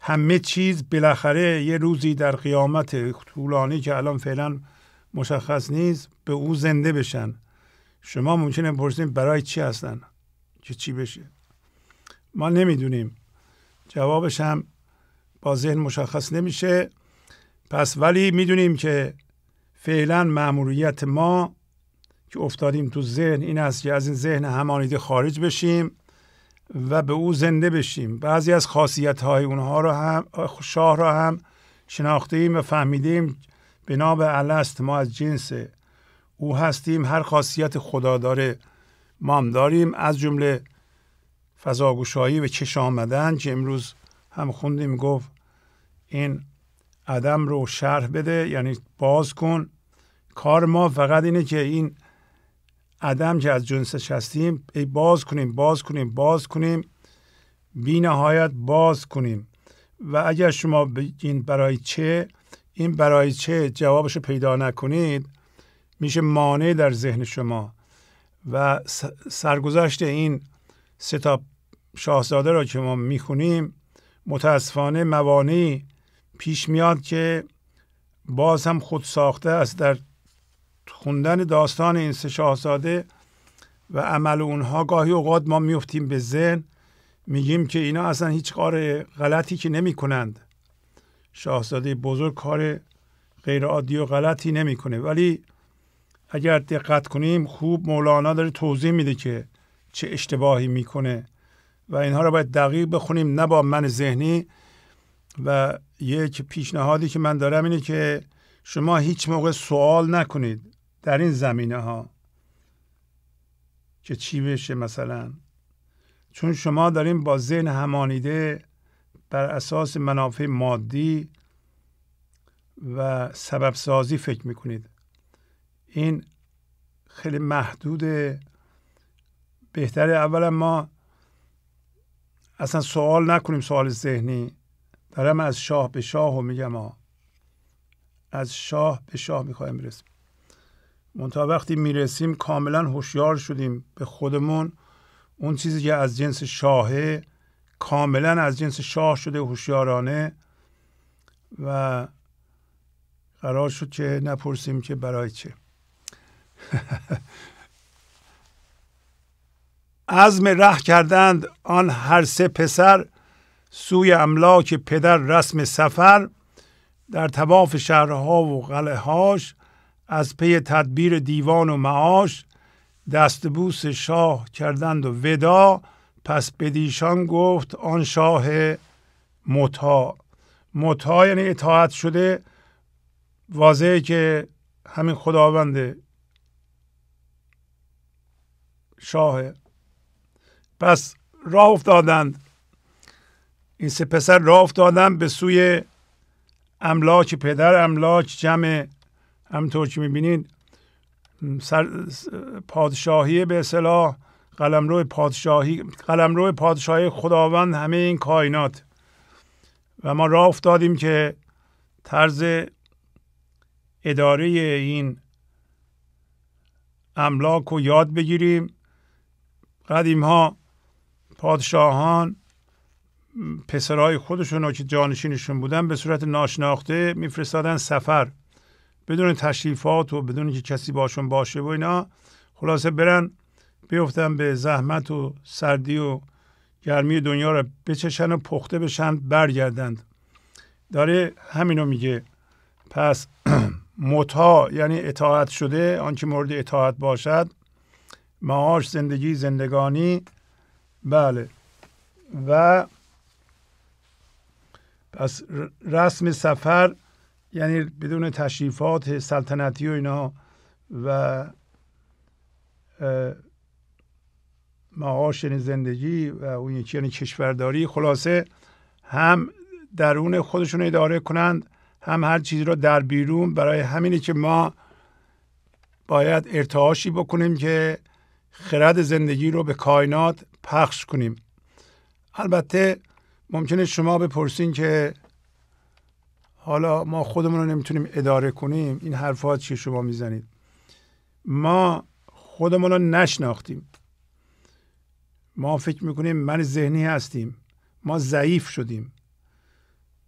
همه چیز بالاخره یه روزی در قیامت طولانی که الان فعلا مشخص نیست به او زنده بشن شما ممکنه بپرسید برای چی هستن که چی بشه ما نمیدونیم جوابش هم با ذهن مشخص نمیشه پس ولی میدونیم که فعلا مأموریت ما که افتادیم تو ذهن این است که از این ذهن همانیده خارج بشیم و به او زنده بشیم بعضی از خاصیت های اونها رو هم شاه را هم شناختیم و فهمیدیم بنا به الست ما از جنس او هستیم هر خاصیت خدا داره ما هم داریم از جمله فضاگوشایی و چش آمدن که امروز هم خوندیم گفت این عدم رو شرح بده یعنی باز کن کار ما فقط اینه که این عدم که از جنسش هستیم ای باز کنیم باز کنیم باز کنیم بی نهایت باز کنیم و اگر شما این برای چه این برای چه جوابش رو پیدا نکنید میشه مانع در ذهن شما و سرگذشت این سه تا شاهزاده را که ما میخونیم متاسفانه موانعی پیش میاد که باز هم خود ساخته است در خوندن داستان این سه شاهزاده و عمل اونها گاهی اوقات ما میفتیم به ذهن میگیم که اینا اصلا هیچ کار غلطی که نمی کنند شاهزاده بزرگ کار غیر عادی و غلطی نمیکنه ولی اگر دقت کنیم خوب مولانا داره توضیح میده که چه اشتباهی میکنه و اینها رو باید دقیق بخونیم نه با من ذهنی و یک پیشنهادی که من دارم اینه که شما هیچ موقع سوال نکنید در این زمینه ها که چی بشه مثلا چون شما داریم با ذهن همانیده بر اساس منافع مادی و سبب سازی فکر میکنید این خیلی محدوده بهتره اولا ما اصلا سوال نکنیم سوال ذهنی دارم از شاه به شاه و میگم ما از شاه به شاه میخوایم برسیم منتها وقتی میرسیم کاملا هوشیار شدیم به خودمون اون چیزی که از جنس شاهه کاملا از جنس شاه شده هوشیارانه و قرار شد که نپرسیم که برای چه عزم ره کردند آن هر سه پسر سوی املاک پدر رسم سفر در تواف شهرها و قلعه هاش از پی تدبیر دیوان و معاش دستبوس شاه کردند و ودا پس بدیشان گفت آن شاه متا متا یعنی اطاعت شده واضحه که همین خداوند شاهه پس راه افتادند این سه پسر راه افتادند به سوی املاک پدر املاک جمع همطور که میبینید پادشاهی به اصلاح قلمرو پادشاهی قلمرو پادشاهی خداوند همه این کائنات و ما راه افتادیم که طرز اداره این املاک رو یاد بگیریم قدیم ها پادشاهان پسرای خودشون که جانشینشون بودن به صورت ناشناخته میفرستادن سفر بدون تشریفات و بدون که کسی باشون باشه و اینا خلاصه برن بیفتن به زحمت و سردی و گرمی دنیا رو بچشن و پخته بشن برگردند داره همینو میگه پس متا یعنی اطاعت شده آنچه مورد اطاعت باشد معاش زندگی زندگانی بله و پس رسم سفر یعنی بدون تشریفات سلطنتی و اینا و معاش یعنی زندگی و اون یکی یعنی کشورداری خلاصه هم درون خودشون اداره کنند هم هر چیزی رو در بیرون برای همینه که ما باید ارتعاشی بکنیم که خرد زندگی رو به کائنات پخش کنیم البته ممکنه شما بپرسین که حالا ما خودمون رو نمیتونیم اداره کنیم این حرفات چی شما میزنید ما خودمون رو نشناختیم ما فکر میکنیم من ذهنی هستیم ما ضعیف شدیم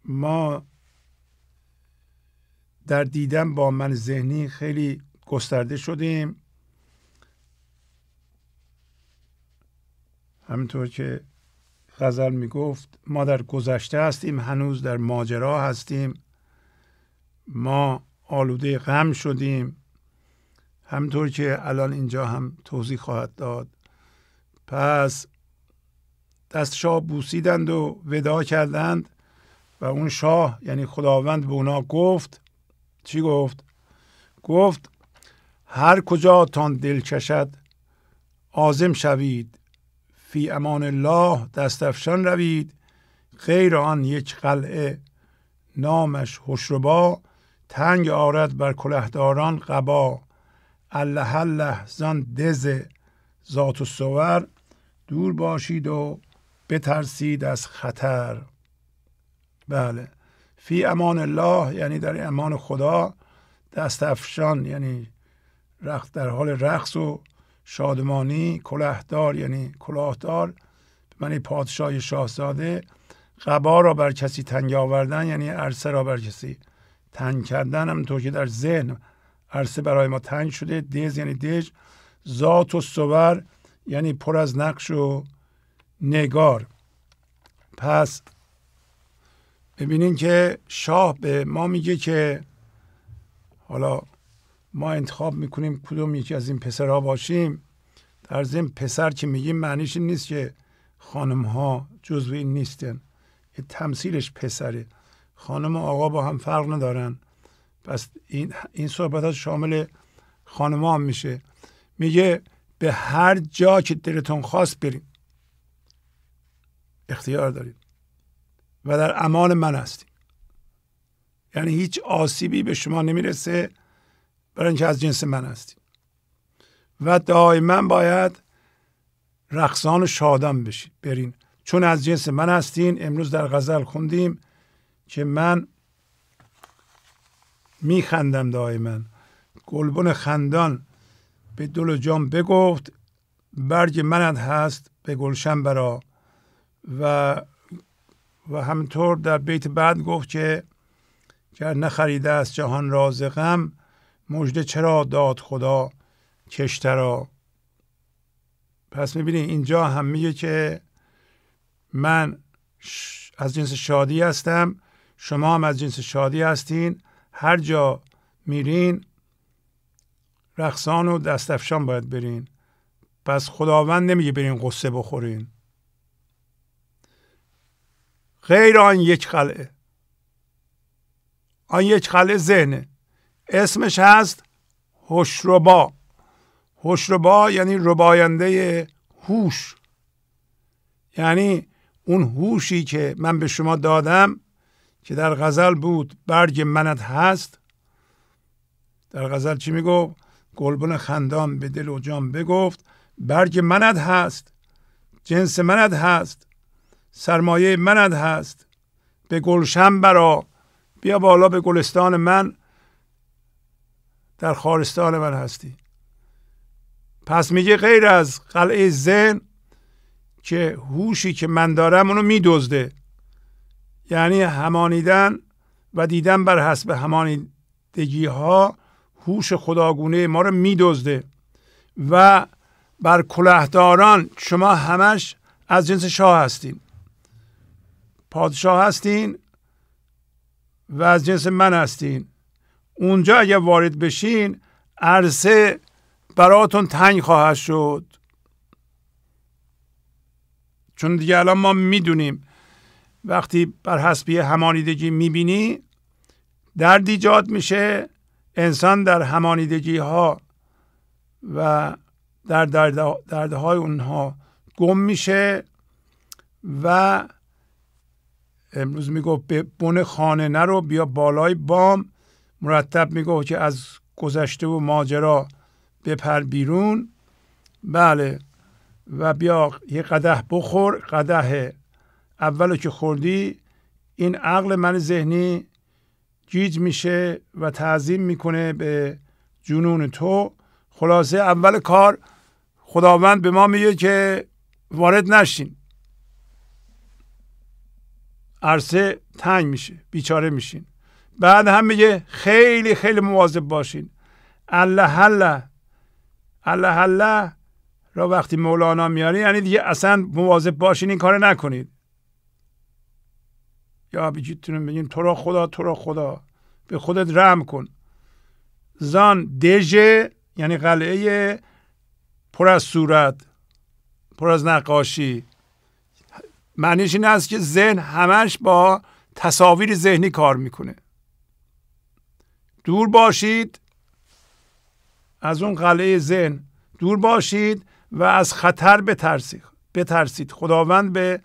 ما در دیدن با من ذهنی خیلی گسترده شدیم همینطور که غزل میگفت ما در گذشته هستیم هنوز در ماجرا هستیم ما آلوده غم شدیم همینطور که الان اینجا هم توضیح خواهد داد پس دست شاه بوسیدند و ودا کردند و اون شاه یعنی خداوند به اونا گفت چی گفت؟ گفت هر کجا تان دل کشد آزم شوید فی امان الله دستفشان روید غیر آن یک قلعه نامش حشربا تنگ آرد بر کلهداران قبا الله الله زان دز ذات و سور دور باشید و بترسید از خطر بله فی امان الله یعنی در امان خدا دستفشان یعنی رخت در حال رقص و شادمانی کلاهدار یعنی کلاهدار به پادشاه شاهزاده قبا را بر کسی تنگ آوردن یعنی عرصه را بر کسی تنگ کردن همونطور که در ذهن عرصه برای ما تنگ شده دز یعنی دژ ذات و سوبر یعنی پر از نقش و نگار پس ببینین که شاه به ما میگه که حالا ما انتخاب میکنیم کدوم یکی از این پسرها باشیم در ضمن پسر که میگیم معنیش نیست که خانم ها جزو این نیستن یه تمثیلش پسره خانم و آقا با هم فرق ندارن پس این, این صحبت شامل خانم هم میشه میگه به هر جا که دلتون خواست بریم اختیار داریم و در امان من هستیم یعنی هیچ آسیبی به شما نمیرسه برای اینکه از جنس من هستیم. و دائما باید رقصان و شادم بشین برین چون از جنس من هستین امروز در غزل خوندیم که من میخندم دائما گلبن خندان به دل جام بگفت برگ منت هست به گلشن برا و و همینطور در بیت بعد گفت که گر نخریده است جهان رازقم مژده چرا داد خدا کشترا پس میبینید اینجا هم میگه که من از جنس شادی هستم شما هم از جنس شادی هستین هر جا میرین رقصان و دستفشان باید برین پس خداوند نمیگه برین قصه بخورین غیر آن یک قلعه آن یک قلعه ذهنه اسمش هست هشربا هشربا یعنی رباینده هوش یعنی اون هوشی که من به شما دادم که در غزل بود برگ منت هست در غزل چی میگفت گلبون خندان به دل و جان بگفت برگ منت هست جنس منت هست سرمایه منت هست به گلشن برا بیا بالا به گلستان من در خارستان من هستی پس میگه غیر از قلعه ذهن که هوشی که من دارم اونو میدزده یعنی همانیدن و دیدن بر حسب همانیدگی ها هوش خداگونه ما رو میدزده و بر کلهداران شما همش از جنس شاه هستین پادشاه هستین و از جنس من هستین اونجا اگه وارد بشین عرصه براتون تنگ خواهد شد چون دیگه الان ما میدونیم وقتی بر حسبی همانیدگی میبینی درد ایجاد میشه انسان در همانیدگی ها و در دردهای اونها گم میشه و امروز میگفت به خانه نرو بیا بالای بام مرتب میگفت که از گذشته و ماجرا بپر بیرون بله و بیا یه قده بخور قده اولو که خوردی این عقل من ذهنی جیج میشه و تعظیم میکنه به جنون تو خلاصه اول کار خداوند به ما میگه که وارد نشین عرصه تنگ میشه بیچاره میشین بعد هم میگه خیلی خیلی مواظب باشین الله هله الله هله را وقتی مولانا میاره یعنی دیگه اصلا مواظب باشین این کار نکنید یا تونم بگیم تو را خدا تو را خدا به خودت رحم کن زان دژه، یعنی قلعه پر از صورت پر از نقاشی معنیش این است که ذهن همش با تصاویر ذهنی کار میکنه دور باشید از اون قلعه زن دور باشید و از خطر بترسید بترسید خداوند به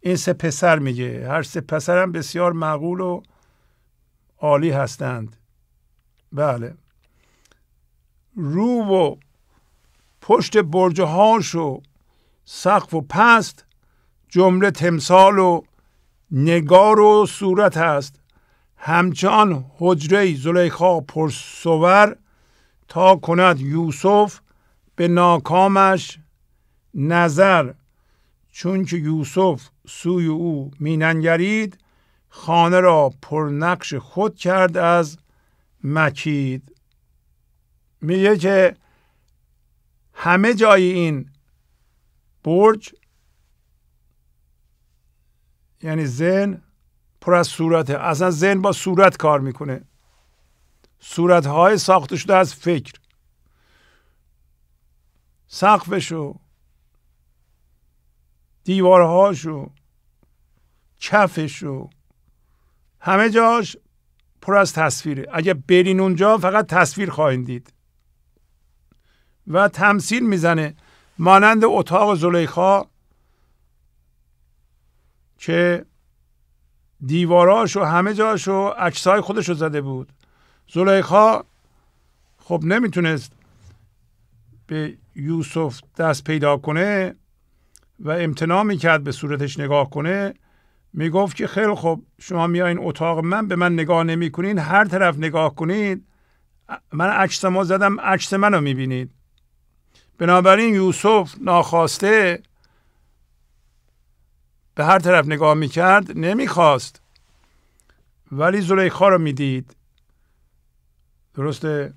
این سه پسر میگه هر سه پسر هم بسیار معقول و عالی هستند بله رو و پشت هاش و سقف و پست جمله تمثال و نگار و صورت هست همچنان حجره زلیخا پرسور تا کند یوسف به ناکامش نظر چون که یوسف سوی او میننگرید خانه را پرنقش خود کرد از مکید میگه که همه جای این برج یعنی زن پر از صورته اصلا ذهن با صورت کار میکنه صورتهای ساخته شده از فکر سقفشو دیوارهاشو کفشو همه جاش پر از تصویره اگه برین اونجا فقط تصویر خواهید دید و تمثیل میزنه مانند اتاق زلیخا که دیواراش و همه جاش و عکسای خودش رو زده بود زلیخا خب نمیتونست به یوسف دست پیدا کنه و امتناع میکرد به صورتش نگاه کنه میگفت که خیلی خب شما میایین اتاق من به من نگاه نمیکنین هر طرف نگاه کنید من عکس ما زدم عکس منو میبینید بنابراین یوسف ناخواسته به هر طرف نگاه میکرد نمیخواست ولی زلیخا رو میدید درسته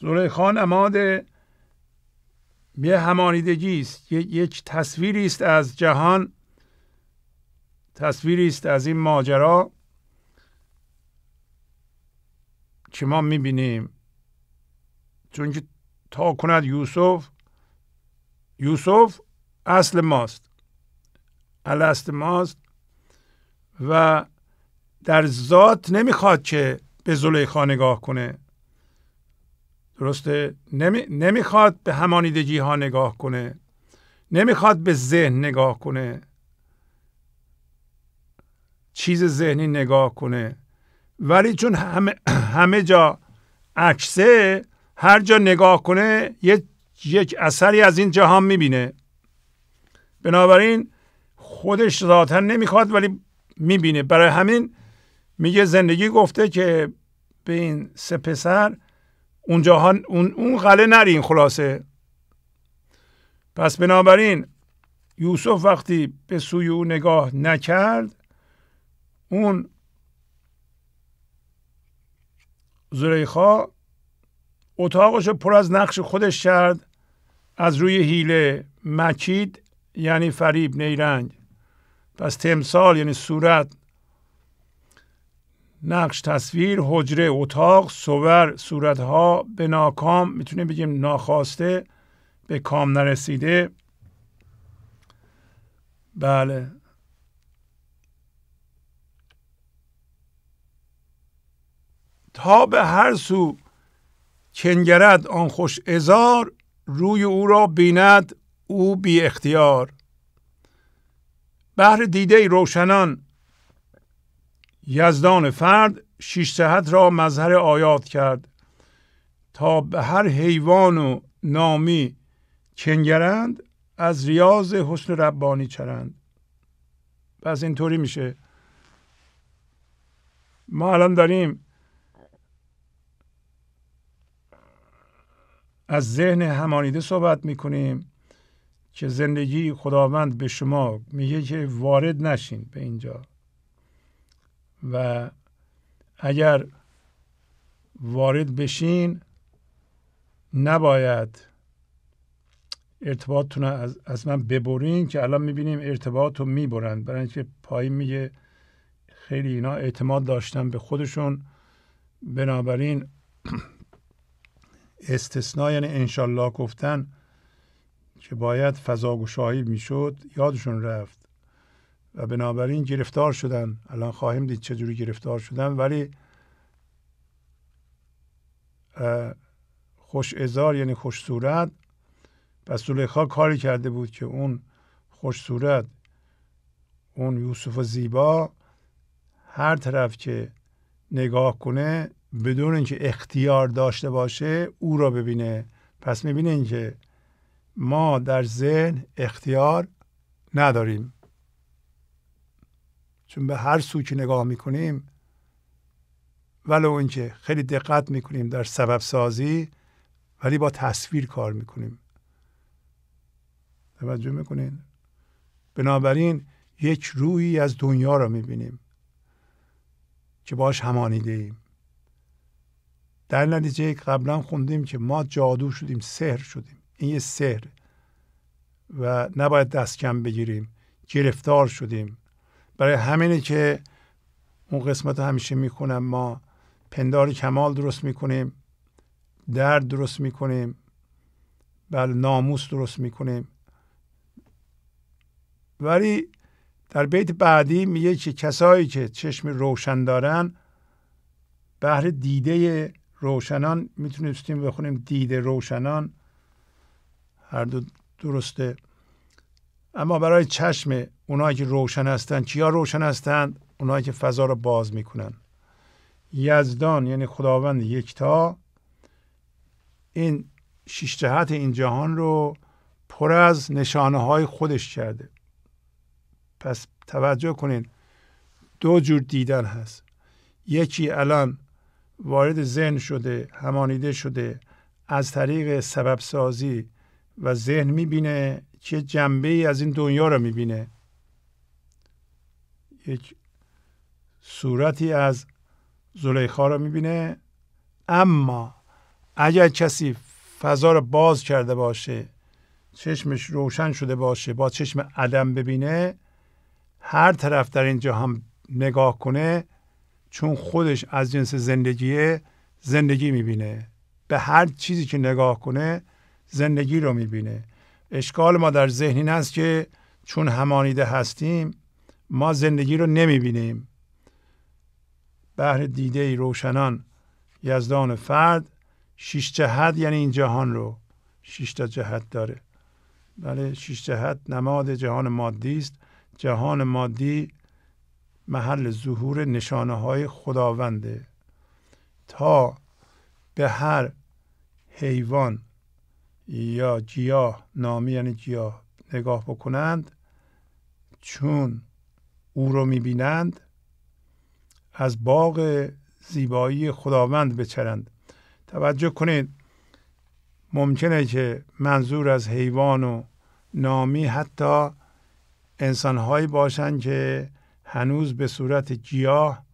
زلیخا نماد یه همانیدگی است یک تصویری است از جهان تصویری است از این ماجرا که ما میبینیم چون که تا کند یوسف یوسف اصل ماست الست ماست و در ذات نمیخواد که به زلیخا نگاه کنه درسته نمی، نمیخواد به همانیدگی ها نگاه کنه نمیخواد به ذهن نگاه کنه چیز ذهنی نگاه کنه ولی چون همه, همه جا عکسه هر جا نگاه کنه یک, یک اثری از این جهان میبینه بنابراین خودش ذاتا نمیخواد ولی میبینه برای همین میگه زندگی گفته که به این سه پسر اونجا اون, اون قله نرین خلاصه پس بنابراین یوسف وقتی به سوی او نگاه نکرد اون زلیخا اتاقش پر از نقش خودش کرد از روی هیله مکید یعنی فریب نیرنگ پس تمثال یعنی صورت نقش تصویر حجره اتاق صور صورتها به ناکام میتونیم بگیم ناخواسته به کام نرسیده بله تا به هر سو کنگرد آن خوش ازار روی او را بیند او بی اختیار بهر دیده روشنان یزدان فرد شیش صحت را مظهر آیات کرد تا به هر حیوان و نامی کنگرند از ریاض حسن ربانی چرند پس اینطوری میشه ما الان داریم از ذهن همانیده صحبت میکنیم که زندگی خداوند به شما میگه که وارد نشین به اینجا و اگر وارد بشین نباید ارتباطتون از, از من ببرین که الان میبینیم ارتباط رو میبرند برای اینکه پایین میگه خیلی اینا اعتماد داشتن به خودشون بنابراین استثنا یعنی انشالله گفتن که باید فضاگشایی میشد یادشون رفت و بنابراین گرفتار شدن الان خواهیم دید چجوری گرفتار شدن ولی خوش ازار یعنی خوش صورت پس سلیخا کاری کرده بود که اون خوش صورت اون یوسف زیبا هر طرف که نگاه کنه بدون اینکه اختیار داشته باشه او را ببینه پس میبینه اینکه ما در ذهن اختیار نداریم چون به هر سو که نگاه میکنیم ولو اینکه خیلی دقت میکنیم در سبب سازی ولی با تصویر کار میکنیم توجه میکنین بنابراین یک رویی از دنیا را میبینیم که باش همانیده ایم در نتیجه قبلا خوندیم که ما جادو شدیم سحر شدیم این یه سر و نباید دست کم بگیریم گرفتار شدیم برای همینه که اون قسمت همیشه میکنم ما پندار کمال درست میکنیم درد درست میکنیم بل ناموس درست میکنیم ولی در بیت بعدی میگه که کسایی که چشم روشن دارن بهر دیده روشنان میتونستیم بخونیم دیده روشنان هر دو درسته اما برای چشم اونایی که روشن هستند چیا روشن هستند اونایی که فضا رو باز میکنن یزدان یعنی خداوند یکتا این شش جهت این جهان رو پر از نشانه های خودش کرده پس توجه کنین دو جور دیدن هست یکی الان وارد ذهن شده همانیده شده از طریق سبب سازی و ذهن میبینه چه جنبه ای از این دنیا رو میبینه یک صورتی از زلیخا رو میبینه اما اگر کسی فضا رو باز کرده باشه چشمش روشن شده باشه با چشم عدم ببینه هر طرف در این هم نگاه کنه چون خودش از جنس زندگیه زندگی میبینه به هر چیزی که نگاه کنه زندگی رو میبینه اشکال ما در ذهن این است که چون همانیده هستیم ما زندگی رو نمیبینیم بهر دیده روشنان یزدان فرد شش جهت یعنی این جهان رو شش تا جهت داره بله شش جهت نماد جهان مادی است جهان مادی محل ظهور نشانه های خداونده تا به هر حیوان یا گیاه نامی یعنی گیاه نگاه بکنند چون او رو میبینند از باغ زیبایی خداوند بچرند توجه کنید ممکنه که منظور از حیوان و نامی حتی انسانهایی باشند که هنوز به صورت گیاه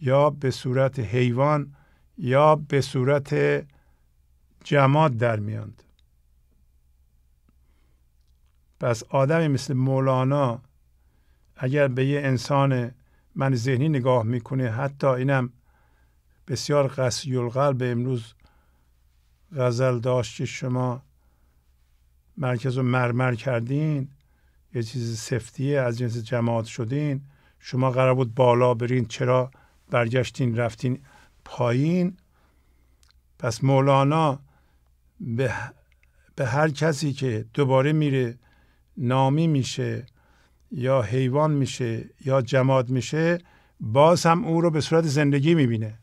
یا به صورت حیوان یا به صورت جماد در میاند پس آدمی مثل مولانا اگر به یه انسان من ذهنی نگاه میکنه حتی اینم بسیار قسی القلب امروز غزل داشت که شما مرکز رو مرمر کردین یه چیز سفتیه از جنس جماعت شدین شما قرار بود بالا برین چرا برگشتین رفتین پایین پس مولانا به, به هر کسی که دوباره میره نامی میشه یا حیوان میشه یا جماد میشه باز هم او رو به صورت زندگی میبینه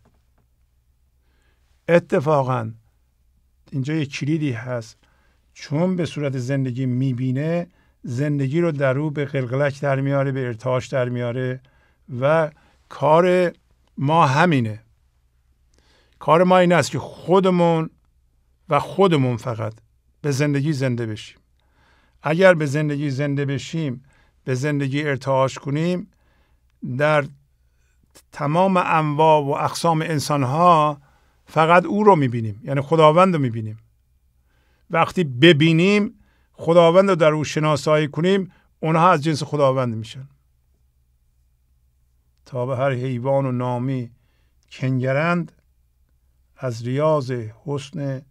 اتفاقا اینجا یه کلیدی هست چون به صورت زندگی میبینه زندگی رو در او به قلقلک در میاره به ارتعاش در میاره و کار ما همینه کار ما این است که خودمون و خودمون فقط به زندگی زنده بشیم اگر به زندگی زنده بشیم به زندگی ارتعاش کنیم در تمام انواع و اقسام انسان ها فقط او رو میبینیم یعنی خداوند رو میبینیم وقتی ببینیم خداوند رو در او شناسایی کنیم اونها از جنس خداوند میشن تا به هر حیوان و نامی کنگرند از ریاض حسن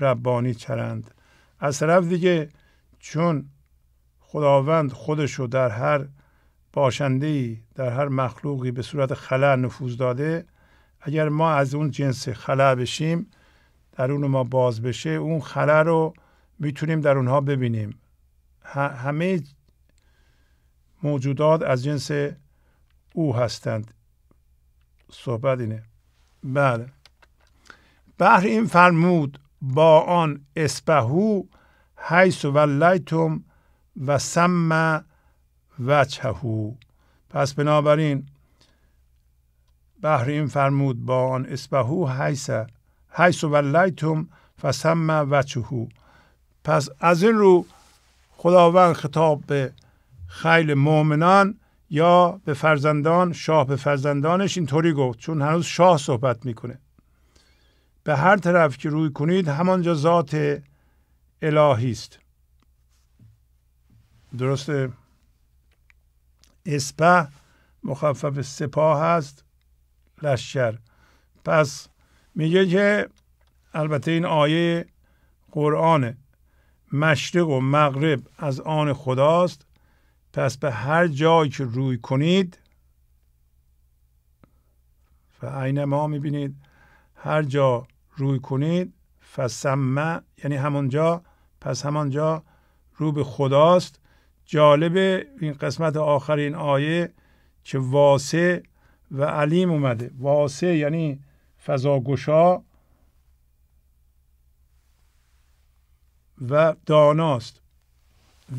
ربانی چرند از طرف دیگه چون خداوند خودشو در هر باشنده ای در هر مخلوقی به صورت خلع نفوذ داده اگر ما از اون جنس خلع بشیم در اون ما باز بشه اون خلع رو میتونیم در اونها ببینیم همه موجودات از جنس او هستند صحبت اینه بله بحر این فرمود با آن اسبهو حیث ولیتم و سم چهو پس بنابراین بحر این فرمود با آن اسبهو حیث حیث ولیتم و سم وچهو پس از این رو خداوند خطاب به خیل مؤمنان یا به فرزندان شاه به فرزندانش اینطوری گفت چون هنوز شاه صحبت میکنه به هر طرف که روی کنید همانجا ذات الهی است درسته اسپه مخفف سپاه هست لشکر پس میگه که البته این آیه قرآن مشرق و مغرب از آن خداست پس به هر جایی که روی کنید و عین ما میبینید هر جا روی کنید فسمه یعنی همونجا پس همانجا رو به خداست جالب این قسمت آخر این آیه که واسع و علیم اومده واسع یعنی فضاگشا و داناست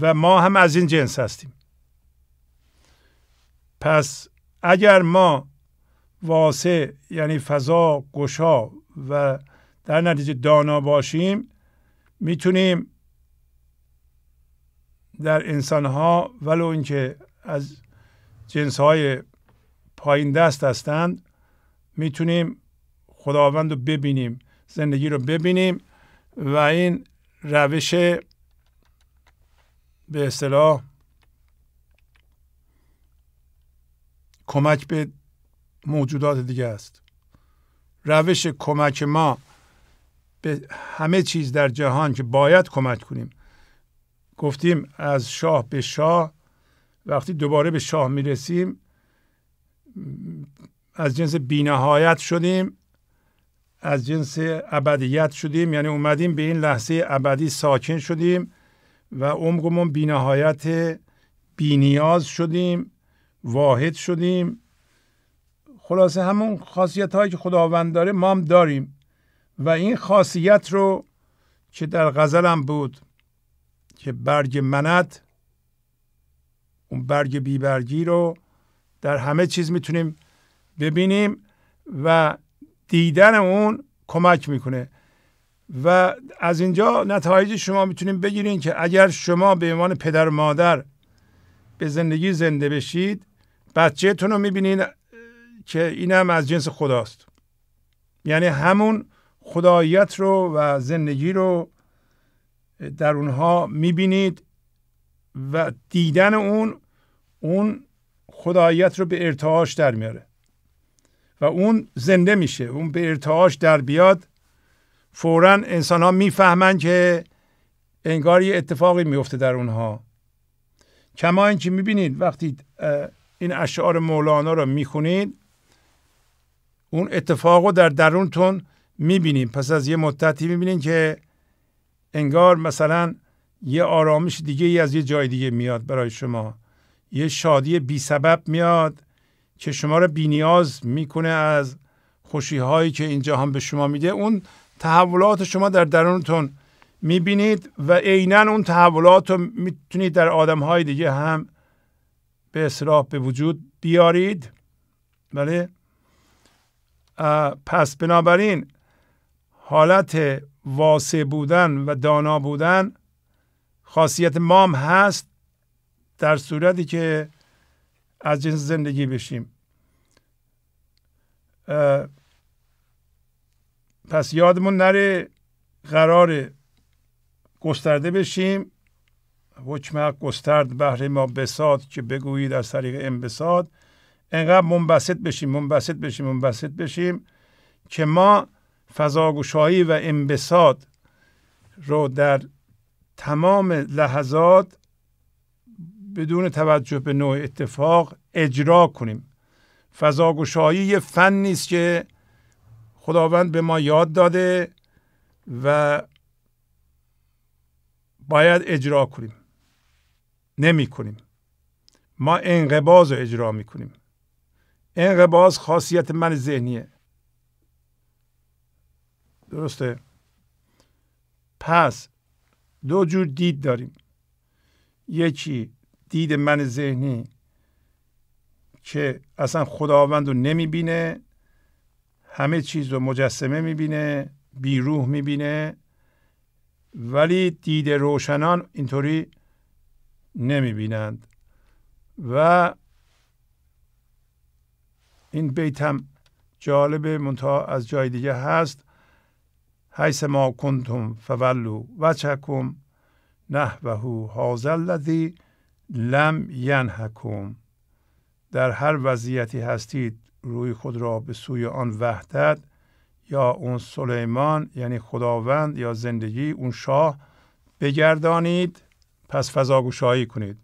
و ما هم از این جنس هستیم پس اگر ما واسع یعنی فضا گشا و در نتیجه دانا باشیم میتونیم در انسان ها ولو اینکه از جنس های پایین دست هستند میتونیم خداوند رو ببینیم زندگی رو ببینیم و این روش به اصطلاح کمک به موجودات دیگه است روش کمک ما به همه چیز در جهان که باید کمک کنیم گفتیم از شاه به شاه وقتی دوباره به شاه میرسیم از جنس بینهایت شدیم از جنس ابدیت شدیم یعنی اومدیم به این لحظه ابدی ساکن شدیم و عمقمون بینهایت بینیاز شدیم واحد شدیم خلاصه همون خاصیت هایی که خداوند داره ما هم داریم و این خاصیت رو که در غزلم بود که برگ منت اون برگ بیبرگی رو در همه چیز میتونیم ببینیم و دیدن اون کمک میکنه و از اینجا نتایج شما میتونیم بگیرین که اگر شما به عنوان پدر و مادر به زندگی زنده بشید بچهتون رو میبینین که اینم از جنس خداست یعنی همون خداییت رو و زندگی رو در اونها میبینید و دیدن اون اون خداییت رو به ارتعاش در میاره و اون زنده میشه اون به ارتعاش در بیاد فورا انسان ها میفهمن که انگار یه اتفاقی میفته در اونها کما اینکه میبینید وقتی این اشعار مولانا رو میخونید اون اتفاق رو در درونتون میبینیم پس از یه مدتی میبینیم که انگار مثلا یه آرامش دیگه ای از یه جای دیگه میاد برای شما یه شادی بی سبب میاد که شما رو بی نیاز میکنه از خوشی هایی که این هم به شما میده اون تحولات شما در درونتون میبینید و عینا اون تحولات رو میتونید در آدم های دیگه هم به اصلاح به وجود بیارید بله پس بنابراین حالت واسع بودن و دانا بودن خاصیت مام هست در صورتی که از جنس زندگی بشیم پس یادمون نره قرار گسترده بشیم حکم گسترد بهره ما بساد که بگویید از طریق انبساد انقدر منبسط بشیم منبسط بشیم منبسط بشیم که ما فضاگوشایی و انبساط رو در تمام لحظات بدون توجه به نوع اتفاق اجرا کنیم فضاگوشایی یه فن نیست که خداوند به ما یاد داده و باید اجرا کنیم نمی کنیم ما انقباز رو اجرا می کنیم انقباز خاصیت من ذهنیه درسته پس دو جور دید داریم یکی دید من ذهنی که اصلا خداوند رو نمیبینه همه چیز رو مجسمه میبینه بیروح میبینه ولی دید روشنان اینطوری نمیبینند و این بیتم جالبه جالب منتها از جای دیگه هست حیث ما کنتم فولو وچکم هو هذا الذی لم ینحکم در هر وضعیتی هستید روی خود را به سوی آن وحدت یا اون سلیمان یعنی خداوند یا زندگی اون شاه بگردانید پس فضاگوشایی کنید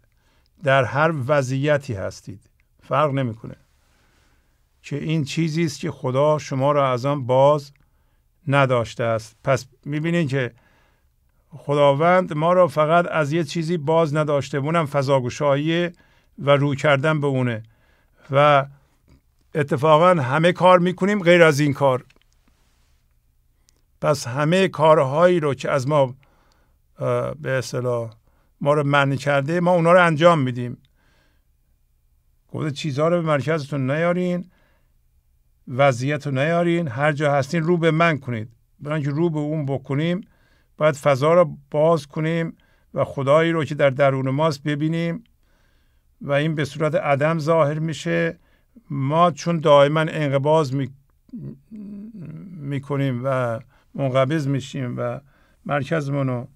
در هر وضعیتی هستید فرق نمیکنه که این چیزی است که خدا شما را از آن باز نداشته است پس میبینین که خداوند ما را فقط از یه چیزی باز نداشته اونم فضاگوشایی و رو کردن به اونه و اتفاقا همه کار میکنیم غیر از این کار پس همه کارهایی رو که از ما به اصطلاح ما رو معنی کرده ما اونا رو انجام میدیم گفته چیزها رو به مرکزتون نیارین وضعیت رو نیارین هر جا هستین رو به من کنید برای که رو به اون بکنیم باید فضا رو باز کنیم و خدایی رو که در درون ماست ببینیم و این به صورت عدم ظاهر میشه ما چون دائما انقباز می... میکنیم و منقبض میشیم و مرکزمون رو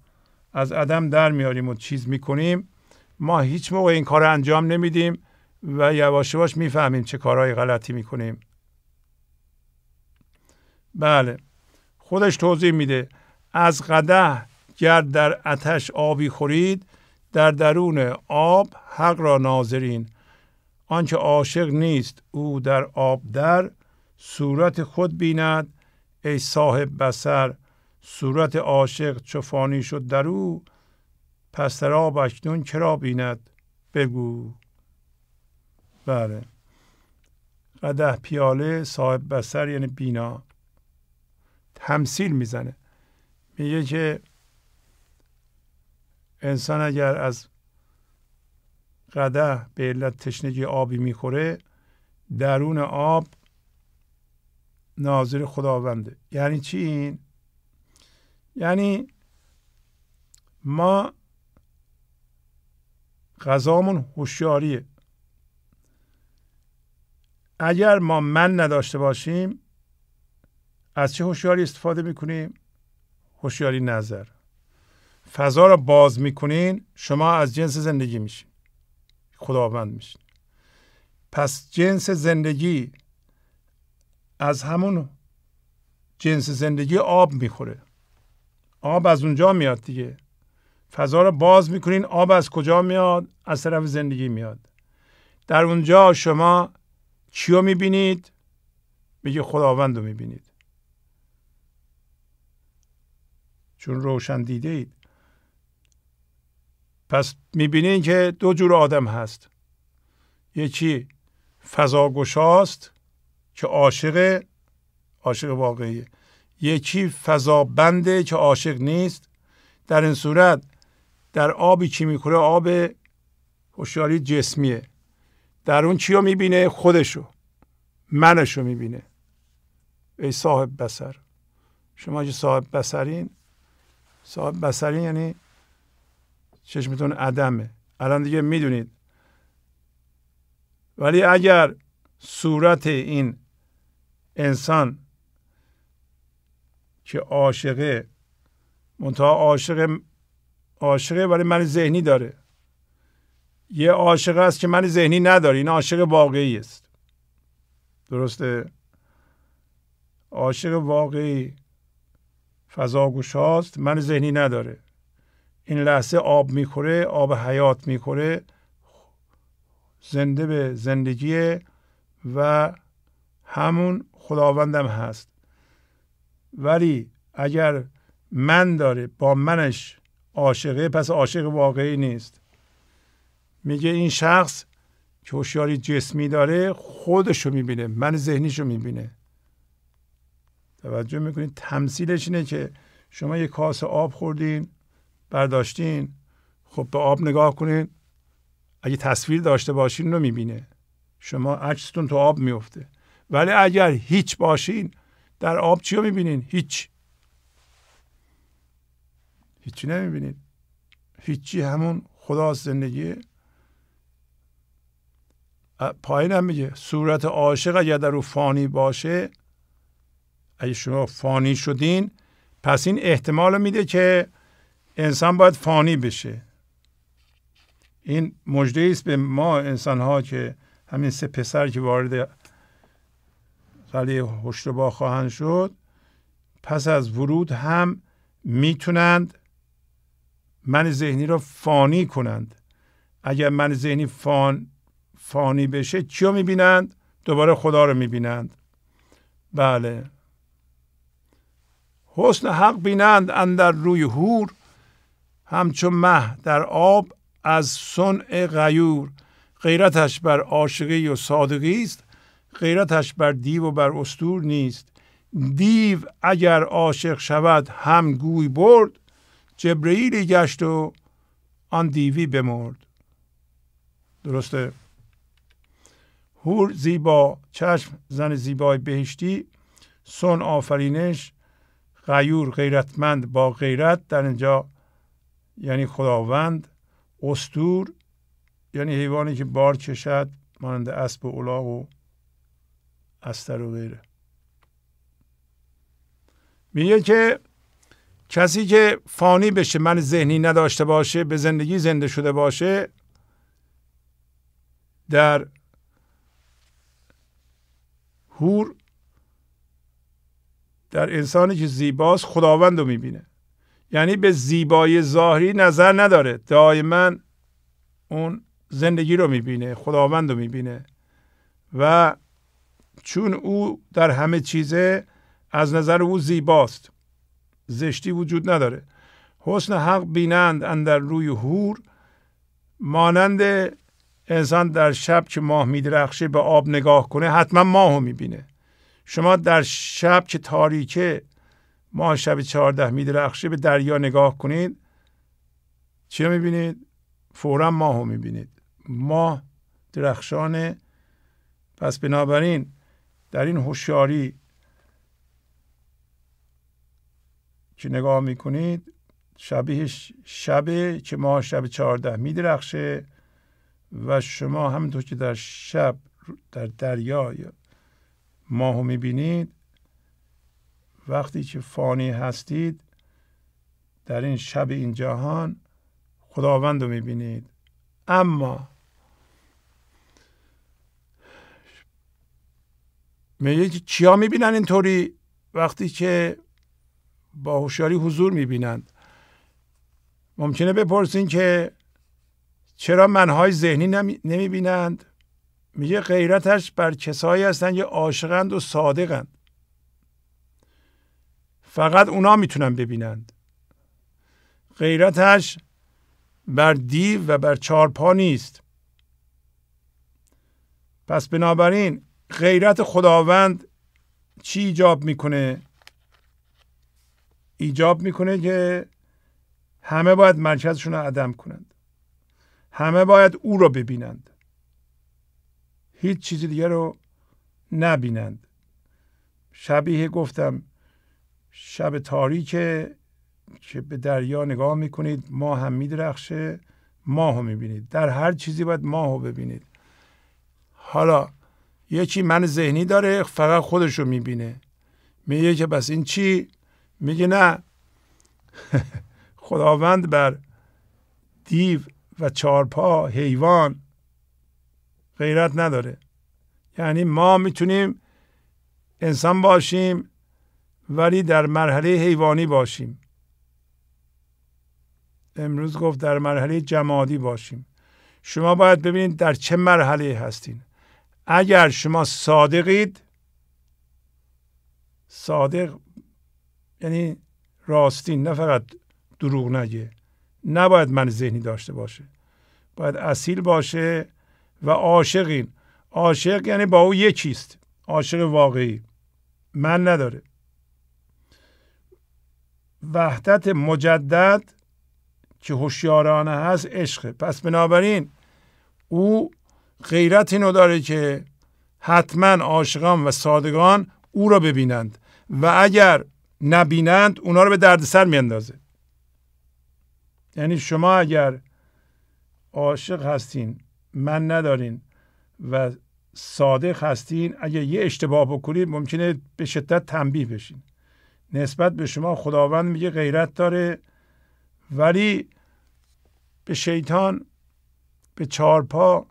از عدم در میاریم و چیز میکنیم ما هیچ موقع این کار انجام نمیدیم و یواش یواش میفهمیم چه کارهای غلطی میکنیم بله خودش توضیح میده از قده گرد در اتش آبی خورید در درون آب حق را ناظرین آنچه عاشق نیست او در آب در صورت خود بیند ای صاحب بسر صورت عاشق چفانی شد در او پس در آب اکنون چرا بیند بگو بله قده پیاله صاحب بسر یعنی بینا تمثیل میزنه میگه که انسان اگر از قده به علت تشنگی آبی میخوره درون آب ناظر خداونده یعنی چی این یعنی ما غذامون هوشیاریه اگر ما من نداشته باشیم از چه هوشیاری استفاده میکنیم هوشیاری نظر فضا را باز میکنین شما از جنس زندگی میشین خداوند میشین پس جنس زندگی از همون جنس زندگی آب میخوره آب از اونجا میاد دیگه فضا رو باز میکنین آب از کجا میاد از طرف زندگی میاد در اونجا شما چی میبینید میگه خداوند رو میبینید چون روشن دیده اید پس میبینین که دو جور آدم هست یکی فضاگشاست که عاشق عاشق واقعیه یکی فضا بنده که عاشق نیست در این صورت در آبی که میکنه آب هوشیاری جسمیه در اون چی رو میبینه خودشو منشو میبینه ای صاحب بسر شما که صاحب بسرین صاحب بسری یعنی چشمتون عدمه الان دیگه میدونید ولی اگر صورت این انسان که عاشقه منتها عاشق عاشقه ولی من ذهنی داره یه عاشق است که من ذهنی نداره این عاشق واقعی است درسته عاشق واقعی گشاست من ذهنی نداره این لحظه آب میخوره آب حیات میخوره زنده به زندگی و همون خداوندم هست ولی اگر من داره با منش عاشقه پس عاشق واقعی نیست میگه این شخص که هوشیاری جسمی داره خودشو میبینه من ذهنیشو میبینه توجه میکنید تمثیلش اینه که شما یه کاس آب خوردین برداشتین خب به آب نگاه کنین اگه تصویر داشته باشین رو میبینه شما عکستون تو آب میفته ولی اگر هیچ باشین در آب چی رو میبینین هیچ هیچی نمیبینید هیچی همون خدا زندگی پایین هم میگه صورت عاشق اگر در او فانی باشه اگه شما فانی شدین پس این احتمال میده که انسان باید فانی بشه این مجده است به ما انسان ها که همین سه پسر که وارد قلی هشتبا خواهند شد پس از ورود هم میتونند من ذهنی را فانی کنند اگر من ذهنی فان فانی بشه چی رو میبینند دوباره خدا رو میبینند بله حسن حق بینند اندر روی هور همچون مه در آب از صنع غیور غیرتش بر عاشقی و صادقی است غیرتش بر دیو و بر استور نیست دیو اگر عاشق شود هم گوی برد جبرئیلی گشت و آن دیوی بمرد درسته هور زیبا چشم زن زیبای بهشتی سن آفرینش غیور غیرتمند با غیرت در اینجا یعنی خداوند استور یعنی حیوانی که بار کشد مانند اسب و اولاغ و استر و غیره میگه که کسی که فانی بشه من ذهنی نداشته باشه به زندگی زنده شده باشه در هور در انسانی که زیباست خداوند رو میبینه یعنی به زیبایی ظاهری نظر نداره دائما اون زندگی رو میبینه خداوند رو میبینه و چون او در همه چیزه از نظر او زیباست زشتی وجود نداره حسن حق بینند اندر روی هور مانند انسان در شب که ماه میدرخشه به آب نگاه کنه حتما ماه رو میبینه شما در شب که تاریکه ما شب چهارده میدرخشه به دریا نگاه کنید چی میبینید؟ فورا ماه رو میبینید ماه درخشانه پس بنابراین در این هوشیاری که نگاه میکنید شبیه شبه که ماه شب چهارده میدرخشه و شما همینطور که در شب در دریا یا ماهو میبینید وقتی که فانی هستید در این شب این جهان خداوند رو میبینید اما میگه که چیا میبینن اینطوری وقتی که با هوشیاری حضور میبینند ممکنه بپرسین که چرا منهای ذهنی نمیبینند میگه غیرتش بر کسایی هستن که عاشقند و صادقند فقط اونا میتونن ببینند غیرتش بر دیو و بر چارپا نیست پس بنابراین غیرت خداوند چی ایجاب میکنه ایجاب میکنه که همه باید مرکزشون رو عدم کنند همه باید او را ببینند هیچ چیز دیگه رو نبینند شبیه گفتم شب تاریکه که به دریا نگاه میکنید ماه هم میدرخشه ماه رو میبینید در هر چیزی باید ماه ببینید حالا یکی من ذهنی داره فقط خودش رو میبینه میگه که بس این چی میگه نه خداوند بر دیو و چارپا حیوان غیرت نداره یعنی ما میتونیم انسان باشیم ولی در مرحله حیوانی باشیم امروز گفت در مرحله جمادی باشیم شما باید ببینید در چه مرحله هستین اگر شما صادقید صادق یعنی راستین نه فقط دروغ نگه نباید من ذهنی داشته باشه باید اصیل باشه و عاشقین عاشق یعنی با او یکیست عاشق واقعی من نداره وحدت مجدد که هوشیارانه هست عشقه پس بنابراین او غیرت اینو داره که حتما عاشقان و صادقان او را ببینند و اگر نبینند اونا رو به دردسر میاندازه یعنی شما اگر عاشق هستین من ندارین و صادق هستین اگه یه اشتباه بکنید ممکنه به شدت تنبیه بشین نسبت به شما خداوند میگه غیرت داره ولی به شیطان به چارپا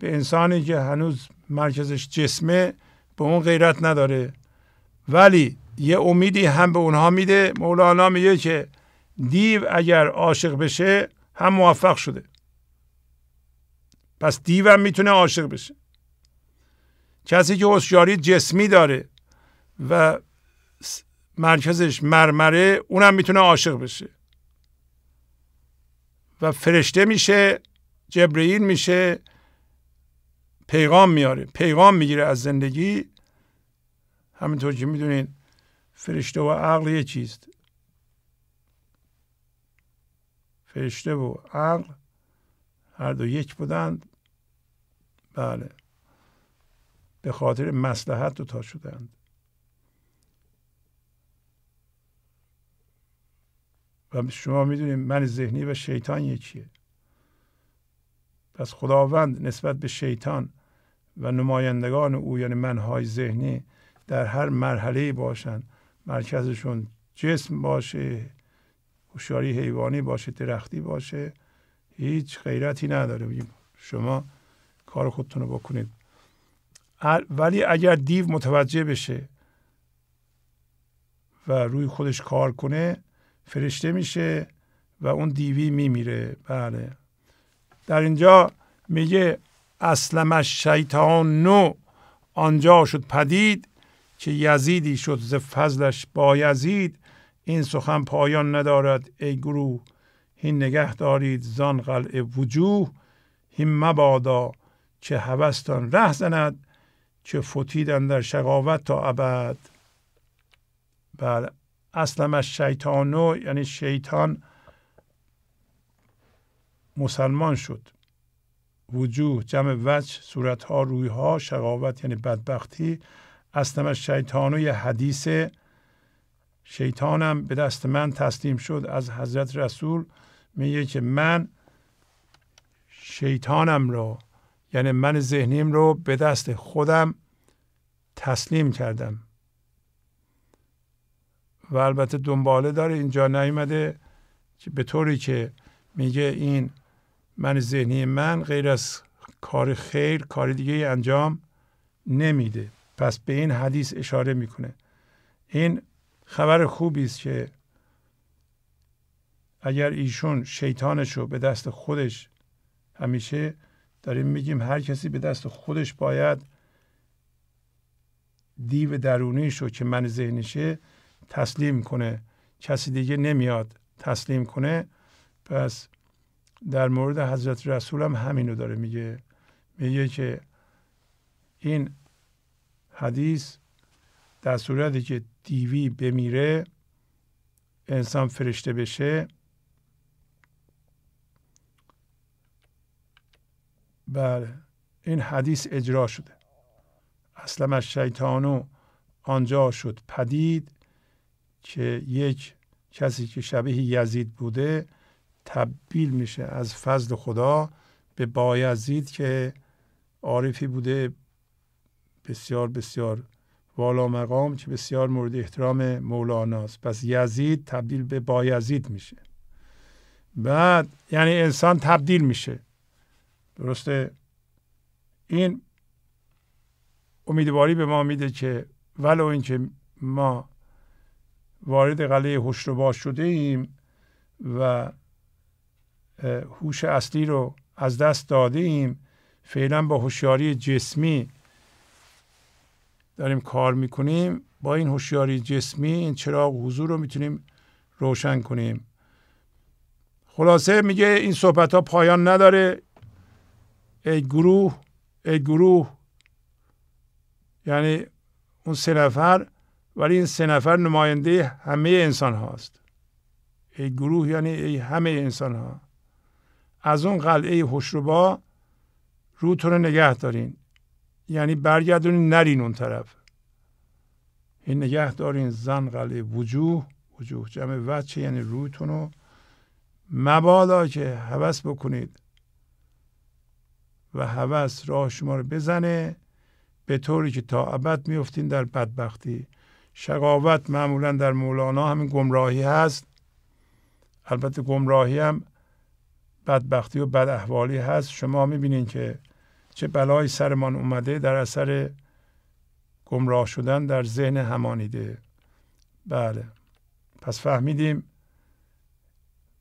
به انسانی که هنوز مرکزش جسمه به اون غیرت نداره ولی یه امیدی هم به اونها میده مولانا میگه که دیو اگر عاشق بشه هم موفق شده پس دیوم میتونه عاشق بشه کسی که هوشیاری جسمی داره و مرکزش مرمره اونم میتونه عاشق بشه و فرشته میشه جبرئیل میشه پیغام میاره پیغام میگیره از زندگی همینطور که میدونین فرشته و عقل یه چیست فرشته و عقل هر دو یک بودند بله به خاطر مسلحت دوتا شدند و شما میدونید من ذهنی و شیطان یکیه پس خداوند نسبت به شیطان و نمایندگان او یعنی منهای ذهنی در هر مرحله باشند مرکزشون جسم باشه هوشیاری حیوانی باشه درختی باشه هیچ غیرتی نداره شما کار خودتون رو بکنید ولی اگر دیو متوجه بشه و روی خودش کار کنه فرشته میشه و اون دیوی میمیره بله در اینجا میگه اسلمش شیطان نو آنجا شد پدید که یزیدی شد ز فضلش با یزید این سخن پایان ندارد ای گروه هین نگه دارید زان قلعه وجوه هین مبادا چه حوستان ره زند چه فتیدن در شقاوت تا ابد بله از شیطانو یعنی شیطان مسلمان شد وجوه جمع وجه صورتها رویها شقاوت یعنی بدبختی از شیطانو یه حدیث شیطانم به دست من تسلیم شد از حضرت رسول میگه که من شیطانم را یعنی من ذهنیم رو به دست خودم تسلیم کردم و البته دنباله داره اینجا نیومده که به طوری که میگه این من ذهنی من غیر از کار خیر کار دیگه انجام نمیده پس به این حدیث اشاره میکنه این خبر خوبی است که اگر ایشون شیطانش رو به دست خودش همیشه داریم میگیم هر کسی به دست خودش باید دیو درونیش رو که من ذهنشه تسلیم کنه کسی دیگه نمیاد تسلیم کنه پس در مورد حضرت رسول هم همینو داره میگه میگه که این حدیث در صورتی که دیوی بمیره انسان فرشته بشه بله این حدیث اجرا شده اصلا از شیطانو آنجا شد پدید که یک کسی که شبیه یزید بوده تبدیل میشه از فضل خدا به بایزید که عارفی بوده بسیار بسیار والا مقام که بسیار مورد احترام مولاناست پس یزید تبدیل به بایزید میشه بعد یعنی انسان تبدیل میشه درسته این امیدواری به ما میده که ولو اینکه ما وارد قلعه هوش رو باش شده ایم و هوش اصلی رو از دست داده ایم فعلا با هوشیاری جسمی داریم کار میکنیم با این هوشیاری جسمی این چراغ حضور رو میتونیم روشن کنیم خلاصه میگه این صحبت ها پایان نداره ای گروه ای گروه یعنی اون سه نفر ولی این سه نفر نماینده همه انسان هاست ای گروه یعنی ای همه انسان ها از اون قلعه حشربا روتون رو نگه دارین یعنی برگردونین نرین اون طرف این نگه دارین زن قلعه وجوه وجوه جمع وچه یعنی روتون رو مبادا که حوث بکنید و هوس راه شما رو بزنه به طوری که تا ابد میفتین در بدبختی شقاوت معمولا در مولانا همین گمراهی هست البته گمراهی هم بدبختی و بد احوالی هست شما میبینین که چه بلایی سرمان اومده در اثر گمراه شدن در ذهن همانیده بله پس فهمیدیم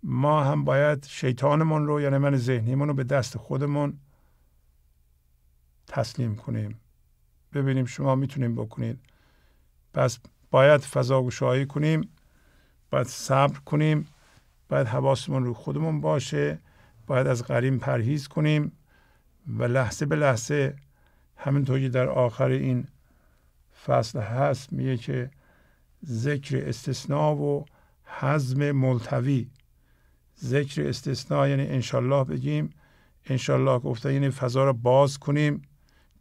ما هم باید شیطانمون رو یعنی من ذهنیمون رو به دست خودمون تسلیم کنیم ببینیم شما میتونیم بکنید پس باید فضا گشایی کنیم باید صبر کنیم باید حواسمون رو خودمون باشه باید از قریم پرهیز کنیم و لحظه به لحظه همینطور که در آخر این فصل هست میگه که ذکر استثناء و حزم ملتوی ذکر استثناء یعنی انشالله بگیم انشالله گفته یعنی فضا رو باز کنیم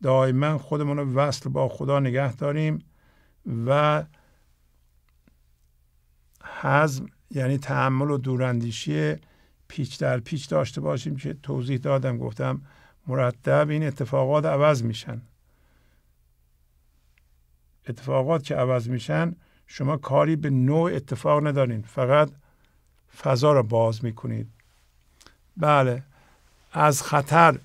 دائما خودمون رو وصل با خدا نگه داریم و حزم یعنی تحمل و دوراندیشی پیچ در پیچ داشته باشیم که توضیح دادم گفتم مرتب این اتفاقات عوض میشن اتفاقات که عوض میشن شما کاری به نوع اتفاق ندارین فقط فضا رو باز میکنید بله از خطر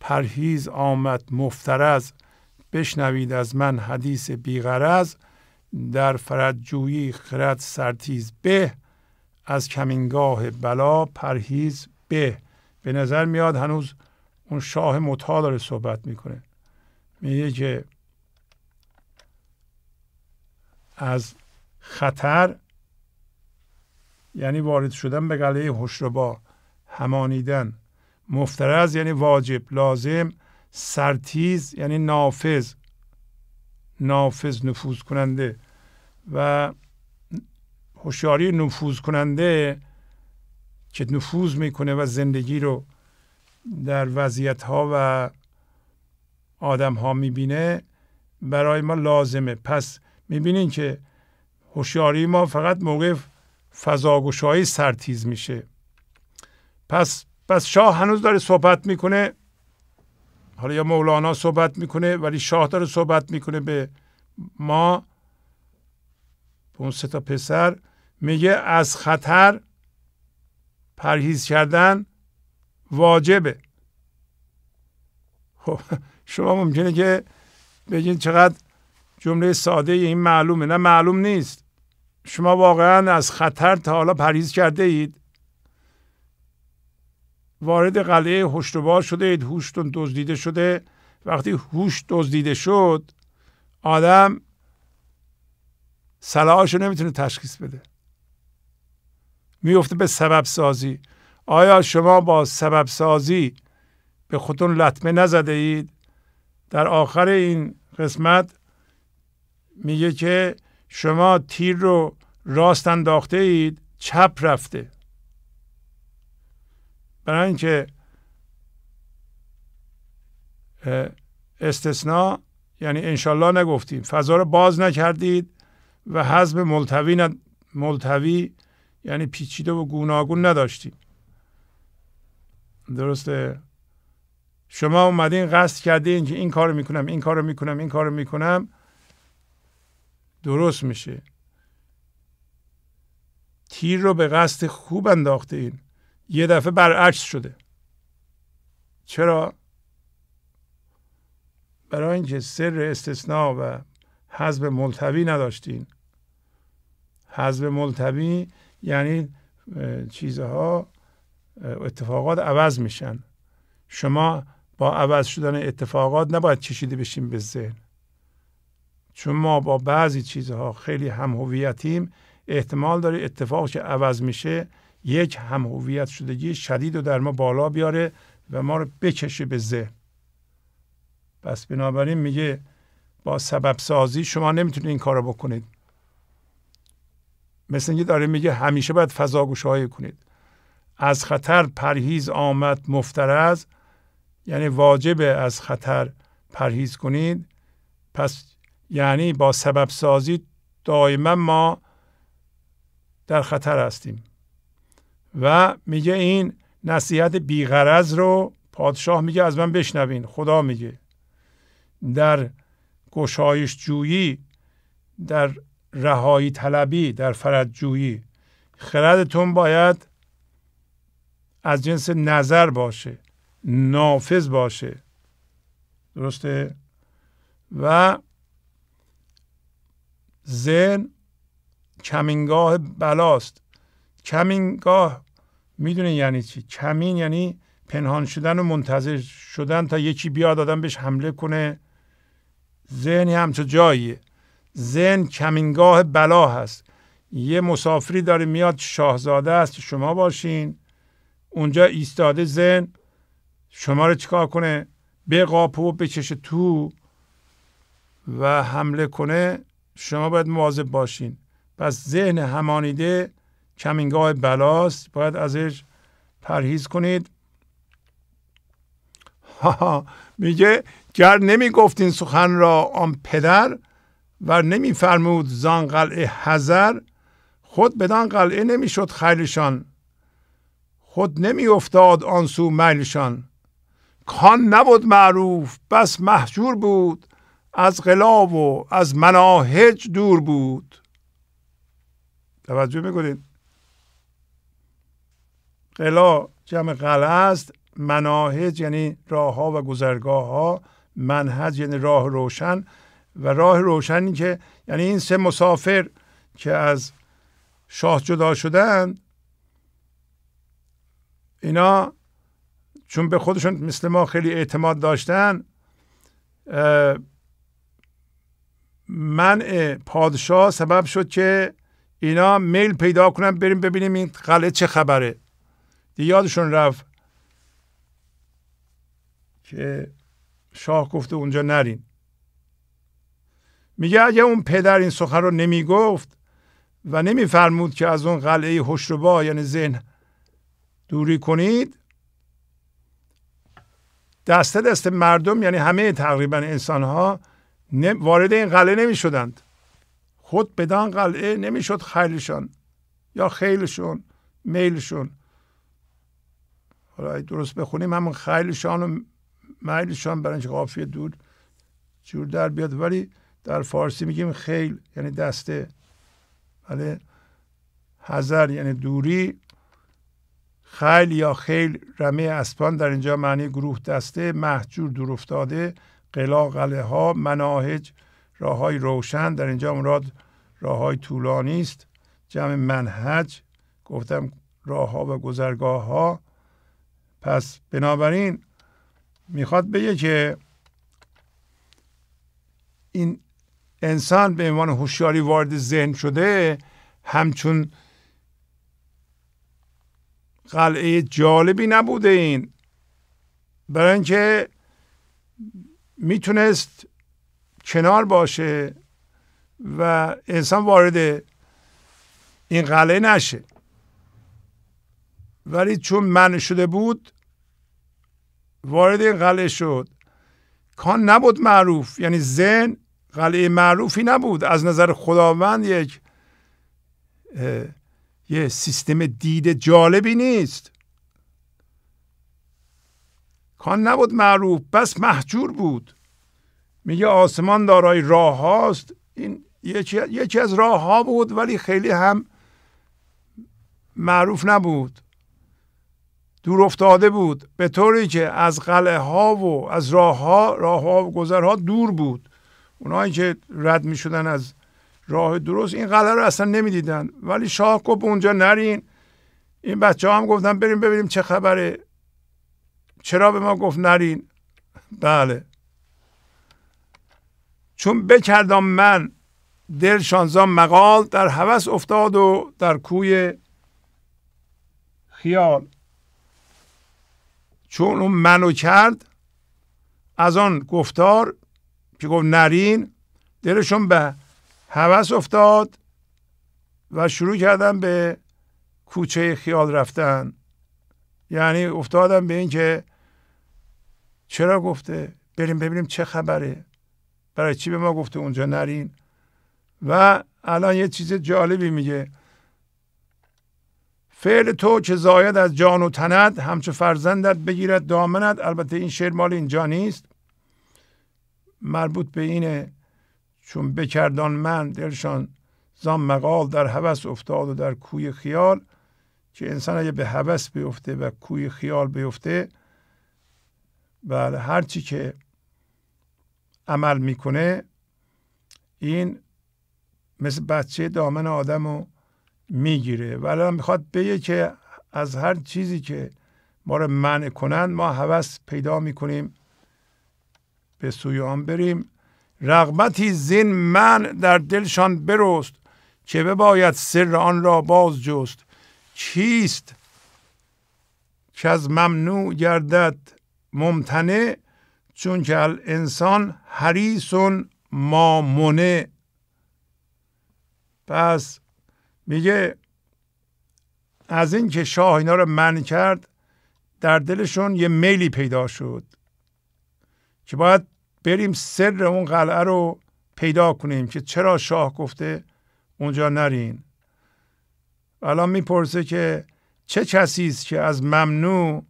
پرهیز آمد مفترز بشنوید از من حدیث بیغرز در فردجویی خرد سرتیز به از کمینگاه بلا پرهیز به به نظر میاد هنوز اون شاه متا داره صحبت میکنه میگه که از خطر یعنی وارد شدن به قلعه با همانیدن مفترض یعنی واجب لازم سرتیز یعنی نافذ نافذ نفوذ کننده و هوشیاری نفوذ کننده که نفوذ میکنه و زندگی رو در وضعیت ها و آدم ها میبینه برای ما لازمه پس میبینین که هوشیاری ما فقط موقع فضاگشایی سرتیز میشه پس پس شاه هنوز داره صحبت میکنه حالا یا مولانا صحبت میکنه ولی شاه داره صحبت میکنه به ما به اون سه تا پسر میگه از خطر پرهیز کردن واجبه خب شما ممکنه که بگین چقدر جمله ساده این معلومه نه معلوم نیست شما واقعا از خطر تا حالا پرهیز کرده اید وارد قلعه بار شده اید هوشتون دزدیده شده وقتی هوش دزدیده شد آدم سلاحاشو نمیتونه تشخیص بده میفته به سبب سازی آیا شما با سبب سازی به خودتون لطمه نزده اید در آخر این قسمت میگه که شما تیر رو راست انداخته اید چپ رفته برای اینکه استثناء یعنی انشالله نگفتیم فضا رو باز نکردید و حزم ملتوی, ملتوی یعنی پیچیده و گوناگون نداشتیم درسته شما اومدین قصد کردین که این کارو میکنم این کارو میکنم این کارو میکنم درست میشه تیر رو به قصد خوب انداخته یه دفعه برعکس شده چرا برای اینکه سر استثناء و حزب ملتوی نداشتین حزب ملتوی یعنی چیزها اتفاقات عوض میشن شما با عوض شدن اتفاقات نباید کشیده بشیم به ذهن چون ما با بعضی چیزها خیلی هم هویتیم احتمال داره اتفاق که عوض میشه یک هم هویت شدگی شدید رو در ما بالا بیاره و ما رو بکشه به ذهن پس بنابراین میگه با سبب سازی شما نمیتونید این کار رو بکنید مثل اینکه داره میگه همیشه باید فضا گشایی کنید از خطر پرهیز آمد مفترز یعنی واجبه از خطر پرهیز کنید پس یعنی با سبب سازی دائما ما در خطر هستیم و میگه این نصیحت بیغرض رو پادشاه میگه از من بشنوین خدا میگه در گشایش جویی در رهایی طلبی در فرد جویی خردتون باید از جنس نظر باشه نافذ باشه درسته و ذهن کمینگاه بلاست کمینگاه میدونه یعنی چی کمین یعنی پنهان شدن و منتظر شدن تا یکی بیاد آدم بهش حمله کنه ذهنی همچه جاییه ذهن کمینگاه بلا هست یه مسافری داره میاد شاهزاده است شما باشین اونجا ایستاده ذهن شما رو چیکار کنه به قاپو بچشه تو و حمله کنه شما باید مواظب باشین پس ذهن همانیده کمینگاه بلاست باید ازش پرهیز کنید میگه گر نمی گفتین سخن را آن پدر و نمی فرمود زان قلعه هزر خود بدان قلعه نمی شد خیلشان خود نمی افتاد آن سو میلشان کان نبود معروف بس محجور بود از غلاب و از مناهج دور بود توجه میکنید قلا جمع قلعه است مناهج یعنی راه ها و گذرگاه ها منهج یعنی راه روشن و راه روشنی که یعنی این سه مسافر که از شاه جدا شدن اینا چون به خودشون مثل ما خیلی اعتماد داشتن منع پادشاه سبب شد که اینا میل پیدا کنن بریم ببینیم این قلعه چه خبره یادشون رفت که شاه گفته اونجا نرین میگه اگه اون پدر این سخن رو نمیگفت و نمیفرمود که از اون قلعه هشربا یعنی ذهن دوری کنید دسته دست مردم یعنی همه تقریبا انسان ها وارد این قلعه نمی شدند خود بدان قلعه نمیشد خیلشان یا خیلشون میلشون حالا اگه درست بخونیم همون خیلشان و میلشان برای اینکه قافیه دور جور در بیاد ولی در فارسی میگیم خیل یعنی دسته بله. ولی هزر یعنی دوری خیل یا خیل رمه اسپان در اینجا معنی گروه دسته محجور دور افتاده قلا قله ها مناهج راه های روشن در اینجا مراد راه های طولانی است جمع منهج گفتم راه ها و گذرگاه ها پس بنابراین میخواد بگه که این انسان به عنوان هوشیاری وارد ذهن شده همچون قلعه جالبی نبوده این برای اینکه میتونست کنار باشه و انسان وارد این قلعه نشه ولی چون من شده بود وارد این قلعه شد کان نبود معروف یعنی زن قلعه معروفی نبود از نظر خداوند یک یه سیستم دید جالبی نیست کان نبود معروف بس محجور بود میگه آسمان دارای راه هاست این یکی, یکی از راه ها بود ولی خیلی هم معروف نبود دور افتاده بود به طوری که از قلعه ها و از راه ها راه ها و ها دور بود اونایی که رد می شدن از راه درست این قلعه رو اصلا نمی نمیدیدن ولی شاه گفت اونجا نرین این بچه ها هم گفتن بریم ببینیم چه خبره چرا به ما گفت نرین بله چون بکردم من دل شانزان مقال در هوس افتاد و در کوی خیال چون اون منو کرد از آن گفتار که گفت نرین دلشون به هوس افتاد و شروع کردن به کوچه خیال رفتن یعنی افتادم به اینکه چرا گفته بریم ببینیم چه خبره برای چی به ما گفته اونجا نرین و الان یه چیز جالبی میگه فعل تو که زاید از جان و تند همچه فرزندت بگیرد دامند البته این شعر مال اینجا نیست مربوط به اینه چون بکردان من دلشان زام مقال در هوس افتاد و در کوی خیال که انسان اگه به هوس بیفته و کوی خیال بیفته بله هرچی که عمل میکنه این مثل بچه دامن آدم و میگیره ولی میخواد بگه که از هر چیزی که ما رو منع کنند ما هوس پیدا میکنیم به سوی آن بریم رغبتی زین من در دلشان برست که بباید سر آن را باز جست چیست که از ممنوع گردد ممتنه چون که الانسان حریسون مامونه پس میگه از این که شاه اینا رو من کرد در دلشون یه میلی پیدا شد که باید بریم سر اون قلعه رو پیدا کنیم که چرا شاه گفته اونجا نرین الان میپرسه که چه کسی است که از ممنوع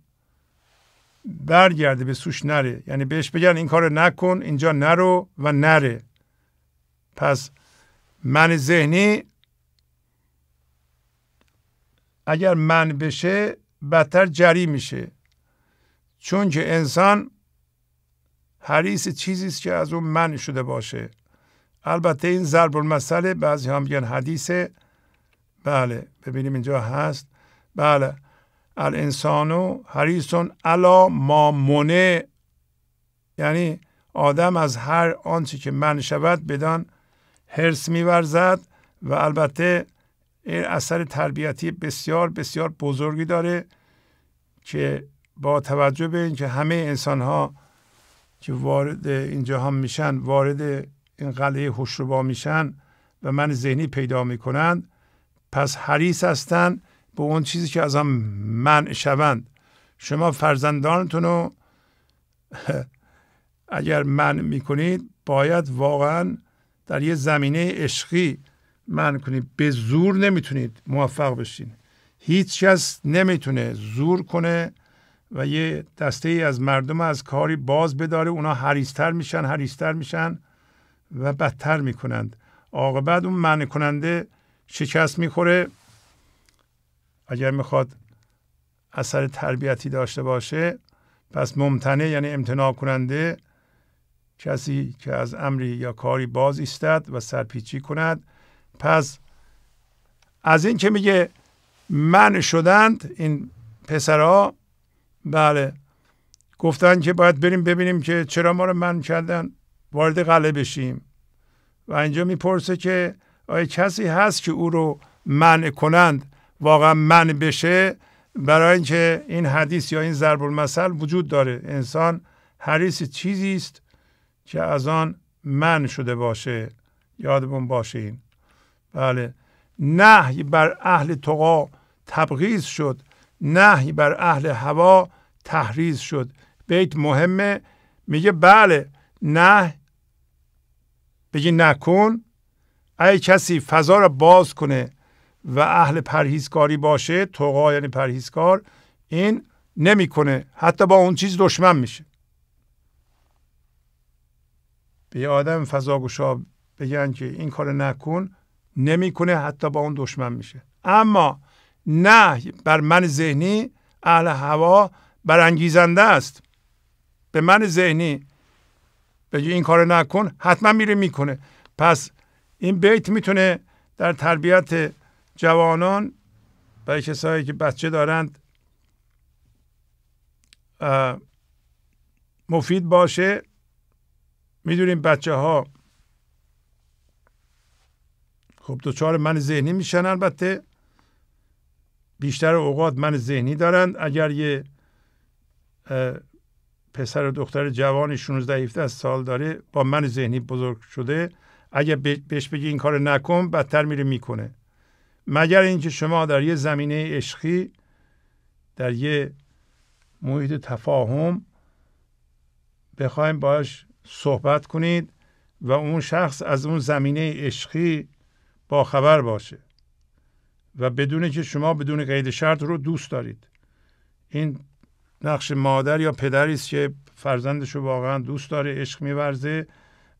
برگرده به سوش نره یعنی بهش بگن این کار نکن اینجا نرو و نره پس من ذهنی اگر من بشه بدتر جری میشه چون که انسان حریص چیزی است که از اون من شده باشه البته این ضرب المثله بعضی هم میگن حدیثه بله ببینیم اینجا هست بله الانسانو حریصون علا ما منه یعنی آدم از هر آنچه که من شود بدان هرس میورزد و البته این اثر تربیتی بسیار بسیار بزرگی داره که با توجه به اینکه همه انسان ها که وارد این جهان میشن وارد این قلعه حشروبا میشن و من ذهنی پیدا میکنند پس حریص هستند به اون چیزی که از آن منع شوند شما فرزندانتون رو اگر من میکنید باید واقعا در یه زمینه عشقی من کنید به زور نمیتونید موفق بشین هیچ کس نمیتونه زور کنه و یه دسته ای از مردم از کاری باز بداره اونا حریستر میشن هریستر میشن و بدتر میکنند بعد اون معنی کننده شکست میخوره اگر میخواد اثر تربیتی داشته باشه پس ممتنه یعنی امتناع کننده کسی که از امری یا کاری باز ایستد و سرپیچی کند پس از این که میگه من شدند این پسرها بله گفتن که باید بریم ببینیم که چرا ما رو من کردن وارد قلعه بشیم و اینجا میپرسه که آیا کسی هست که او رو منع کنند واقعا من بشه برای اینکه این حدیث یا این ضرب المثل وجود داره انسان حریص چیزی است که از آن من شده باشه یادمون باشه این بله نهی بر اهل تقا تبغیز شد نهی بر اهل هوا تحریز شد بیت مهمه میگه بله نه بگی نکن ای کسی فضا را باز کنه و اهل پرهیزکاری باشه توقا یعنی پرهیزکار این نمیکنه حتی با اون چیز دشمن میشه به آدم فضا گشا بگن که این کار نکن نمیکنه حتی با اون دشمن میشه اما نه بر من ذهنی اهل هوا برانگیزنده است به من ذهنی بگی این کار نکن حتما میره میکنه پس این بیت میتونه در تربیت جوانان برای کسایی که بچه دارند مفید باشه میدونیم بچه ها خب دوچار من ذهنی میشن البته بیشتر اوقات من ذهنی دارند اگر یه پسر و دختر جوانی 16 17 سال داره با من ذهنی بزرگ شده اگر بهش بگی این کار نکن بدتر میره میکنه مگر اینکه شما در یه زمینه عشقی در یه محیط تفاهم بخوایم باش صحبت کنید و اون شخص از اون زمینه عشقی با خبر باشه و بدون که شما بدون قید شرط رو دوست دارید این نقش مادر یا پدری است که فرزندش رو واقعا دوست داره عشق میورزه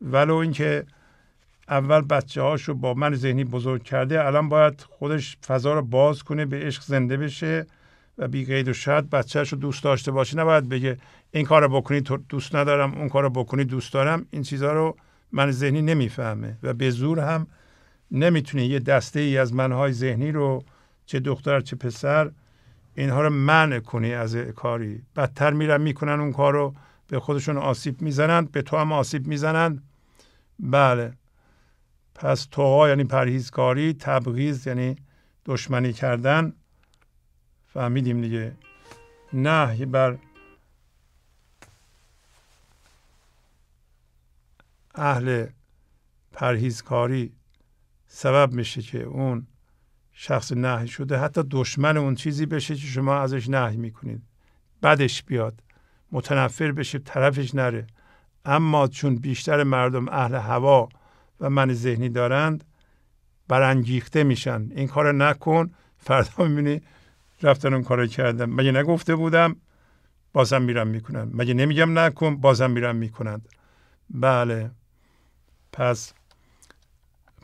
ولو اینکه اول بچه رو با من ذهنی بزرگ کرده الان باید خودش فضا رو باز کنه به عشق زنده بشه و بی قید و شرط بچهش رو دوست داشته باشه نباید بگه این کار رو بکنی دوست ندارم اون کار رو بکنی دوست دارم این چیزها رو من ذهنی نمیفهمه و به زور هم نمیتونه یه دسته ای از منهای ذهنی رو چه دختر چه پسر اینها رو منع کنی از کاری بدتر میرن میکنن اون کار رو به خودشون آسیب میزنن به تو هم آسیب میزنند. بله پس توها یعنی پرهیزکاری تبغیز یعنی دشمنی کردن فهمیدیم دیگه نه بر اهل پرهیزکاری سبب میشه که اون شخص نهی شده حتی دشمن اون چیزی بشه که شما ازش نهی میکنید بدش بیاد متنفر بشه طرفش نره اما چون بیشتر مردم اهل هوا و من ذهنی دارند برانگیخته میشن این کار نکن فردا میبینی رفتن اون کار کردم مگه نگفته بودم بازم میرم میکنن مگه نمیگم نکن بازم میرم میکنند بله پس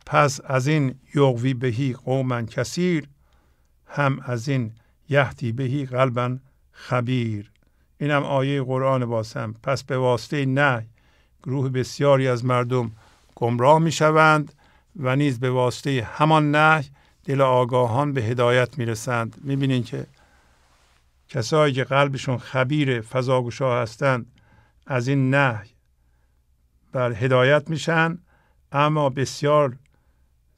پس از این یغوی بهی قومن کسیر هم از این یهدی بهی قلبا خبیر اینم آیه قرآن باسم پس به واسطه نه گروه بسیاری از مردم گمراه می شوند و نیز به واسطه همان نه دل آگاهان به هدایت می رسند می بینین که کسایی که قلبشون خبیر فضاگوشا هستند از این نه بر هدایت میشن اما بسیار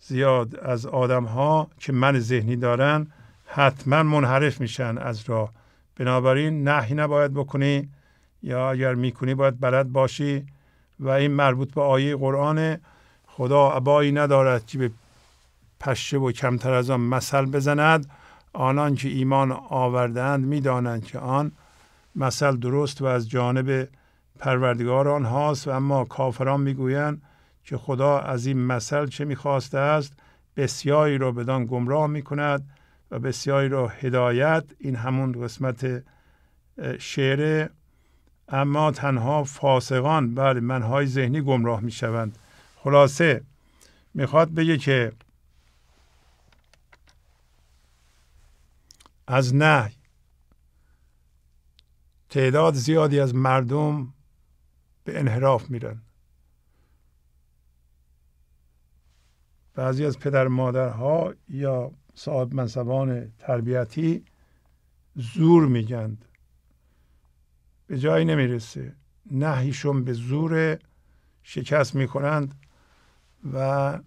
زیاد از آدم ها که من ذهنی دارن حتما منحرف میشن از راه بنابراین نهی نباید بکنی یا اگر میکنی باید بلد باشی و این مربوط به آیه قرآن خدا ابایی ندارد که به پشه و کمتر از آن مثل بزند آنان که ایمان آوردند میدانند که آن مثل درست و از جانب پروردگار آنهاست و اما کافران میگویند که خدا از این مثل چه میخواسته است بسیاری را بدان گمراه میکند و بسیاری را هدایت این همون قسمت شعره اما تنها فاسقان بله منهای ذهنی گمراه میشوند خلاصه میخواد بگه که از نه تعداد زیادی از مردم به انحراف میرن بعضی از پدر مادرها یا صاحب منصبان تربیتی زور میگند به جایی نمیرسه نهیشون به زور شکست میکنند و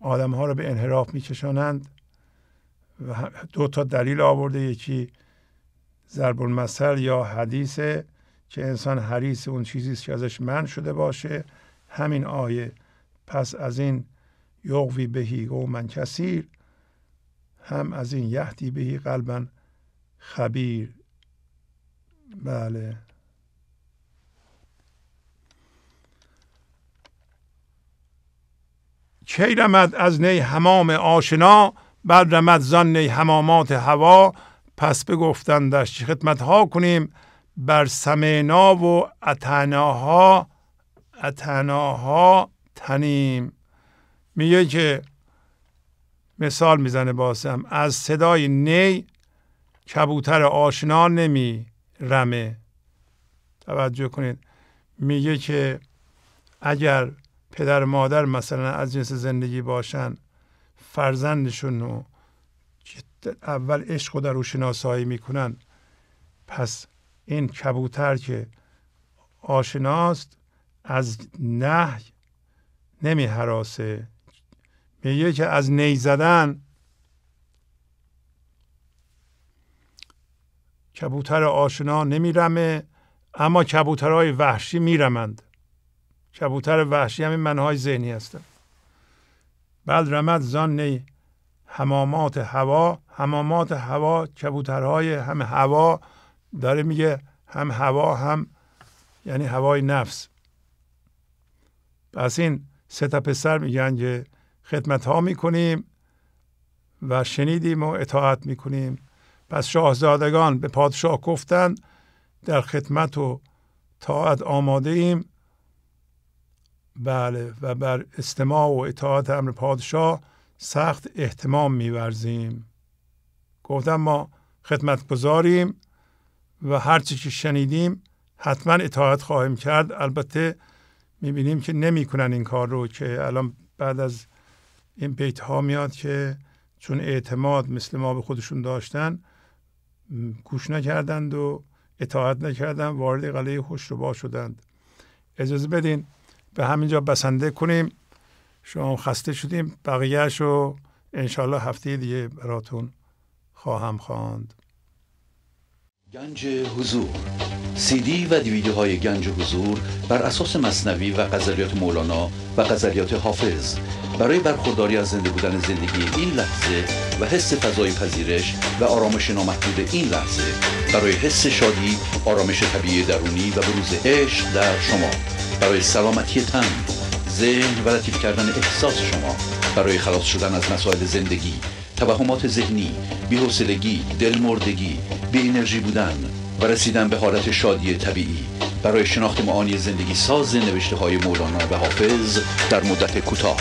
آدم ها رو به انحراف میکشانند و دو تا دلیل آورده یکی ضرب المثل یا حدیثه که انسان حریص اون چیزی که ازش من شده باشه همین آیه پس از این یغوی بهی من کثیر هم از این یهدی بهی قلبا خبیر بله کی رمد از نی همام آشنا بر رمد زن نی همامات هوا پس بگفتندش چه خدمت ها کنیم بر سمینا و اتناها اتناها تنیم میگه که مثال میزنه باسم از صدای نی کبوتر آشنا نمی رمه توجه کنید میگه که اگر پدر مادر مثلا از جنس زندگی باشن فرزندشون رو اول عشق رو در او شناسایی میکنن پس این کبوتر که آشناست از نه نمی حراسه میگه که از نی زدن کبوتر آشنا نمیرمه اما کبوترهای وحشی میرمند کبوتر وحشی همین منهای ذهنی هستن بعد رمد زان نی حمامات هوا حمامات هوا کبوترهای هم هوا داره میگه هم هوا هم یعنی هوای نفس پس این سه تا پسر میگن که خدمت ها میکنیم و شنیدیم و اطاعت میکنیم پس شاهزادگان به پادشاه گفتن در خدمت و طاعت آماده ایم بله و بر استماع و اطاعت امر پادشاه سخت احتمام میورزیم گفتم ما خدمت گذاریم و هرچی که شنیدیم حتما اطاعت خواهیم کرد البته میبینیم که نمیکنن این کار رو که الان بعد از این بیت ها میاد که چون اعتماد مثل ما به خودشون داشتن گوش نکردند و اطاعت نکردند وارد قلعه با شدند اجازه بدین به همینجا بسنده کنیم شما خسته شدیم بقیهش رو انشالله هفته دیگه براتون خواهم خواند گنج حضور دی و های گنج حضور بر اساس مصنوی و قذریات مولانا و قذریات حافظ برای برخورداری از زنده بودن زندگی این لحظه و حس فضای پذیرش و آرامش نامحدود این لحظه برای حس شادی آرامش طبیعی درونی و بروز عشق در شما برای سلامتی تن ذهن و لطیف کردن احساس شما برای خلاص شدن از مسائل زندگی توهمات ذهنی بی‌حوصلگی دلمردگی بی انرژی بودن و رسیدن به حالت شادی طبیعی برای شناخت معانی زندگی ساز نوشته های مولانا و حافظ در مدت کوتاه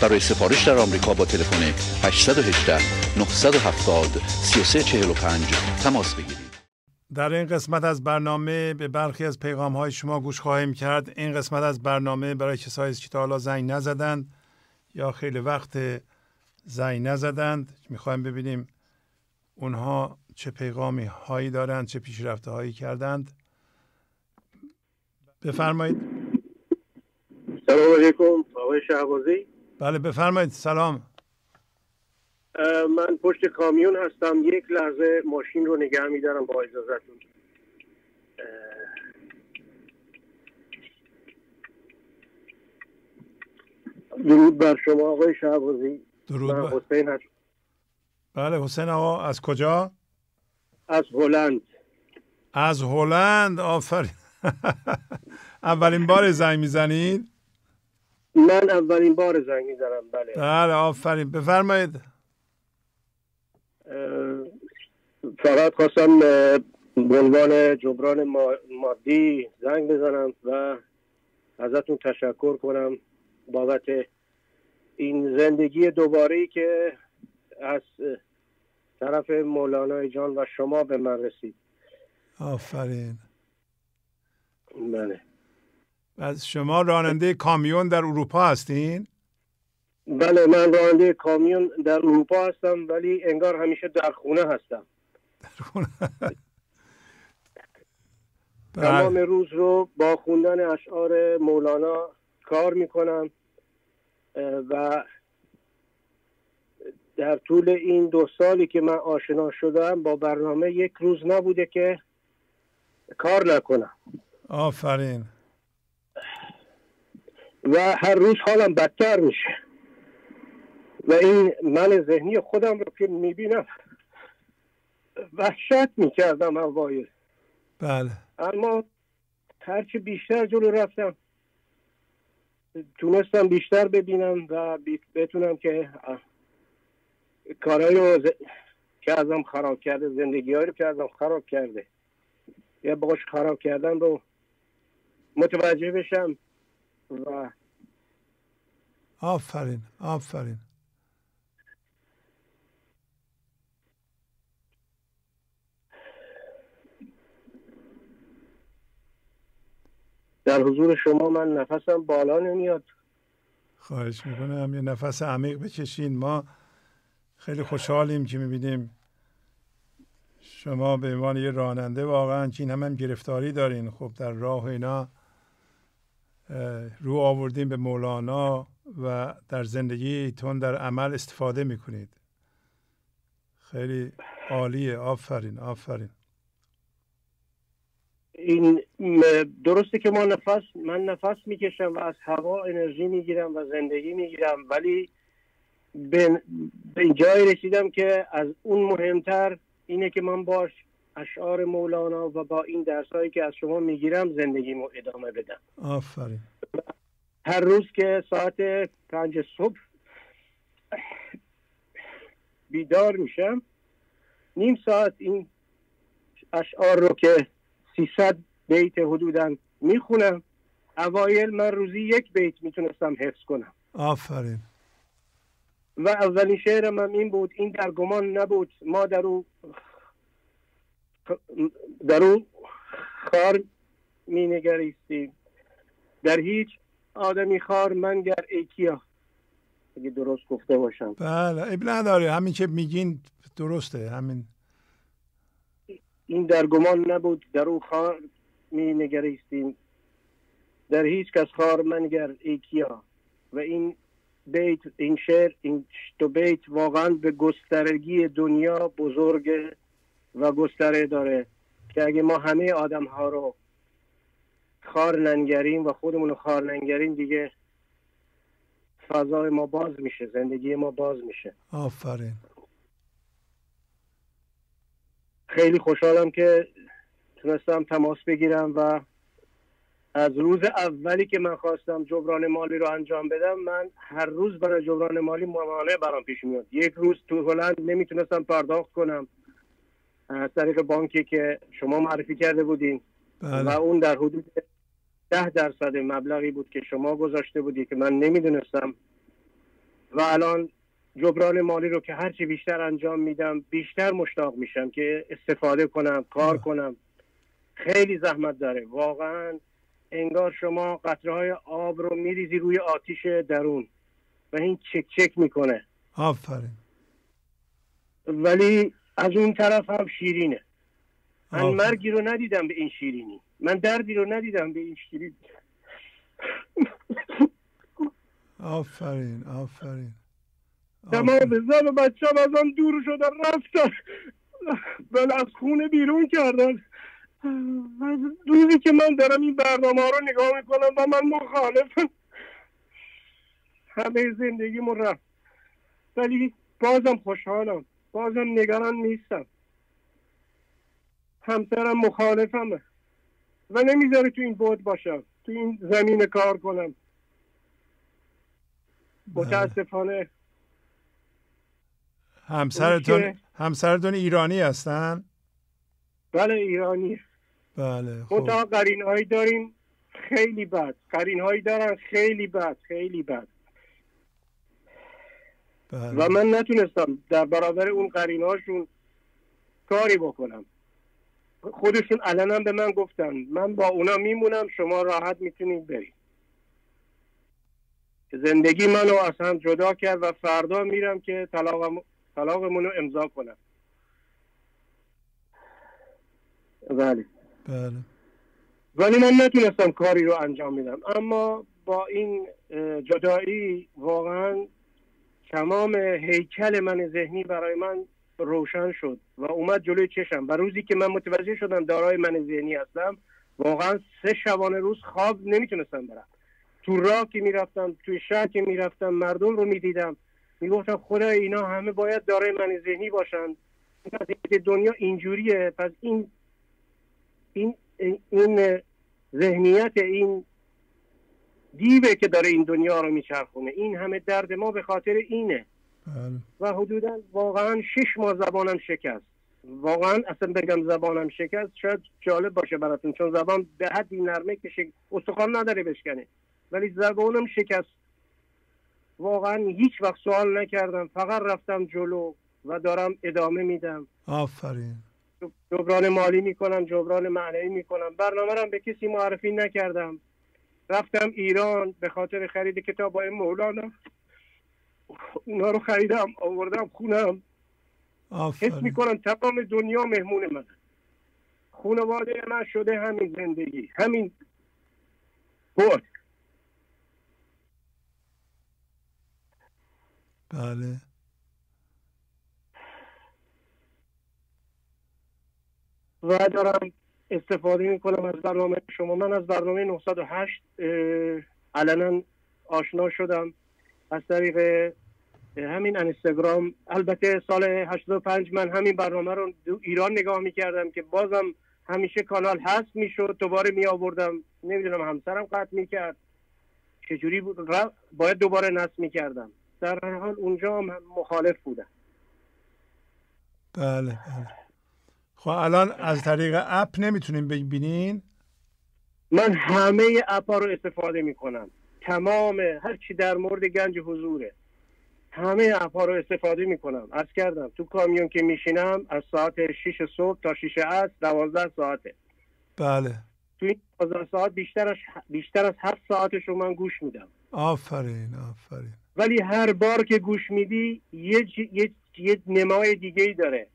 برای سفارش در آمریکا با تلفن 818 970 3345 تماس بگیرید در این قسمت از برنامه به برخی از پیغام های شما گوش خواهیم کرد این قسمت از برنامه برای کسایی که تا حالا زنگ نزدند یا خیلی وقت زنگ نزدند میخوایم ببینیم اونها چه پیغامی هایی دارند چه پیشرفته هایی کردند بفرمایید سلام علیکم آقای شهبازی بله بفرمایید سلام من پشت کامیون هستم یک لحظه ماشین رو نگه میدارم با اجازتون درود بر شما آقای شهبازی درود بر... حسین بله حسین آقا از کجا از هلند از هلند آفرین اولین بار زنگ میزنید من اولین بار زنگ میزنم بله بله آفرین بفرمایید فقط خواستم عنوان جبران مادی زنگ بزنم و ازتون تشکر کنم بابت این زندگی دوباره ای که از طرف مولانا جان و شما به من رسید آفرین بله از شما راننده کامیون در اروپا هستین؟ بله من راننده کامیون در اروپا هستم ولی انگار همیشه در خونه هستم در خونه تمام بله. روز رو با خوندن اشعار مولانا کار میکنم و در طول این دو سالی که من آشنا شدم با برنامه یک روز نبوده که کار نکنم آفرین و هر روز حالم بدتر میشه و این من ذهنی خودم رو که میبینم وحشت میکردم اوایل بله اما هرچه بیشتر جلو رفتم تونستم بیشتر ببینم و بتونم که کارهای رو که ازم خراب کرده زندگی رو که ازم خراب کرده یا باش خراب کردن رو متوجه بشم و آفرین آفرین در حضور شما من نفسم بالا نمیاد خواهش میکنم یه نفس عمیق بکشین ما خیلی خوشحالیم که میبینیم شما به عنوان یه راننده واقعا که این هم, هم گرفتاری دارین خب در راه اینا رو آوردیم به مولانا و در زندگی تون در عمل استفاده میکنید خیلی عالیه آفرین آفرین این درسته که ما نفس من نفس میکشم و از هوا انرژی میگیرم و زندگی میگیرم ولی به جایی رسیدم که از اون مهمتر اینه که من باش اشعار مولانا و با این هایی که از شما میگیرم زندگیمو ادامه بدم آفرین هر روز که ساعت پنج صبح بیدار میشم نیم ساعت این اشعار رو که 300 بیت حدودا میخونم اوایل من روزی یک بیت میتونستم حفظ کنم آفرین و اولین شعرم هم این بود این در گمان نبود ما در او در خار می نگریستیم در هیچ آدمی خار منگر ایکیا اگه درست گفته باشم بله اب نداره همین که میگین درسته همین این در گمان نبود در او خار می نگریستیم در هیچ کس خار منگر ایکیا و این بیت این شعر این دو بیت واقعا به گسترگی دنیا بزرگ و گستره داره که اگه ما همه آدم ها رو خار ننگریم و خودمون رو خار ننگریم دیگه فضای ما باز میشه زندگی ما باز میشه آفرین خیلی خوشحالم که تونستم تماس بگیرم و از روز اولی که من خواستم جبران مالی رو انجام بدم من هر روز برای جبران مالی موانع برام پیش میاد یک روز تو هلند نمیتونستم پرداخت کنم از طریق بانکی که شما معرفی کرده بودین بله. و اون در حدود ده درصد مبلغی بود که شما گذاشته بودی که من نمیدونستم و الان جبران مالی رو که هرچی بیشتر انجام میدم بیشتر مشتاق میشم که استفاده کنم کار بله. کنم خیلی زحمت داره واقعا انگار شما قطره های آب رو میریزی روی آتیش درون و این چک چک میکنه آفرین ولی از اون طرف هم شیرینه من مرگی رو ندیدم به این شیرینی من دردی رو ندیدم به این شیرینی آفرین آفرین تمام زن و بچه هم از دور شدن رفتن بل از خونه بیرون کردن روزی که من دارم این برنامه رو نگاه میکنم و من مخالفم همه زندگی رفت ولی بازم خوشحالم بازم نگران نیستم همسرم مخالفمه و نمیذاره تو این بود باشم تو این زمین کار کنم متاسفانه همسرتون همسرتون ایرانی هستن بله ایرانی بله خب قرین هایی داریم خیلی بد قرین هایی دارن خیلی بد خیلی بد بله. و من نتونستم در برابر اون قرین هاشون کاری بکنم خودشون علنا به من گفتن من با اونا میمونم شما راحت میتونید برید زندگی منو از هم جدا کرد و فردا میرم که طلاقم طلاقمون امضا کنم بله بله. ولی من نتونستم کاری رو انجام میدم اما با این جدایی واقعا تمام هیکل من ذهنی برای من روشن شد و اومد جلوی چشم و روزی که من متوجه شدم دارای من ذهنی هستم واقعا سه شبانه روز خواب نمیتونستم برم تو راه که میرفتم توی شهر که میرفتم مردم رو میدیدم میگفتم خدا اینا همه باید دارای من ذهنی باشن دنیا اینجوریه پس این این این ذهنیت این دیوه که داره این دنیا رو میچرخونه این همه درد ما به خاطر اینه بله. و حدودا واقعا شش ماه زبانم شکست واقعا اصلا بگم زبانم شکست شاید جالب باشه براتون چون زبان به حدی نرمه که شک... استخوان نداره بشکنه ولی زبانم شکست واقعا هیچ وقت سوال نکردم فقط رفتم جلو و دارم ادامه میدم آفرین جبران مالی میکنم جبران معنی میکنم برنامه رو به کسی معرفی نکردم رفتم ایران به خاطر خرید کتاب های مولانا اونا رو خریدم آوردم خونم حس میکنم تمام دنیا مهمون من خانواده من شده همین زندگی همین بود بله و دارم استفاده می از برنامه شما من از برنامه 908 علنا آشنا شدم از طریق همین انستگرام البته سال 85 من همین برنامه رو ایران نگاه میکردم که بازم همیشه کانال هست میشد دوباره می آوردم نمیدونم همسرم قطع می کرد چجوری بود باید دوباره نصب می کردم در حال اونجا هم مخالف بودم بله بله خب الان از طریق اپ نمیتونیم ببینین من همه اپ رو استفاده میکنم تمام هر چی در مورد گنج حضوره همه اپ رو استفاده میکنم از کردم تو کامیون که میشینم از ساعت 6 صبح تا 6 عصر 12 ساعته بله تو این 12 ساعت بیشتر از بیشتر از ساعتش رو من گوش میدم آفرین آفرین ولی هر بار که گوش میدی یه, یه... یه نمای دیگه ای داره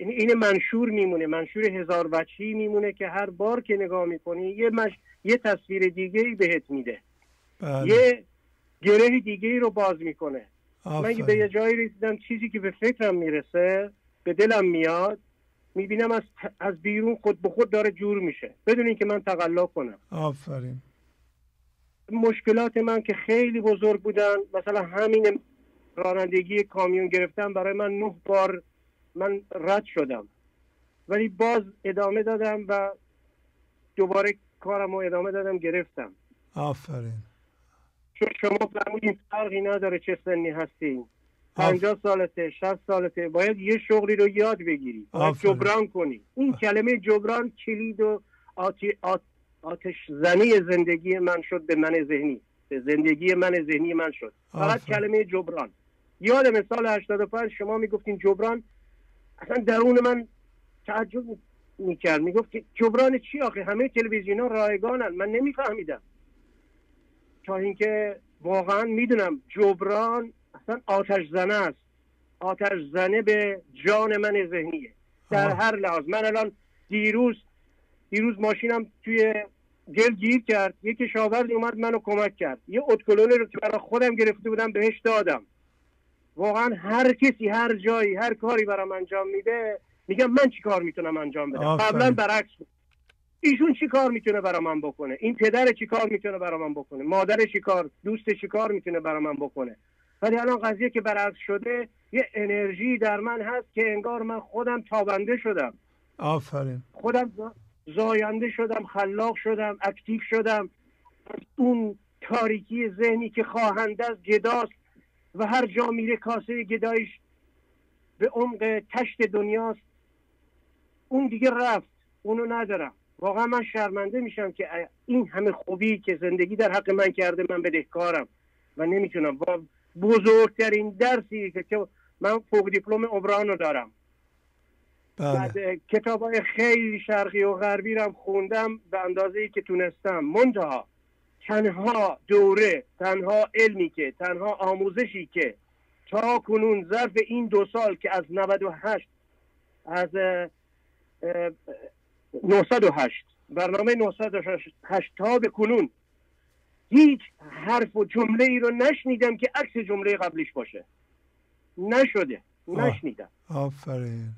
این این منشور میمونه منشور هزار وچی میمونه که هر بار که نگاه میکنی یه مش... یه تصویر دیگه ای بهت میده بله. یه گره دیگه ای رو باز میکنه آفره. من به یه جایی رسیدم چیزی که به فکرم میرسه به دلم میاد میبینم از, از بیرون خود به خود داره جور میشه بدون اینکه من تقلا کنم آفرین مشکلات من که خیلی بزرگ بودن مثلا همین رانندگی کامیون گرفتم برای من نه بار من رد شدم ولی باز ادامه دادم و دوباره کارم رو ادامه دادم گرفتم آفرین چون شما فرمودین فرقی نداره چه سنی هستین پنجاه سالته شست سالته باید یه شغلی رو یاد بگیری جبران کنی این کلمه جبران کلید و آتی آت آتش زنی زندگی من شد به من ذهنی به زندگی من ذهنی من شد فقط کلمه جبران یادم سال 85 شما میگفتین جبران اصلا درون من تعجب میکرد میگفت که جبران چی آخه همه تلویزیون ها رایگانن من نمیفهمیدم تا اینکه واقعا میدونم جبران اصلا آتش زنه است آتش زنه به جان من ذهنیه در هر لحاظ من الان دیروز دیروز ماشینم توی گل گیر کرد یه کشاورزی اومد منو کمک کرد یه اتکلونه رو که برای خودم گرفته بودم بهش دادم واقعا هر کسی هر جایی هر کاری برام انجام میده میگم من چی کار میتونم انجام بدم قبلا برعکس بود ایشون چی کار میتونه برای من بکنه این پدر چی کار میتونه برای من بکنه مادر چی کار دوست چی کار میتونه برای من بکنه ولی الان قضیه که برعکس شده یه انرژی در من هست که انگار من خودم تابنده شدم آفرین خودم زاینده شدم خلاق شدم اکتیو شدم اون تاریکی ذهنی که خواهنده از گداست و هر جا میره کاسه گدایش به عمق تشت دنیاست اون دیگه رفت اونو ندارم واقعا من شرمنده میشم که این همه خوبی که زندگی در حق من کرده من بدهکارم و نمیتونم با بزرگترین درسی که من فوق دیپلم عمران دارم بله. بعد کتاب های خیلی شرقی و غربی رو خوندم به اندازه ای که تونستم منتها تنها دوره تنها علمی که تنها آموزشی که تا کنون ظرف این دو سال که از 98 از 908 برنامه 908 تا به کنون هیچ حرف و جمله ای رو نشنیدم که عکس جمله قبلیش باشه نشده نشنیدم آفرین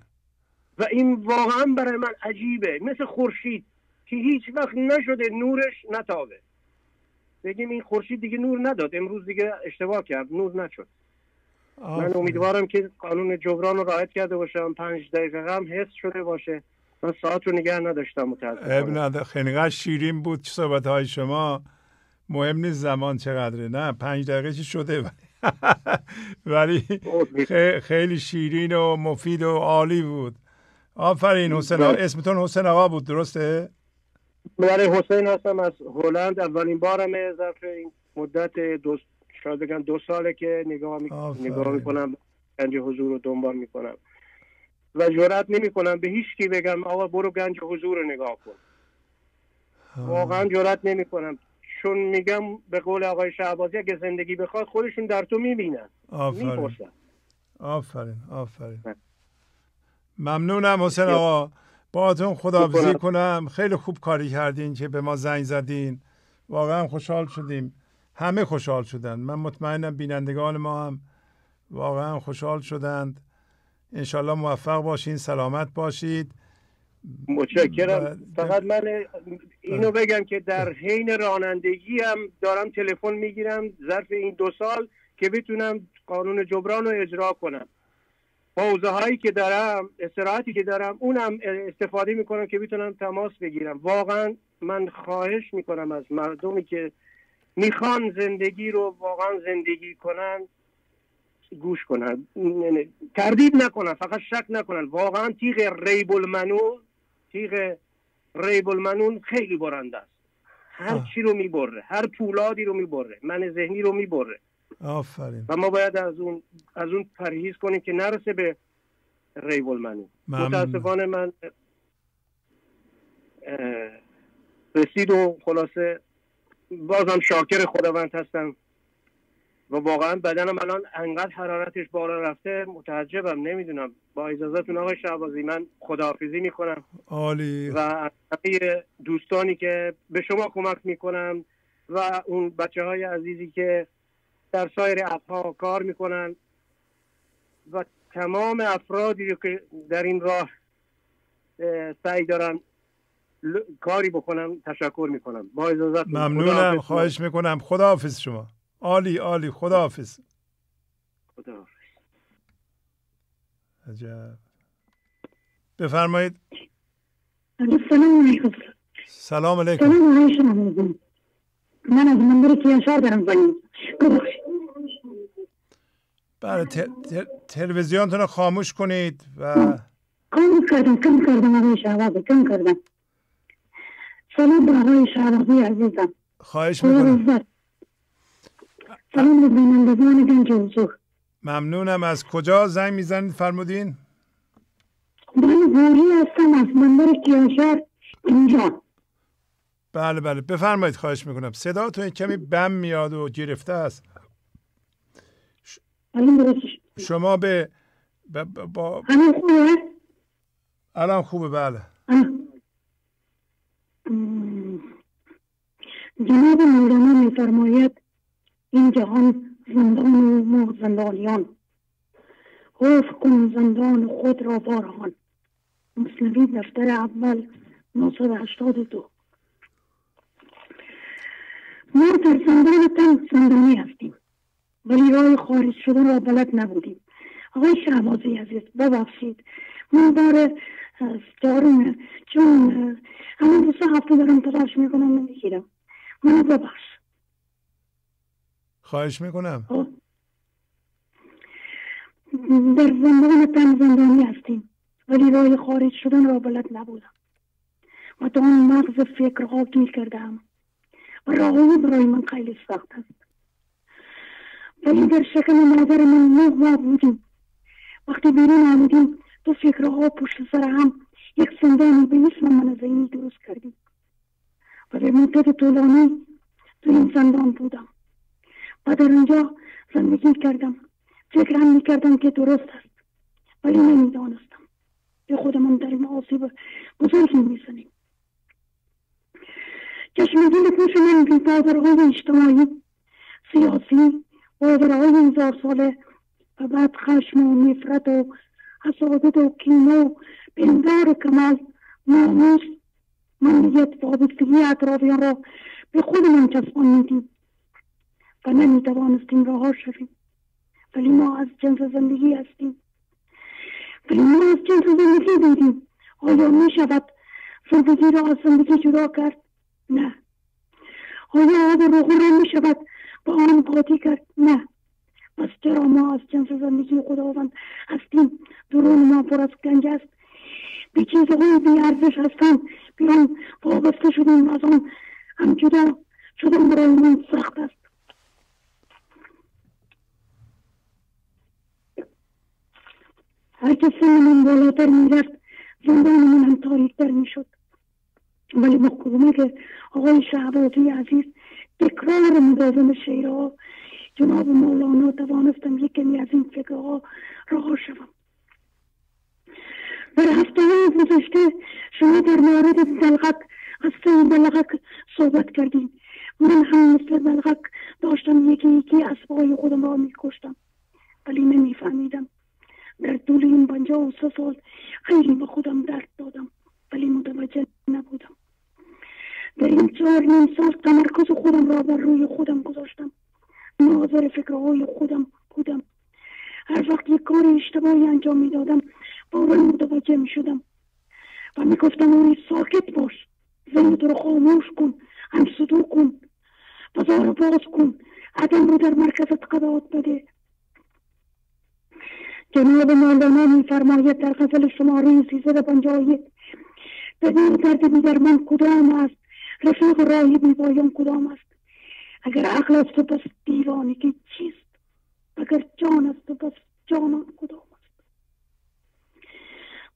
و این واقعا برای من عجیبه مثل خورشید که هیچ وقت نشده نورش نتابه بگیم این خورشید دیگه نور نداد امروز دیگه اشتباه کرد نور نشد من امیدوارم که قانون جبران رو رعایت کرده باشم پنج دقیقه هم حس شده باشه من ساعت رو نگه نداشتم متاسفانه خیلی شیرین بود صحبت های شما مهم نیست زمان چقدره نه پنج دقیقه چی شده ولی خیلی شیرین و مفید و عالی بود آفرین حسین بله. اسمتون حسین آقا بود درسته؟ برای حسین هستم از هلند اولین بارم ظرف این مدت دو شاید بگم دو ساله که نگاه می... نگاه میکنم گنج حضور رو دنبال کنم و نمی کنم به هیچ کی بگم آقا برو گنج حضور رو نگاه کن واقعا واقعا نمی کنم چون میگم به قول آقای شعبازی اگه زندگی بخواد خودشون در تو میبینن بینن آفرین آفرین ممنونم حسین آقا باهاتون خدافزی کنم خیلی خوب کاری کردین که به ما زنگ زدین واقعا خوشحال شدیم همه خوشحال شدند من مطمئنم بینندگان ما هم واقعا خوشحال شدند انشالله موفق باشین سلامت باشید متشکرم فقط من اینو بله. بگم که در حین رانندگی هم دارم تلفن میگیرم ظرف این دو سال که بتونم قانون جبران رو اجرا کنم با هایی که دارم استراحتی که دارم اونم استفاده میکنم که بیتونم تماس بگیرم واقعا من خواهش میکنم از مردمی که میخوان زندگی رو واقعا زندگی کنن گوش کنن یعنی تردید نکنن فقط شک نکنن واقعا تیغ ریب المنون تیغ ریب المنون خیلی برنده است هر چی رو میبره هر پولادی رو میبره من ذهنی رو میبره آفرین و ما باید از اون از اون پرهیز کنیم که نرسه به ریولمنی متاسفانه من رسید و خلاصه بازم شاکر خداوند هستم و واقعا بدنم الان انقدر حرارتش بالا رفته متعجبم نمیدونم با اجازهتون آقای شعبازی من خداحافظی میکنم عالی و دوستانی که به شما کمک میکنم و اون بچه های عزیزی که در سایر ها کار میکنن و تمام افرادی که در این راه سعی دارن کاری بکنم تشکر میکنم با اجازت ممنونم خواهش میکنم خداحافظ شما عالی عالی خداحافظ خداحافظ عجب بفرمایید سلام علیکم سلام علیکم سلام علیکم من از منبر کیانشار دارم بله تلویزیونتون رو خاموش کنید و کم کردم کم کردم آقای شهرابی کم کردم سلام به آقای شهرابی عزیزم خواهش میکنم سلام به بینندگان گنج حضور ممنونم از کجا زنگ میزنید فرمودین من غوری هستم از بندر کیاشر اینجا بله بله بفرمایید خواهش میکنم صداتون کمی بم میاد و گرفته است شما به با, با... خوبه؟ الان خوبه بله جناب مولانا میفرماید این جهان زندان و ما زندانیان خوف کن زندان خود را بارهان مصنوی دفتر اول 982 ما در زندان تن زندانی هستیم ولی راه خارج شدن را بلد نبودیم آقای شهمازی عزیز ببخشید من بار دارونه چون همون دو هفته دارم تلاش میکنم نمیگیرم من ببخش خواهش میکنم خب. در زندان تن زندانی هستیم ولی راه خارج شدن را بلد نبودم و تا اون مغز فکرها گیر کردم و راهی برای من خیلی سخت است ولی در شکل مادر من نه بودیم وقتی بیرون آمدیم دو فکرها پشت سر هم یک سندانی به اسم من زینی درست کردیم و در مدت طولانی تو این زندان بودم و در اونجا، زندگی کردم فکر هم میکردم که درست است ولی نمیدانستم به خودمان این آسیب بزرگی میزنیم چشمگیر پوش من بیبادرهای اجتماعی سیاسی این هزار ساله و بعد خشم و نفرت و حسادت و کینه و پندار کمال ناموس منیت وابستگی اطرافیان را به خودمان چسبانیدیم و نمیتوانستیم رها شویم ولی ما از جنس زندگی هستیم ولی ما از جنس زندگی بودیم آیا میشود زندگی را از زندگی جدا کرد نه آیا آب روح را میشود؟ با آن قاطی کرد نه پس چرا ما از جنس زندگی خداوند هستیم درون ما پر از گنج است به چیزهای بیارزش هستیم بیان وابسته شدیم از آن هم جدا شدن برای من سخت است هر کسی من بالاتر میرفت زندان من هم تاریکتر میشد ولی با که آقای شعباتی عزیز تکرار مداوم شیرا جناب مولانا توانستم یکمی از این فکرها رها شوم در هفته گذشته شما در مورد دلغک از دلغک صحبت کردیم من هم مثل دلغک داشتم یکی یکی اسبهای خودم را میکشتم ولی نمیفهمیدم در طول این پنجاه و سه سال خیلی به خودم درد دادم ولی متوجه نبودم در این چهار نیم سال تمرکز خودم را بر روی خودم گذاشتم ناظر فکرهای خودم بودم هر وقت یک کار اشتباهی انجام می دادم متوجه می شدم و می گفتم اونی ساکت باش ذهنت رو خاموش کن هم کن بازار باز کن عدم رو در مرکزت قداد بده جناب مولانا فرماید در غزل شماره سیزد پنجاه یک بدین درد من کدام است رفیق راهی بایم کدام است اگر عقل است تو پس دیوانه که چیست اگر جان است تو پس جانان کدام است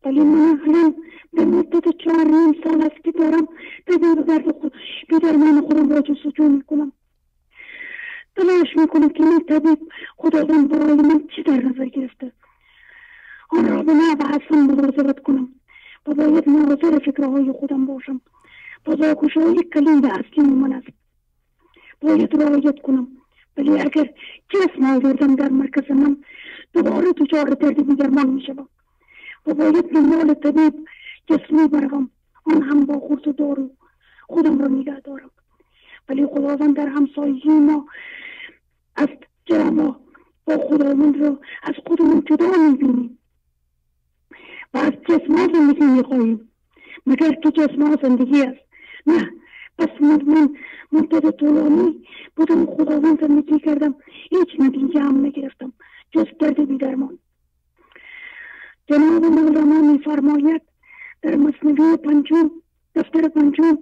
ولی من الان به مدت چهار نیم سال است که دارم به درد خود به درمان خودم را جستجو میکنم تلاش میکنم که این طبیب خداوند برای من چی در نظر گرفته آن را به نوع حسن مواظبت کنم و باید مواظب فکرهای خودم باشم کشور کلیم به اصلی من است باید رعایت کنم ولی اگر جسم آوردم در مرکز من دوباره دچار درد می میشوم و باید ممال طبیب جسمی بروم آن هم با خورد دارو خودم را نگه دارم ولی خداوند در همسایگی ما از جرما با خداوند را از خودمون می بینیم. و از ما زندگی میخواهیم مگر که جسم زندگی است نه پس من مدت طولانی بودم خداوند زندگی کردم هیچ نتیجه هم نگرفتم جز درد بیدرمان جناب مولانا میفرماید در مصنوی پنجم دفتر پنجم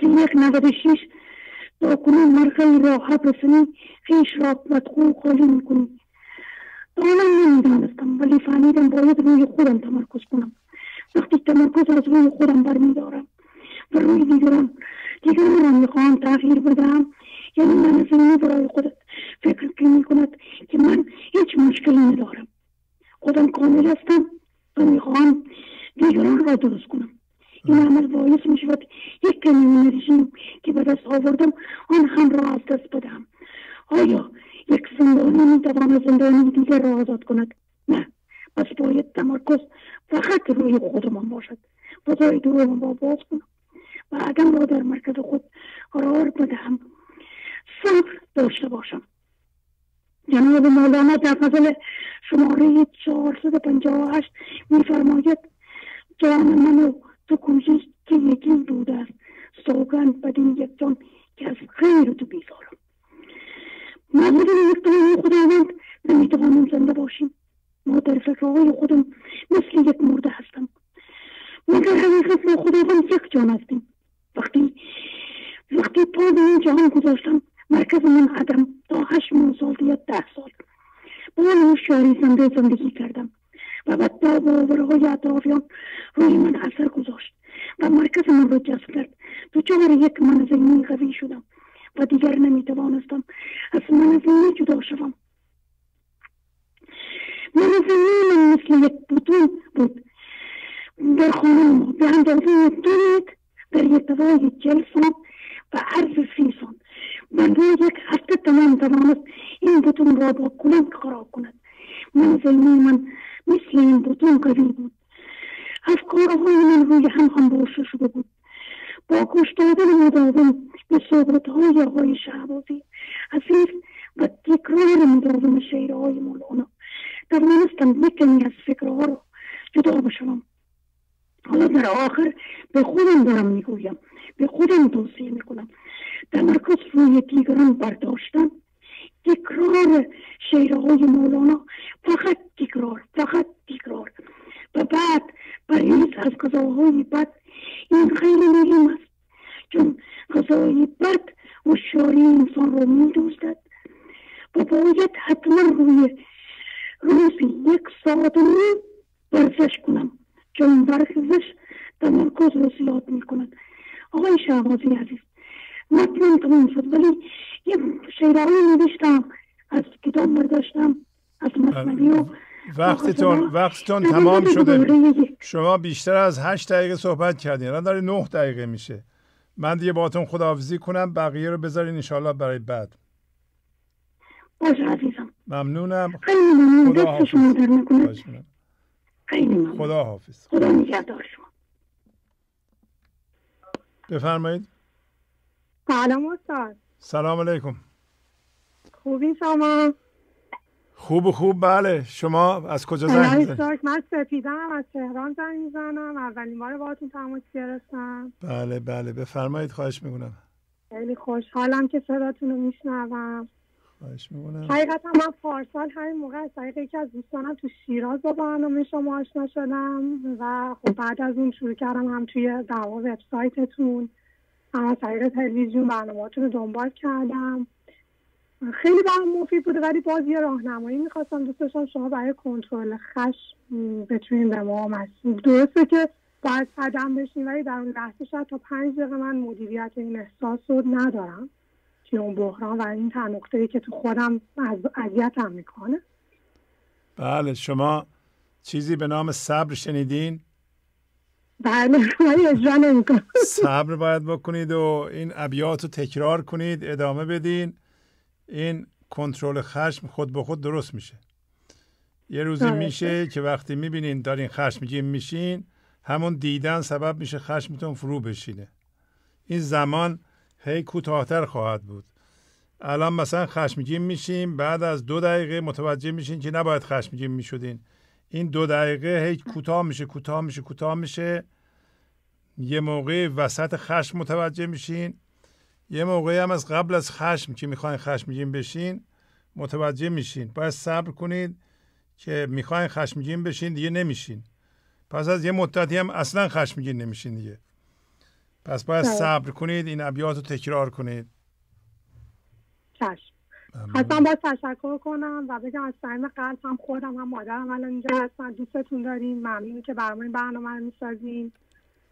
سی یک نود شیش تا کنون مرغی را حب رسنی خیش را بدخو خالی میکنی دانم نمیدانستم ولی فهمیدم باید روی خودم تمرکز کنم وقتی تمرکز از روی خودم برمیدارم برای دیگران دیگران را میخواهم تغییر بدهم یعنی من این برای خود فکر که کند که من هیچ مشکلی ندارم خودم کامل هستم و میخواهم دیگران را درست کنم این عمل باعث می شود یک کمی انرژی که به دست آوردم آن هم را از دست بدم آیا یک زندانی می زندانی دیگر را آزاد کند نه پس باید تمرکز فقط روی خودمان باشد بزای جای دور را باز کنم و عدم را در مرکز خود قرار بدهم صبر داشته باشم جناب مولانا در غزل شماره 458 میفرماید جان من و تو کوشش که یکی بوده است سوگند بدین جان که از خیر تو بیزارم مجبور یک خداوند نمیتوانیم زنده باشیم ما در فکرهای خودم مثل یک مرده هستم مگر حقیقت با خداوند یک جان هستیم وقتی وقتی پا به این جهان گذاشتم مرکز من عدم تا هشت سال یا ده سال با اون شعری زنده زندگی کردم و بعد با های اطرافیان روی من اثر گذاشت و مرکز من رو جذب کرد دچار یک منظمی قوی شدم و دیگر نمیتوانستم از منظمی جدا شوم منظمی من مثل یک بطون بود در خانه ما به اندازه دو در متوای جلسون و عرض سی من مردم یک هفته تمام توانست این بتون را با کلنگ خراب کند من من مثل این بتون قوی بود های من روی هم هم باشه شده بود با گوش دادن مداوم به صحبت های آقای شهبازی عزیز و تکرار مداوم شعرهای مولانا توانستم بکنی از فکرها را جدا بشوم حالا در آخر به خودم دارم میگویم به خودم توصیه میکنم تمرکز روی دیگران برداشتن تکرار های مولانا فقط تکرار فقط تکرار و بعد پرهیز از غذاهای بد این خیلی مهم است چون غذای بد هوشیاری انسان را میدوزد و باید حتما روی روزی یک ساعت رو کنم چون برخیزش حرفش تمرکز رو می میکنن آقای شهبازی عزیز مطمئن تمام شد ولی یه شیرهای نوشتم از کتاب برداشتم از مطمئنی و وقتتون وقتتون تمام شده شما بیشتر از هشت دقیقه صحبت کردین الان داره نه دقیقه میشه من دیگه باهاتون خداحافظی کنم بقیه رو بذارین انشالله برای بعد باشه عزیزم ممنونم خیلی ممنون دست شما در خدا حافظ خدا نگهدار شما بفرمایید سلام استاد سلام علیکم خوبی شما خوب خوب بله شما از کجا زنگ زدید من سپیدم از تهران زنگ میزنم اولین بار باهاتون تماس گرفتم بله بله بفرمایید خواهش میکنم خیلی خوشحالم که صداتون رو میشنوم حقیقتا من پارسال همین موقع از طریق یکی از دوستانم تو شیراز با برنامه شما آشنا شدم و خب بعد از اون شروع کردم هم توی دعوا وبسایتتون هم از طریق تلویزیون برنامهاتون رو دنبال کردم خیلی برام مفید بوده ولی باز یه راهنمایی میخواستم دوست داشتم شما برای کنترل خشم بتونین به ما مسئول درسته که باید قدم بشین ولی در اون لحظه شاید تا پنج دقیقه من مدیریت این احساس رو ندارم توی اون بحران و این تا نقطه که تو خودم از اذیتم میکنه بله شما چیزی به نام صبر شنیدین بله صبر باید بکنید و این ابیات رو تکرار کنید ادامه بدین این کنترل خشم خود به خود درست میشه یه روزی میشه که وقتی میبینین دارین خشمگین میشین همون دیدن سبب میشه خشمتون فرو بشینه این زمان هی کوتاهتر خواهد بود الان مثلا خشمگین میشیم بعد از دو دقیقه متوجه میشین که نباید خشمگین میشدین این دو دقیقه هی کوتاه میشه کوتاه میشه کوتاه میشه یه موقع وسط خشم متوجه میشین یه موقعی هم از قبل از خشم که میخواین خشمگین بشین متوجه میشین باید صبر کنید که میخواین خشمگین بشین دیگه نمیشین پس از یه مدتی هم اصلا خشمگین نمیشین دیگه پس باید بله. صبر کنید این ابیات رو تکرار کنید چشم حتما باید تشکر کنم و بگم از صمیم قلب هم خودم هم مادرم الان اینجا هستن دوستتون داریم ممنون که برامون این برنامه رو میسازیم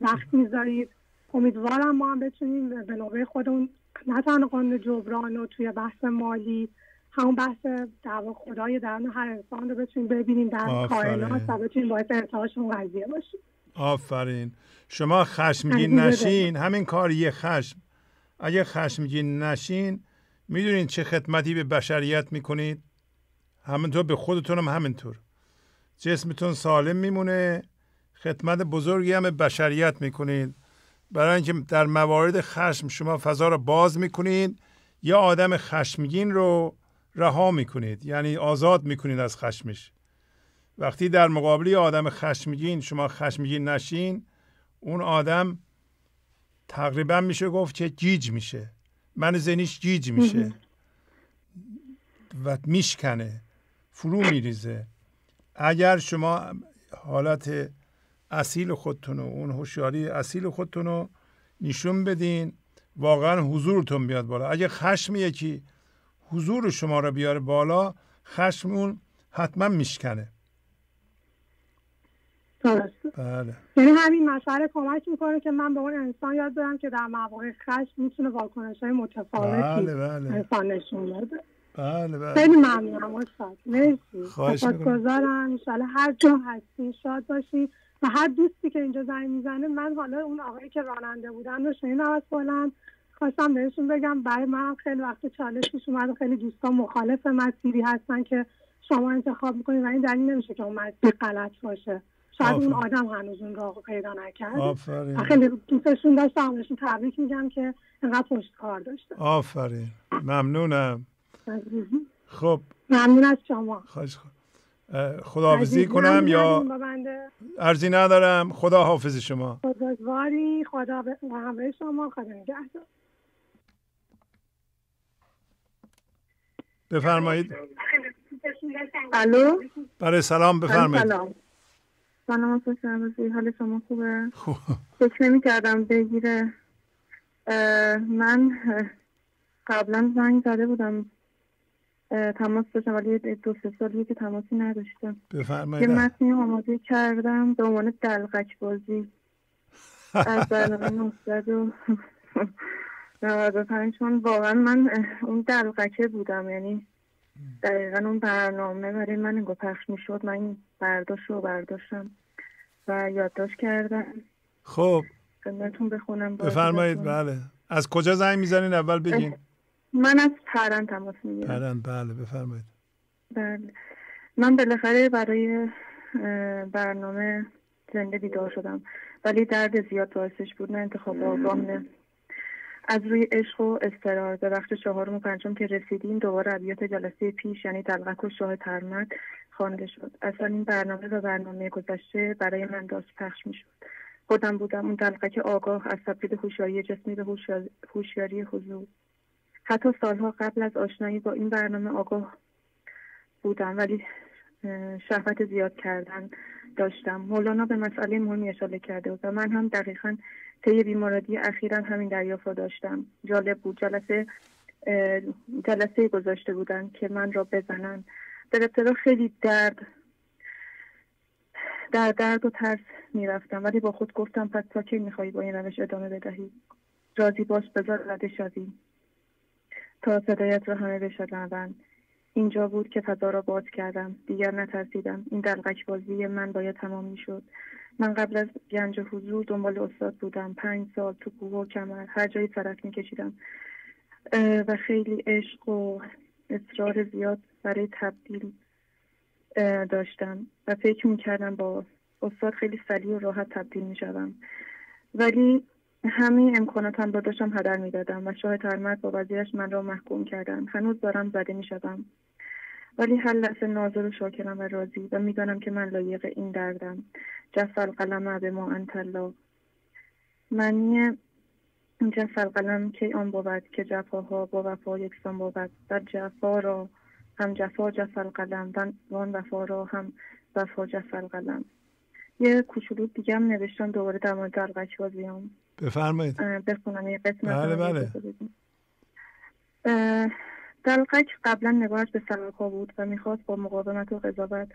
وقت میذارید امیدوارم ما هم بتونیم به نوبه خودمون نه تنها قانون جبران و توی بحث مالی همون بحث دعوا خدای درون هر انسان رو بتونیم ببینیم در کائنات و بتونیم باعث انتهاش قضیه باشیم آفرین شما خشمگین نشین همین کار یه خشم اگه خشمگین نشین میدونین چه خدمتی به بشریت میکنید همینطور به خودتونم همینطور جسمتون سالم میمونه خدمت بزرگی هم به بشریت میکنید برای اینکه در موارد خشم شما فضا رو باز میکنید یا آدم خشمگین رو رها میکنید یعنی آزاد میکنید از خشمش وقتی در مقابلی آدم خشمگین شما خشمگین نشین اون آدم تقریبا میشه گفت که گیج میشه من زنیش گیج میشه و میشکنه فرو میریزه اگر شما حالت اصیل خودتون اون هوشیاری اصیل خودتون رو نشون بدین واقعا حضورتون بیاد بالا اگه خشم یکی حضور شما رو بیاره بالا خشم اون حتما میشکنه درسته بله یعنی همین مسئله کمک میکنه که من به اون انسان یاد بدم که در مواقع خشم میتونه واکنش های متفاوتی بله بله. انسان نشون بده بله بله خیلی ممنونم خواهش میکنم انشالله هر جا هستی شاد باشی و هر دوستی که اینجا زنگ میزنه من حالا اون آقایی که راننده بودن رو شنیدم از خواستم بهشون بگم برای من خیلی وقت چالش پیش اومد خیلی دوستان مخالف مسیری هستن که شما انتخاب میکنید و این دلیل نمیشه که اون مسیر غلط باشه شاید آفره. اون آدم هنوز اون راه پیدا نکرد آفرین خیلی دوستشون داشتم بهشون تبریک میگم که انقدر پشت کار داشته آفرین ممنونم خب ممنون از شما خواهش خب. خداحافظی کنم یا ارزی ندارم خدا حافظ شما بزرگواری خدا به همه شما خدا نگهدار بفرمایید الو برای بله، سلام بله، بفرمایید سلام آقای سربازی حال شما خوبه فکر نمی کردم بگیره من قبلا زنگ زده بودم تماس داشتم ولی دو سه سالیه که تماسی نداشتم بفرمایید یه متنی آماده کردم به عنوان دلغک بازی از برنامه 995 چون واقعا من اون دلغکه بودم یعنی دقیقا اون برنامه برای من انگار پخش میشد من برداشت رو برداشتم و یادداشت کردم خب خدمتتون بخونم بفرمایید بله از کجا زنگ میزنین اول بگین من از پرند تماس میگیرم پرند بله بفرمایید بله من بالاخره برای برنامه زنده بیدار شدم ولی درد زیاد باعثش بود نه انتخاب آگام نه از روی عشق و استرار به وقت چهارم و پنجم که رسیدیم دوباره ابیات جلسه پیش یعنی دلغک و شاه ترمک خوانده شد اصلا این برنامه و برنامه گذشته برای من داشت پخش می شد خودم بودم اون دلقه که آگاه از تبدیل هوشیاری جسمی به هوشیاری حضور حتی سالها قبل از آشنایی با این برنامه آگاه بودم ولی شهوت زیاد کردن داشتم مولانا به مسئله مهمی اشاره کرده بود و من هم دقیقا طی بیماردی اخیرا همین دریافت را داشتم جالب بود جلسه جلسه گذاشته بودن که من را بزنن در ابتدا خیلی درد در درد و ترس میرفتم ولی با خود گفتم پس تا کی با این روش ادامه بدهی راضی باش بذار رده شوی تا صدایت را همه بشنوند اینجا بود که فضا را باز کردم دیگر نترسیدم این دلقک بازی من باید تمام میشد من قبل از گنج حضور دنبال استاد بودم پنج سال تو کوه و کمر هر جایی سرک میکشیدم و خیلی عشق و اصرار زیاد برای تبدیل داشتم و فکر میکردم با استاد خیلی سریع و راحت تبدیل میشدم ولی همه امکاناتم را داشتم هدر میدادم و شاه ترمت با وزیرش من را محکوم کردم هنوز دارم زده میشدم ولی هر لحظه ناظر و شاکرم و راضی و میدانم که من لایق این دردم جفل قلمه به ما انتلا معنی این چه که آن بود که جفاها با وفا یکسان بود در جفا را هم جفا جفر قلم وان وفا را هم وفا جفر قلم یه کوچولو دیگه هم نوشتم دوباره در مورد دلغک بازیام بفرمایید بخونم یه قسمت بله بله دلغک قبلا نگاهش به سرکا بود و میخواست با مقاومت و قضاوت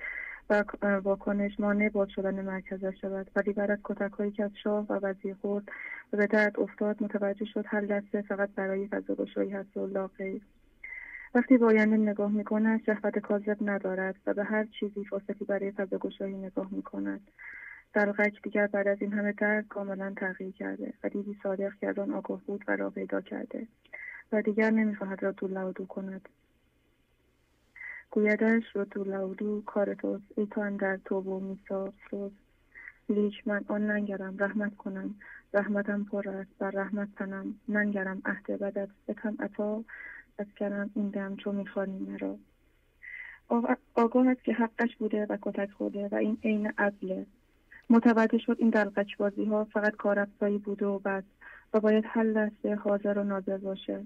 واکنش مانع باز شدن مرکزش شود ولی بعد از کتک هایی که از شاه و وزیر خورد به درد افتاد متوجه شد هر لحظه فقط برای فضا گشایی هست و وقتی به نگاه می کند شهوت کاذب ندارد و به هر چیزی فرصتی برای فضاگشایی نگاه می کند دلغک دیگر بعد از این همه درد کاملا تغییر کرده و دیدی صادق کردن آگاه بود و را پیدا کرده و دیگر نمیخواهد را دو و کند گویدش تو تو کار توست ای تو اندر توب و میساب سوز لیچ من آن ننگرم رحمت کنم رحمتم پر است بر رحمت تنم ننگرم عهد بدت بتم عطا از کرم این دم چو میخوانی مرا آگاهت که حقش بوده و کتک خورده و این عین عدله متوجه شد این دلقچ بازی ها فقط کارافزایی بوده و بس و باید هر لحظه حاضر و ناظر باشه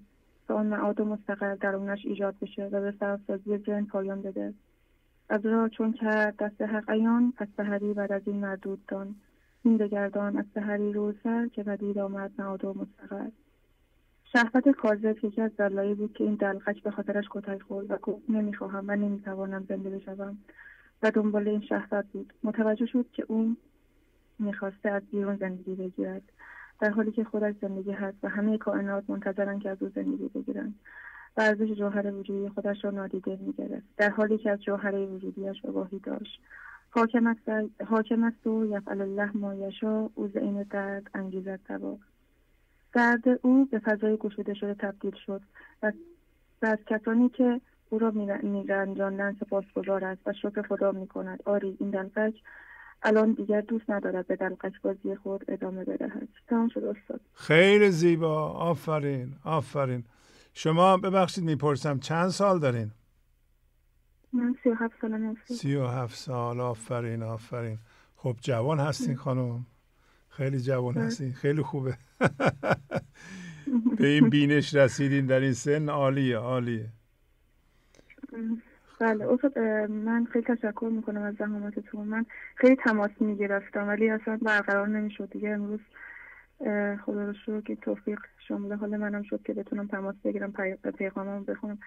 آن معاد مستقر درونش ایجاد بشه و به سرافسازی ذهن پایان بده از را چون کرد دست حقیان از سحری بعد از این مردود دان این دگردان از سحری رو سر که بدید آمد معاد و مستقر شهوت کاذب یکی از دلایلی بود که این دلقک به خاطرش کتک خورد و گفت نمیخواهم و نمیتوانم زنده بشوم و دنبال این شهوت بود متوجه شد که اون میخواسته از بیرون زندگی بگیرد در حالی که خودش زندگی هست و همه کائنات منتظرند که از او زندگی بگیرند و ارزش جوهر وجودی خودش را نادیده میگرفت در حالی که از جوهر وجودیش آگاهی داشت حاکم است حاکم و یفعل الله ما او عین درد انگیزت تباق، درد او به فضای گشوده شده تبدیل شد و از کسانی که او را میرنجاندن سپاسگزار است و شکر خدا میکند آری این دلقک الان دیگر دوست ندارد به دلقش بازی خود ادامه بدهد تمام شد استاد خیلی زیبا آفرین آفرین شما ببخشید میپرسم چند سال دارین من سی و هفت سال سی و هفت سال آفرین آفرین خب جوان هستین خانم خیلی جوان بله. هستین خیلی خوبه به این بینش رسیدین در این سن عالیه عالیه بله استاد من خیلی تشکر میکنم از زحماتتون من خیلی تماس میگرفتم ولی اصلا برقرار نمیشد دیگه امروز خدا رو شکر که توفیق شامل حال منم شد که بتونم تماس بگیرم پیغامم بخونم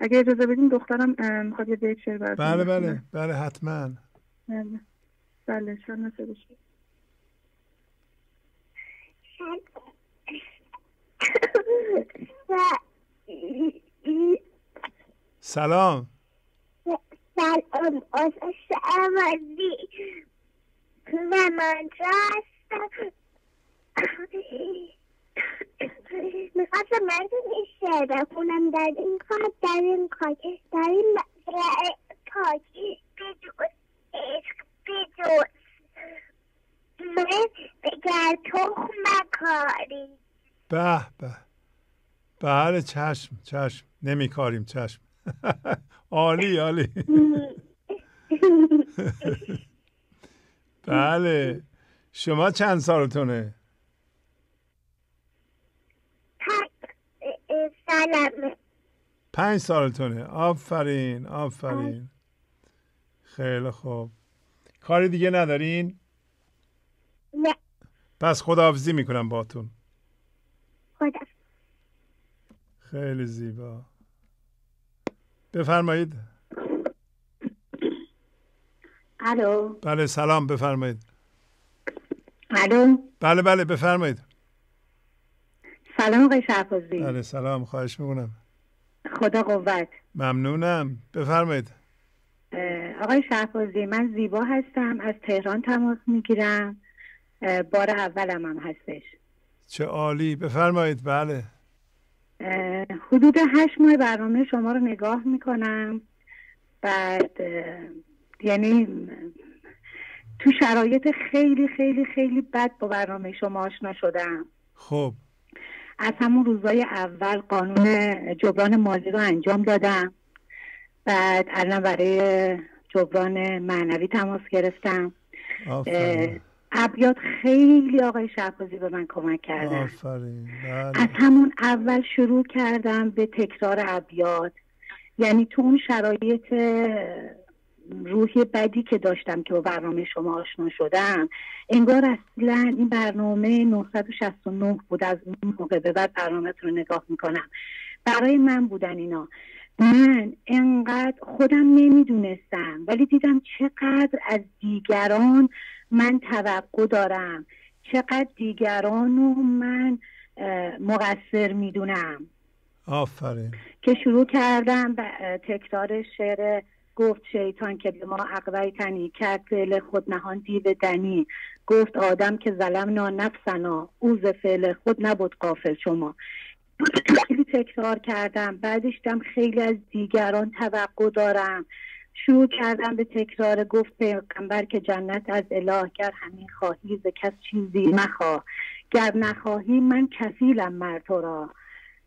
اگه اجازه بدین دخترم میخواد یه بیت شعر بله بله بله, بله حتما بله بله سلام سلام آسش عوضی و من هستم میخواستم براتون شعر بخونم در این کار در این خاک در این خاک بجز عشق بجز من دگر تخم مکاری به به بله چشم چشم نمیکاریم چشم عالی عالی بله شما چند سالتونه پنج سالتونه آفرین آفرین خیلی خوب کاری دیگه ندارین؟ نه پس خداحافظی میکنم باتون خدا خیلی زیبا بفرمایید الو بله سلام بفرمایید الو بله بله بفرمایید سلام آقای شهبازی بله سلام خواهش میکنم خدا قوت ممنونم بفرمایید آقای شهبازی من زیبا هستم از تهران تماس میگیرم بار اولم هم هستش چه عالی بفرمایید بله حدود هشت ماه برنامه شما رو نگاه میکنم بعد یعنی تو شرایط خیلی خیلی خیلی بد با برنامه شما آشنا شدم خب از همون روزای اول قانون جبران مالی رو انجام دادم بعد الان برای جبران معنوی تماس گرفتم ابیات خیلی آقای شهبازی به من کمک کردن بله. از همون اول شروع کردم به تکرار ابیات یعنی تو اون شرایط روحی بدی که داشتم که با برنامه شما آشنا شدم انگار اصلا این برنامه 969 بود از اون موقع به بعد برنامه رو نگاه میکنم برای من بودن اینا من انقدر خودم نمیدونستم ولی دیدم چقدر از دیگران من توقع دارم چقدر دیگران رو من مقصر میدونم آفرین که شروع کردم به تکرار شعر گفت شیطان که به ما تنی کرد فعل خود نهان دیو دنی گفت آدم که ظلم نا نفسنا او ز فعل خود نبود قافل شما خیلی تکرار کردم بعدش خیلی از دیگران توقع دارم شروع کردم به تکرار گفت پیغمبر که جنت از اله گر همین خواهی ز کس چیزی مخواه گر نخواهی من کفیلم مر تو را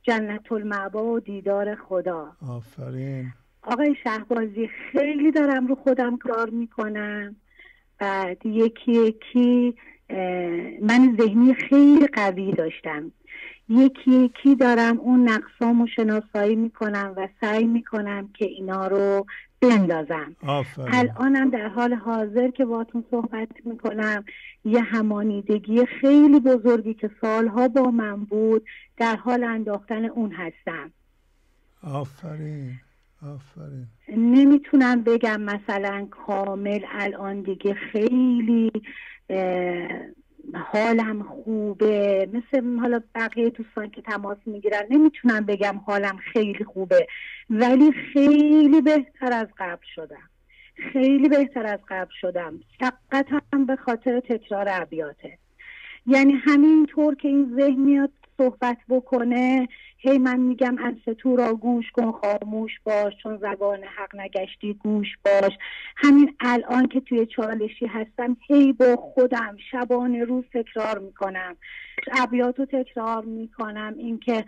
جنت المعبا و دیدار خدا آفرین آقای شهبازی خیلی دارم رو خودم کار میکنم بعد یکی یکی من ذهنی خیلی قوی داشتم یکی یکی دارم اون نقصامو شناسایی میکنم و سعی میکنم که اینا رو بندازم الانم در حال حاضر که باتون صحبت میکنم یه همانیدگی خیلی بزرگی که سالها با من بود در حال انداختن اون هستم آفرین آفرین نمیتونم بگم مثلا کامل الان دیگه خیلی حالم خوبه مثل حالا بقیه دوستان که تماس میگیرن نمیتونم بگم حالم خیلی خوبه ولی خیلی بهتر از قبل شدم خیلی بهتر از قبل شدم فقط هم به خاطر تکرار عبیاته یعنی همینطور که این ذهن صحبت بکنه هی من میگم از تو را گوش کن خاموش باش چون زبان حق نگشتی گوش باش همین الان که توی چالشی هستم هی با خودم شبانه روز تکرار میکنم ابیاتو رو تکرار میکنم اینکه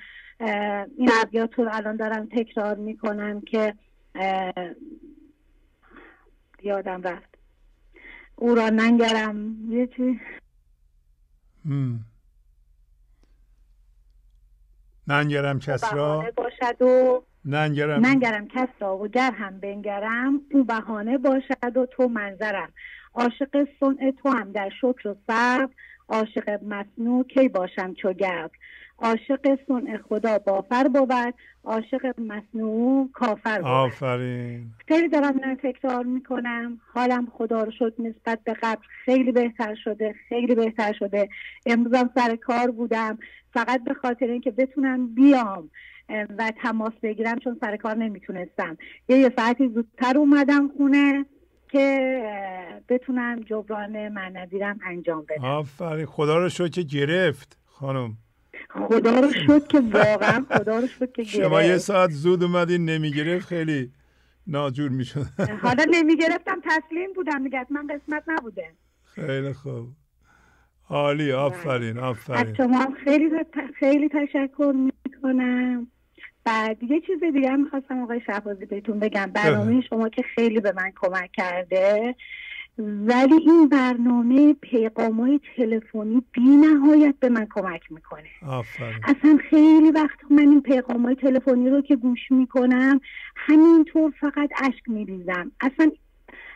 این ابیات رو الان دارم تکرار میکنم که یادم رفت او را ننگرم یه چی ننگرم کس را باشد و ننگرم ننگرم کس را و گر هم بنگرم او بهانه باشد و تو منظرم عاشق سنع تو هم در شکر و صبر عاشق مصنوع کی باشم چو گرد عاشق صنع خدا بافر بود عاشق مصنوع کافر بود آفرین خیلی دارم من تکرار میکنم حالم خدا رو شد نسبت به قبل خیلی بهتر شده خیلی بهتر شده امروزم سر کار بودم فقط به خاطر اینکه بتونم بیام و تماس بگیرم چون سر کار نمیتونستم یه یه ساعتی زودتر اومدم خونه که بتونم جبران معنویرم انجام بدم آفرین خدا رو شد که گرفت خانم خدا رو شد که واقعا خدا رو شد که شما یه ساعت زود اومدین نمیگرفت خیلی ناجور میشد حالا نمیگرفتم تسلیم بودم میگفت من قسمت نبوده خیلی خوب عالی بله. آفرین آفرین از شما خیلی خیلی تشکر میکنم بعد یه چیز دیگه هم میخواستم آقای شهبازی بهتون بگم بله. برنامه شما که خیلی به من کمک کرده ولی این برنامه پیغام های تلفنی بی نهایت به من کمک میکنه آفرین. اصلا خیلی وقت من این پیغام های تلفنی رو که گوش میکنم همینطور فقط اشک میریزم اصلا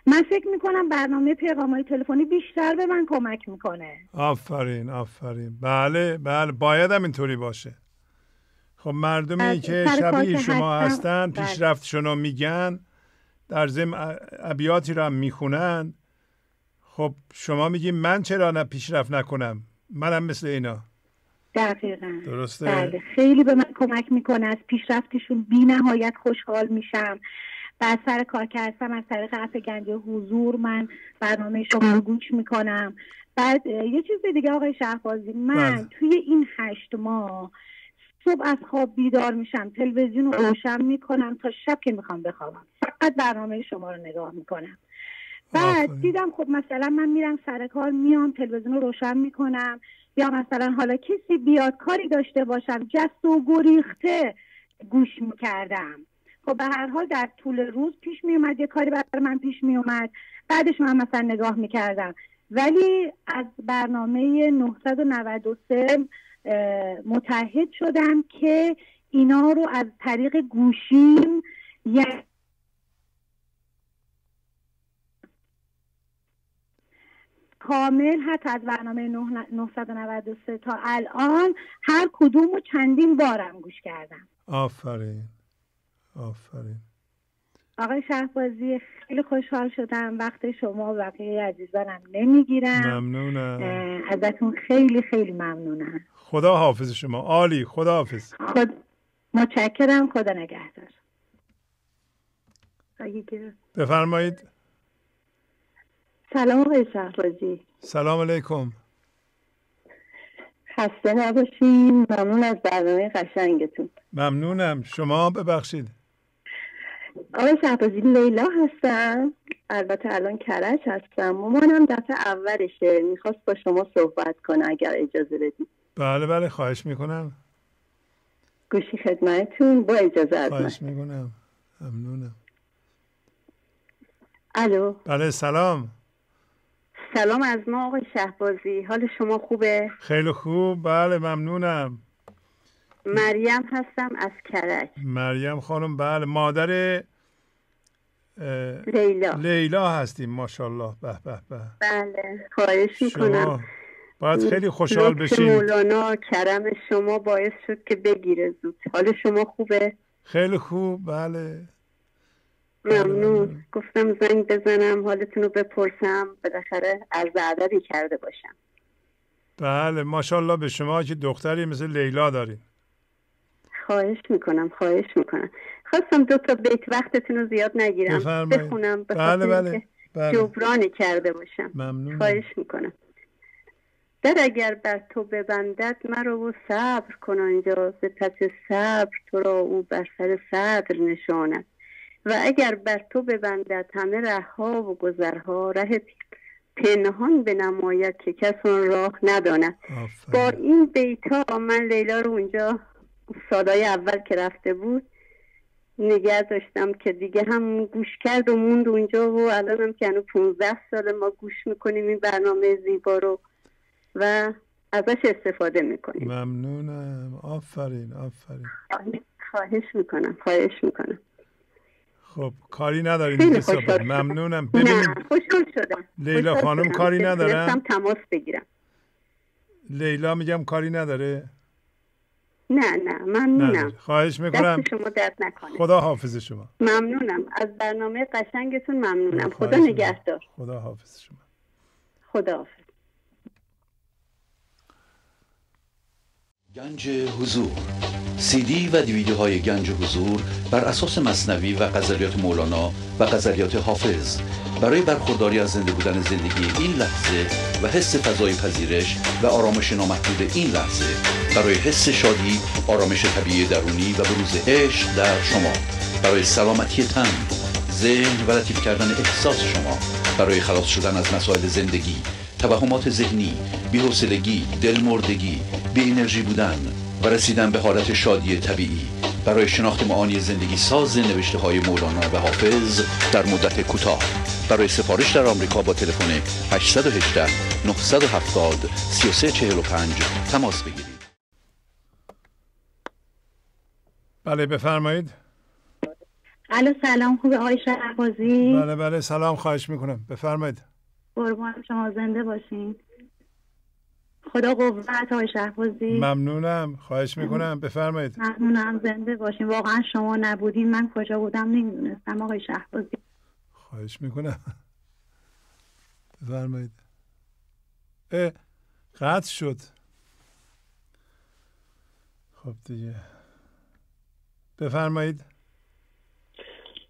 من فکر میکنم برنامه پیغام های تلفنی بیشتر به من کمک میکنه آفرین آفرین بله بله باید هم اینطوری باشه خب مردمی که شبیه شما هستن بله. پیشرفت شما میگن در زم ابیاتی رو هم میخونن خب شما میگی من چرا نه پیشرفت نکنم منم مثل اینا دقیقا درسته بله. خیلی به من کمک میکنه از پیشرفتشون بی نهایت خوشحال میشم و از سر کار کردم از طریق اف گنج حضور من برنامه شما رو گوش میکنم بعد یه چیز دیگه آقای شهبازی من بله. توی این هشت ماه صبح از خواب بیدار میشم تلویزیون رو روشن میکنم تا شب که میخوام بخوابم فقط برنامه شما رو نگاه میکنم بعد دیدم خب مثلا من میرم سر کار میام تلویزیون رو روشن میکنم یا مثلا حالا کسی بیاد کاری داشته باشم جست و گریخته گوش میکردم خب به هر حال در طول روز پیش میومد یه کاری برای من پیش میومد بعدش من مثلا نگاه میکردم ولی از برنامه 993 متحد شدم که اینا رو از طریق گوشیم یعنی کامل حتی از برنامه 993 تا الان هر کدوم رو چندین بارم گوش کردم آفرین آفرین آقای شهبازی خیلی خوشحال شدم وقت شما و بقیه عزیزانم نمیگیرم ممنونم ازتون خیلی خیلی ممنونم خدا حافظ شما عالی خدا حافظ خود... متشکرم خدا نگهدار بفرمایید سلام آقای شهبازی سلام علیکم خسته نباشین ممنون از برنامه قشنگتون ممنونم شما ببخشید آقای شهبازی لیلا هستم البته الان کرج هستم مامانم دفعه اولشه میخواست با شما صحبت کنه اگر اجازه بدید بله بله خواهش میکنم گوشی خدمتون با اجازه از خواهش میکنم ممنونم الو بله سلام سلام از ما آقای شهبازی حال شما خوبه؟ خیلی خوب بله ممنونم مریم هستم از کرک مریم خانم بله مادر لیلا لیلا هستیم ماشالله به به بله خواهش میکنم باید خیلی خوشحال بشین مولانا کرم شما باعث شد که بگیره زود حال شما خوبه؟ خیلی خوب بله ممنون گفتم زنگ بزنم حالتون رو بپرسم بالاخره از عددی کرده باشم بله ماشاءالله به شما که دختری مثل لیلا داریم خواهش میکنم خواهش میکنم خواستم دو تا بیت وقتتون رو زیاد نگیرم بخونم بله بله, بله. کرده باشم خواهش میکنم در اگر بر تو ببندد مرا و صبر کن آنجا ز پس صبر تو رو او بر سر صدر نشاند و اگر بر تو ببندد همه رهها و گذرها ره پنهان به نمایت که کس اون راه نداند با این بیتا من لیلا رو اونجا سالای اول که رفته بود نگه داشتم که دیگه هم گوش کرد و موند اونجا و الان هم که هنو 15 سال ما گوش میکنیم این برنامه زیبا رو و ازش استفاده میکنیم ممنونم آفرین آفرین خواهش میکنم خواهش میکنم خب کاری نداریم خیلی ممنونم ببینید خوشحال شدم لیلا خانم کاری ندارم تماس بگیرم لیلا میگم کاری نداره نه نه ممنونم خواهش میکنم دست شما درد خدا حافظ شما ممنونم از برنامه قشنگتون ممنونم خدا نگهدار خدا حافظ شما خدا گنج حضور سی دی و دیویدیو های گنج حضور بر اساس مصنوی و قذریات مولانا و قذریات حافظ برای برخورداری از زنده بودن زندگی این لحظه و حس فضای پذیرش و آرامش نامحدود این لحظه برای حس شادی آرامش طبیعی درونی و بروز عشق در شما برای سلامتی تن ذهن و لطیف کردن احساس شما برای خلاص شدن از مسائل زندگی توهمات ذهنی، بی‌حوصلگی، دلمردگی، بی انرژی بودن و رسیدن به حالت شادی طبیعی برای شناخت معانی زندگی ساز نوشته های مولانا و حافظ در مدت کوتاه برای سفارش در آمریکا با تلفن 818 970 3345 تماس بگیرید بله بفرمایید الو بله، سلام خوبه آیشه شهبازی بله بله سلام خواهش میکنم بفرمایید قربان شما زنده باشین خدا قوت های شهبازی ممنونم خواهش میکنم بفرمایید ممنونم زنده باشین واقعا شما نبودین من کجا بودم نمیدونستم آقای شهبازی خواهش میکنم بفرمایید اه قطع شد خب دیگه بفرمایید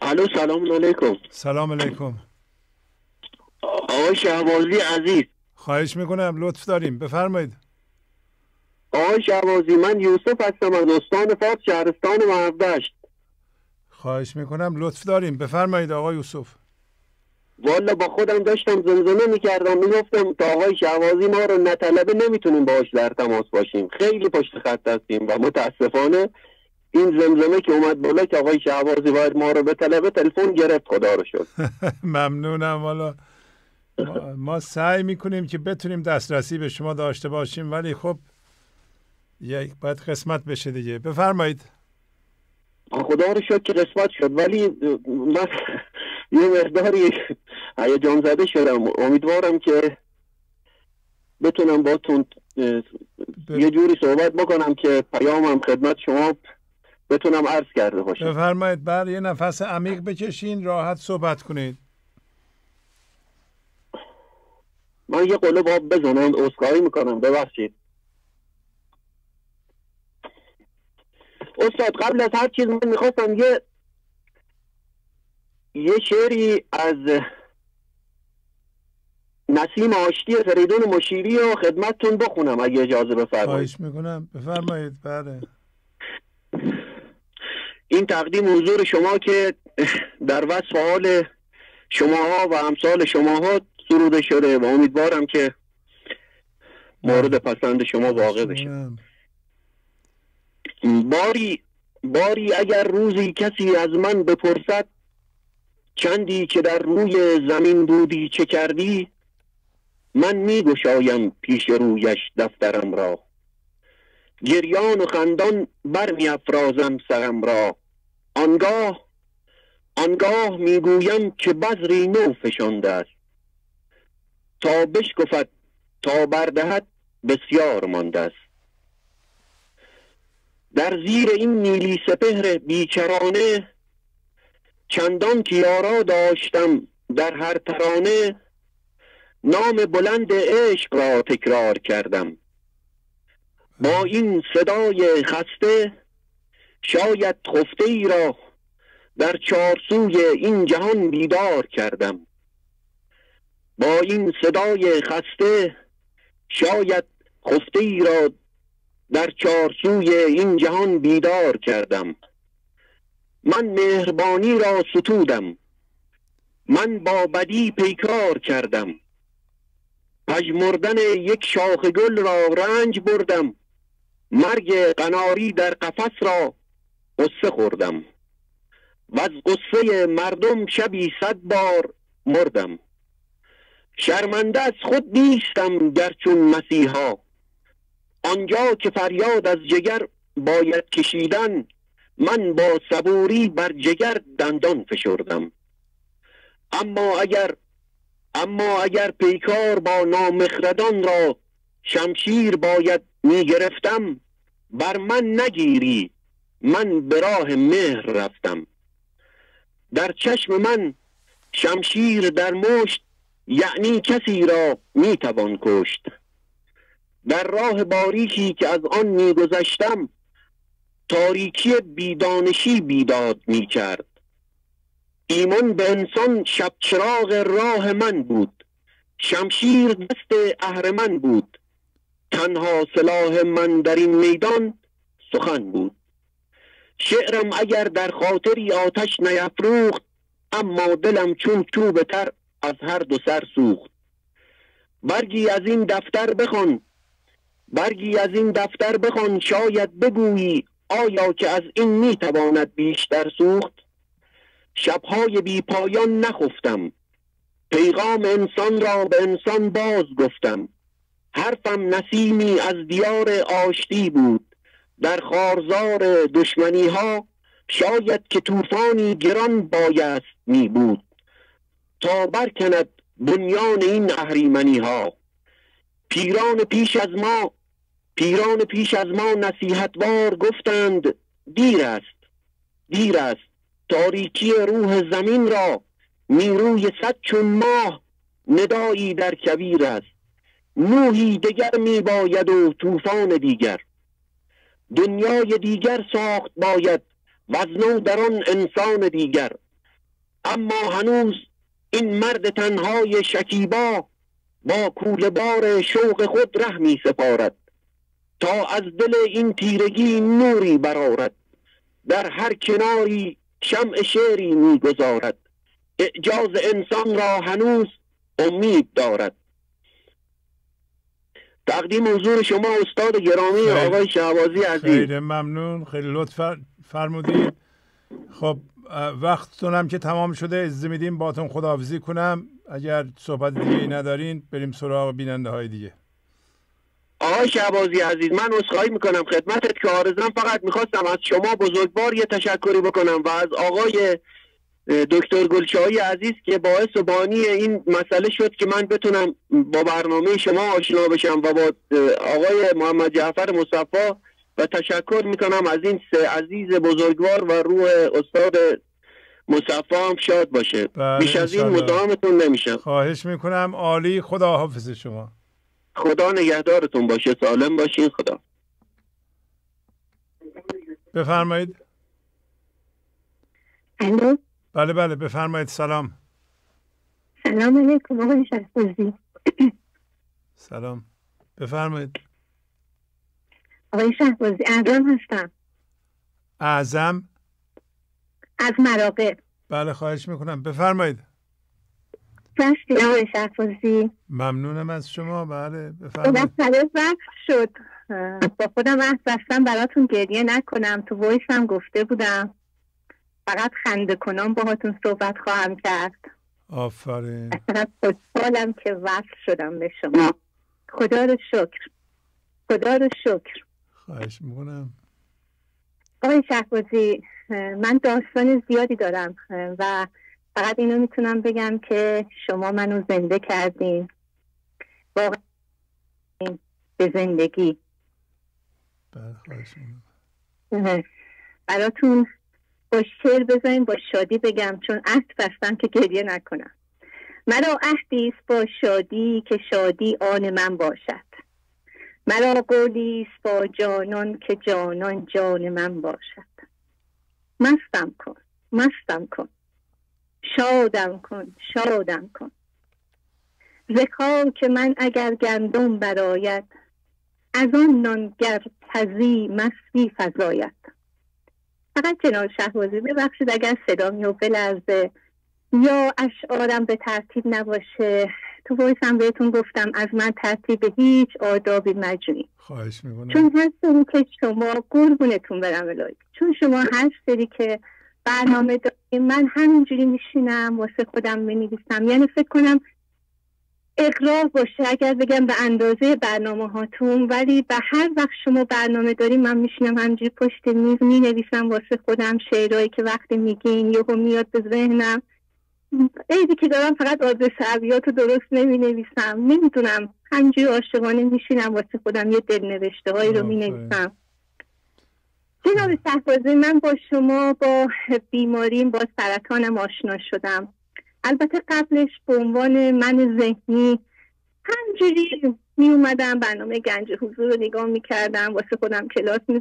الو سلام علیکم سلام علیکم آقای شهبازی عزیز خواهش میکنم لطف داریم بفرمایید آقای شهبازی من یوسف هستم از استان فارس شهرستان مهدشت خواهش میکنم لطف داریم بفرمایید آقای یوسف والا با خودم داشتم زمزمه میکردم میگفتم تا آقای شهوازی ما رو نطلبه نمیتونیم باهاش در تماس باشیم خیلی پشت خط هستیم و متاسفانه این زمزمه که اومد بالا که آقای شهوازی باید ما رو به طلبه تلفن گرفت خدا رو شد ممنونم والا ما, سعی میکنیم که بتونیم دسترسی به شما داشته باشیم ولی خب یک باید قسمت بشه دیگه بفرمایید خدا رو شد که قسمت شد ولی من یه مقداری هیجان زده شدم امیدوارم که بتونم باتون یه جوری صحبت بکنم که پیامم خدمت شما بتونم عرض کرده باشم بفرمایید بر بله، یه نفس عمیق بکشین راحت صحبت کنید من یه قلو با بزنم اسخایی میکنم ببخشید استاد قبل از هر چیز من میخواستم یه یه شعری از نسیم آشتی فریدون مشیری و خدمتتون بخونم اگه اجازه بفرمایید خواهش میکنم بفرمایید بله این تقدیم حضور شما که در وصف حال شماها و امثال شماها سروده شده و امیدوارم که مورد پسند شما واقع بشه باری باری اگر روزی کسی از من بپرسد چندی که در روی زمین بودی چه کردی من میگشایم پیش رویش دفترم را گریان و خندان برمیافرازم سرم را آنگاه آنگاه میگویم که بذری نو فشانده است تا بشکفت تا بردهد بسیار مانده است در زیر این نیلی سپهر بیچرانه چندان که داشتم در هر ترانه نام بلند عشق را تکرار کردم با این صدای خسته شاید خفته ای را در چارسوی این جهان بیدار کردم با این صدای خسته شاید خفته ای را در چارسوی این جهان بیدار کردم من مهربانی را ستودم من با بدی پیکار کردم پژمردن یک شاخ گل را رنج بردم مرگ قناری در قفس را قصه خوردم و از قصه مردم شبی صد بار مردم شرمنده از خود نیستم گرچون مسیحا آنجا که فریاد از جگر باید کشیدن من با صبوری بر جگر دندان فشردم اما اگر اما اگر پیکار با نامخردان را شمشیر باید میگرفتم بر من نگیری من به راه مهر رفتم در چشم من شمشیر در مشت یعنی کسی را توان کشت در راه باریکی که از آن میگذشتم تاریکی بیدانشی بیداد کرد. ایمان به انسان شبچراغ راه من بود شمشیر دست من بود تنها سلاح من در این میدان سخن بود شعرم اگر در خاطری آتش نیفروخت اما دلم چون چوب تر از هر دو سر سوخت برگی از این دفتر بخوان برگی از این دفتر بخون شاید بگویی آیا که از این میتواند بیشتر سوخت شبهای بی پایان نخفتم پیغام انسان را به انسان باز گفتم حرفم نسیمی از دیار آشتی بود در خارزار دشمنی ها شاید که طوفانی گران بایست می تا برکند بنیان این اهریمنی ها پیران پیش از ما پیران پیش از ما نصیحتوار گفتند دیر است دیر است تاریکی روح زمین را نیروی صد چون ماه ندایی در کبیر است نوحی دگر میباید و طوفان دیگر دنیای دیگر ساخت باید وزنو در آن انسان دیگر اما هنوز این مرد تنهای شکیبا با کول بار شوق خود ره می سپارد تا از دل این تیرگی نوری برارد در هر کناری شمع شعری میگذارد اعجاز انسان را هنوز امید دارد تقدیم حضور شما استاد گرامی آقای شعبازی عزیز خیلی ممنون خیلی لطف فرمودید خب وقتتونم که تمام شده اجازه میدیم باتون خداحافظی کنم اگر صحبت دیگه ندارین بریم سراغ بیننده های دیگه آقای شعبازی عزیز من اصخایی میکنم خدمتت که آرزم فقط میخواستم از شما بزرگوار یه تشکری بکنم و از آقای دکتر گلچایی عزیز که باعث و بانی این مسئله شد که من بتونم با برنامه شما آشنا بشم و با آقای محمد جعفر مصطفی و تشکر میکنم از این سه عزیز بزرگوار و روح استاد مصفا هم شاد باشه بله، بیش از این مدامتون نمیشه خواهش میکنم عالی خدا حافظ شما خدا نگهدارتون باشه سالم باشین خدا بفرمایید الو بله بله بفرمایید سلام سلام علیکم آقای سلام بفرمایید آقای شهبازی اعظم هستم اعظم از مراقب بله خواهش میکنم بفرمایید گذشتی آقای شهبازی ممنونم از شما بله بفرمایید خب، بله، وقت شد با خودم از براتون گریه نکنم تو ویسم گفته بودم فقط خنده کنم باهاتون صحبت خواهم کرد آفرین خوشحالم که وصل شدم به شما خدا رو شکر خدا رو شکر خواهش میکنم آقای شهبازی من داستان زیادی دارم و فقط اینو میتونم بگم که شما منو زنده کردین واقعا به زندگی بله، براتون با شعر بزنین با شادی بگم چون عهد بستم که گریه نکنم مرا عهدی است با شادی که شادی آن من باشد مرا قولی با جانان که جانان جان من باشد مستم کن مستم کن شادم کن شادم کن ز که من اگر گندم براید از آن نانگر پزی مستی فضاید فقط جناب شهوازی ببخشید اگر صدا یو بلرزه یا اشعارم به ترتیب نباشه تو وایسم بهتون گفتم از من ترتیب هیچ آدابی مجنی خواهش چون هست اون که شما قربونتون برم بلایی چون شما هر سری که برنامه داریم من همینجوری میشینم واسه خودم مینویسم یعنی فکر کنم اقرار باشه اگر بگم به اندازه برنامه هاتون ولی به هر وقت شما برنامه داریم من میشینم همجوری پشت میز مینویسم واسه خودم شعرهایی که وقتی میگین یهو میاد به ذهنم عیدی که دارم فقط آدرس عویات رو درست نمی نویسم نمیدونم همجوری عاشقانه میشینم واسه خودم یه دل نوشته رو می نویسم جناب سهبازه من با شما با بیماریم با سرطانم آشنا شدم البته قبلش به عنوان من ذهنی همجوری می اومدم برنامه گنج حضور رو نگاه می کردم واسه خودم کلاس می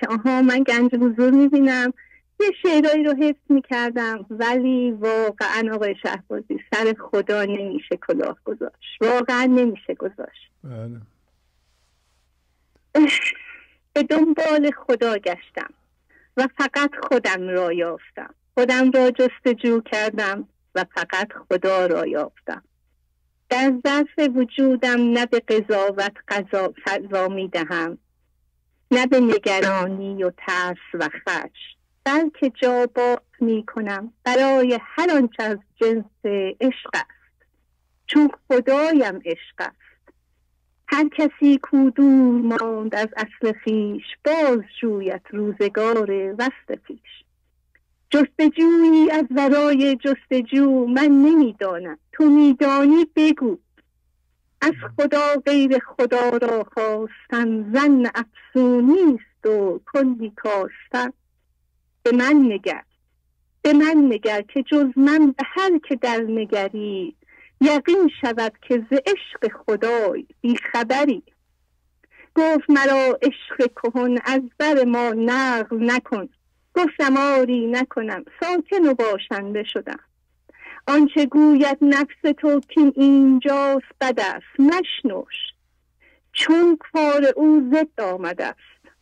که آها من گنج حضور می بینم یه شعرهایی رو حفظ میکردم ولی واقعا آقای شهبازی سر خدا نمیشه کلاه گذاشت واقعا نمیشه گذاشت بله. به دنبال خدا گشتم و فقط خودم را یافتم خودم را جستجو کردم و فقط خدا را یافتم در ظرف وجودم نه به قضاوت قضا می دهم نه به نگرانی و ترس و خشم بلکه جا باز می کنم برای هر آنچه از جنس عشق است چون خدایم عشق است هر کسی کو ماند از اصل خیش باز جویت روزگار وست پیش جستجویی از ورای جستجو من نمیدانم تو میدانی بگو از خدا غیر خدا را خواستم زن افسونیست و کلی به من نگر به من نگر که جز من به هر که در نگری یقین شود که ز عشق خدای بی خبری گفت مرا عشق کهن از بر ما نقل نکن گفتم آری نکنم ساکن و باشنده شدم آنچه گوید نفس تو که اینجاست بد است نشنوش، چون کار او ضد آمد است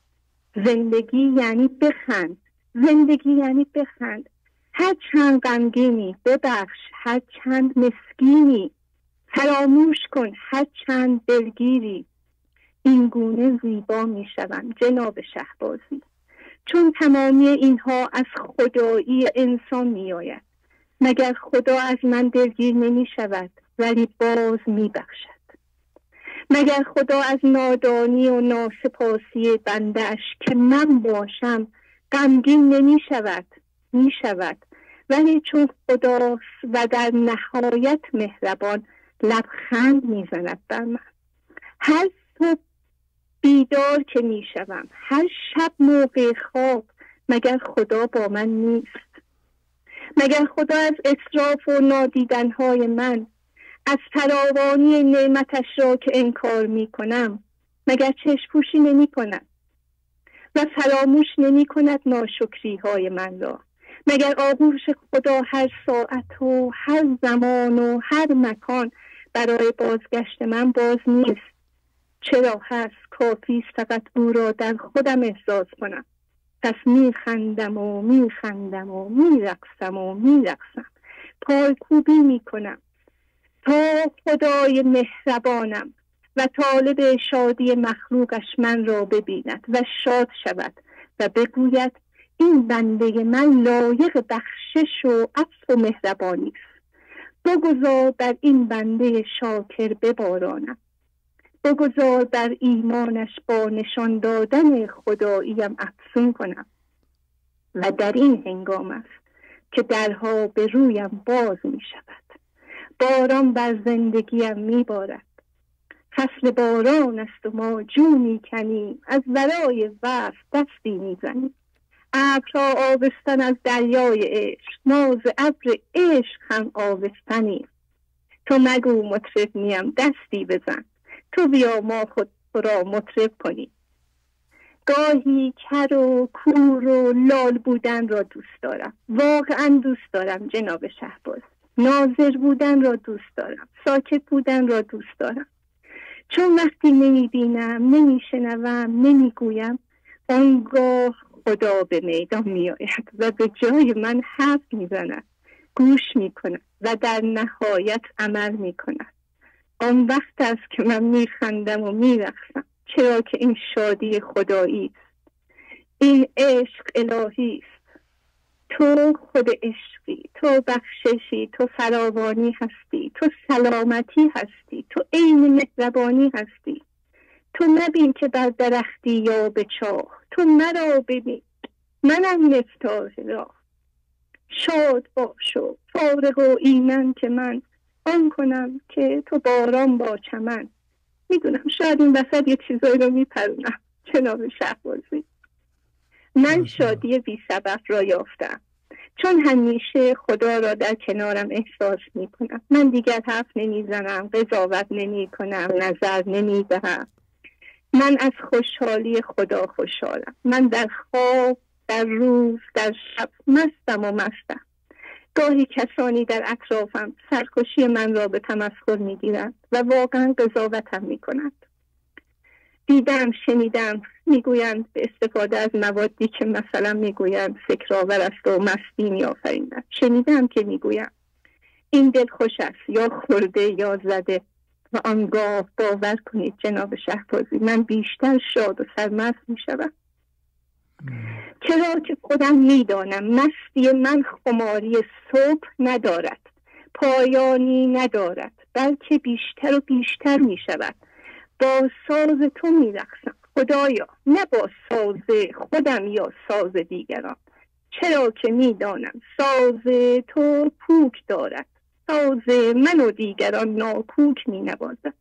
زندگی یعنی بخند زندگی یعنی بخند هر چند غمگینی ببخش هر چند مسکینی فراموش کن هر چند دلگیری اینگونه زیبا می شوم جناب شهبازی چون تمامی اینها از خدایی انسان می آید مگر خدا از من دلگیر نمی شود ولی باز می بخشد مگر خدا از نادانی و ناسپاسی بندش که من باشم غمگین نمی شود می شود ولی چون خدا و در نهایت مهربان لبخند میزند بر من هر صبح بیدار که می هر شب موقع خواب مگر خدا با من نیست مگر خدا از اصراف و نادیدنهای من از فراوانی نعمتش را که انکار می کنم مگر چشم پوشی نمی و فراموش نمی کند ناشکری های من را مگر آغوش خدا هر ساعت و هر زمان و هر مکان برای بازگشت من باز نیست چرا هست کافی فقط او را در خودم احساس کنم پس میخندم و میخندم و میرقصم و میرقصم می کنم تا خدای مهربانم و طالب شادی مخلوقش من را ببیند و شاد شود و بگوید این بنده من لایق بخشش و عفو و مهربانی است بگذار بر این بنده شاکر ببارانم بگذار بر ایمانش با نشان دادن خداییم افسون کنم و در این هنگام است که درها به رویم باز می شود باران بر زندگیم می بارد فصل باران است و ما جو کنیم از ورای وف دستی میزنیم ابر آوستن از دریای عشق ما ز ابر عشق هم آبستنیم تو مگو مطرب نیم دستی بزن تو بیا ما خود را مطرب کنیم گاهی کر و کور و لال بودن را دوست دارم واقعا دوست دارم جناب شهباز ناظر بودن را دوست دارم ساکت بودن را دوست دارم چون وقتی نمیبینم نمیشنوم نمیگویم آنگاه خدا به میدان میآید و به جای من حرف میزند گوش کند و در نهایت عمل کند. آن وقت است که من میخندم و رخصم. چرا که این شادی خدایی است این عشق الهی است تو خود عشقی تو بخششی تو فراوانی هستی تو سلامتی هستی تو عین مهربانی هستی تو نبین که بر درختی یا به چاه تو مرا ببین منم مفتاح راه شاد باشو، فارغ و ایمن که من آن کنم که تو باران با چمن میدونم شاید این وسط یه چیزایی رو میپرونم جناب شهبازی من شادی بی سبب را یافتم چون همیشه خدا را در کنارم احساس می کنم من دیگر حرف نمی زنم قضاوت نمی کنم نظر نمی دهم من از خوشحالی خدا خوشحالم من در خواب در روز در شب مستم و مستم گاهی کسانی در اطرافم سرکشی من را به تمسخر میگیرند و واقعا قضاوتم کنند دیدم شنیدم میگویند به استفاده از موادی که مثلا میگویند فکرآور است و مستی میآفریند شنیدم که میگویم این دل خوش است یا خورده یا زده و آنگاه باور کنید جناب شهبازی من بیشتر شاد و سرمست میشوم چرا که خودم میدانم مستی من خماری صبح ندارد پایانی ندارد بلکه بیشتر و بیشتر می شود با ساز تو میرقصم خدایا نه با ساز خودم یا ساز دیگران چرا که میدانم ساز تو پوک دارد ساز من و دیگران ناکوک می نوازد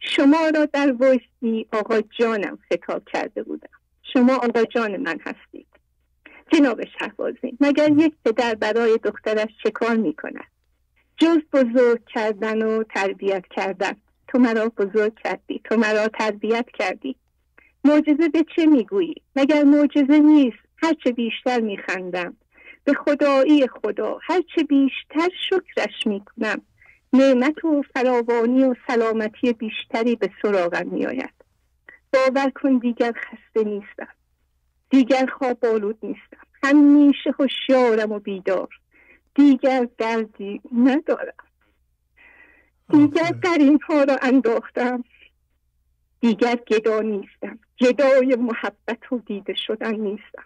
شما را در ویسی آقا جانم خطاب کرده بودم شما آقا جان من هستید جناب شهبازی مگر یک پدر برای دخترش چه کار می کند جز بزرگ کردن و تربیت کردن تو مرا بزرگ کردی تو مرا تربیت کردی معجزه به چه میگویی مگر معجزه نیست هرچه بیشتر میخندم به خدایی خدا هرچه بیشتر شکرش میکنم نعمت و فراوانی و سلامتی بیشتری به سراغم میآید باور کن دیگر خسته نیستم دیگر خواب آلود نیستم همیشه هوشیارم و بیدار دیگر دردی ندارم دیگر در ها را انداختم دیگر گدا نیستم گدای محبت و دیده شدن نیستم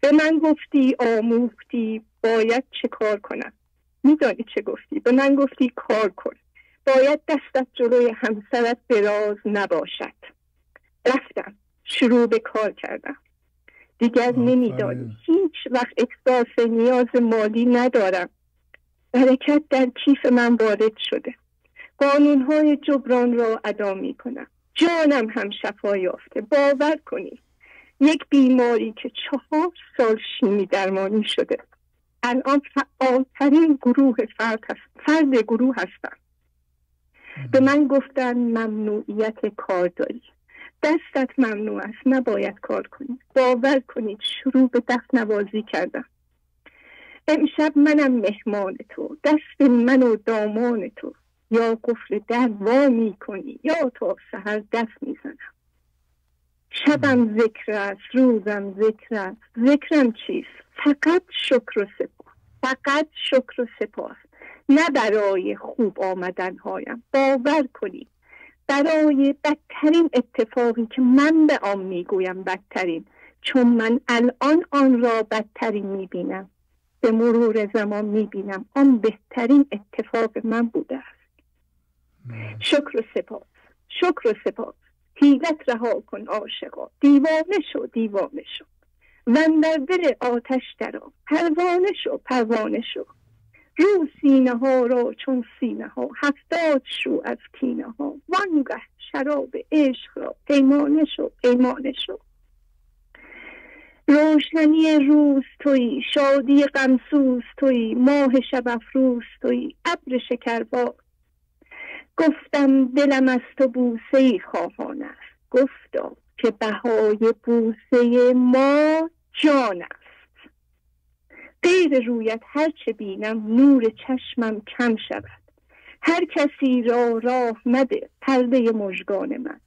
به من گفتی آموختی باید چه کار کنم میدانی چه گفتی به من گفتی کار کن باید دستت جلوی همسرت دراز نباشد رفتم شروع به کار کردم دیگر نمیدانی هیچ وقت احساس نیاز مالی ندارم برکت در کیف من وارد شده های جبران را ادا می کنم جانم هم شفا یافته باور کنید یک بیماری که چهار سال شیمی درمانی شده الان فعالترین گروه فرد, فرد گروه هستم به من گفتن ممنوعیت کار داری دستت ممنوع است نباید کار کنی باور کنید شروع به دست نوازی کردم امشب منم مهمان تو دست من و دامان تو یا قفل در وا می کنی یا تا سهر دست میزنم شبم ذکر است روزم ذکر است ذکرم چیست فقط شکر و سپاس فقط شکر و سپاس نه برای خوب آمدن هایم باور کنید برای بدترین اتفاقی که من به آن گویم بدترین چون من الان آن را بدترین میبینم به مرور زمان میبینم آن بهترین اتفاق من بوده است شکر و سپاس شکر و سپاس حیلت رها کن عاشقا دیوانه شو دیوانه شو من در آتش درا پروانه شو پروانه شو رو سینه ها را چون سینه ها هفتاد شو از کینه ها وانگه شراب عشق را پیمانه شو پیمانه شو روشنی روز توی شادی غمسوز توی ماه شب افروز توی ابر با گفتم دلم از تو بوسه خواهان است گفتا که بهای بوسه ما جان است غیر رویت چه بینم نور چشمم کم شود هر کسی را راه مده پرده مژگان من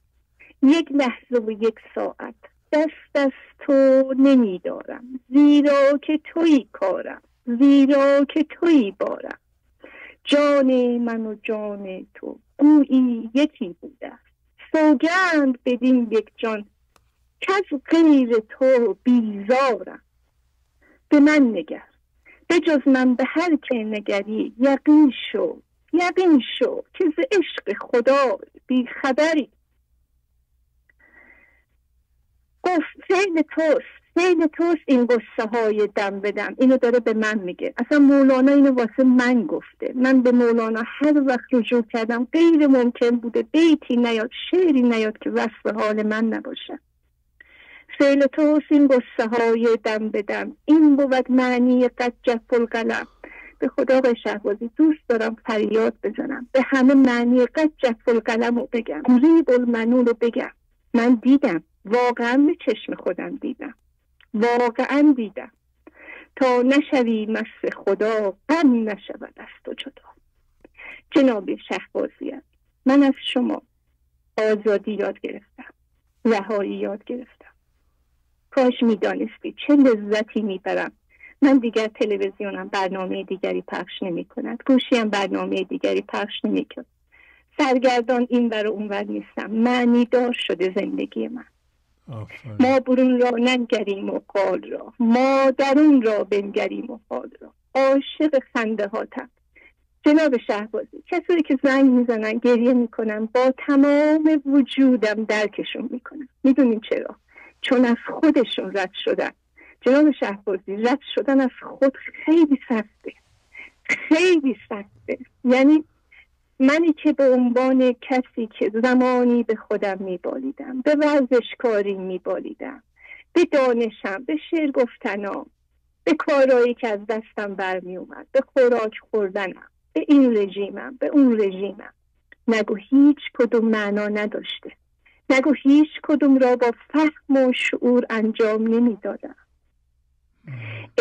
یک لحظه و یک ساعت دست از تو نمیدارم زیرا که توی کارم زیرا که توی بارم جان من و جان تو گویی یکی بوده سوگند بدین یک جان از غیر تو بیزارم به من نگر جز من به هر که نگری یقین شو یقین شو که ز عشق خدا بیخبری گفت فعل توست فعل توست این گصه های دم بدم اینو داره به من میگه اصلا مولانا اینو واسه من گفته من به مولانا هر وقت رجوع کردم غیر ممکن بوده بیتی نیاد شعری نیاد که وصف حال من نباشه فعل توست این گصه های دم بدم این بود معنی قد جف القلم به خدا آقای دوست دارم فریاد بزنم به همه معنی قد جف القلم رو بگم ریب المنون رو بگم من دیدم واقعا به چشم خودم دیدم واقعا دیدم تا نشوی مست خدا غم نشود از تو جدا جناب شهبازیم من از شما آزادی یاد گرفتم رهایی یاد گرفتم کاش میدانستی چه لذتی میبرم من دیگر تلویزیونم برنامه دیگری پخش نمیکند کند گوشیم برنامه دیگری پخش نمی سرگردان این بر اون بر نیستم معنی دار شده زندگی من ما برون را ننگریم و قال را ما درون را بنگریم و قال را عاشق خنده ها جناب شهبازی کسی که زنگ میزنن گریه میکنن با تمام وجودم درکشون میکنم میدونیم چرا چون از خودشون رد شدن جناب شهبازی رد شدن از خود خیلی سخته خیلی سخته یعنی منی که به عنوان کسی که زمانی به خودم میبالیدم به ورزشکاری میبالیدم به دانشم به شعر گفتنم به کارایی که از دستم برمی اومد به خوراک خوردنم به این رژیمم به اون رژیمم نگو هیچ کدوم معنا نداشته نگو هیچ کدوم را با فهم و شعور انجام نمیدادم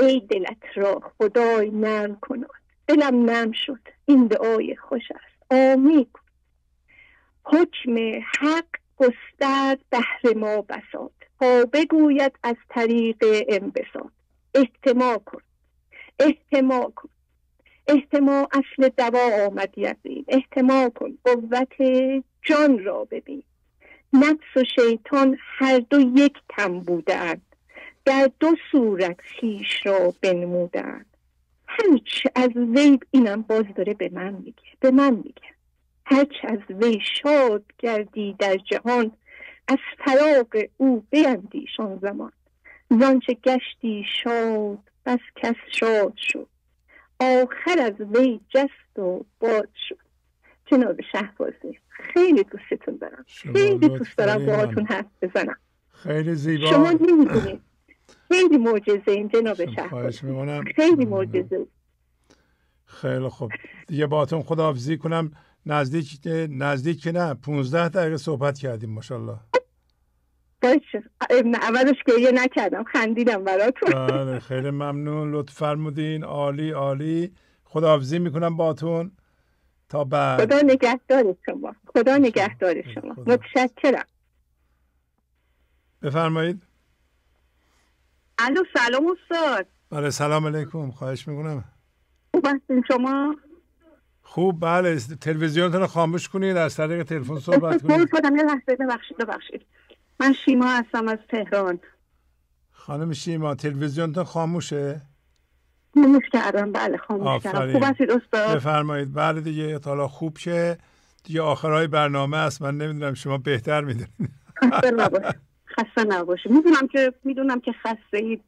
ای دلت را خدای نرم کناد دلم نرم شد این دعای خوش است آموخت حکم حق گستر بهر ما بساد تا بگوید از طریق انبساط احتماع کن احتما کن احتماع اصل دوا آمد یقین احتماع کن قوت جان را ببین نفس و شیطان هر دو یک تم بودند در دو صورت خیش را بنمودند هرچ از وی اینم باز داره به من میگه به من میگه هرچ از وی شاد گردی در جهان از فراغ او بیندیش آن زمان زانچه گشتی شاد بس کس شاد شد آخر از وی جست و باد شد جناب شهبازی خیلی دوستتون دارم خیلی دوست دارم با هاتون حرف بزنم خیلی زیبا شما نمیدونید خیلی معجزه این جناب شهر خیلی معجزه خیلی خوب دیگه باتون خداحافظی کنم نزدیک نزدیک نه 15 دقیقه صحبت کردیم ماشاءالله باشه اولش گریه نکردم خندیدم براتون بله، خیلی ممنون لطف فرمودین عالی عالی خداحافظی میکنم باتون تا بعد خدا نگهدار شما خدا نگهدار شما متشکرم بفرمایید الو سلام استاد بله سلام علیکم خواهش میکنم خوب هستین شما خوب بله تلویزیونتون رو خاموش کنید از طریق تلفن صحبت کنید یه لحظه ببخشید ببخشید من شیما هستم از تهران خانم شیما تلویزیونتون خاموشه خاموش کردم بله خاموش کردم خوب هستید استاد بفرمایید بله دیگه حالا خوب شه دیگه آخرهای برنامه است من نمیدونم شما بهتر میدونید خسته نباشه. میدونم که میدونم که خسته اید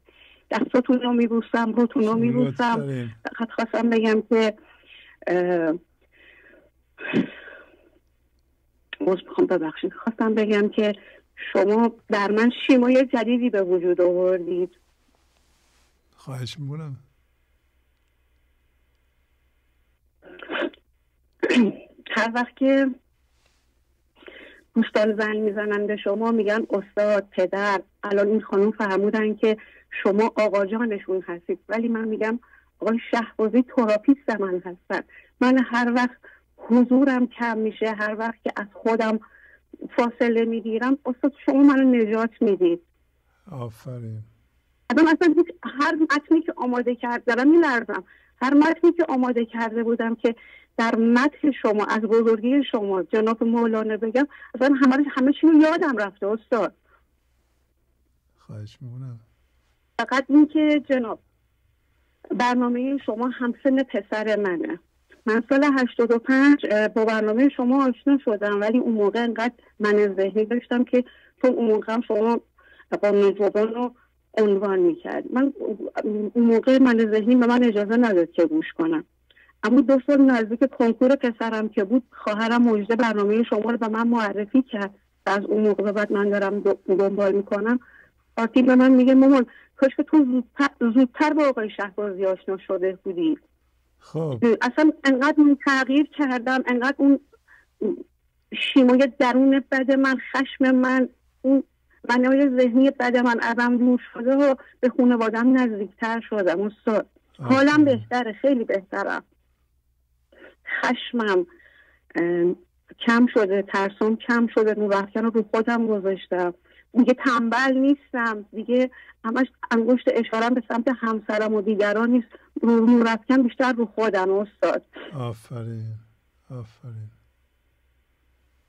دستاتون رو میبوسم روتون رو میبوسم فقط خواستم بگم که باز میخوام ببخشید خواستم بگم که شما در من شیمای جدیدی به وجود آوردید خواهش میکنم هر وقت که دوستان زنگ میزنن به شما میگن استاد پدر الان این خانم فرمودن که شما آقا جانشون هستید ولی من میگم آقای شهبازی تراپیست من هستن من هر وقت حضورم کم میشه هر وقت که از خودم فاصله میگیرم استاد شما منو نجات میدید آفرین اصلا هر متنی که آماده کرد دارم میلرزم هر متنی که آماده کرده بودم که در متن شما از بزرگی شما جناب مولانا بگم اصلا همه همه چی رو یادم رفته استاد خواهش میکنم فقط که جناب برنامه شما همسن پسر منه من سال 85 با برنامه شما آشنا شدم ولی اون موقع انقدر من ذهنی داشتم که تو اون موقع شما با نجوبان رو عنوان میکرد من اون موقع من ذهنی به من اجازه نداد که گوش کنم اما دو سال نزدیک کنکور پسرم که بود خواهرم مجده برنامه شما رو به من معرفی کرد و از اون موقع بعد من دارم دنبال میکنم آتی به من میگه مامان کاش که تو زودتر, به با آقای شهبازی آشنا شده بودی خب اصلا انقدر من تغییر کردم انقدر اون شیمای درون بد من خشم من اون منوی ذهنی بد من ابم دور شده و به خانوادم نزدیکتر شدم استاد حالم بهتره خیلی بهترم خشمم کم شده ترسم کم شده نوبتکن رو رو خودم گذاشتم دیگه تنبل نیستم دیگه همش انگشت اشارم به سمت همسرم و دیگران نیست رو رفتن بیشتر رو خودم استاد آفرین آفرین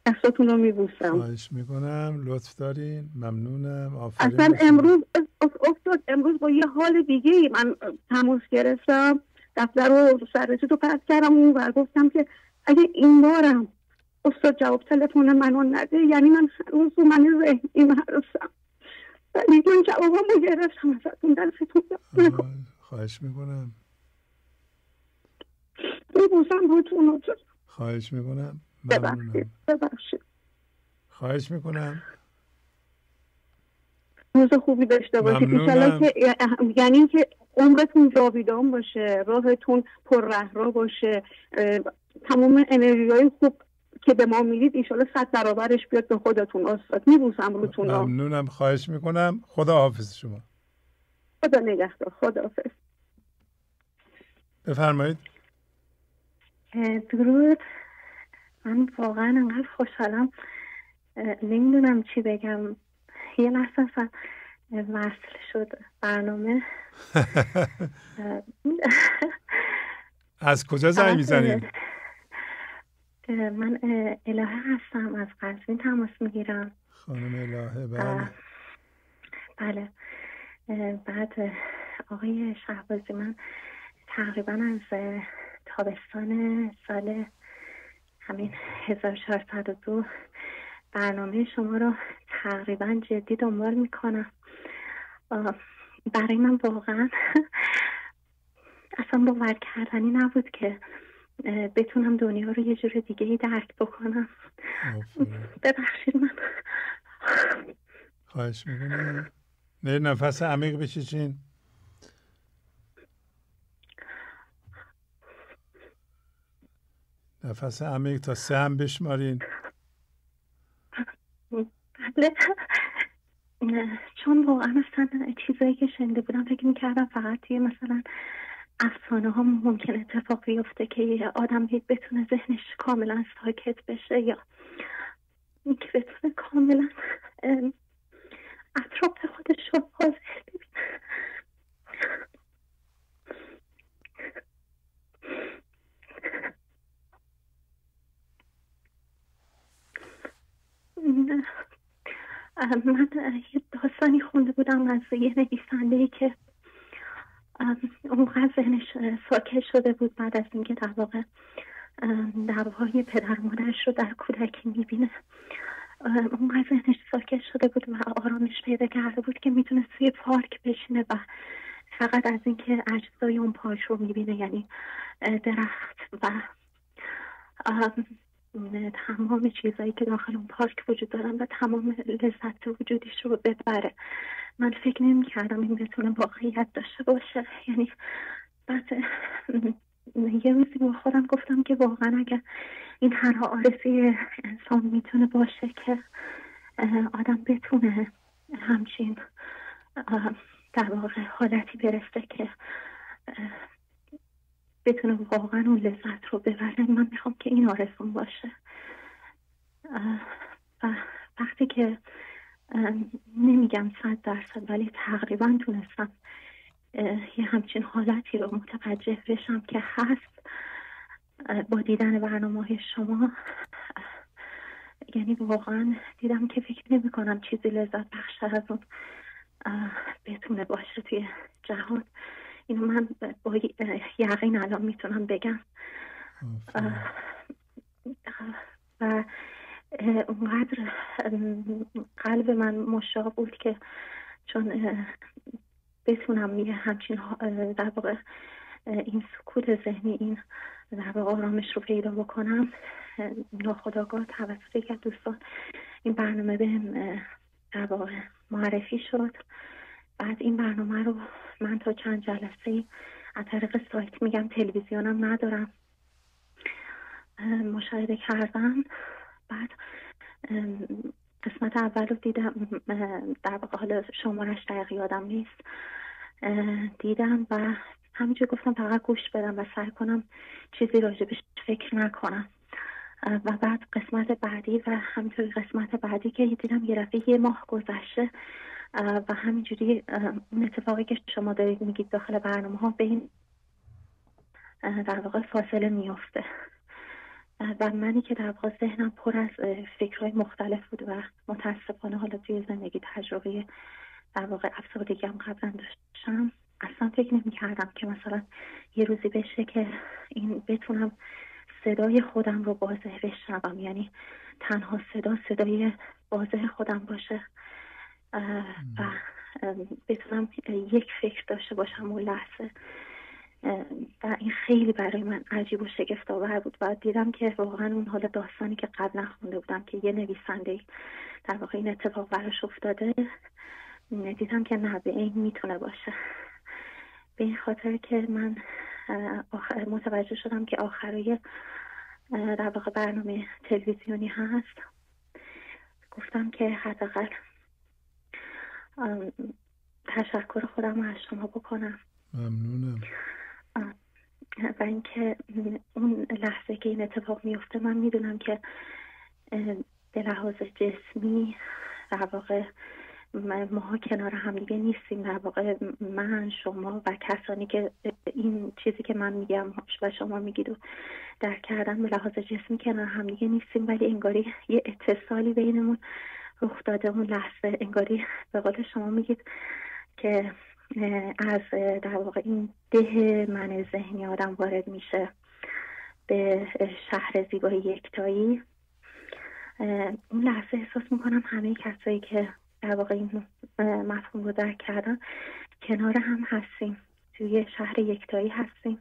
دستتون رو میبوسم خواهش میکنم لطف دارین ممنونم آفرین اصلا امروز افتاد امروز با یه حال دیگه ای من تماس گرفتم دفتر رو سررسید تو پس کردم و گفتم که اگه این بارم استاد جواب تلفن منو نده یعنی من و من ذهنی مرسم ولی من جوابم رو گرفتم ازتون دستتون خواهش میکنم میبوسم بودتون خواهش میکنم ببخشید ببخشید خواهش میکنم روز خوبی داشته باشید ممنونم. که یعنی اینکه عمرتون جاویدان باشه راهتون پر رهرا باشه تمام انرژی های خوب که به ما میدید ایشالا صد برابرش بیاد به خودتون استاد میبوسم روتون ممنونم خواهش میکنم خدا حافظ شما خدا نگهدار خدا حافظ بفرمایید درود من واقعا انقدر خوشحالم نمیدونم چی بگم یه لحظه وصل شد برنامه از کجا زنگ میزنید؟ من الهه هستم از قزوین تماس میگیرم خانم الهه بله بله بعد آقای شهبازی من تقریبا از تابستان سال همین 1402 برنامه شما رو تقریبا جدی دنبال میکنم برای من واقعا اصلا باور کردنی نبود که بتونم دنیا رو یه جور دیگه ای درک بکنم ببخشید من خواهش میکنم نه نفس عمیق بچیچین نفس عمیق تا سه هم بشمارین چون واقعا اصلا چیزایی که شنیده بودم فکر میکردم فقط یه مثلا افسانه ها ممکن اتفاق بیفته که یه آدم بتونه ذهنش کاملا ساکت بشه یا اینکه بتونه کاملا اطراف خودش رو بازه نه من یه داستانی خونده بودم از یه نویسنده ای که اونقدر ذهنش ساکت شده بود بعد از اینکه در واقع دعواهای پدر مادرش رو در کودکی میبینه اونقدر ذهنش ساکت شده بود و آرامش پیدا کرده بود که میتونه توی پارک بشینه و فقط از اینکه اجزای اون پارک رو میبینه یعنی درخت و تمام چیزایی که داخل اون پارک وجود دارن و تمام لذت وجودیش رو ببره من فکر نمی کردم این بتونه واقعیت داشته باشه یعنی بعد یه روزی با خودم گفتم که واقعا اگر این هر آرزی انسان میتونه باشه که آدم بتونه همچین در واقع حالتی برسه که بتونه واقعا اون لذت رو ببره من میخوام که این آرزون باشه و وقتی که نمیگم صد درصد ولی تقریبا تونستم یه همچین حالتی رو متوجه بشم که هست با دیدن برنامه شما یعنی واقعا دیدم که فکر نمی کنم چیزی لذت بخشتر از اون بتونه باشه توی جهان اینو من با یقین الان میتونم بگم و اونقدر قلب من مشاق بود که چون بتونم یه همچین در واقع این سکوت ذهنی این در واقع آرامش رو پیدا بکنم ناخداگاه توسط که دوستان این برنامه به در واقع معرفی شد بعد این برنامه رو من تا چند جلسه از طریق سایت میگم تلویزیونم ندارم مشاهده کردم بعد قسمت اول رو دیدم در واقع حالا شمارش دقیق یادم نیست دیدم و همینجور گفتم فقط گوش بدم و سعی کنم چیزی راجبش فکر نکنم و بعد قسمت بعدی و همینطور قسمت بعدی که دیدم یه رفعه یه ماه گذشته و همینجوری اون اتفاقی که شما دارید میگید داخل برنامه ها به این در واقع فاصله میافته و منی که در واقع ذهنم پر از فکرهای مختلف بود و متاسفانه حالا توی زندگی تجربه در واقع افسردگی هم قبلا داشتم اصلا فکر نمی کردم که مثلا یه روزی بشه که این بتونم صدای خودم رو بازه بشنوم یعنی تنها صدا صدای بازه خودم باشه و بتونم یک فکر داشته باشم اون لحظه و این خیلی برای من عجیب و شگفت آور بود و دیدم که واقعا اون حال داستانی که قبلا خونده بودم که یه نویسنده در واقع این اتفاق براش افتاده دیدم که نه به این میتونه باشه به این خاطر که من آخر متوجه شدم که آخرای در واقع برنامه تلویزیونی هست گفتم که حداقل تشکر خودم از شما بکنم ممنونم و اینکه اون لحظه که این اتفاق میفته من میدونم که به لحاظ جسمی در واقع ها کنار همدیگه نیستیم در واقع من شما و کسانی که این چیزی که من میگم و شما میگید و در کردن به لحاظ جسمی کنار همدیگه نیستیم ولی انگاری یه اتصالی بینمون رخ داده اون لحظه انگاری به قول شما میگید که از در واقع این ده من ذهنی آدم وارد میشه به شهر زیبای یکتایی اون لحظه احساس میکنم همه کسایی که در واقع این مفهوم رو درک کردن کنار هم هستیم توی شهر یکتایی هستیم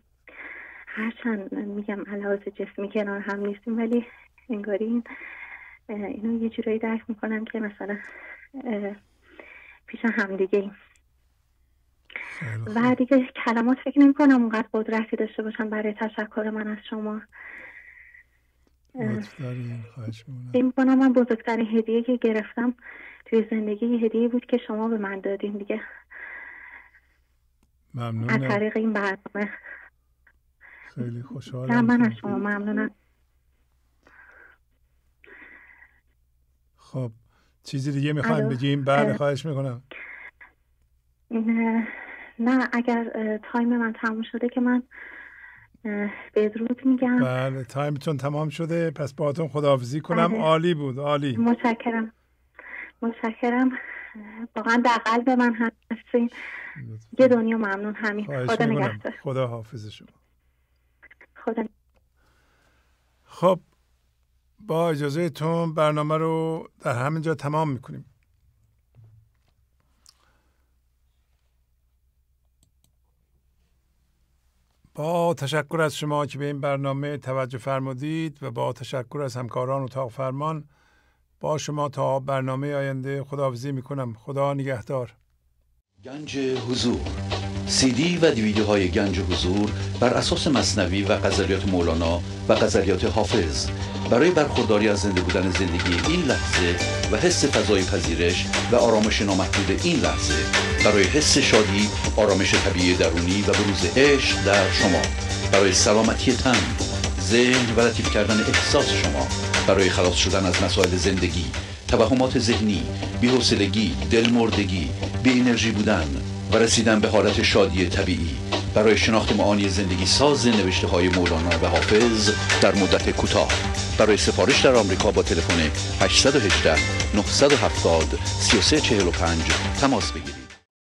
هرچند میگم علاوه جسمی کنار هم نیستیم ولی انگاری این اینو یه جورایی درک میکنم که مثلا پیش همدیگه ایم و دیگه کلمات فکر نمی کنم اونقدر قدرتی داشته باشم برای تشکر من از شما این کنم من بزرگترین هدیه که گرفتم توی زندگی هدیه بود که شما به من دادین دیگه ممنونم از طریق این برنامه خیلی خوشحالم من از شما ممنونم خب چیزی دیگه میخوایم بگیم بله خواهش میکنم نه اگر تایم من تموم شده که من بدرود میگم بله تایمتون تمام شده پس باهاتون خداحافظی کنم بله. عالی بود عالی متشکرم متشکرم واقعا در قلب من هستین یه دنیا ممنون همین خدا نگهدار خدا حافظ شما خدا خب با اجازه تو برنامه رو در همین جا تمام میکنیم با تشکر از شما که به این برنامه توجه فرمودید و با تشکر از همکاران اتاق فرمان با شما تا برنامه آینده خداحافظی میکنم خدا نگهدار گنج حضور دی و های گنج حضور بر اساس مصنوی و قذریات مولانا و قذریات حافظ برای برخورداری از زنده بودن زندگی این لحظه و حس فضای پذیرش و آرامش نامحدود این لحظه برای حس شادی آرامش طبیعی درونی و بروز عشق در شما برای سلامتی تن ذهن و لطیف کردن احساس شما برای خلاص شدن از مسائل زندگی توهمات ذهنی بی‌حوصلگی دلمردگی بی انرژی بودن و رسیدن به حالت شادی طبیعی برای شناخت معانی زندگی ساز نوشته های مولانا و حافظ در مدت کوتاه برای سفارش در آمریکا با تلفن 818 970 3345 تماس بگیرید